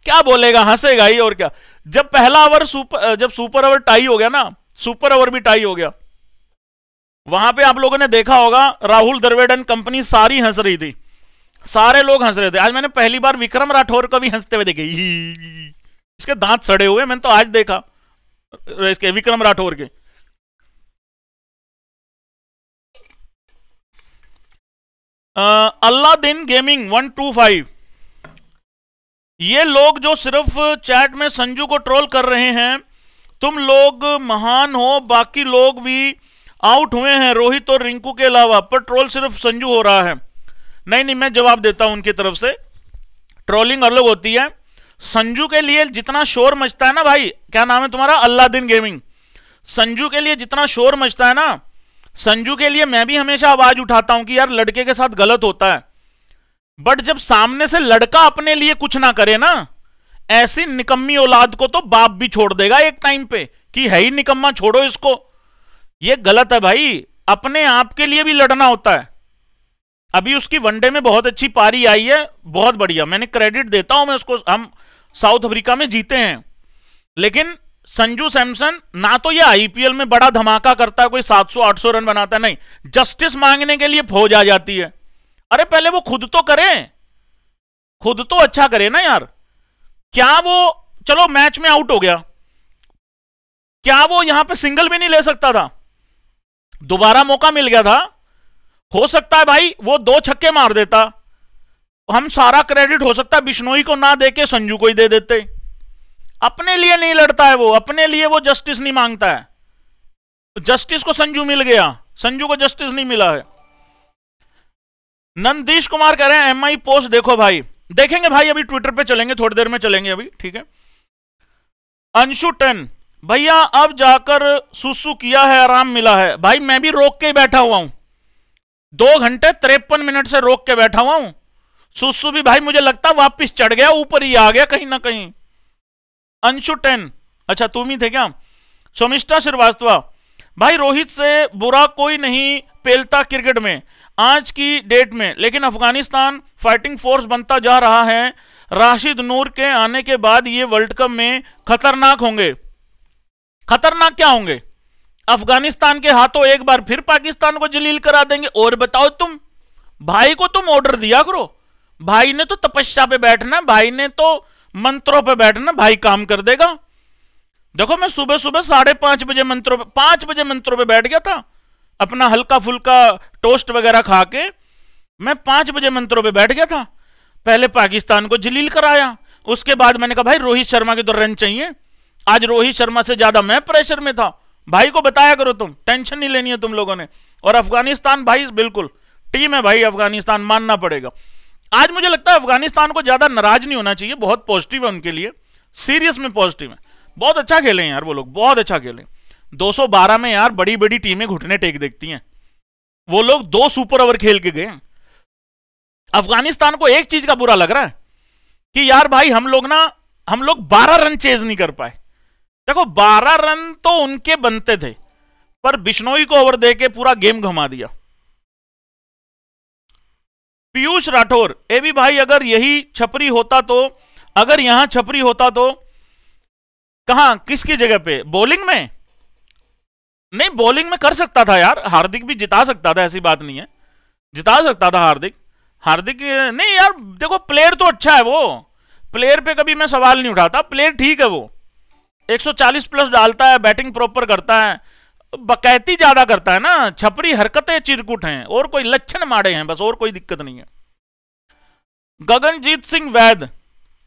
[SPEAKER 2] क्या बोलेगा हंसेगा ही और क्या जब पहला ओवर सुपर जब सुपर ओवर टाई हो गया ना सुपर ओवर भी टाई हो गया वहां पे आप लोगों ने देखा होगा राहुल द्रविड़ कंपनी सारी हंस रही थी सारे लोग हंस रहे थे आज मैंने पहली बार विक्रम राठौर को भी हंसते हुए देखे इसके
[SPEAKER 1] दांत सड़े हुए मैंने तो आज देखा इसके विक्रम राठौर के अल्लाह दिन गेमिंग वन टू फाइव ये लोग जो सिर्फ
[SPEAKER 2] चैट में संजू को ट्रोल कर रहे हैं तुम लोग महान हो बाकी लोग भी आउट हुए हैं रोहित और रिंकू के अलावा पर ट्रोल सिर्फ संजू हो रहा है नहीं नहीं मैं जवाब देता हूं उनकी तरफ से ट्रोलिंग अलग होती है संजू के लिए जितना शोर मचता है ना भाई क्या नाम है तुम्हारा अल्लादीन गेमिंग संजू के लिए जितना शोर मचता है ना संजू के लिए मैं भी हमेशा आवाज उठाता हूं कि यार लड़के के साथ गलत होता है बट जब सामने से लड़का अपने लिए कुछ ना करे ना ऐसी निकम्मी औलाद को तो बाप भी छोड़ देगा एक टाइम पे कि है ही निकम्मा छोड़ो इसको ये गलत है भाई अपने आप के लिए भी लड़ना होता है अभी उसकी वनडे में बहुत अच्छी पारी आई है बहुत बढ़िया मैंने क्रेडिट देता हूं मैं उसको हम साउथ अफ्रीका में जीते हैं लेकिन संजू सैमसन ना तो ये आईपीएल में बड़ा धमाका करता है कोई 700-800 रन बनाता है नहीं जस्टिस मांगने के लिए फौज आ जाती है अरे पहले वो खुद तो करें खुद तो अच्छा करे ना यार क्या वो चलो मैच में आउट हो गया क्या वो यहां पे सिंगल भी नहीं ले सकता था दोबारा मौका मिल गया था हो सकता है भाई वो दो छक्के मार देता हम सारा क्रेडिट हो सकता है बिश्नोई को ना देके संजू को ही दे देते अपने लिए नहीं लड़ता है वो अपने लिए वो जस्टिस नहीं मांगता है जस्टिस को संजू मिल गया संजू को जस्टिस नहीं मिला है नंदीश कुमार कह रहे हैं एमआई पोस्ट देखो भाई देखेंगे भाई अभी ट्विटर पे चलेंगे थोड़ी देर में चलेंगे अभी ठीक है अंशु टेन भैया अब जाकर सुसु किया है आराम मिला है भाई मैं भी रोक के बैठा हुआ हूं दो घंटे तिरपन मिनट से रोक के बैठा हुआ हूं सुसु भी भाई मुझे लगता वापिस चढ़ गया ऊपर ही आ गया कहीं ना कहीं अंशु टेन अच्छा तुम ही थे क्या सोमिष्ठा श्रीवास्तवा भाई रोहित से बुरा कोई नहीं पेलता क्रिकेट में आज की डेट में लेकिन अफगानिस्तान फाइटिंग फोर्स बनता जा रहा है राशिद नूर के आने के बाद ये वर्ल्ड कप में खतरनाक होंगे खतरनाक क्या होंगे अफगानिस्तान के हाथों एक बार फिर पाकिस्तान को जलील करा देंगे और बताओ तुम भाई को तुम ऑर्डर दिया करो भाई ने तो तपस्या पे बैठना भाई ने तो मंत्रों पे बैठना भाई काम कर देगा देखो मैं सुबह सुबह साढ़े पांच बजे मंत्रों पांच बजे मंत्रों पे बैठ गया था अपना हल्का फुल्का टोस्ट वगैरह खा के मैं पांच बजे मंत्रों पे बैठ गया था पहले पाकिस्तान को जलील कराया उसके बाद मैंने कहा भाई रोहित शर्मा के तो रन चाहिए आज रोहित शर्मा से ज़्यादा मैं प्रेशर में था भाई को बताया करो तुम टेंशन नहीं लेनी है तुम लोगों ने और अफगानिस्तान भाई बिल्कुल टीम है भाई अफगानिस्तान मानना पड़ेगा आज मुझे लगता है अफगानिस्तान को ज़्यादा नाराज नहीं होना चाहिए बहुत पॉजिटिव है उनके लिए सीरियस में पॉजिटिव है बहुत अच्छा खेले हैं यार वो लोग बहुत अच्छा खेले हैं 212 में यार बड़ी बड़ी टीमें घुटने टेक देखती हैं वो लोग दो सुपर ओवर खेल के गए अफगानिस्तान को एक चीज का बुरा लग रहा है कि यार भाई हम लोग ना हम लोग 12 रन चेज नहीं कर पाए देखो 12 रन तो उनके बनते थे पर बिश्नोई को ओवर दे के पूरा गेम घुमा दिया पीयूष राठौर ए भी भाई अगर यही छपरी होता तो अगर यहां छपरी होता तो कहा किसकी जगह पे बॉलिंग में नहीं बॉलिंग में कर सकता था यार हार्दिक भी जिता सकता था ऐसी बात नहीं है जिता सकता था हार्दिक हार्दिक नहीं यार देखो प्लेयर तो अच्छा है वो प्लेयर पे कभी मैं सवाल नहीं उठाता प्लेयर ठीक है वो 140 प्लस डालता है बैटिंग प्रॉपर करता है बकैती ज्यादा करता है ना छपरी हरकतें चिरकुट हैं और कोई लक्षण माड़े हैं बस और कोई दिक्कत नहीं है Gaganjeet Singh Vaid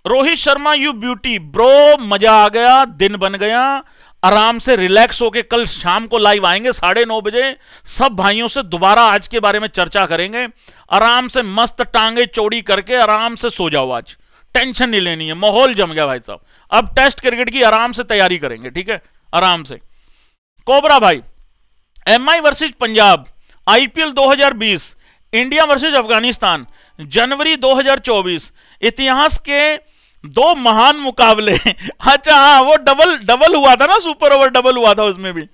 [SPEAKER 2] Rohit Sharma you beauty bro मजा आ गया दिन बन गया आराम से रिलैक्स होके कल शाम को लाइव आएंगे साढ़े नौ बजे सब भाइयों से दोबारा आज के बारे में चर्चा करेंगे आराम से मस्त टांगे चौड़ी करके आराम से सो जाओ आज टेंशन नहीं लेनी है माहौल जम गया भाई साहब अब टेस्ट क्रिकेट की आराम से तैयारी करेंगे ठीक है आराम से कोबरा भाई M I versus Punjab IPL 2020 India versus Afghanistan जनवरी 2024 इतिहास के दो महान मुकाबले अच्छा हाँ वो डबल डबल हुआ था ना सुपर ओवर डबल हुआ था उसमें भी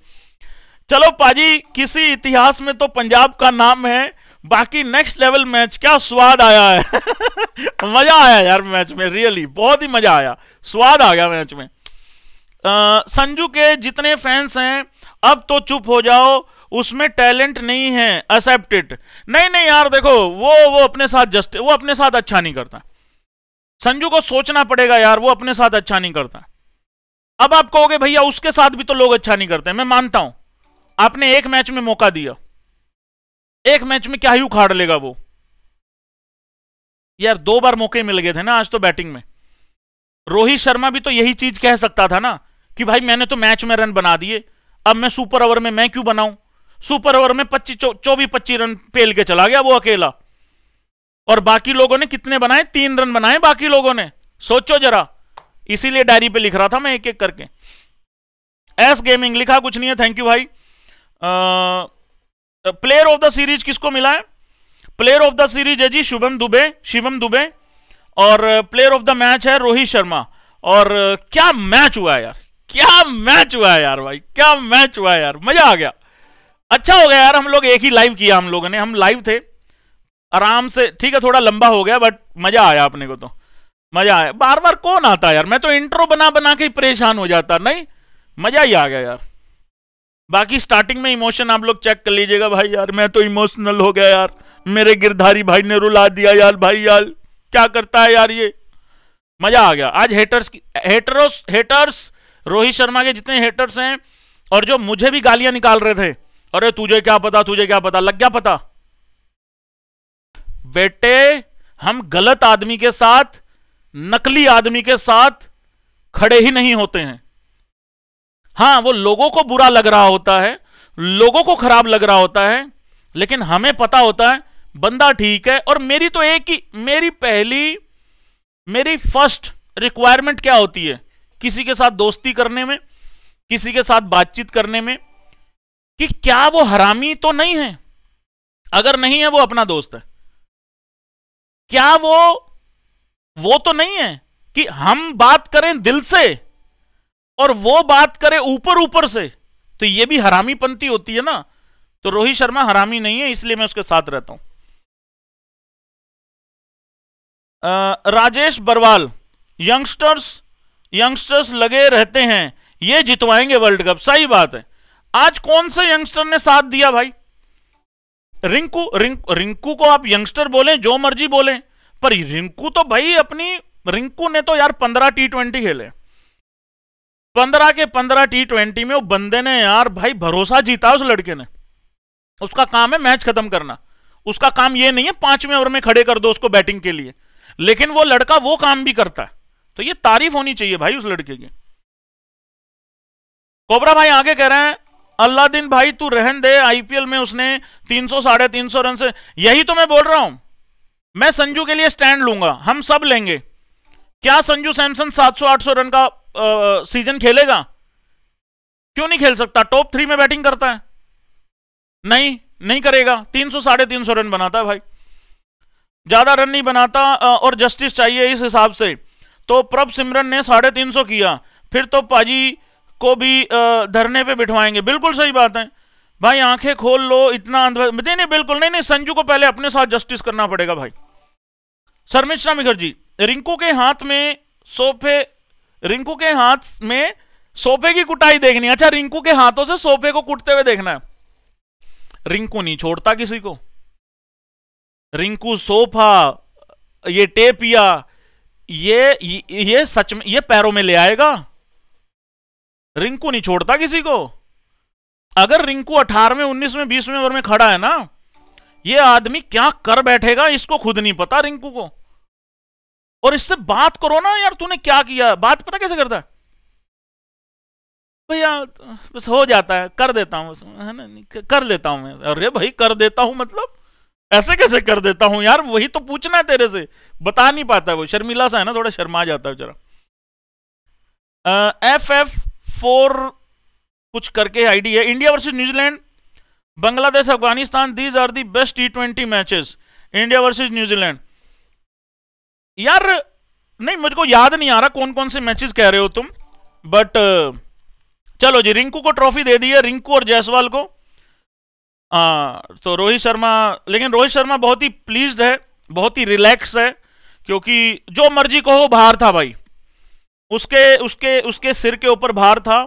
[SPEAKER 2] चलो पाजी किसी इतिहास में तो पंजाब का नाम है बाकी नेक्स्ट लेवल मैच क्या स्वाद आया है मजा आया यार मैच में रियली बहुत ही मजा आया स्वाद आ गया मैच में संजू के जितने फैंस हैं अब तो चुप हो जाओ उसमें टैलेंट नहीं है एक्सेप्टेड नहीं नहीं यार देखो वो वो अपने साथ जस्ट वो अपने साथ अच्छा नहीं करता संजू को सोचना पड़ेगा यार वो अपने साथ अच्छा नहीं करता अब आप कहोगे भैया उसके साथ भी तो लोग अच्छा नहीं करते मैं मानता हूं आपने एक मैच में मौका दिया एक मैच में क्या ही उखाड़ लेगा वो यार दो बार मौके मिल गए थे ना आज तो बैटिंग में रोहित शर्मा भी तो यही चीज कह सकता था ना कि भाई मैंने तो मैच में रन बना दिए अब मैं सुपर ओवर में मैं क्यों बनाऊं सुपर ओवर में पच्चीस चौबीस पच्चीस रन पेल के चला गया वो अकेला और बाकी लोगों ने कितने बनाए तीन रन बनाए बाकी लोगों ने सोचो जरा इसीलिए डायरी पे लिख रहा था मैं एक एक करके एस गेमिंग लिखा कुछ नहीं है थैंक यू भाई प्लेयर ऑफ द सीरीज किसको मिला है प्लेयर ऑफ द सीरीज है जी शुभम दुबे शिवम दुबे और प्लेयर ऑफ द मैच है रोहित शर्मा और क्या मैच हुआ यार क्या मैच हुआ यार भाई क्या मैच हुआ यार मजा आ गया अच्छा हो गया यार हम लोग एक ही लाइव किया हम लोगों ने हम लाइव थे आराम से ठीक है थोड़ा लंबा हो गया बट मजा आया अपने को तो मजा आया बार बार कौन आता यार मैं तो इंट्रो बना बना के परेशान हो जाता नहीं मजा ही आ गया यार बाकी स्टार्टिंग में इमोशन आप लोग चेक कर लीजिएगा भाई यार मैं तो इमोशनल हो गया यार मेरे गिरधारी भाई ने रुला दिया यार भाई यार क्या करता है यार ये मजा आ गया आज हेटर्स की हेटरोस हेटर्स रोहित शर्मा के जितने हेटर्स हैं और जो मुझे भी गालियां निकाल रहे थे अरे तुझे क्या पता तुझे क्या पता लग गया पता बेटे हम गलत आदमी के साथ नकली आदमी के साथ खड़े ही नहीं होते हैं हां वो लोगों को बुरा लग रहा होता है लोगों को खराब लग रहा होता है लेकिन हमें पता होता है बंदा ठीक है और मेरी तो एक ही मेरी पहली मेरी फर्स्ट रिक्वायरमेंट क्या होती है किसी के साथ दोस्ती करने में किसी के साथ बातचीत करने में कि क्या वो हरामी तो नहीं है अगर नहीं है वो अपना दोस्त है क्या वो वो तो नहीं है कि हम बात करें दिल से और वो बात करे ऊपर ऊपर से तो ये भी हरामी पंथी होती है ना तो रोहित शर्मा हरामी नहीं है इसलिए मैं उसके साथ रहता हूं आ, राजेश बरवाल यंगस्टर्स यंगस्टर्स लगे रहते हैं ये जितवाएंगे वर्ल्ड कप सही बात है आज कौन से यंगस्टर ने साथ दिया भाई रिंकू रिंक, रिंकू को आप यंगस्टर बोले जो मर्जी बोले पर रिंकू तो भाई अपनी रिंकू ने तो यार पंद्रह टी ट्वेंटी खेले पंद्रह के पंद्रह टी ट्वेंटी में वो बंदे ने यार भाई भरोसा जीता उस लड़के ने उसका काम है मैच खत्म करना उसका काम ये नहीं है पांचवें ओवर में खड़े कर दो उसको बैटिंग के लिए लेकिन वो लड़का वो काम भी करता है तो ये तारीफ होनी चाहिए भाई उस लड़के की कोबरा भाई आगे कह रहे हैं अल्लादीन भाई तू रहन दे आईपीएल में उसने 300 साढ़े तीन सौ रन से यही तो मैं बोल रहा हूं मैं संजू के लिए स्टैंड लूंगा हम सब लेंगे क्या संजू सैमसन 700-800 रन का आ, सीजन खेलेगा क्यों नहीं खेल सकता टॉप थ्री में बैटिंग करता है नहीं नहीं करेगा तीन सौ साढ़े तीन सौ रन बनाता है भाई ज्यादा रन नहीं बनाता और जस्टिस चाहिए इस हिसाब से तो प्रभ सिमरन ने साढ़े तीन सौ किया फिर तो पाजी को भी धरने पे बिठवाएंगे बिल्कुल सही बात है भाई आंखें खोल लो इतना नहीं नहीं बिल्कुल नहीं नहीं संजू को पहले अपने साथ जस्टिस करना पड़ेगा भाई सरमिश्रा मुखर्जी रिंकू के हाथ में सोफे रिंकू के हाथ में सोफे की कुटाई देखनी अच्छा रिंकू के हाथों से सोफे को कुटते हुए देखना है रिंकू नहीं छोड़ता किसी को रिंकू सोफा ये टेपिया ये ये सच में ये पैरों में ले आएगा रिंकू नहीं छोड़ता किसी को अगर रिंकू अठारहवें उन्नीसवें बीसवें ओवर में खड़ा है ना ये आदमी क्या कर बैठेगा इसको खुद नहीं पता रिंकू को और इससे बात करो ना यार तूने क्या किया बात पता कैसे करता है भैया तो बस हो जाता है कर देता हूँ है ना कर लेता हूँ मैं अरे भाई कर देता हूँ मतलब ऐसे कैसे कर देता हूँ यार वही तो पूछना है तेरे से बता नहीं पाता वो शर्मिला सा है ना थोड़ा शर्मा जाता है बेचारा एफ एफ फोर कुछ करके आईडी है India versus New Zealand Bangladesh Afghanistan these are the best T twenty matches India versus New Zealand यार नहीं मुझको याद नहीं आ रहा कौन कौन से मैचेस कह रहे हो तुम बट चलो जी रिंकू को ट्रॉफी दे दी है रिंकू और जायसवाल को आ, तो रोहित शर्मा लेकिन रोहित शर्मा बहुत ही प्लीज्ड है बहुत ही रिलैक्स है क्योंकि जो मर्जी कहो बाहर था भाई उसके उसके उसके सिर के ऊपर भार था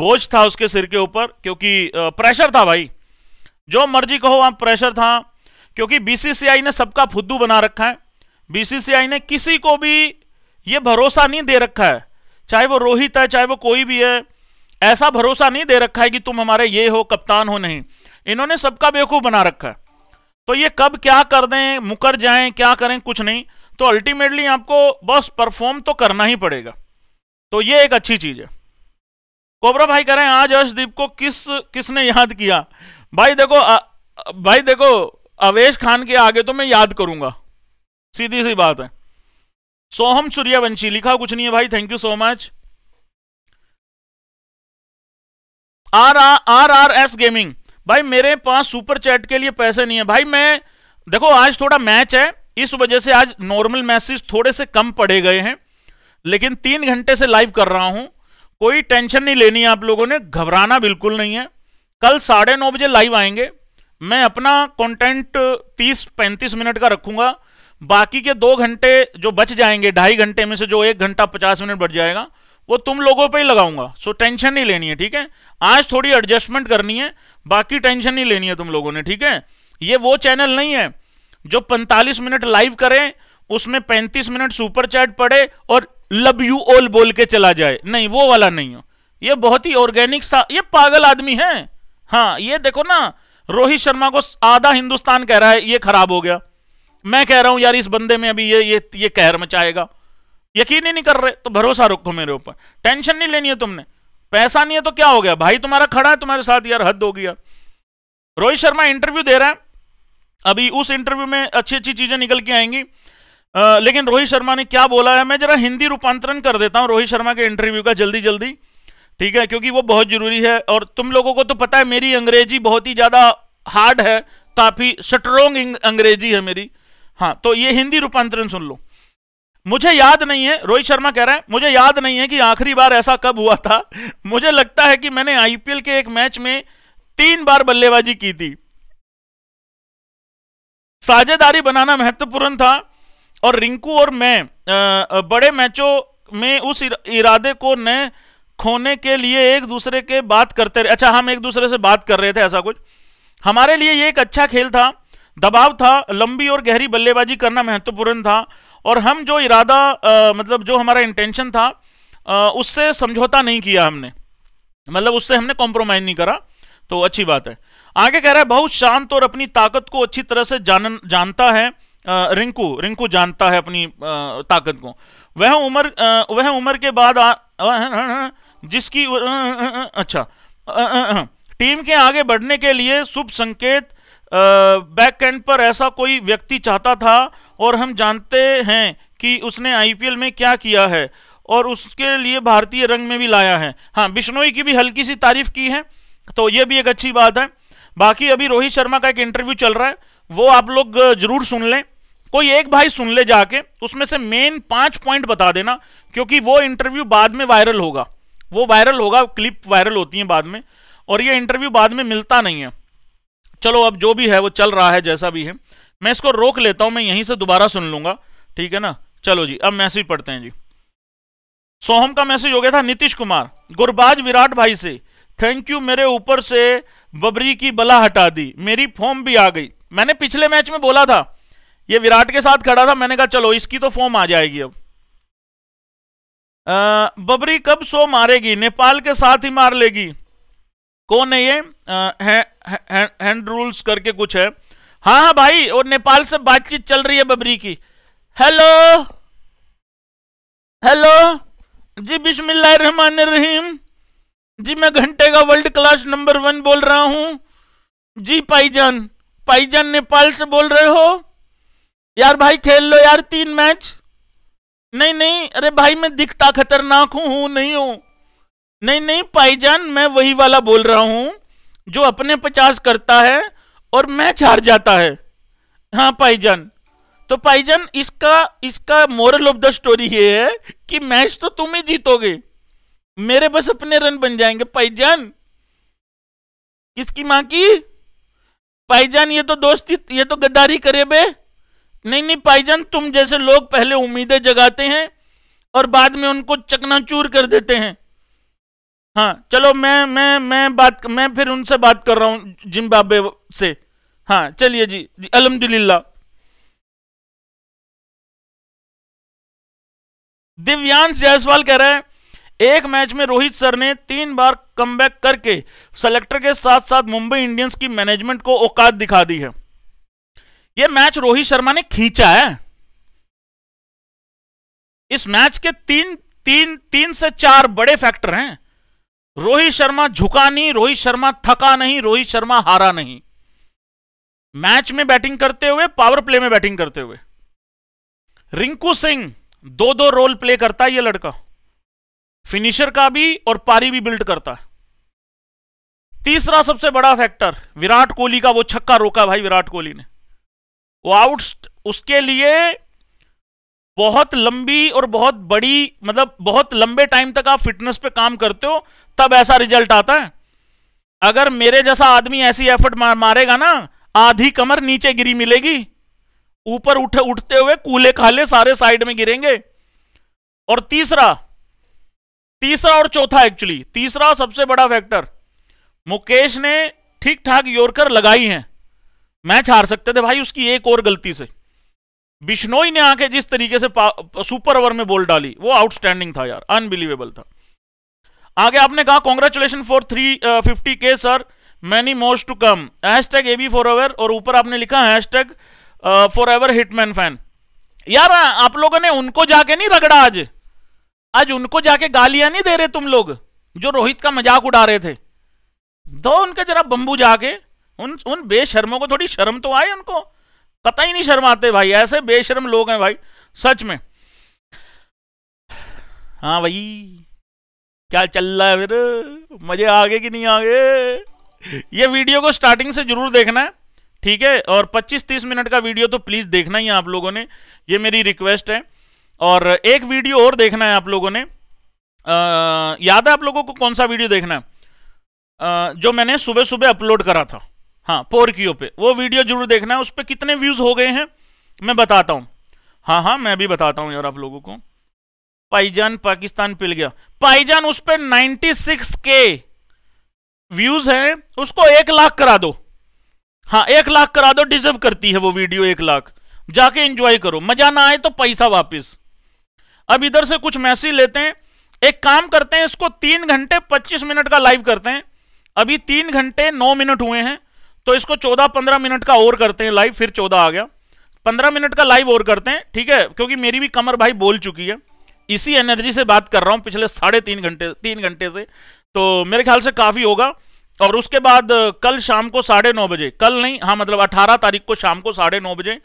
[SPEAKER 2] बोझ था उसके सिर के ऊपर क्योंकि प्रेशर था भाई जो मर्जी कहो आप प्रेशर था क्योंकि बीसीसीआई ने सबका फुद्दू बना रखा है बीसीसीआई ने किसी को भी ये भरोसा नहीं दे रखा है चाहे वो रोहित है चाहे वो कोई भी है ऐसा भरोसा नहीं दे रखा है कि तुम हमारे ये हो कप्तान हो नहीं इन्होंने सबका बेवकूफ़ बना रखा है तो ये कब क्या कर दें मुकर जाएं क्या करें कुछ नहीं तो अल्टीमेटली आपको बस परफॉर्म तो करना ही पड़ेगा तो ये एक अच्छी चीज है कोबरा भाई कह रहे हैं आज अर्षदीप को किस किसने याद किया भाई देखो आ, भाई देखो अवेश खान के आगे तो मैं याद करूंगा सीधी सी बात है सोहम सूर्यवंशी लिखा कुछ नहीं है भाई thank you so much R R R S gaming भाई मेरे पास सुपर चैट के लिए पैसे नहीं है भाई मैं देखो आज थोड़ा मैच है इस वजह से आज नॉर्मल मैसेज थोड़े से कम पड़े गए हैं लेकिन तीन घंटे से लाइव कर रहा हूं कोई टेंशन नहीं लेनी है आप लोगों ने घबराना बिल्कुल नहीं है कल साढ़े नौ बजे लाइव आएंगे मैं अपना कंटेंट तीस पैंतीस मिनट का रखूंगा बाकी के दो घंटे जो बच जाएंगे ढाई घंटे में से जो एक घंटा पचास मिनट बच जाएगा वो तुम लोगों पे ही लगाऊंगा सो टेंशन नहीं लेनी है ठीक है आज थोड़ी एडजस्टमेंट करनी है बाकी टेंशन नहीं लेनी है तुम लोगों ने ठीक है ये वो चैनल नहीं है जो 45 मिनट लाइव करें उसमें 35 मिनट सुपर चैट पड़े और लव यू ऑल बोल के चला जाए नहीं वो वाला नहीं हो ये बहुत ही ऑर्गेनिक था ये पागल आदमी है हाँ ये देखो ना रोहित शर्मा को आधा हिंदुस्तान कह रहा है ये खराब हो गया मैं कह रहा हूं यार इस बंदे में अभी ये ये ये कहर मचाएगा यकीन ही नहीं कर रहे तो भरोसा रखो मेरे ऊपर टेंशन नहीं लेनी है तुमने पैसा नहीं है तो क्या हो गया भाई तुम्हारा खड़ा है तुम्हारे साथ यार हद हो गया रोहित शर्मा इंटरव्यू दे रहा है अभी उस इंटरव्यू में अच्छी अच्छी चीजें निकल के आएंगी आ, लेकिन रोहित शर्मा ने क्या बोला है मैं जरा हिंदी रूपांतरण कर देता हूँ रोहित शर्मा के इंटरव्यू का जल्दी जल्दी ठीक है क्योंकि वो बहुत जरूरी है और तुम लोगों को तो पता है मेरी अंग्रेजी बहुत ही ज्यादा हार्ड है काफी स्ट्रोंग अंग्रेजी है मेरी हाँ तो ये हिंदी रूपांतरण सुन लो मुझे याद नहीं है रोहित शर्मा कह रहे हैं मुझे याद नहीं है कि आखिरी बार ऐसा कब हुआ था मुझे लगता है कि मैंने आईपीएल के एक मैच में तीन बार बल्लेबाजी की थी साझेदारी बनाना महत्वपूर्ण था और रिंकू और मैं बड़े मैचों में उस इरादे को न खोने के लिए एक दूसरे के बात करते रहे अच्छा हम एक दूसरे से बात कर रहे थे ऐसा कुछ हमारे लिए ये एक अच्छा खेल था दबाव था लंबी और गहरी बल्लेबाजी करना महत्वपूर्ण था और हम जो इरादा आ, मतलब जो हमारा इंटेंशन था आ, उससे समझौता नहीं किया हमने मतलब उससे हमने कॉम्प्रोमाइज़ नहीं करा तो अच्छी बात है आगे कह रहा है बहुत शांत और अपनी ताकत को अच्छी तरह से जान जानता है रिंकू रिंकू जानता है अपनी ताकत को वह उम्र वह उम्र के बाद जिसकी अच्छा टीम के आगे बढ़ने के लिए शुभ संकेत बैक एंड पर ऐसा कोई व्यक्ति चाहता था और हम जानते हैं कि उसने आईपीएल में क्या किया है और उसके लिए भारतीय रंग में भी लाया है हाँ बिश्नोई की भी हल्की सी तारीफ की है तो ये भी एक अच्छी बात है बाकी अभी रोहित शर्मा का एक इंटरव्यू चल रहा है वो आप लोग जरूर सुन लें कोई एक भाई सुन ले जाके उसमें से मेन पांच पॉइंट बता देना क्योंकि वो इंटरव्यू बाद में वायरल होगा वो वायरल होगा क्लिप वायरल होती है बाद में और ये इंटरव्यू बाद में मिलता नहीं है चलो अब जो भी है वो चल रहा है जैसा भी है मैं इसको रोक लेता हूं मैं यहीं से दोबारा सुन लूंगा ठीक है ना चलो जी अब मैसेज पढ़ते हैं जी सोहम का मैसेज हो गया था नीतीश कुमार गुरबाज विराट भाई से थैंक यू मेरे ऊपर से बबरी की बला हटा दी मेरी फॉर्म भी आ गई मैंने पिछले मैच में बोला था ये विराट के साथ खड़ा था मैंने कहा चलो इसकी तो फॉर्म आ जाएगी अब बबरी कब सो मारेगी नेपाल के साथ ही मार लेगी कौन है ये है, है, हैंड रूल्स करके कुछ है हाँ हाँ भाई और नेपाल से बातचीत चल रही है बबरी की हेलो हेलो जी बिस्मिल्लाह रहमान रहीम जी मैं घंटे का वर्ल्ड क्लास नंबर वन बोल रहा हूं जी पाईजान पाईजान नेपाल से बोल रहे हो यार भाई खेल लो यार तीन मैच नहीं नहीं अरे भाई मैं दिखता खतरनाक हूं हूं नहीं हूं नहीं नहीं पाईजान मैं वही वाला बोल रहा हूं जो अपने पचास करता है और मैच हार जाता है हाँ पाईजान तो पाईजान इसका इसका मोरल ऑफ द स्टोरी ये है कि मैच तो तुम ही जीतोगे मेरे बस अपने रन बन जाएंगे पाईजान किसकी माँ की पाईजान ये तो दोस्ती ये तो गद्दारी करे बे नहीं नहीं पाईजान तुम जैसे लोग पहले उम्मीदें जगाते हैं और बाद में उनको चकनाचूर कर देते हैं हाँ चलो मैं मैं मैं बात मैं फिर उनसे बात कर रहा हूं
[SPEAKER 1] जिम्बाब्वे से हाँ चलिए जी, जी दिव्यांश जायसवाल कह रहा है
[SPEAKER 2] एक मैच में रोहित सर ने तीन बार कम करके सेलेक्टर के साथ साथ मुंबई इंडियंस की मैनेजमेंट को औकात दिखा दी है यह मैच रोहित शर्मा ने खींचा है इस मैच के तीन तीन तीन से चार बड़े फैक्टर हैं रोहित शर्मा झुका नहीं रोहित शर्मा थका नहीं रोहित शर्मा हारा नहीं मैच में बैटिंग करते हुए पावर प्ले में बैटिंग करते हुए रिंकू सिंह दो दो रोल प्ले करता है यह लड़का फिनिशर का भी और पारी भी बिल्ड करता है तीसरा सबसे बड़ा फैक्टर विराट कोहली का वो छक्का रोका भाई विराट कोहली ने वो आउट उसके लिए बहुत लंबी और बहुत बड़ी मतलब बहुत लंबे टाइम तक आप फिटनेस पे काम करते हो तब ऐसा रिजल्ट आता है अगर मेरे जैसा आदमी ऐसी एफर्ट मारेगा ना आधी कमर नीचे गिरी मिलेगी ऊपर उठे उठते हुए कूले खाले सारे साइड में गिरेंगे और तीसरा तीसरा और चौथा एक्चुअली तीसरा सबसे बड़ा फैक्टर मुकेश ने ठीक ठाक योरकर लगाई है मैच हार सकते थे भाई उसकी एक और गलती से बिश्नोई ने आके जिस तरीके से सुपर ओवर में बोल डाली वो आउटस्टैंडिंग था यार अनबिलीवेबल था आगे आपने कहा कॉन्ग्रेचुलेशन फॉर थ्री फिफ्टी के sir many most to come hashtag A B forever और ऊपर आपने लिखा hashtag forever hitman fan यार आप लोगों ने उनको जाके नहीं रगड़ा आज आज उनको जाके गालियां नहीं दे रहे तुम लोग जो रोहित का मजाक उड़ा रहे थे दो उनके जरा बंबू जाके उन उन बेशर्मों को थोड़ी शर्म तो आए उनको पता ही नहीं शर्माते भाई ऐसे बेशर्म लोग हैं भाई सच में हाँ भाई क्या चल रहा है फिर मजे आगे कि नहीं आगे ये वीडियो को स्टार्टिंग से जरूर देखना है ठीक है और 25-30 मिनट का वीडियो तो प्लीज़ देखना ही आप लोगों ने ये मेरी रिक्वेस्ट है और एक वीडियो और देखना है आप लोगों ने आ, याद है आप लोगों को कौन सा वीडियो देखना है आ, जो मैंने सुबह सुबह अपलोड करा था हाँ पोरकियो पे वो वीडियो जरूर देखना है उस पर कितने व्यूज हो गए हैं मैं बताता हूँ हाँ हाँ मैं भी बताता हूँ यार आप लोगों को पाईजान पाकिस्तान पिल गया पाईजान उस पर नाइन्टी सिक्स के व्यूज हैं उसको एक लाख करा दो हाँ एक लाख करा दो डिजर्व करती है वो वीडियो एक लाख जाके एंजॉय करो मजा ना आए तो पैसा वापस अब इधर से कुछ मैसेज लेते हैं एक काम करते हैं इसको तीन घंटे पच्चीस मिनट का लाइव करते हैं अभी तीन घंटे नौ मिनट हुए हैं तो इसको चौदह पंद्रह मिनट का और करते हैं लाइव फिर चौदह आ गया पंद्रह मिनट का लाइव और करते हैं ठीक है क्योंकि मेरी भी कमर भाई बोल चुकी है इसी एनर्जी से बात कर रहा हूं पिछले साढ़े तीन घंटे तीन घंटे से तो मेरे ख्याल से काफ़ी होगा और उसके बाद कल शाम को साढ़े नौ बजे कल नहीं हाँ मतलब अठारह तारीख को शाम को साढ़े नौ बजे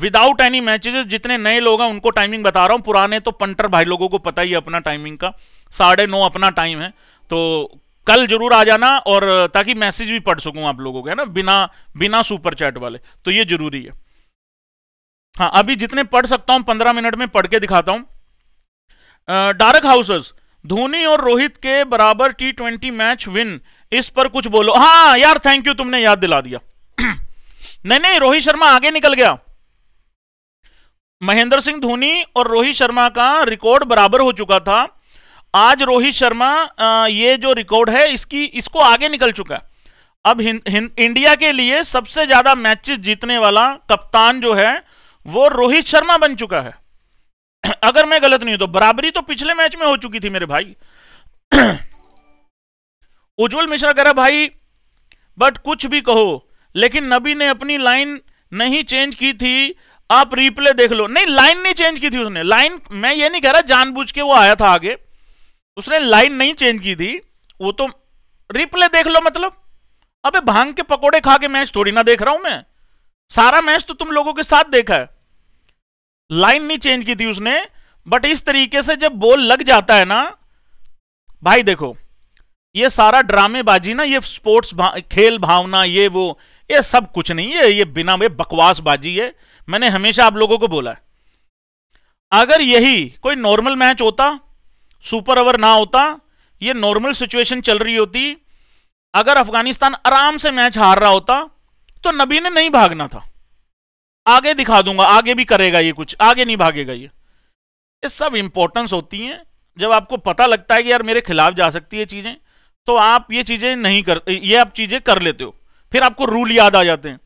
[SPEAKER 2] विदाउट एनी मैच जितने नए लोग हैं उनको टाइमिंग बता रहा हूँ पुराने तो पंटर भाई लोगों को पता ही अपना टाइमिंग का साढ़े नौ अपना टाइम है तो कल जरूर आ जाना और ताकि मैसेज भी पढ़ सकूं आप लोगों के ना बिना बिना सुपर चैट वाले तो ये जरूरी है हाँ अभी जितने पढ़ सकता हूं पंद्रह मिनट में पढ़ के दिखाता हूं डार्क हाउसेस धोनी और रोहित के बराबर टी ट्वेंटी मैच विन इस पर कुछ बोलो हाँ यार थैंक यू तुमने याद दिला दिया नहीं नहीं रोहित शर्मा आगे निकल गया महेंद्र सिंह धोनी और रोहित शर्मा का रिकॉर्ड बराबर हो चुका था आज रोहित शर्मा ये जो रिकॉर्ड है इसकी इसको आगे निकल चुका है अब हिं, हिं, इंडिया के लिए सबसे ज्यादा मैचेस जीतने वाला कप्तान जो है वो रोहित शर्मा बन चुका है अगर मैं गलत नहीं हूं तो बराबरी तो पिछले मैच में हो चुकी थी मेरे भाई उज्जवल मिश्रा कह रहा भाई बट कुछ भी कहो लेकिन नबी ने अपनी लाइन नहीं चेंज की थी आप रिप्ले देख लो नहीं लाइन नहीं चेंज की थी उसने लाइन मैं ये नहीं कह रहा जानबूझ के वो आया था आगे उसने लाइन नहीं चेंज की थी वो तो रिप्ले देख लो मतलब अबे भांग के पकोड़े खा के मैच थोड़ी ना देख रहा हूं मैं सारा मैच तो तुम लोगों के साथ देखा है लाइन नहीं चेंज की थी उसने बट इस तरीके से जब बोल लग जाता है ना भाई देखो ये सारा ड्रामेबाजी ना ये स्पोर्ट्स भा, खेल भावना ये वो ये सब कुछ नहीं है ये बिना बकवास बाजी है मैंने हमेशा आप लोगों को बोला अगर यही कोई नॉर्मल मैच होता सुपर ओवर ना होता ये नॉर्मल सिचुएशन चल रही होती अगर अफगानिस्तान आराम से मैच हार रहा होता तो नबी ने नहीं भागना था आगे दिखा दूंगा आगे भी करेगा ये कुछ आगे नहीं भागेगा ये ये सब इंपॉर्टेंस होती हैं जब आपको पता लगता है कि यार मेरे खिलाफ जा सकती है चीज़ें तो आप ये चीज़ें नहीं कर ये आप चीज़ें कर लेते हो फिर आपको रूल याद आ जाते हैं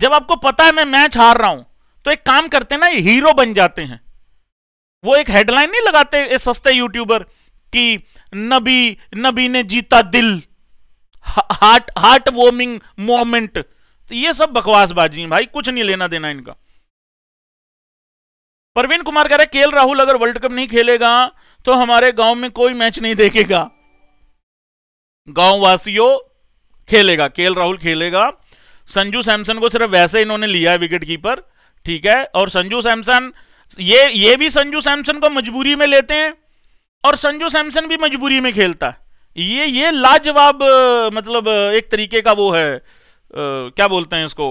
[SPEAKER 2] जब आपको पता है मैं मैच हार रहा हूं तो एक काम करते हैं ना ये हीरो बन जाते हैं वो एक हेडलाइन नहीं लगाते ये सस्ते यूट्यूबर कि नबी नबी ने जीता दिल हार्ट हार्ट वार्मिंग मोमेंट तो ये सब बकवासबाजी है भाई कुछ नहीं लेना देना इनका परवीन कुमार कह रहे के राहुल अगर वर्ल्ड कप नहीं खेलेगा तो हमारे गांव में कोई मैच नहीं देखेगा गांव वासियों खेलेगा के राहुल खेलेगा संजू सैमसन को सिर्फ वैसे इन्होंने लिया है विकेट कीपर ठीक है और संजू सैमसन ये ये भी संजू सैमसन को मजबूरी में लेते हैं और संजू सैमसन भी मजबूरी में खेलता है ये ये लाजवाब मतलब एक तरीके का वो है आ, क्या बोलते हैं इसको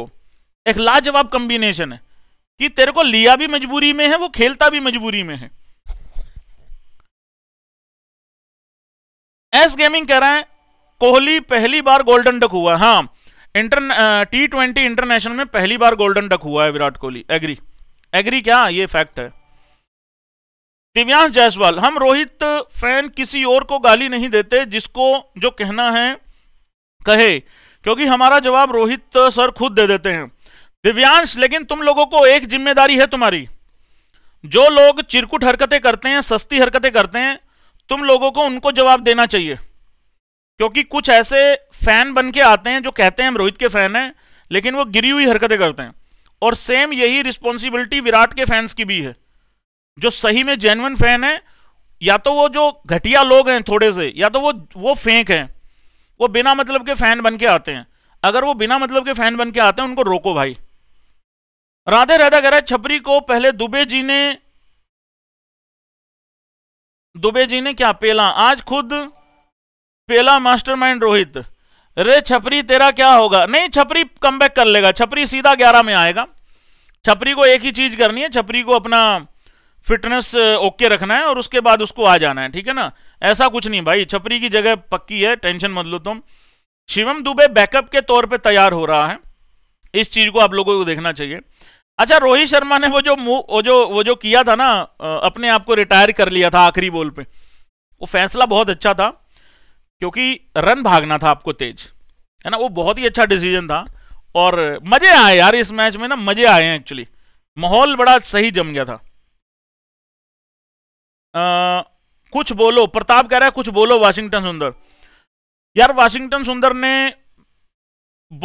[SPEAKER 2] एक लाजवाब कॉम्बिनेशन है कि तेरे को लिया भी मजबूरी में है वो खेलता भी मजबूरी में है एस गेमिंग कह रहा है कोहली पहली बार गोल्डन डक हुआ हाँ इंटरने टी ट्वेंटी इंटरनेशनल में पहली बार गोल्डन डक हुआ है विराट कोहली एग्री एग्री क्या ये फैक्ट है दिव्यांश जायसवाल हम रोहित फैन किसी और को गाली नहीं देते जिसको जो कहना है कहे क्योंकि हमारा जवाब रोहित सर खुद दे देते हैं दिव्यांश लेकिन तुम लोगों को एक जिम्मेदारी है तुम्हारी जो लोग चिरकुट हरकतें करते हैं सस्ती हरकतें करते हैं तुम लोगों को उनको जवाब देना चाहिए क्योंकि कुछ ऐसे फैन बन के आते हैं जो कहते हैं हम रोहित के फैन हैं लेकिन वो गिरी हुई हरकतें करते हैं और सेम यही रिस्पॉन्सिबिलिटी विराट के फैंस की भी है जो सही में जेनवन फैन है या तो वो जो घटिया लोग हैं थोड़े से या तो वो वो फेंक हैं वो बिना मतलब के फैन बन के आते हैं अगर वो बिना मतलब के फैन बन के आते हैं उनको रोको भाई राधे राधा कह रहा है छपरी को पहले दुबे जी ने दुबे जी ने क्या पेला आज खुद पेला मास्टरमाइंड रोहित रे छपरी तेरा क्या होगा नहीं छपरी कम बैक कर लेगा छपरी सीधा ग्यारह में आएगा छपरी को एक ही चीज करनी है छपरी को अपना फिटनेस ओके रखना है और उसके बाद उसको आ जाना है ठीक है ना ऐसा कुछ नहीं भाई छपरी की जगह पक्की है टेंशन मत लो तुम शिवम दुबे बैकअप के तौर पे तैयार हो रहा है इस चीज को आप लोगों को देखना चाहिए अच्छा रोहित शर्मा ने वो जो वो जो वो जो किया था ना अपने आप को रिटायर कर लिया था आखिरी बॉल पे वो फैसला बहुत अच्छा था क्योंकि रन भागना था आपको तेज है ना वो बहुत ही अच्छा डिसीजन था और मजे आए यार इस मैच में ना मजे आए हैं एक्चुअली माहौल बड़ा सही जम गया था आ, कुछ बोलो प्रताप कह रहा है कुछ बोलो वाशिंगटन सुंदर यार वाशिंगटन सुंदर ने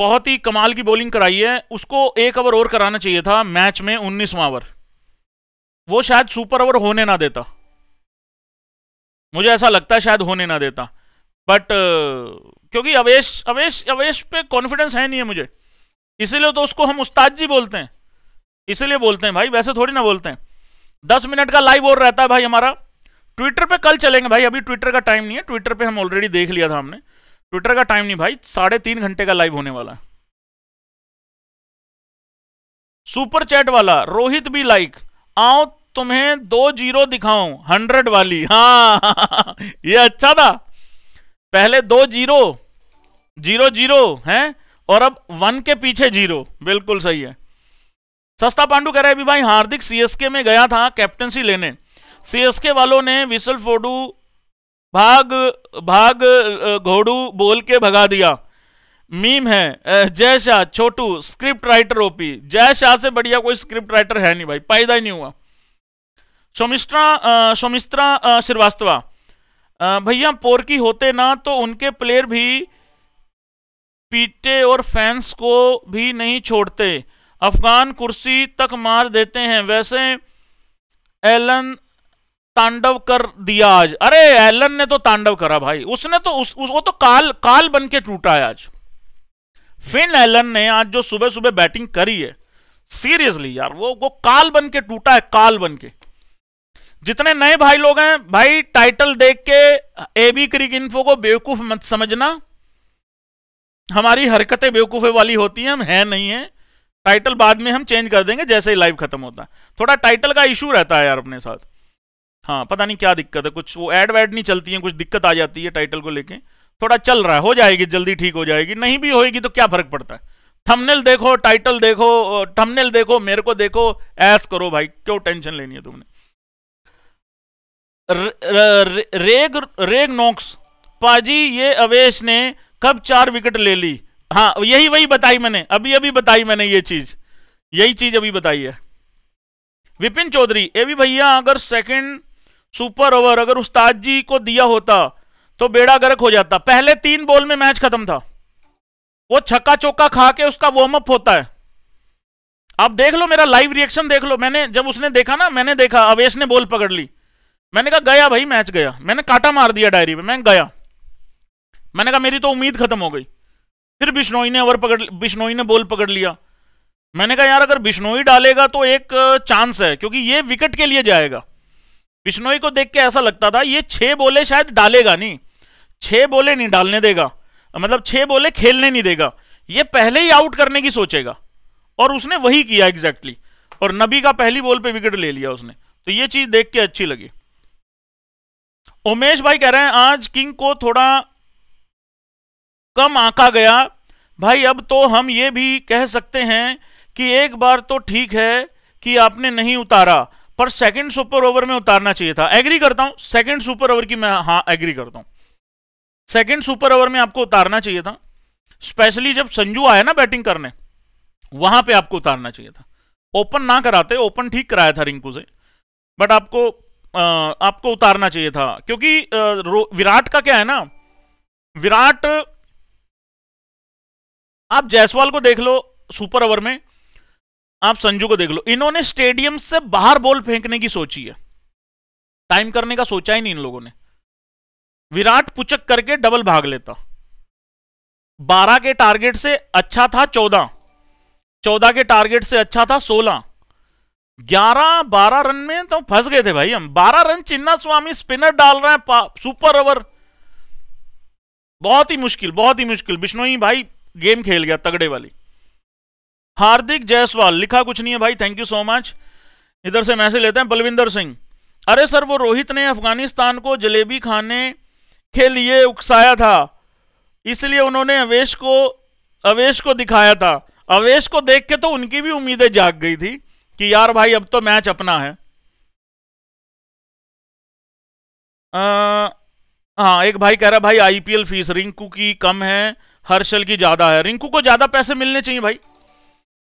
[SPEAKER 2] बहुत ही कमाल की बॉलिंग कराई है उसको एक ओवर और कराना चाहिए था मैच में उन्नीसवा ओवर वो शायद सुपर ओवर होने ना देता मुझे ऐसा लगता है शायद होने ना देता बट uh, क्योंकि अवेश अवेश अवेश पे कॉन्फिडेंस है नहीं है मुझे इसीलिए तो उसको हम उस्ताद जी बोलते हैं इसीलिए बोलते हैं भाई वैसे थोड़ी ना बोलते हैं दस मिनट का लाइव और रहता है भाई हमारा ट्विटर पे कल चलेंगे भाई अभी ट्विटर का टाइम नहीं है ट्विटर पे हम ऑलरेडी देख लिया था हमने ट्विटर का टाइम नहीं भाई साढ़े तीन घंटे का लाइव होने वाला है सुपर चैट वाला रोहित भी लाइक आओ तुम्हें दो जीरो दिखाऊं हंड्रेड वाली हाँ ये अच्छा था पहले दो जीरो जीरो जीरो है और अब वन के पीछे जीरो बिल्कुल सही है सस्ता पांडु कह रहे अभी भाई हार्दिक सीएसके में गया था कैप्टनसी लेने सीएसके वालों ने विसल फोडू भाग भाग घोड़ू बोल के भगा दिया मीम है जय शाह छोटू script writer OP Jay Shah से बढ़िया कोई स्क्रिप्ट राइटर है नहीं भाई पैदा ही नहीं हुआ सोमिस्ट्रा सोमिस्त्रा श्रीवास्तवा भैया पोरकी होते ना तो उनके प्लेयर भी पीटे और फैंस को भी नहीं छोड़ते अफगान कुर्सी तक मार देते हैं वैसे एलन तांडव कर दिया आज अरे एलन ने तो तांडव करा भाई उसने तो उस, उस वो तो काल काल बन के टूटा है आज फिन एलन ने आज जो सुबह सुबह बैटिंग करी है सीरियसली यार वो वो काल बन के टूटा है काल बन के जितने नए भाई लोग हैं भाई टाइटल देख के एबी क्रिक इन्फो को बेवकूफ मत समझना हमारी हरकतें बेवकूफे वाली होती हैं हम हैं नहीं है टाइटल बाद में हम चेंज कर देंगे जैसे ही लाइव खत्म होता है थोड़ा टाइटल का इशू रहता है यार अपने साथ हाँ पता नहीं क्या दिक्कत है कुछ वो एड वैड नहीं चलती है कुछ दिक्कत आ जाती है टाइटल को लेके थोड़ा चल रहा है हो जाएगी जल्दी ठीक हो जाएगी नहीं भी होएगी तो क्या फर्क पड़ता है थमनेल देखो टाइटल देखो थमनेल देखो मेरे को देखो ऐस करो भाई क्यों टेंशन लेनी है तुमने रेग रेग नोक्स पाजी ये अवेश ने कब चार विकेट ले ली हाँ यही वही बताई मैंने अभी अभी बताई मैंने ये चीज यही चीज अभी बताई है विपिन चौधरी ए भी भैया अगर सेकंड सुपर ओवर अगर उस्ताद जी को दिया होता तो बेड़ा गर्क हो जाता पहले तीन बॉल में मैच खत्म था वो छक्का चौका खा के उसका वार्म अप होता है आप देख लो मेरा लाइव रिएक्शन देख लो मैंने जब उसने देखा ना मैंने देखा अवेश ने बॉल पकड़ ली मैंने कहा गया भाई मैच गया मैंने काटा मार दिया डायरी पे मैं गया मैंने कहा मेरी तो उम्मीद खत्म हो गई फिर बिश्नोई ने ओवर पकड़ बिश्नोई ने बॉल पकड़ लिया मैंने कहा यार अगर बिश्नोई डालेगा तो एक चांस है क्योंकि ये विकेट के लिए जाएगा बिश्नोई को देख के ऐसा लगता था ये छह बोले शायद डालेगा नहीं छह बोले नहीं डालने देगा मतलब छह बोले खेलने नहीं देगा ये पहले ही आउट करने की सोचेगा और उसने वही किया एग्जैक्टली और नबी का पहली बॉल पे विकेट ले लिया उसने तो ये चीज़ देख के अच्छी लगी उमेश भाई कह रहे हैं आज किंग को थोड़ा कम आंका गया भाई अब तो हम ये भी कह सकते हैं कि एक बार तो ठीक है कि आपने नहीं उतारा पर सेकंड सुपर ओवर में उतारना चाहिए था एग्री करता हूं सेकंड सुपर ओवर की मैं हाँ एग्री करता हूं सेकंड सुपर ओवर में आपको उतारना चाहिए था स्पेशली जब संजू आया ना बैटिंग करने वहां पे आपको उतारना चाहिए था ओपन ना कराते ओपन ठीक कराया था रिंकू से बट आपको आपको उतारना चाहिए था क्योंकि विराट का क्या है ना विराट आप जायसवाल को देख लो सुपर ओवर में आप संजू को देख लो इन्होंने स्टेडियम से बाहर बॉल फेंकने की सोची है टाइम करने का सोचा ही नहीं इन लोगों ने विराट पुचक करके डबल भाग लेता बारह के टारगेट से अच्छा था चौदह चौदह के टारगेट से अच्छा था सोलह ग्यारह बारह रन में तो फंस गए थे भाई हम बारह रन चिन्ना स्वामी स्पिनर डाल रहे हैं सुपर ओवर बहुत ही मुश्किल बहुत ही मुश्किल बिश्नोई भाई गेम खेल गया तगड़े वाली हार्दिक जायसवाल लिखा कुछ नहीं है भाई थैंक यू सो मच इधर से मैसेज लेते हैं बलविंदर सिंह अरे सर वो रोहित ने अफगानिस्तान को जलेबी खाने के लिए उकसाया था इसलिए उन्होंने अवेश को अवेश को दिखाया था अवेश को देख के तो उनकी भी उम्मीदें जाग गई थी कि यार भाई अब तो मैच अपना है आ, हाँ एक भाई कह रहा भाई आईपीएल फीस रिंकू की कम है हर्षल की ज्यादा है रिंकू को ज्यादा पैसे मिलने चाहिए भाई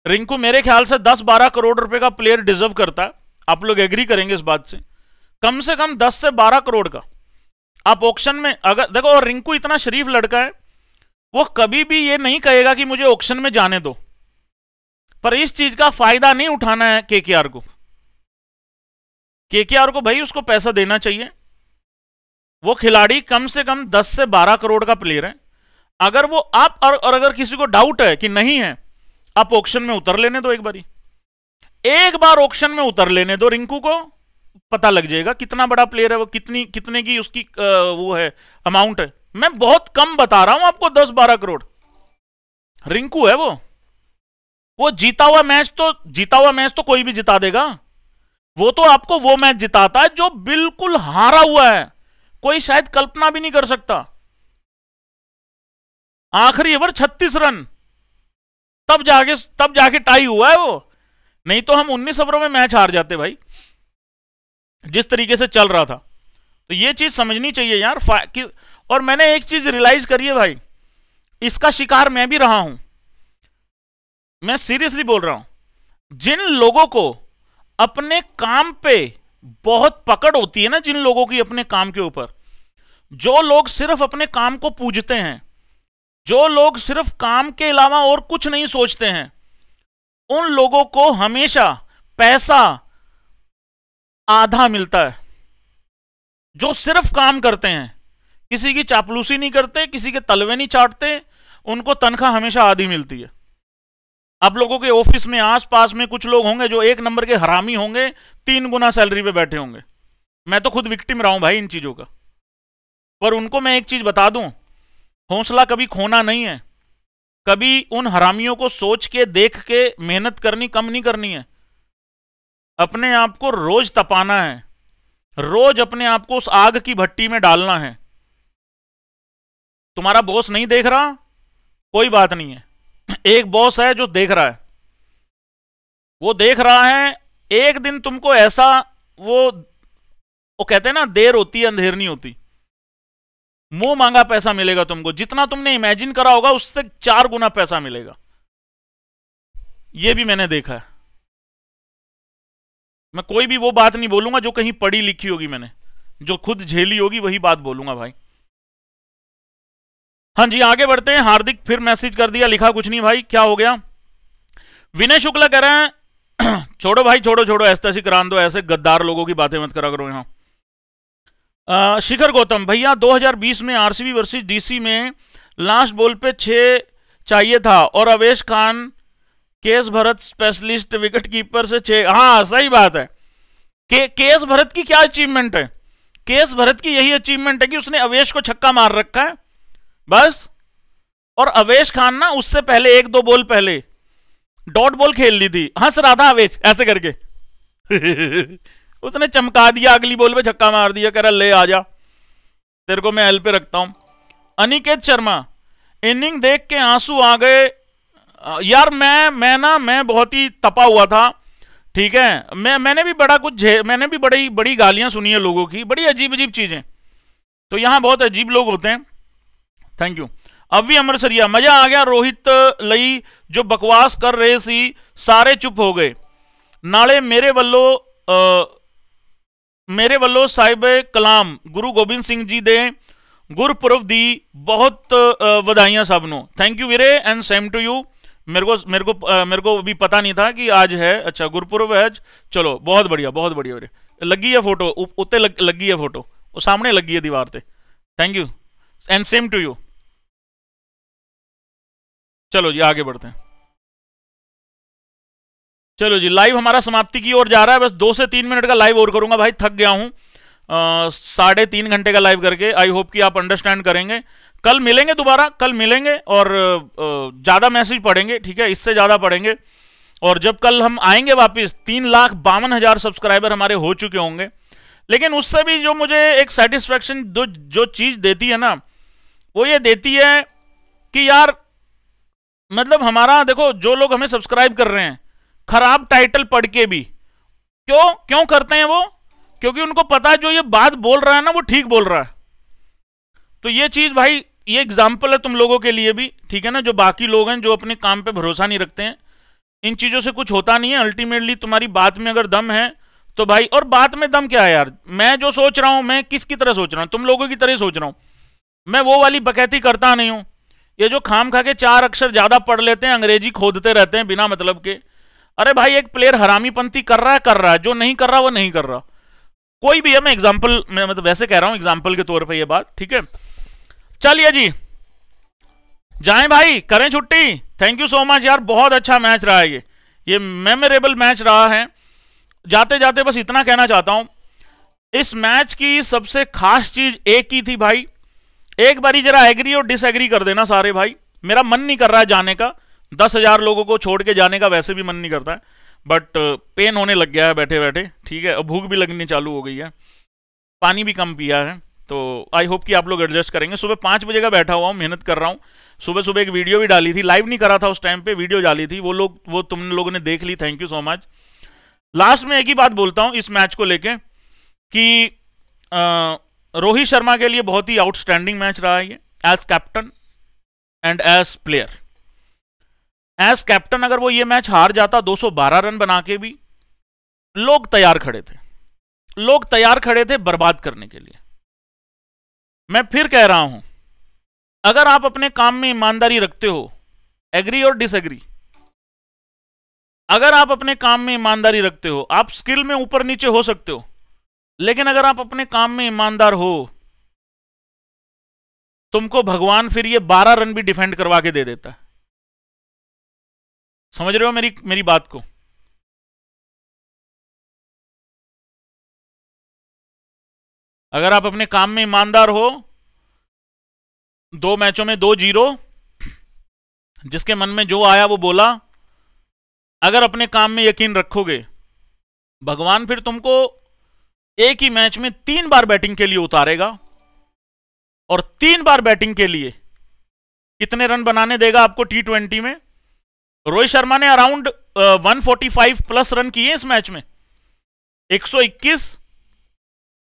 [SPEAKER 2] रिंकू मेरे ख्याल से 10-12 करोड़ रुपए का प्लेयर डिजर्व करता है आप लोग एग्री करेंगे इस बात से कम से कम 10 से 12 करोड़ का आप ऑप्शन में अगर देखो और रिंकू इतना शरीफ लड़का है वो कभी भी ये नहीं कहेगा कि मुझे ऑप्शन में जाने दो पर इस चीज का फायदा नहीं उठाना है केकेआर को केकेआर को भाई उसको पैसा देना चाहिए वो खिलाड़ी कम से कम 10 से 12 करोड़ का प्लेयर है अगर वो आप और, और अगर किसी को डाउट है कि नहीं है आप ऑप्शन में उतर लेने दो एक बारी एक बार ऑप्शन में उतर लेने दो रिंकू को पता लग जाएगा कितना बड़ा प्लेयर है वो कितनी कितने की उसकी आ, वो है अमाउंट है मैं बहुत कम बता रहा हूं आपको दस बारह करोड़ रिंकू है वो वो जीता हुआ मैच तो जीता हुआ मैच तो कोई भी जिता देगा वो तो आपको वो मैच जिताता है जो बिल्कुल हारा हुआ है कोई शायद कल्पना भी नहीं कर सकता आखिरी ओवर छत्तीस रन तब जाके तब जाके टाई हुआ है वो नहीं तो हम उन्नीस ओवरों में मैच हार जाते भाई जिस तरीके से चल रहा था तो ये चीज समझनी चाहिए यार कि और मैंने एक चीज रियलाइज करी है भाई इसका शिकार मैं भी रहा हूं मैं सीरियसली बोल रहा हूं जिन लोगों को अपने काम पे बहुत पकड़ होती है ना जिन लोगों की अपने काम के ऊपर जो लोग सिर्फ अपने काम को पूजते हैं जो लोग सिर्फ काम के अलावा और कुछ नहीं सोचते हैं उन लोगों को हमेशा पैसा आधा मिलता है जो सिर्फ काम करते हैं किसी की चापलूसी नहीं करते किसी के तलवे नहीं चाटते उनको तनख्वाह हमेशा आधी मिलती है आप लोगों के ऑफिस में आसपास में कुछ लोग होंगे जो एक नंबर के हरामी होंगे तीन गुना सैलरी पे बैठे होंगे मैं तो खुद विक्टिम रहा हूं भाई इन चीज़ों का पर उनको मैं एक चीज़ बता दूं हौसला कभी खोना नहीं है कभी उन हरामियों को सोच के देख के मेहनत करनी कम नहीं करनी है अपने आप को रोज तपाना है रोज अपने आप को उस आग की भट्टी में डालना है तुम्हारा बॉस नहीं देख रहा कोई बात नहीं है एक बॉस है जो देख रहा है वो देख रहा है एक दिन तुमको ऐसा वो वो कहते हैं ना देर होती है अंधेर नहीं होती मुंह मांगा पैसा मिलेगा तुमको जितना तुमने इमेजिन करा होगा उससे चार गुना पैसा मिलेगा ये भी मैंने देखा है मैं कोई भी वो बात नहीं बोलूंगा जो कहीं पढ़ी लिखी होगी मैंने जो खुद झेली होगी वही बात बोलूंगा भाई हाँ जी आगे बढ़ते हैं हार्दिक फिर मैसेज कर दिया लिखा कुछ नहीं भाई क्या हो गया विनय शुक्ला कह रहे हैं छोड़ो भाई छोड़ो छोड़ो ऐसे ऐसी करान दो ऐसे गद्दार लोगों की बातें मत करा करो यहां शिखर गौतम भैया 2020 में आरसीबी वर्सेस डीसी में लास्ट बॉल पे छ चाहिए था और Avesh Khan KS Bharat specialist wicket keeper से छ हाँ सही बात है के, केस भरत की क्या अचीवमेंट है केस भरत की यही अचीवमेंट है कि उसने अवेश को छक्का मार रखा है बस और अवेश खान ना उससे पहले एक दो बॉल पहले डॉट बॉल खेल ली थी हंस सर था अवेश ऐसे करके उसने चमका दिया अगली बॉल पे छक्का मार दिया कह रहा ले जा तेरे को मैं एल पे रखता हूं अनिकेत शर्मा इनिंग देख के आंसू आ गए यार मैं मैं ना मैं बहुत ही तपा हुआ था ठीक है मैं मैंने भी बड़ा कुछ मैंने भी बड़ी बड़ी गालियां सुनी है लोगों की बड़ी अजीब अजीब चीजें तो यहां बहुत अजीब लोग होते हैं थैंक यू अब भी अमृतसरिया मजा आ गया रोहित लई जो बकवास कर रहे ਸੀ सारे चुप हो गए नाले मेरे वालों मेरे वालों साहिब कलाम गुरु गोबिंद सिंह जी दे गुरपुरब दी बहुत ਵਧਾਈਆਂ ਸਭ थैंक यू वीरे एंड सेम टू यू मेरे को मेरे को मेरे को भी पता नहीं था कि आज है अच्छा गुरपुरब है चलो बहुत बढ़िया बहुत बढ़िया वीरे लगी है फोटो उत्ते लग, लगी है फोटो वो सामने लगी है दीवार से thank
[SPEAKER 1] you and same to you चलो जी आगे बढ़ते हैं चलो जी लाइव हमारा समाप्ति की ओर जा रहा है बस दो से
[SPEAKER 2] तीन मिनट का लाइव और करूंगा भाई थक गया हूं साढ़े तीन घंटे का लाइव करके आई होप कि आप अंडरस्टैंड करेंगे कल मिलेंगे दोबारा कल मिलेंगे और ज़्यादा मैसेज पढ़ेंगे ठीक है इससे ज़्यादा पढ़ेंगे और जब कल हम आएंगे वापस तीन लाख बावन हज़ार सब्सक्राइबर हमारे हो चुके होंगे लेकिन उससे भी जो मुझे एक सेटिस्फेक्शन जो चीज़ देती है ना वो ये देती है कि यार मतलब हमारा देखो जो लोग हमें सब्सक्राइब कर रहे हैं खराब टाइटल पढ़ के भी क्यों क्यों करते हैं वो क्योंकि उनको पता है जो ये बात बोल रहा है ना वो ठीक बोल रहा है तो ये चीज़ भाई ये एग्जाम्पल है तुम लोगों के लिए भी ठीक है ना जो बाकी लोग हैं जो अपने काम पे भरोसा नहीं रखते हैं इन चीज़ों से कुछ होता नहीं है अल्टीमेटली तुम्हारी बात में अगर दम है तो भाई और बात में दम क्या है यार मैं जो सोच रहा हूं मैं किसकी तरह सोच रहा हूँ तुम लोगों की तरह सोच रहा हूँ मैं वो वाली बकैती करता नहीं हूँ ये जो खाम खा के चार अक्षर ज्यादा पढ़ लेते हैं अंग्रेजी खोदते रहते हैं बिना मतलब के अरे भाई एक प्लेयर हरामी पंथी कर रहा है कर रहा है जो नहीं कर रहा वो नहीं कर रहा कोई भी है मैं एग्जाम्पल मैं मतलब वैसे कह रहा हूं एग्जाम्पल के तौर पर यह बात ठीक है चलिए जी जाए भाई करें छुट्टी थैंक यू सो मच यार बहुत अच्छा मैच रहा है ये ये मेमोरेबल मैच रहा है जाते जाते बस इतना कहना चाहता हूं इस मैच की सबसे खास चीज एक ही थी भाई एक बारी जरा एग्री और डिसएग्री कर देना सारे भाई मेरा मन नहीं कर रहा है जाने का दस हजार लोगों को छोड़ के जाने का वैसे भी मन नहीं करता है बट पेन uh, होने लग गया है बैठे बैठे ठीक है भूख भी लगनी चालू हो गई है पानी भी कम पिया है तो आई होप कि आप लोग एडजस्ट करेंगे सुबह पाँच बजे का बैठा हुआ हूँ मेहनत कर रहा हूँ सुबह सुबह एक वीडियो भी डाली थी लाइव नहीं करा था उस टाइम पे वीडियो डाली थी वो लोग वो तुम लोगों ने देख ली thank you so much last में एक ही बात बोलता हूँ इस मैच को लेके कि आ, uh, रोहित शर्मा के लिए बहुत ही आउटस्टैंडिंग मैच रहा है ये as captain and as player as captain अगर वो ये मैच हार जाता 212 रन बना के भी लोग तैयार खड़े थे लोग तैयार खड़े थे बर्बाद करने के लिए मैं फिर कह रहा हूं अगर आप अपने काम में ईमानदारी रखते हो एग्री और डिसएग्री अगर आप अपने काम में ईमानदारी रखते हो आप स्किल में ऊपर नीचे हो सकते हो लेकिन अगर आप अपने काम में ईमानदार हो
[SPEAKER 1] तुमको भगवान फिर ये बारह रन भी डिफेंड करवा के दे देता है समझ रहे हो मेरी मेरी बात को अगर आप अपने काम में ईमानदार हो दो मैचों में दो जीरो जिसके मन में जो आया
[SPEAKER 2] वो बोला अगर अपने काम में यकीन रखोगे भगवान फिर तुमको एक ही मैच में तीन बार बैटिंग के लिए उतारेगा और तीन बार बैटिंग के लिए कितने रन बनाने देगा आपको टी ट्वेंटी में रोहित शर्मा ने around one forty five plus run किए इस मैच में एक सौ इक्कीस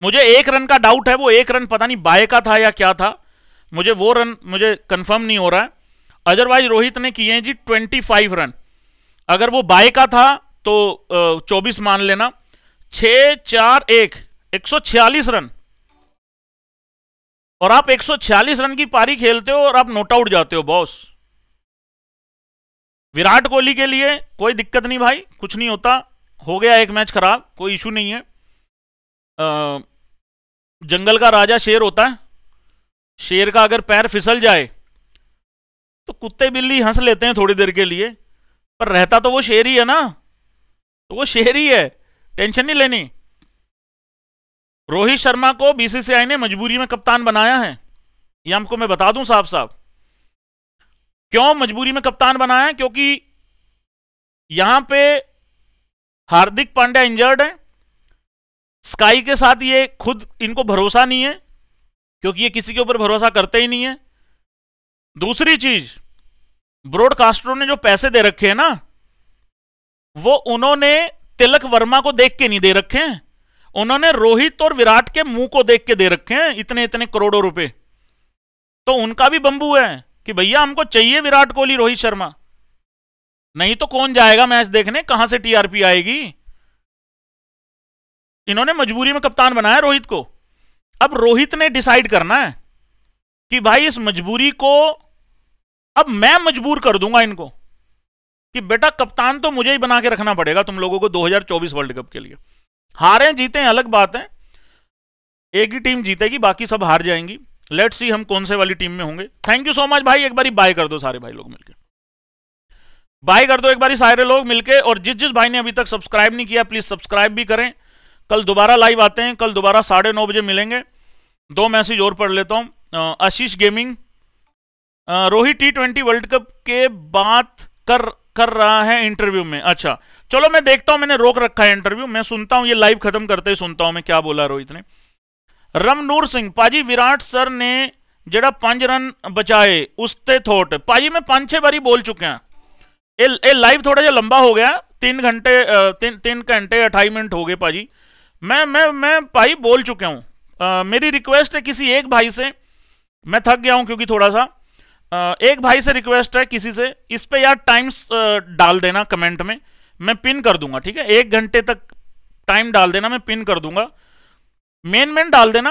[SPEAKER 2] मुझे एक रन का डाउट है वो एक रन पता नहीं बाय का था या क्या था मुझे वो रन मुझे कंफर्म नहीं हो रहा है अदरवाइज रोहित ने किए हैं जी ट्वेंटी फाइव रन अगर वो बाय का था तो चौबीस मान लेना छ चार एक एक सौ छियालीस रन और आप एक सौ छियालीस रन की पारी खेलते हो और आप नोट आउट जाते हो बॉस विराट कोहली के लिए कोई दिक्कत नहीं भाई कुछ नहीं होता हो गया एक मैच खराब कोई इशू नहीं है आ, जंगल का राजा शेर होता है शेर का अगर पैर फिसल जाए तो कुत्ते बिल्ली हंस लेते हैं थोड़ी देर के लिए पर रहता तो वो शेर ही है ना तो वो शेर ही है टेंशन नहीं लेनी रोहित शर्मा को बीसीसीआई ने मजबूरी में कप्तान बनाया है यह हमको मैं बता दूं साफ साफ क्यों मजबूरी में कप्तान बनाया है क्योंकि यहां पे हार्दिक पांड्या इंजर्ड है स्काई के साथ ये खुद इनको भरोसा नहीं है क्योंकि ये किसी के ऊपर भरोसा करते ही नहीं है दूसरी चीज ब्रॉडकास्टरों ने जो पैसे दे रखे हैं ना वो उन्होंने तिलक वर्मा को देख के नहीं दे रखे हैं उन्होंने रोहित और विराट के मुंह को देख के दे रखे हैं इतने इतने करोड़ों रुपए तो उनका भी बंबू है कि भैया हमको चाहिए विराट कोहली रोहित शर्मा नहीं तो कौन जाएगा मैच देखने कहां से टीआरपी आएगी इन्होंने मजबूरी में कप्तान बनाया रोहित को अब रोहित ने डिसाइड करना है कि भाई इस मजबूरी को अब मैं मजबूर कर दूंगा इनको कि बेटा कप्तान तो मुझे ही बना के रखना पड़ेगा तुम लोगों को 2024 वर्ल्ड कप के लिए हारें जीतें अलग बात है एक ही टीम जीतेगी बाकी सब हार जाएंगी लेट सी हम कौन से वाली टीम में होंगे थैंक यू सो मच भाई एक बार बाय कर दो सारे भाई लोग मिलकर बाय कर दो एक बार सारे लोग मिलकर और जिस जिस भाई ने अभी तक सब्सक्राइब नहीं किया प्लीज सब्सक्राइब भी करें कल दोबारा लाइव आते हैं कल दोबारा साढ़े नौ बजे मिलेंगे दो मैसेज और पढ़ लेता हूं Ashish gaming Rohit T twenty world cup के बात कर कर रहा है इंटरव्यू में अच्छा चलो मैं देखता हूं मैंने रोक रखा है इंटरव्यू मैं सुनता हूं ये लाइव खत्म करते ही सुनता हूं मैं क्या बोला रोहित ने रमनूर सिंह पाजी विराट सर ने जरा पांच रन बचाए उसते थॉट पाजी मैं पांच छह बारी बोल चुके हैं ए, ए, लाइव थोड़ा ਜਿਹਾ लंबा हो गया तीन घंटे 3 तीन घंटे अठाई मिनट हो गए पाजी मैं मैं मैं भाई बोल चुका हूँ मेरी रिक्वेस्ट है किसी एक भाई से मैं थक गया हूँ क्योंकि थोड़ा सा एक भाई से रिक्वेस्ट है किसी से इस पे यार टाइम्स डाल देना कमेंट में मैं पिन कर दूंगा ठीक है एक घंटे तक टाइम डाल देना मैं पिन कर दूंगा मेन मेन डाल देना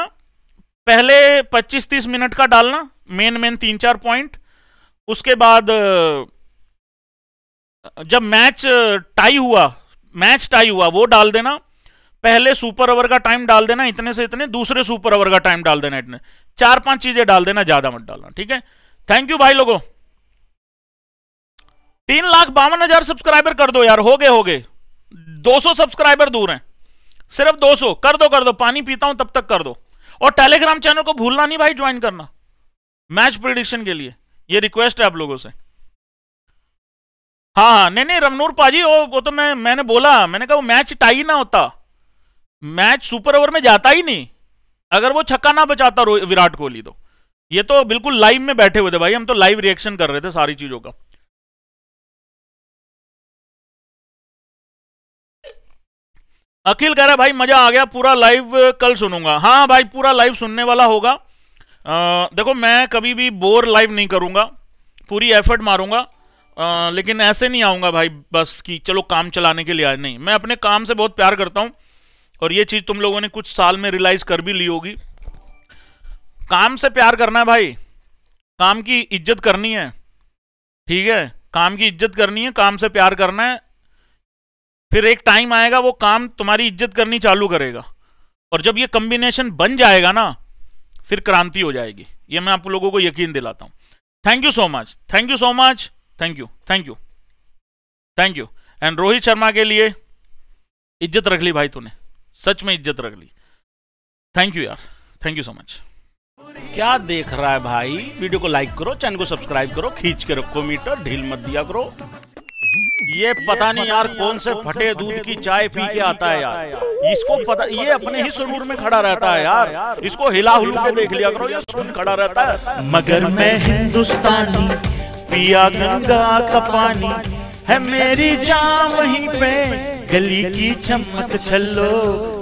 [SPEAKER 2] पहले 25-30 मिनट का डालना मेन मेन तीन चार पॉइंट उसके बाद जब मैच टाई हुआ मैच टाई हुआ वो डाल देना पहले सुपर ओवर का टाइम डाल देना इतने से इतने दूसरे सुपर ओवर का टाइम डाल देना इतने चार पांच चीजें डाल देना ज्यादा मत डालना ठीक है थैंक यू भाई लोगों तीन लाख बावन हजार सब्सक्राइबर कर दो यार हो गए हो गए 200 सब्सक्राइबर दूर हैं सिर्फ 200 कर दो कर दो पानी पीता हूं तब तक कर दो और टेलीग्राम चैनल को भूलना नहीं भाई ज्वाइन करना मैच प्रिडिक्शन के लिए ये रिक्वेस्ट है आप लोगों से हाँ हाँ नहीं नहीं रमनूर पाजी वो, वो तो मैं मैंने बोला मैंने कहा वो मैच टाई ना होता मैच सुपर ओवर में जाता ही नहीं अगर वो छक्का ना बचाता विराट कोहली तो
[SPEAKER 1] ये तो बिल्कुल लाइव में बैठे हुए थे भाई हम तो लाइव रिएक्शन कर रहे थे सारी चीजों का अखिल कह रहा भाई मजा आ गया पूरा लाइव कल सुनूंगा हाँ भाई पूरा लाइव सुनने वाला होगा आ,
[SPEAKER 2] देखो मैं कभी भी बोर लाइव नहीं करूंगा पूरी एफर्ट मारूंगा आ, लेकिन ऐसे नहीं आऊंगा भाई बस कि चलो काम चलाने के लिए आए नहीं मैं अपने काम से बहुत प्यार करता हूँ और ये चीज़ तुम लोगों ने कुछ साल में रियलाइज़ कर भी ली होगी काम से प्यार करना है भाई काम की इज्जत करनी है ठीक है काम की इज्जत करनी है काम से प्यार करना है फिर एक टाइम आएगा वो काम तुम्हारी इज्जत करनी चालू करेगा और जब ये कम्बिनेशन बन जाएगा ना फिर क्रांति हो जाएगी ये मैं आप लोगों को यकीन दिलाता हूँ thank you so much thank you so much thank you thank you thank you and Rohit Sharma के लिए इज्जत रख ली भाई तूने सच में इज्जत रख ली थैंक यू यार थैंक यू सो मच क्या देख रहा है भाई वीडियो को लाइक करो चैनल को सब्सक्राइब करो खींच के रखो मीटर ढील मत दिया करो ये पता नहीं यार कौन से फटे दूध की चाय पी के आता है यार इसको पता ये अपने ही सुरूर में खड़ा रहता है यार इसको हिला हुलू के देख लिया करो ये सुन खड़ा रहता है मगर मैं हिंदुस्तानी पिया गंगा का पानी है मेरी जान वहीं पे गली की चमक छलो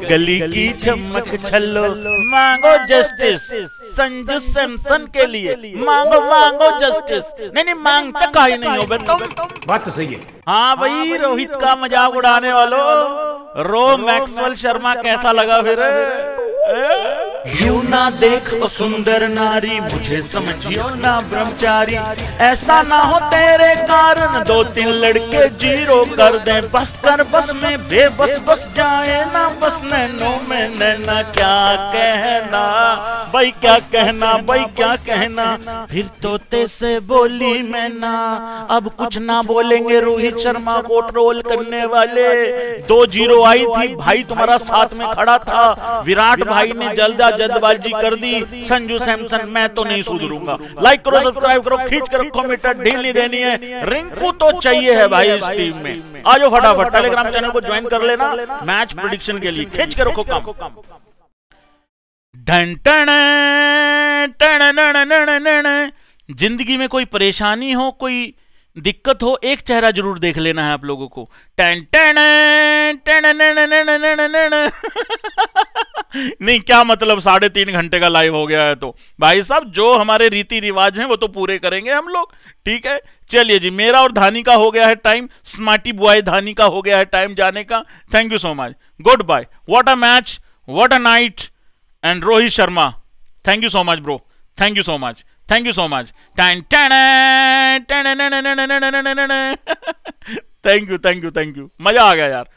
[SPEAKER 2] गली की चमक छलो मांगो जस्टिस संजू सैमसन के लिए मांगो मांगो जस्टिस नहीं नहीं मांग का ही नहीं हो तुम बात तो सही है हाँ भाई हाँ, रोहित का मजाक उड़ाने वालों रो मैक्सवेल शर्मा कैसा लगा फिर यू ना देख ओ सुंदर नारी मुझे समझियो ना ब्रह्मचारी ऐसा ना हो तेरे कारण दो तीन लड़के जीरो कर दे बस कर बस में बेबस बस जाए ना बस नैनो में नैना क्या कहना भाई क्या कहना भाई क्या कहना फिर तोते से बोली मैं ना अब कुछ ना बोलेंगे रोहित शर्मा को ट्रोल करने वाले दो जीरो आई थी भाई तुम्हारा साथ में खड़ा था विराट भाई ने जल्दा जल्दबाजी कर दी संजू सैमसन मैं तो नहीं सुधरूंगा लाइक करो सब्सक्राइब करो खींच कर रखो मीटर ढील देनी है रिंकू तो चाहिए है भाई इस टीम में आज फटाफट टेलीग्राम चैनल को ज्वाइन कर लेना मैच प्रोडिक्शन के लिए खींच कर रखो काम ढन टन टन जिंदगी में कोई परेशानी हो कोई दिक्कत हो एक चेहरा जरूर देख लेना है आप लोगों को टन टन टन नहीं क्या मतलब साढ़े तीन घंटे का लाइव हो गया है तो भाई साहब जो हमारे रीति रिवाज हैं वो तो पूरे करेंगे हम लोग ठीक है चलिए जी मेरा और धानी का हो गया है टाइम स्मार्टी बॉय धानी का हो गया है टाइम जाने का thank you so much good bye what a match what a night and Rohit Sharma thank you so much bro thank you so much thank you so much ten thank you thank you thank you मजा आ गया यार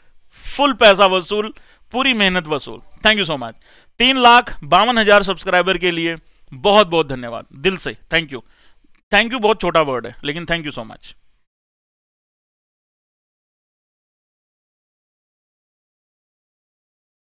[SPEAKER 2] full पैसा वसूल पूरी मेहनत वसूल thank you so much तीन लाख बावन हजार सब्सक्राइबर के लिए बहुत बहुत धन्यवाद
[SPEAKER 1] दिल से थैंक यू थैंक यू बहुत छोटा वर्ड है लेकिन थैंक यू सो मच